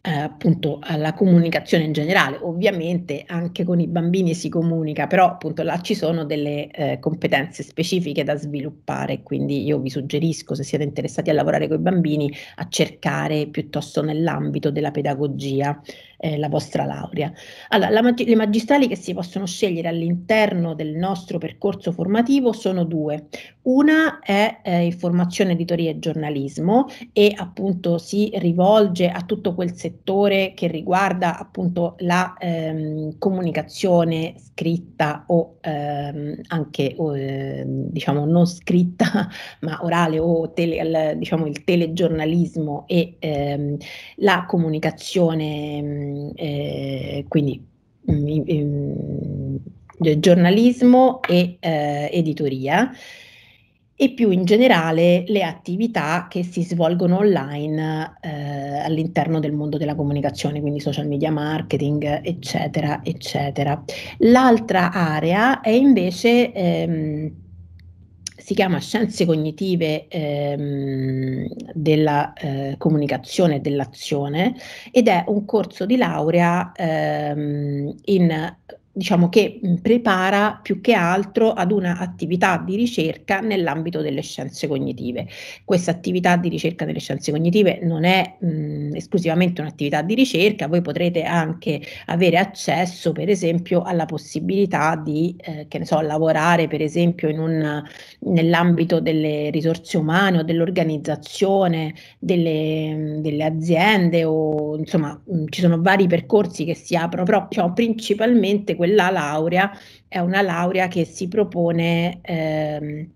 eh, appunto alla comunicazione in generale. Ovviamente anche con i bambini si comunica, però appunto là ci sono delle eh, competenze specifiche da sviluppare, quindi io vi suggerisco se siete interessati a lavorare con i bambini a cercare piuttosto nell'ambito della pedagogia eh, la vostra laurea. Allora, la, le magistrali che si possono scegliere all'interno del nostro percorso formativo sono due. Una è eh, formazione, editoria e giornalismo e appunto si rivolge a tutto quel settore che riguarda appunto la ehm, comunicazione scritta o ehm, anche o, eh, diciamo non scritta ma orale o tele, al, diciamo il telegiornalismo e ehm, la comunicazione Ehm, eh, quindi mm, mm, giornalismo e eh, editoria e più in generale le attività che si svolgono online eh, all'interno del mondo della comunicazione, quindi social media marketing, eccetera, eccetera. L'altra area è invece ehm, si chiama Scienze cognitive ehm, della eh, comunicazione e dell'azione ed è un corso di laurea ehm, in diciamo che prepara più che altro ad un'attività di ricerca nell'ambito delle scienze cognitive. Questa attività di ricerca nelle scienze cognitive non è mh, esclusivamente un'attività di ricerca, voi potrete anche avere accesso per esempio alla possibilità di, eh, che ne so, lavorare per esempio un, nell'ambito delle risorse umane o dell'organizzazione delle, delle aziende o insomma mh, ci sono vari percorsi che si aprono, però diciamo, principalmente quella laurea è una laurea che si propone ehm,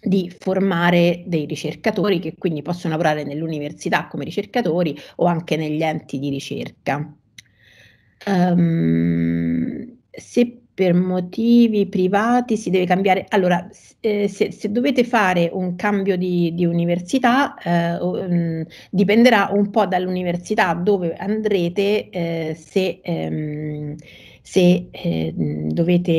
di formare dei ricercatori che quindi possono lavorare nell'università come ricercatori o anche negli enti di ricerca. Um, se per motivi privati si deve cambiare, allora eh, se, se, dovete fare un cambio di, di università eh, um, dipenderà un po' dall'università dove andrete eh, se... Ehm, se eh, dovete,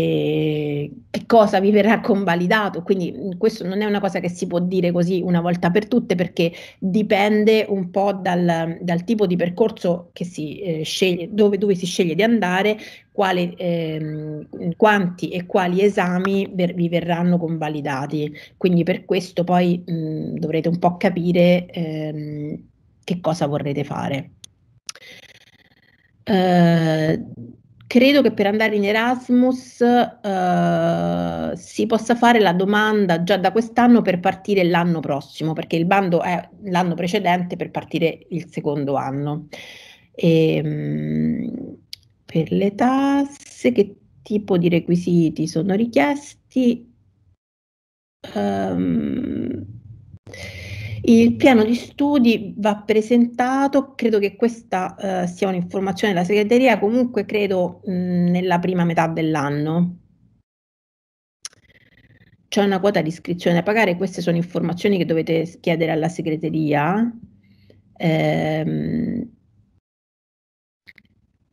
che cosa vi verrà convalidato. Quindi mhmm, questo non è una cosa che si può dire così una volta per tutte perché dipende un po' dal, dal tipo di percorso che si eh, sceglie, dove, dove si sceglie di andare, quali, ehm, quanti e quali esami ver- vi verranno convalidati. Quindi per questo poi mh, mhmm, dovrete un po' capire ehm, che cosa vorrete fare. Eh, credo che per andare in Erasmus eh, si possa fare la domanda già da quest'anno per partire l'anno prossimo, perché il bando è l'anno precedente per partire il secondo anno. E, ehm, per le tasse, che tipo di requisiti sono richiesti? Um, il piano di studi va presentato, credo che questa eh, sia un'informazione della segreteria, comunque credo mh, nella prima metà dell'anno. C'è una quota di iscrizione da pagare, queste sono informazioni che dovete chiedere alla segreteria. Ehm,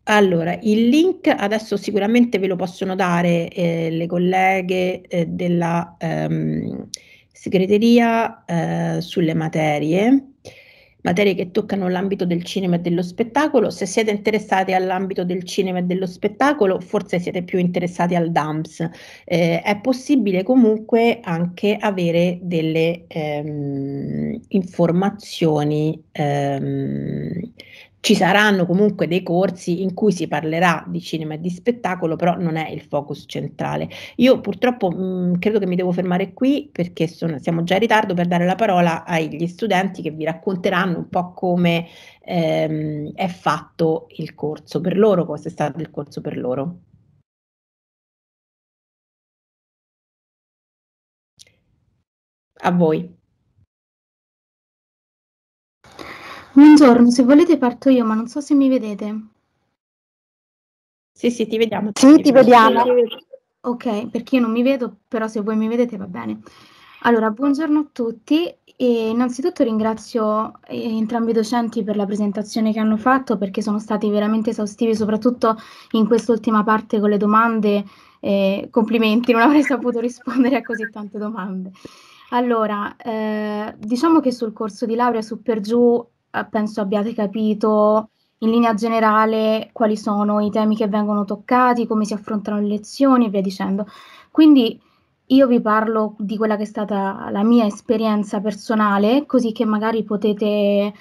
allora, il link adesso sicuramente ve lo possono dare eh, le colleghe eh, della... Ehm, segreteria eh, sulle materie, materie che toccano l'ambito del cinema e dello spettacolo. Se siete interessati all'ambito del cinema e dello spettacolo, forse siete più interessati al DAMS. Eh, è possibile comunque anche avere delle ehm, informazioni. Ehm, ci saranno comunque dei corsi in cui si parlerà di cinema e di spettacolo, però non è il focus centrale. Io purtroppo mh, mm, credo che mi devo fermare qui perché sono, siamo già in ritardo per dare la parola agli studenti che vi racconteranno un po' come ehm, è fatto il corso per loro, cosa è stato il corso per loro. A voi. Buongiorno, se volete parto io, ma non so se mi vedete. Sì, sì, ti vediamo. Sì, ti vediamo. Ok, perché io non mi vedo, però se voi mi vedete va bene. Allora, buongiorno a tutti e innanzitutto ringrazio eh, entrambi i docenti per la presentazione che hanno fatto perché sono stati veramente esaustivi, soprattutto in quest'ultima parte con le domande. Eh, complimenti, non avrei saputo rispondere a così tante domande. Allora, eh, diciamo che sul corso di laurea su Pergiù eh, penso abbiate capito in linea generale quali sono i temi che vengono toccati, come si affrontano le lezioni e via dicendo. Quindi io vi parlo di quella che è stata la mia esperienza personale, così che magari potete, eh,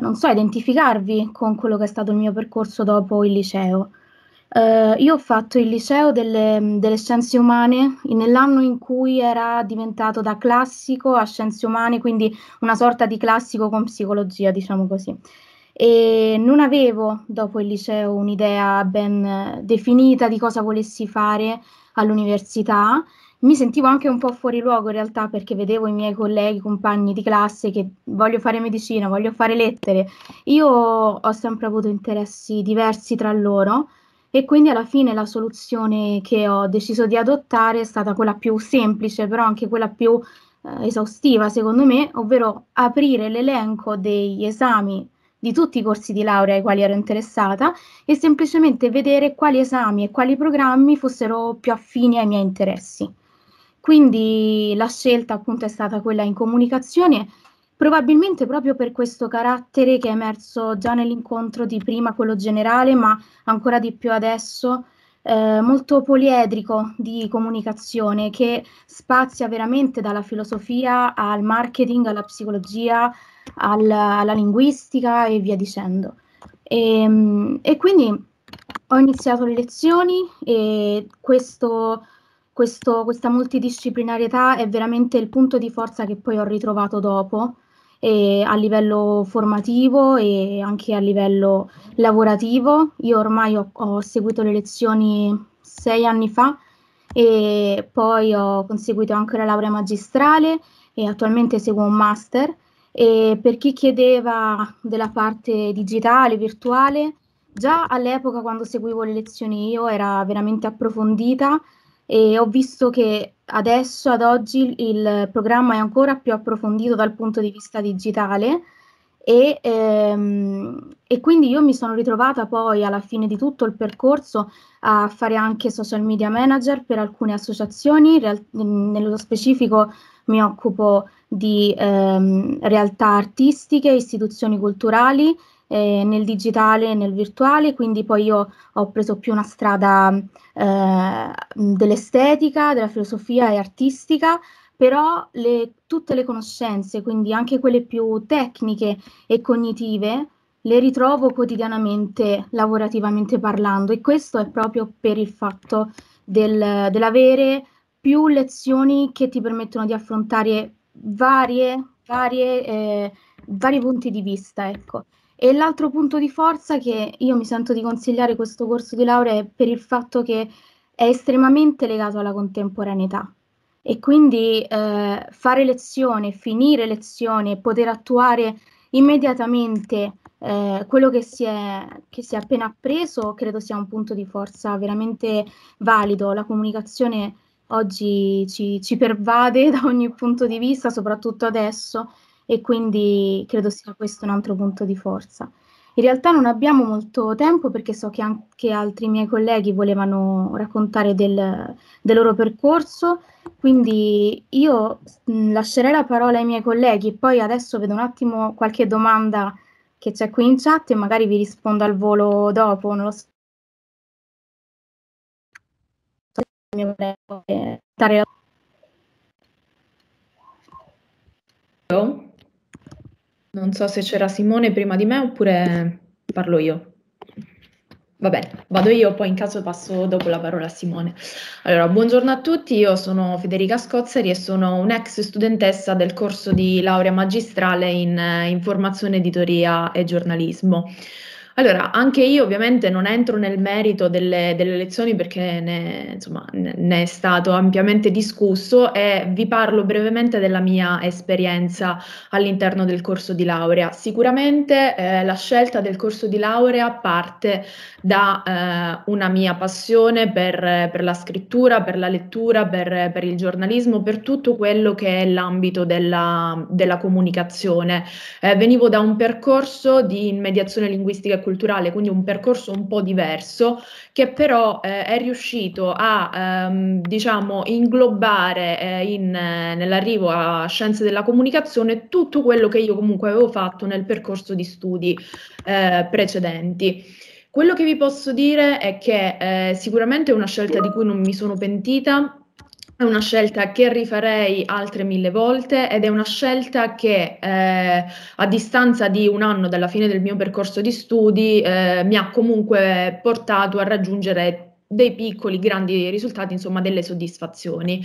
non so, identificarvi con quello che è stato il mio percorso dopo il liceo. Eh, io ho fatto il liceo delle, delle scienze umane nell'anno in cui era diventato da classico a scienze umane, quindi una sorta di classico con psicologia, diciamo così. E non avevo dopo il liceo un'idea ben definita di cosa volessi fare all'università. Mi sentivo anche un po' fuori luogo in realtà perché vedevo i miei colleghi, compagni di classe che voglio fare medicina, voglio fare lettere. Io ho sempre avuto interessi diversi tra loro e quindi alla fine la soluzione che ho deciso di adottare è stata quella più semplice, però anche quella più eh, esaustiva secondo me, ovvero aprire l'elenco degli esami di tutti i corsi di laurea ai quali ero interessata e semplicemente vedere quali esami e quali programmi fossero più affini ai miei interessi. Quindi la scelta appunto è stata quella in comunicazione probabilmente proprio per questo carattere che è emerso già nell'incontro di prima, quello generale, ma ancora di più adesso, eh, molto poliedrico di comunicazione che spazia veramente dalla filosofia al marketing, alla psicologia, al, alla linguistica e via dicendo. E, ehm, e, quindi ho iniziato le lezioni e questo, questo, questa multidisciplinarietà è veramente il punto di forza che poi ho ritrovato dopo eh, a livello formativo e anche a livello lavorativo. Io ormai ho, ho seguito le lezioni sei anni fa e poi ho conseguito anche la laurea magistrale e attualmente seguo un master. E per chi chiedeva della parte digitale, virtuale, già all'epoca quando seguivo le lezioni io era veramente approfondita e ho visto che adesso, ad oggi, il programma è ancora più approfondito dal punto di vista digitale e, ehm, e, quindi io mi sono ritrovata poi alla fine di tutto il percorso a fare anche social media manager per alcune associazioni, Real, nello specifico mi occupo di ehm, realtà artistiche, istituzioni culturali eh, nel digitale e nel virtuale, quindi poi io ho preso più una strada eh, dell'estetica, della filosofia e artistica, però le, tutte le conoscenze, quindi anche quelle più tecniche e cognitive, le ritrovo quotidianamente lavorativamente parlando e questo è proprio per il fatto del, dell'avere più lezioni che ti permettono di affrontare varie, varie, eh, vari punti di vista. Ecco. E l'altro punto di forza che io mi sento di consigliare questo corso di laurea è per il fatto che è estremamente legato alla contemporaneità e quindi eh, fare lezione, finire lezione, poter attuare immediatamente eh, quello che si, è, che si è appena appreso credo sia un punto di forza veramente valido. La comunicazione oggi ci, ci pervade da ogni punto di vista, soprattutto adesso, e quindi credo sia questo un altro punto di forza. In realtà non abbiamo molto tempo perché so che anche altri miei colleghi volevano raccontare del, del loro percorso, quindi io lascerei la parola ai miei colleghi, e poi adesso vedo un attimo qualche domanda che c'è qui in chat e magari vi rispondo al volo dopo, non lo so. Hello? Non so se c'era Simone prima di me oppure parlo io. Va bene, vado io, poi in caso passo dopo la parola a Simone. Allora, buongiorno a tutti, io sono Federica Scozzeri e sono un'ex studentessa del corso di laurea magistrale in eh, informazione, editoria e giornalismo. Allora, anche io ovviamente non entro nel merito delle, delle elezioni perché ne, insomma, ne, è stato ampiamente discusso e vi parlo brevemente della mia esperienza all'interno del corso di laurea. Sicuramente eh, la scelta del corso di laurea parte da eh, una mia passione per, per, la scrittura, per la lettura, per, per, il giornalismo, per tutto quello che è l'ambito della, della comunicazione. Eh, venivo da un percorso di mediazione linguistica culturale, quindi un percorso un po' diverso, che però eh, è riuscito a ehm, diciamo, inglobare eh, in, eh, nell'arrivo a scienze della comunicazione tutto quello che io comunque avevo fatto nel percorso di studi eh, precedenti. Quello che vi posso dire è che eh, sicuramente è una scelta di cui non mi sono pentita, è una scelta che rifarei altre mille volte ed è una scelta che eh, a distanza di un anno dalla fine del mio percorso di studi eh, mi ha comunque portato a raggiungere dei piccoli, grandi risultati, insomma delle soddisfazioni.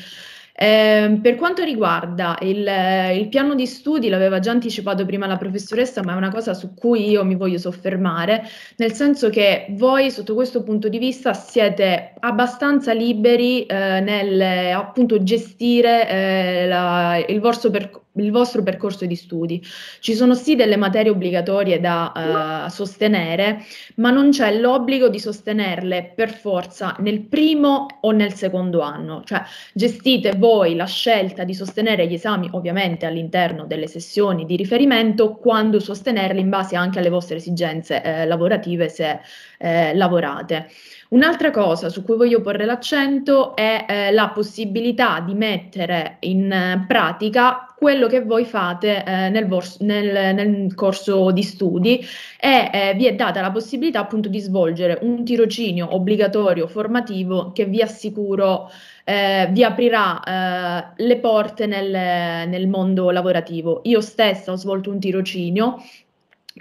Ehm, per quanto riguarda il, il, piano di studi, l'aveva già anticipato prima la professoressa, ma è una cosa su cui io mi voglio soffermare, nel senso che voi sotto questo punto di vista siete abbastanza liberi eh, nel appunto gestire eh, la, il vostro percorso il vostro percorso di studi. Ci sono sì delle materie obbligatorie da eh, sostenere, ma non c'è l'obbligo di sostenerle per forza nel primo o nel secondo anno, cioè gestite voi la scelta di sostenere gli esami ovviamente all'interno delle sessioni di riferimento, quando sostenerli in base anche alle vostre esigenze eh, lavorative se eh, lavorate. Un'altra cosa su cui voglio porre l'accento è eh, la possibilità di mettere in eh, pratica quello che voi fate eh, nel, vors- nel, nel, corso di studi e eh, vi è data la possibilità appunto di svolgere un tirocinio obbligatorio formativo che vi assicuro eh, vi aprirà eh, le porte nel, nel mondo lavorativo. Io stessa ho svolto un tirocinio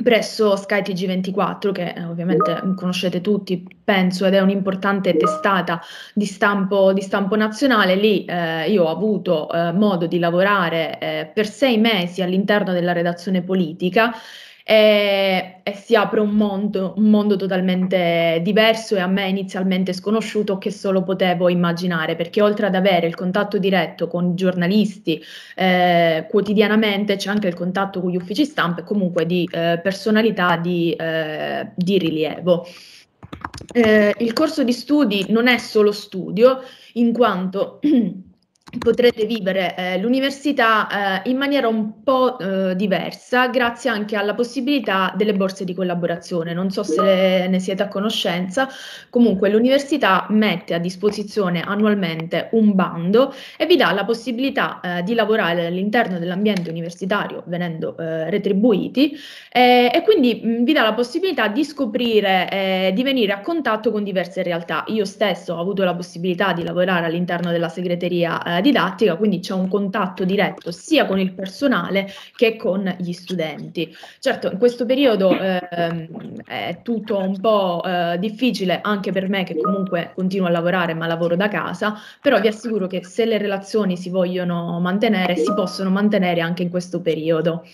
presso skytg 24 che eh, ovviamente mm, conoscete tutti, penso, ed è un'importante testata di stampo, di stampo nazionale. Lì eh, io ho avuto eh, modo di lavorare eh, per sei mesi all'interno della redazione politica e, e si apre un mondo, un mondo totalmente diverso e a me inizialmente sconosciuto che solo potevo immaginare, perché oltre ad avere il contatto diretto con i giornalisti eh, quotidianamente c'è anche il contatto con gli uffici stampa e comunque di eh, personalità di, eh, di rilievo. Eh, il corso di studi non è solo studio, in quanto potrete vivere eh, l'università eh, in maniera un po' eh, diversa grazie anche alla possibilità delle borse di collaborazione. Non so se ne siete a conoscenza, comunque l'università mette a disposizione annualmente un bando e vi dà la possibilità eh, di lavorare all'interno dell'ambiente universitario venendo eh, retribuiti eh, e quindi mh, mm, vi dà la possibilità di scoprire, di venire a contatto con diverse realtà. Io stesso ho avuto la possibilità di lavorare all'interno della segreteria eh, didattica, quindi c'è un contatto diretto sia con il personale che con gli studenti. Certo, in questo periodo eh, è tutto un po' eh, difficile anche per me che comunque continuo a lavorare ma lavoro da casa, però vi assicuro che se le relazioni si vogliono mantenere si possono mantenere anche in questo periodo.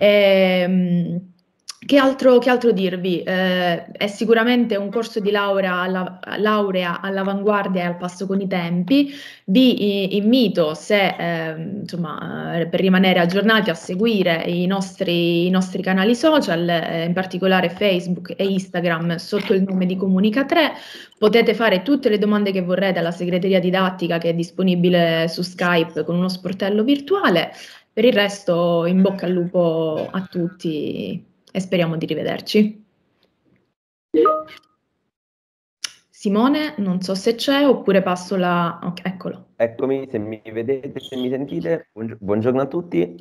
Ehm, che altro, che altro, dirvi? Eh, è sicuramente un corso di laurea, alla, laurea all'avanguardia e al passo con i tempi. Vi invito, se, ehm, eh, insomma, per rimanere aggiornati, a seguire i nostri, i nostri canali social, eh, in particolare Facebook e Instagram, sotto il nome di Comunica3. Potete fare tutte le domande che vorrete alla segreteria didattica che è disponibile su Skype con uno sportello virtuale. Per il resto, in bocca al lupo a tutti e speriamo di rivederci. Simone, non so se c'è oppure passo la... Okay, eccolo. Eccomi, se mi vedete, se mi sentite, buongiorno a tutti.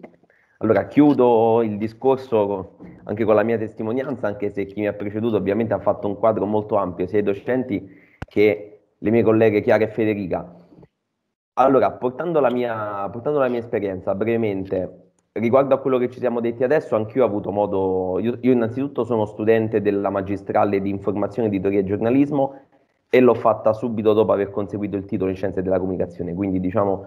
Allora, chiudo il discorso anche con la mia testimonianza, anche se chi mi ha preceduto ovviamente ha fatto un quadro molto ampio, sia i docenti che le mie colleghe Chiara e Federica. Allora, portando la mia, portando la mia esperienza brevemente, riguardo a quello che ci siamo detti adesso, anch'io ho avuto modo, io, io innanzitutto sono studente della magistrale di informazione, editoria e giornalismo e l'ho fatta subito dopo aver conseguito il titolo in scienze della comunicazione, quindi diciamo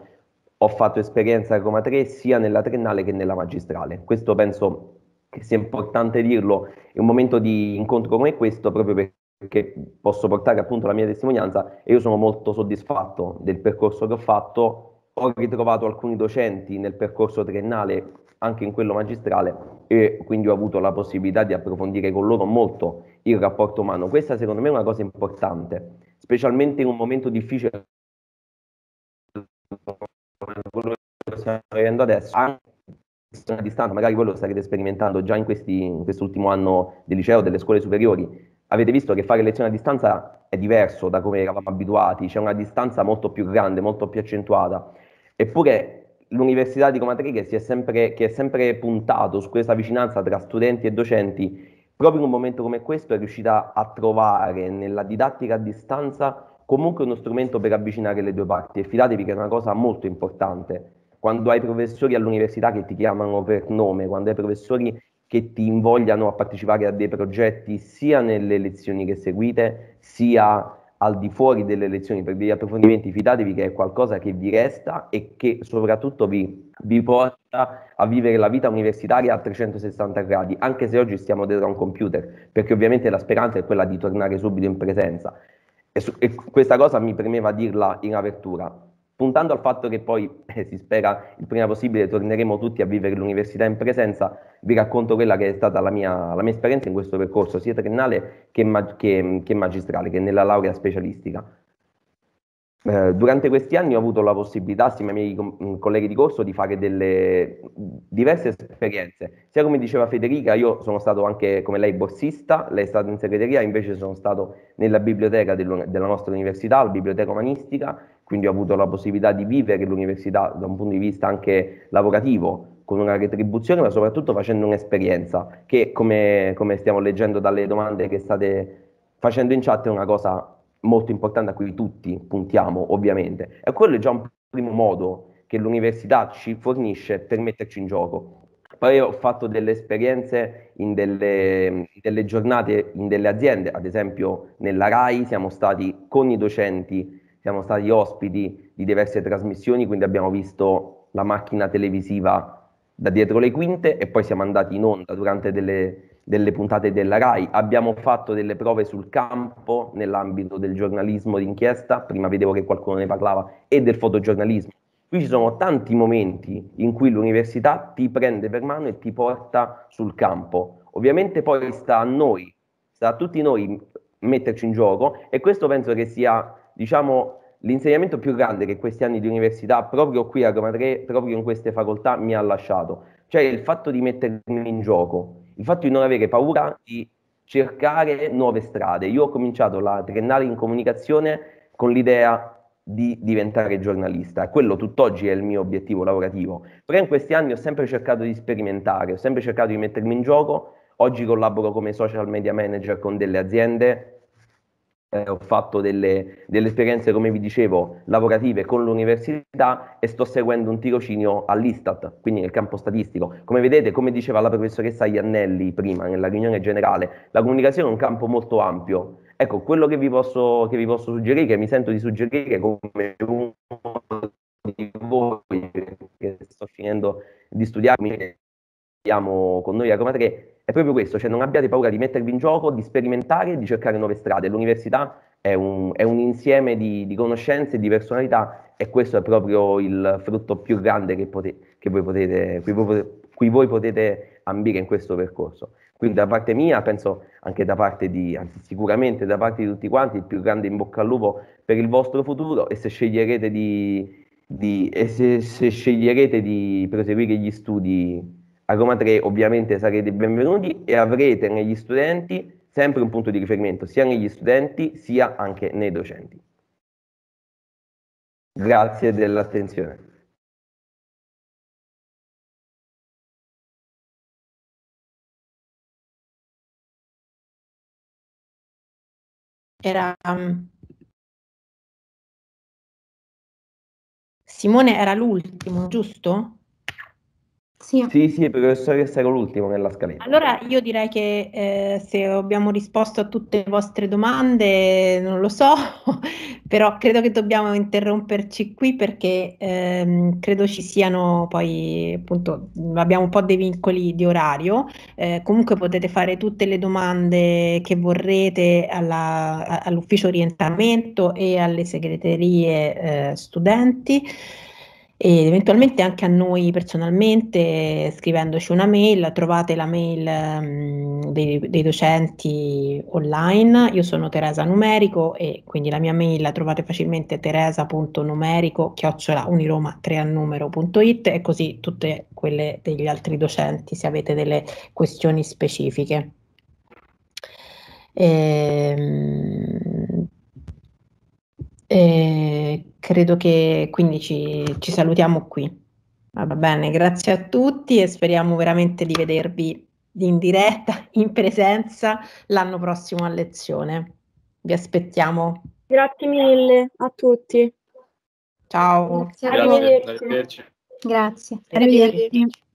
ho fatto esperienza a Roma 3 sia nella triennale che nella magistrale. Questo penso che sia importante dirlo in un momento di incontro come questo proprio perché posso portare appunto la mia testimonianza e io sono molto soddisfatto del percorso che ho fatto ho ritrovato alcuni docenti nel percorso triennale, anche in quello magistrale, e quindi ho avuto la possibilità di approfondire con loro molto il rapporto umano. Questa secondo me è una cosa importante, specialmente in un momento difficile come quello che stiamo vivendo adesso, anche a distanza, magari quello lo starete sperimentando già in, questi, in quest'ultimo anno del liceo, delle scuole superiori, avete visto che fare lezioni a distanza è diverso da come eravamo abituati, c'è una distanza molto più grande, molto più accentuata. Eppure l'Università di Comatri che, si che è sempre puntato su questa vicinanza tra studenti e docenti, proprio in un momento come questo è riuscita a trovare nella didattica a distanza comunque uno strumento per avvicinare le due parti e fidatevi che è una cosa molto importante. Quando hai professori all'università che ti chiamano per nome, quando hai professori che ti invogliano a partecipare a dei progetti sia nelle lezioni che seguite, sia al di fuori delle lezioni per degli approfondimenti, fidatevi che è qualcosa che vi resta e che soprattutto vi, vi, porta a vivere la vita universitaria a 360 gradi, anche se oggi stiamo dietro a un computer, perché ovviamente la speranza è quella di tornare subito in presenza. E, su, e questa cosa mi premeva dirla in apertura puntando al fatto che poi eh, si spera il prima possibile torneremo tutti a vivere l'università in presenza, vi racconto quella che è stata la mia, la mia esperienza in questo percorso sia triennale che, ma- che, che magistrale, che nella laurea specialistica. Eh, durante questi anni ho avuto la possibilità, assieme ai miei com- mm, colleghi di corso, di fare delle diverse esperienze. Sia come diceva Federica, io sono stato anche come lei borsista, lei è stata in segreteria, invece sono stato nella biblioteca della nostra università, la biblioteca umanistica, quindi ho avuto la possibilità di vivere l'università da un punto di vista anche lavorativo, con una retribuzione, ma soprattutto facendo un'esperienza, che come, come stiamo leggendo dalle domande che state facendo in chat è una cosa molto importante a cui tutti puntiamo, ovviamente. E quello è già un primo modo che l'università ci fornisce per metterci in gioco. Poi ho fatto delle esperienze in delle, delle giornate, in delle aziende, ad esempio nella RAI siamo stati con i docenti siamo stati ospiti di diverse trasmissioni, quindi abbiamo visto la macchina televisiva da dietro le quinte e poi siamo andati in onda durante delle, delle puntate della RAI. Abbiamo fatto delle prove sul campo nell'ambito del giornalismo d'inchiesta, prima vedevo che qualcuno ne parlava, e del fotogiornalismo. Qui ci sono tanti momenti in cui l'università ti prende per mano e ti porta sul campo. Ovviamente poi sta a noi, sta a tutti noi metterci in gioco e questo penso che sia diciamo, l'insegnamento più grande che questi anni di università, proprio qui a Roma 3, proprio in queste facoltà, mi ha lasciato. Cioè il fatto di mettermi in gioco, il fatto di non avere paura di cercare nuove strade. Io ho cominciato la triennale in comunicazione con l'idea di diventare giornalista. Quello tutt'oggi è il mio obiettivo lavorativo. Però in questi anni ho sempre cercato di sperimentare, ho sempre cercato di mettermi in gioco. Oggi collaboro come social media manager con delle aziende, eh, ho fatto delle, delle, esperienze, come vi dicevo, lavorative con l'università e sto seguendo un tirocinio all'Istat, quindi nel campo statistico. Come vedete, come diceva la professoressa Iannelli prima, nella riunione generale, la comunicazione è un campo molto ampio. Ecco, quello che vi posso, che vi posso suggerire, che mi sento di suggerire come uno di voi, che sto finendo di studiare, con noi a Roma 3, è proprio questo, cioè non abbiate paura di mettervi in gioco, di sperimentare e di cercare nuove strade. L'università è un, è un insieme di, di, conoscenze e di personalità e questo è proprio il frutto più grande che, pote, che voi potete, cui, voi, cui voi potete ambire in questo percorso. Quindi da parte mia, penso anche da parte di, anzi sicuramente da parte di tutti quanti, il più grande in bocca al lupo per il vostro futuro e se sceglierete di, di, e se, se sceglierete di proseguire gli studi a Roma 3 ovviamente sarete benvenuti e avrete negli studenti sempre un punto di riferimento, sia negli studenti sia anche nei docenti. Grazie dell'attenzione. Era um, Simone era l'ultimo, giusto? Sì. sì, sì, professore, che l'ultimo nella scaletta. Allora io direi che eh, se abbiamo risposto a tutte le vostre domande, non lo so, però credo che dobbiamo interromperci qui perché ehm, credo ci siano poi, appunto, abbiamo un po' dei vincoli di orario. Eh, comunque potete fare tutte le domande che vorrete alla, all'ufficio orientamento e alle segreterie eh, studenti ed eventualmente anche a noi personalmente scrivendoci una mail, trovate la mail um, dei, dei, docenti online, io sono Teresa Numerico e quindi la mia mail la trovate facilmente teresa.numerico chiocciola uniroma 3 al numero.it e così tutte quelle degli altri docenti se avete delle questioni specifiche. Ehm e ehm, credo che quindi ci, ci salutiamo qui. Ah, va bene, grazie a tutti e speriamo veramente di vedervi in diretta, in presenza, l'anno prossimo a lezione. Vi aspettiamo. Grazie mille a tutti. Ciao. Grazie. Arrivederci. Grazie. Arrivederci. Arrivederci.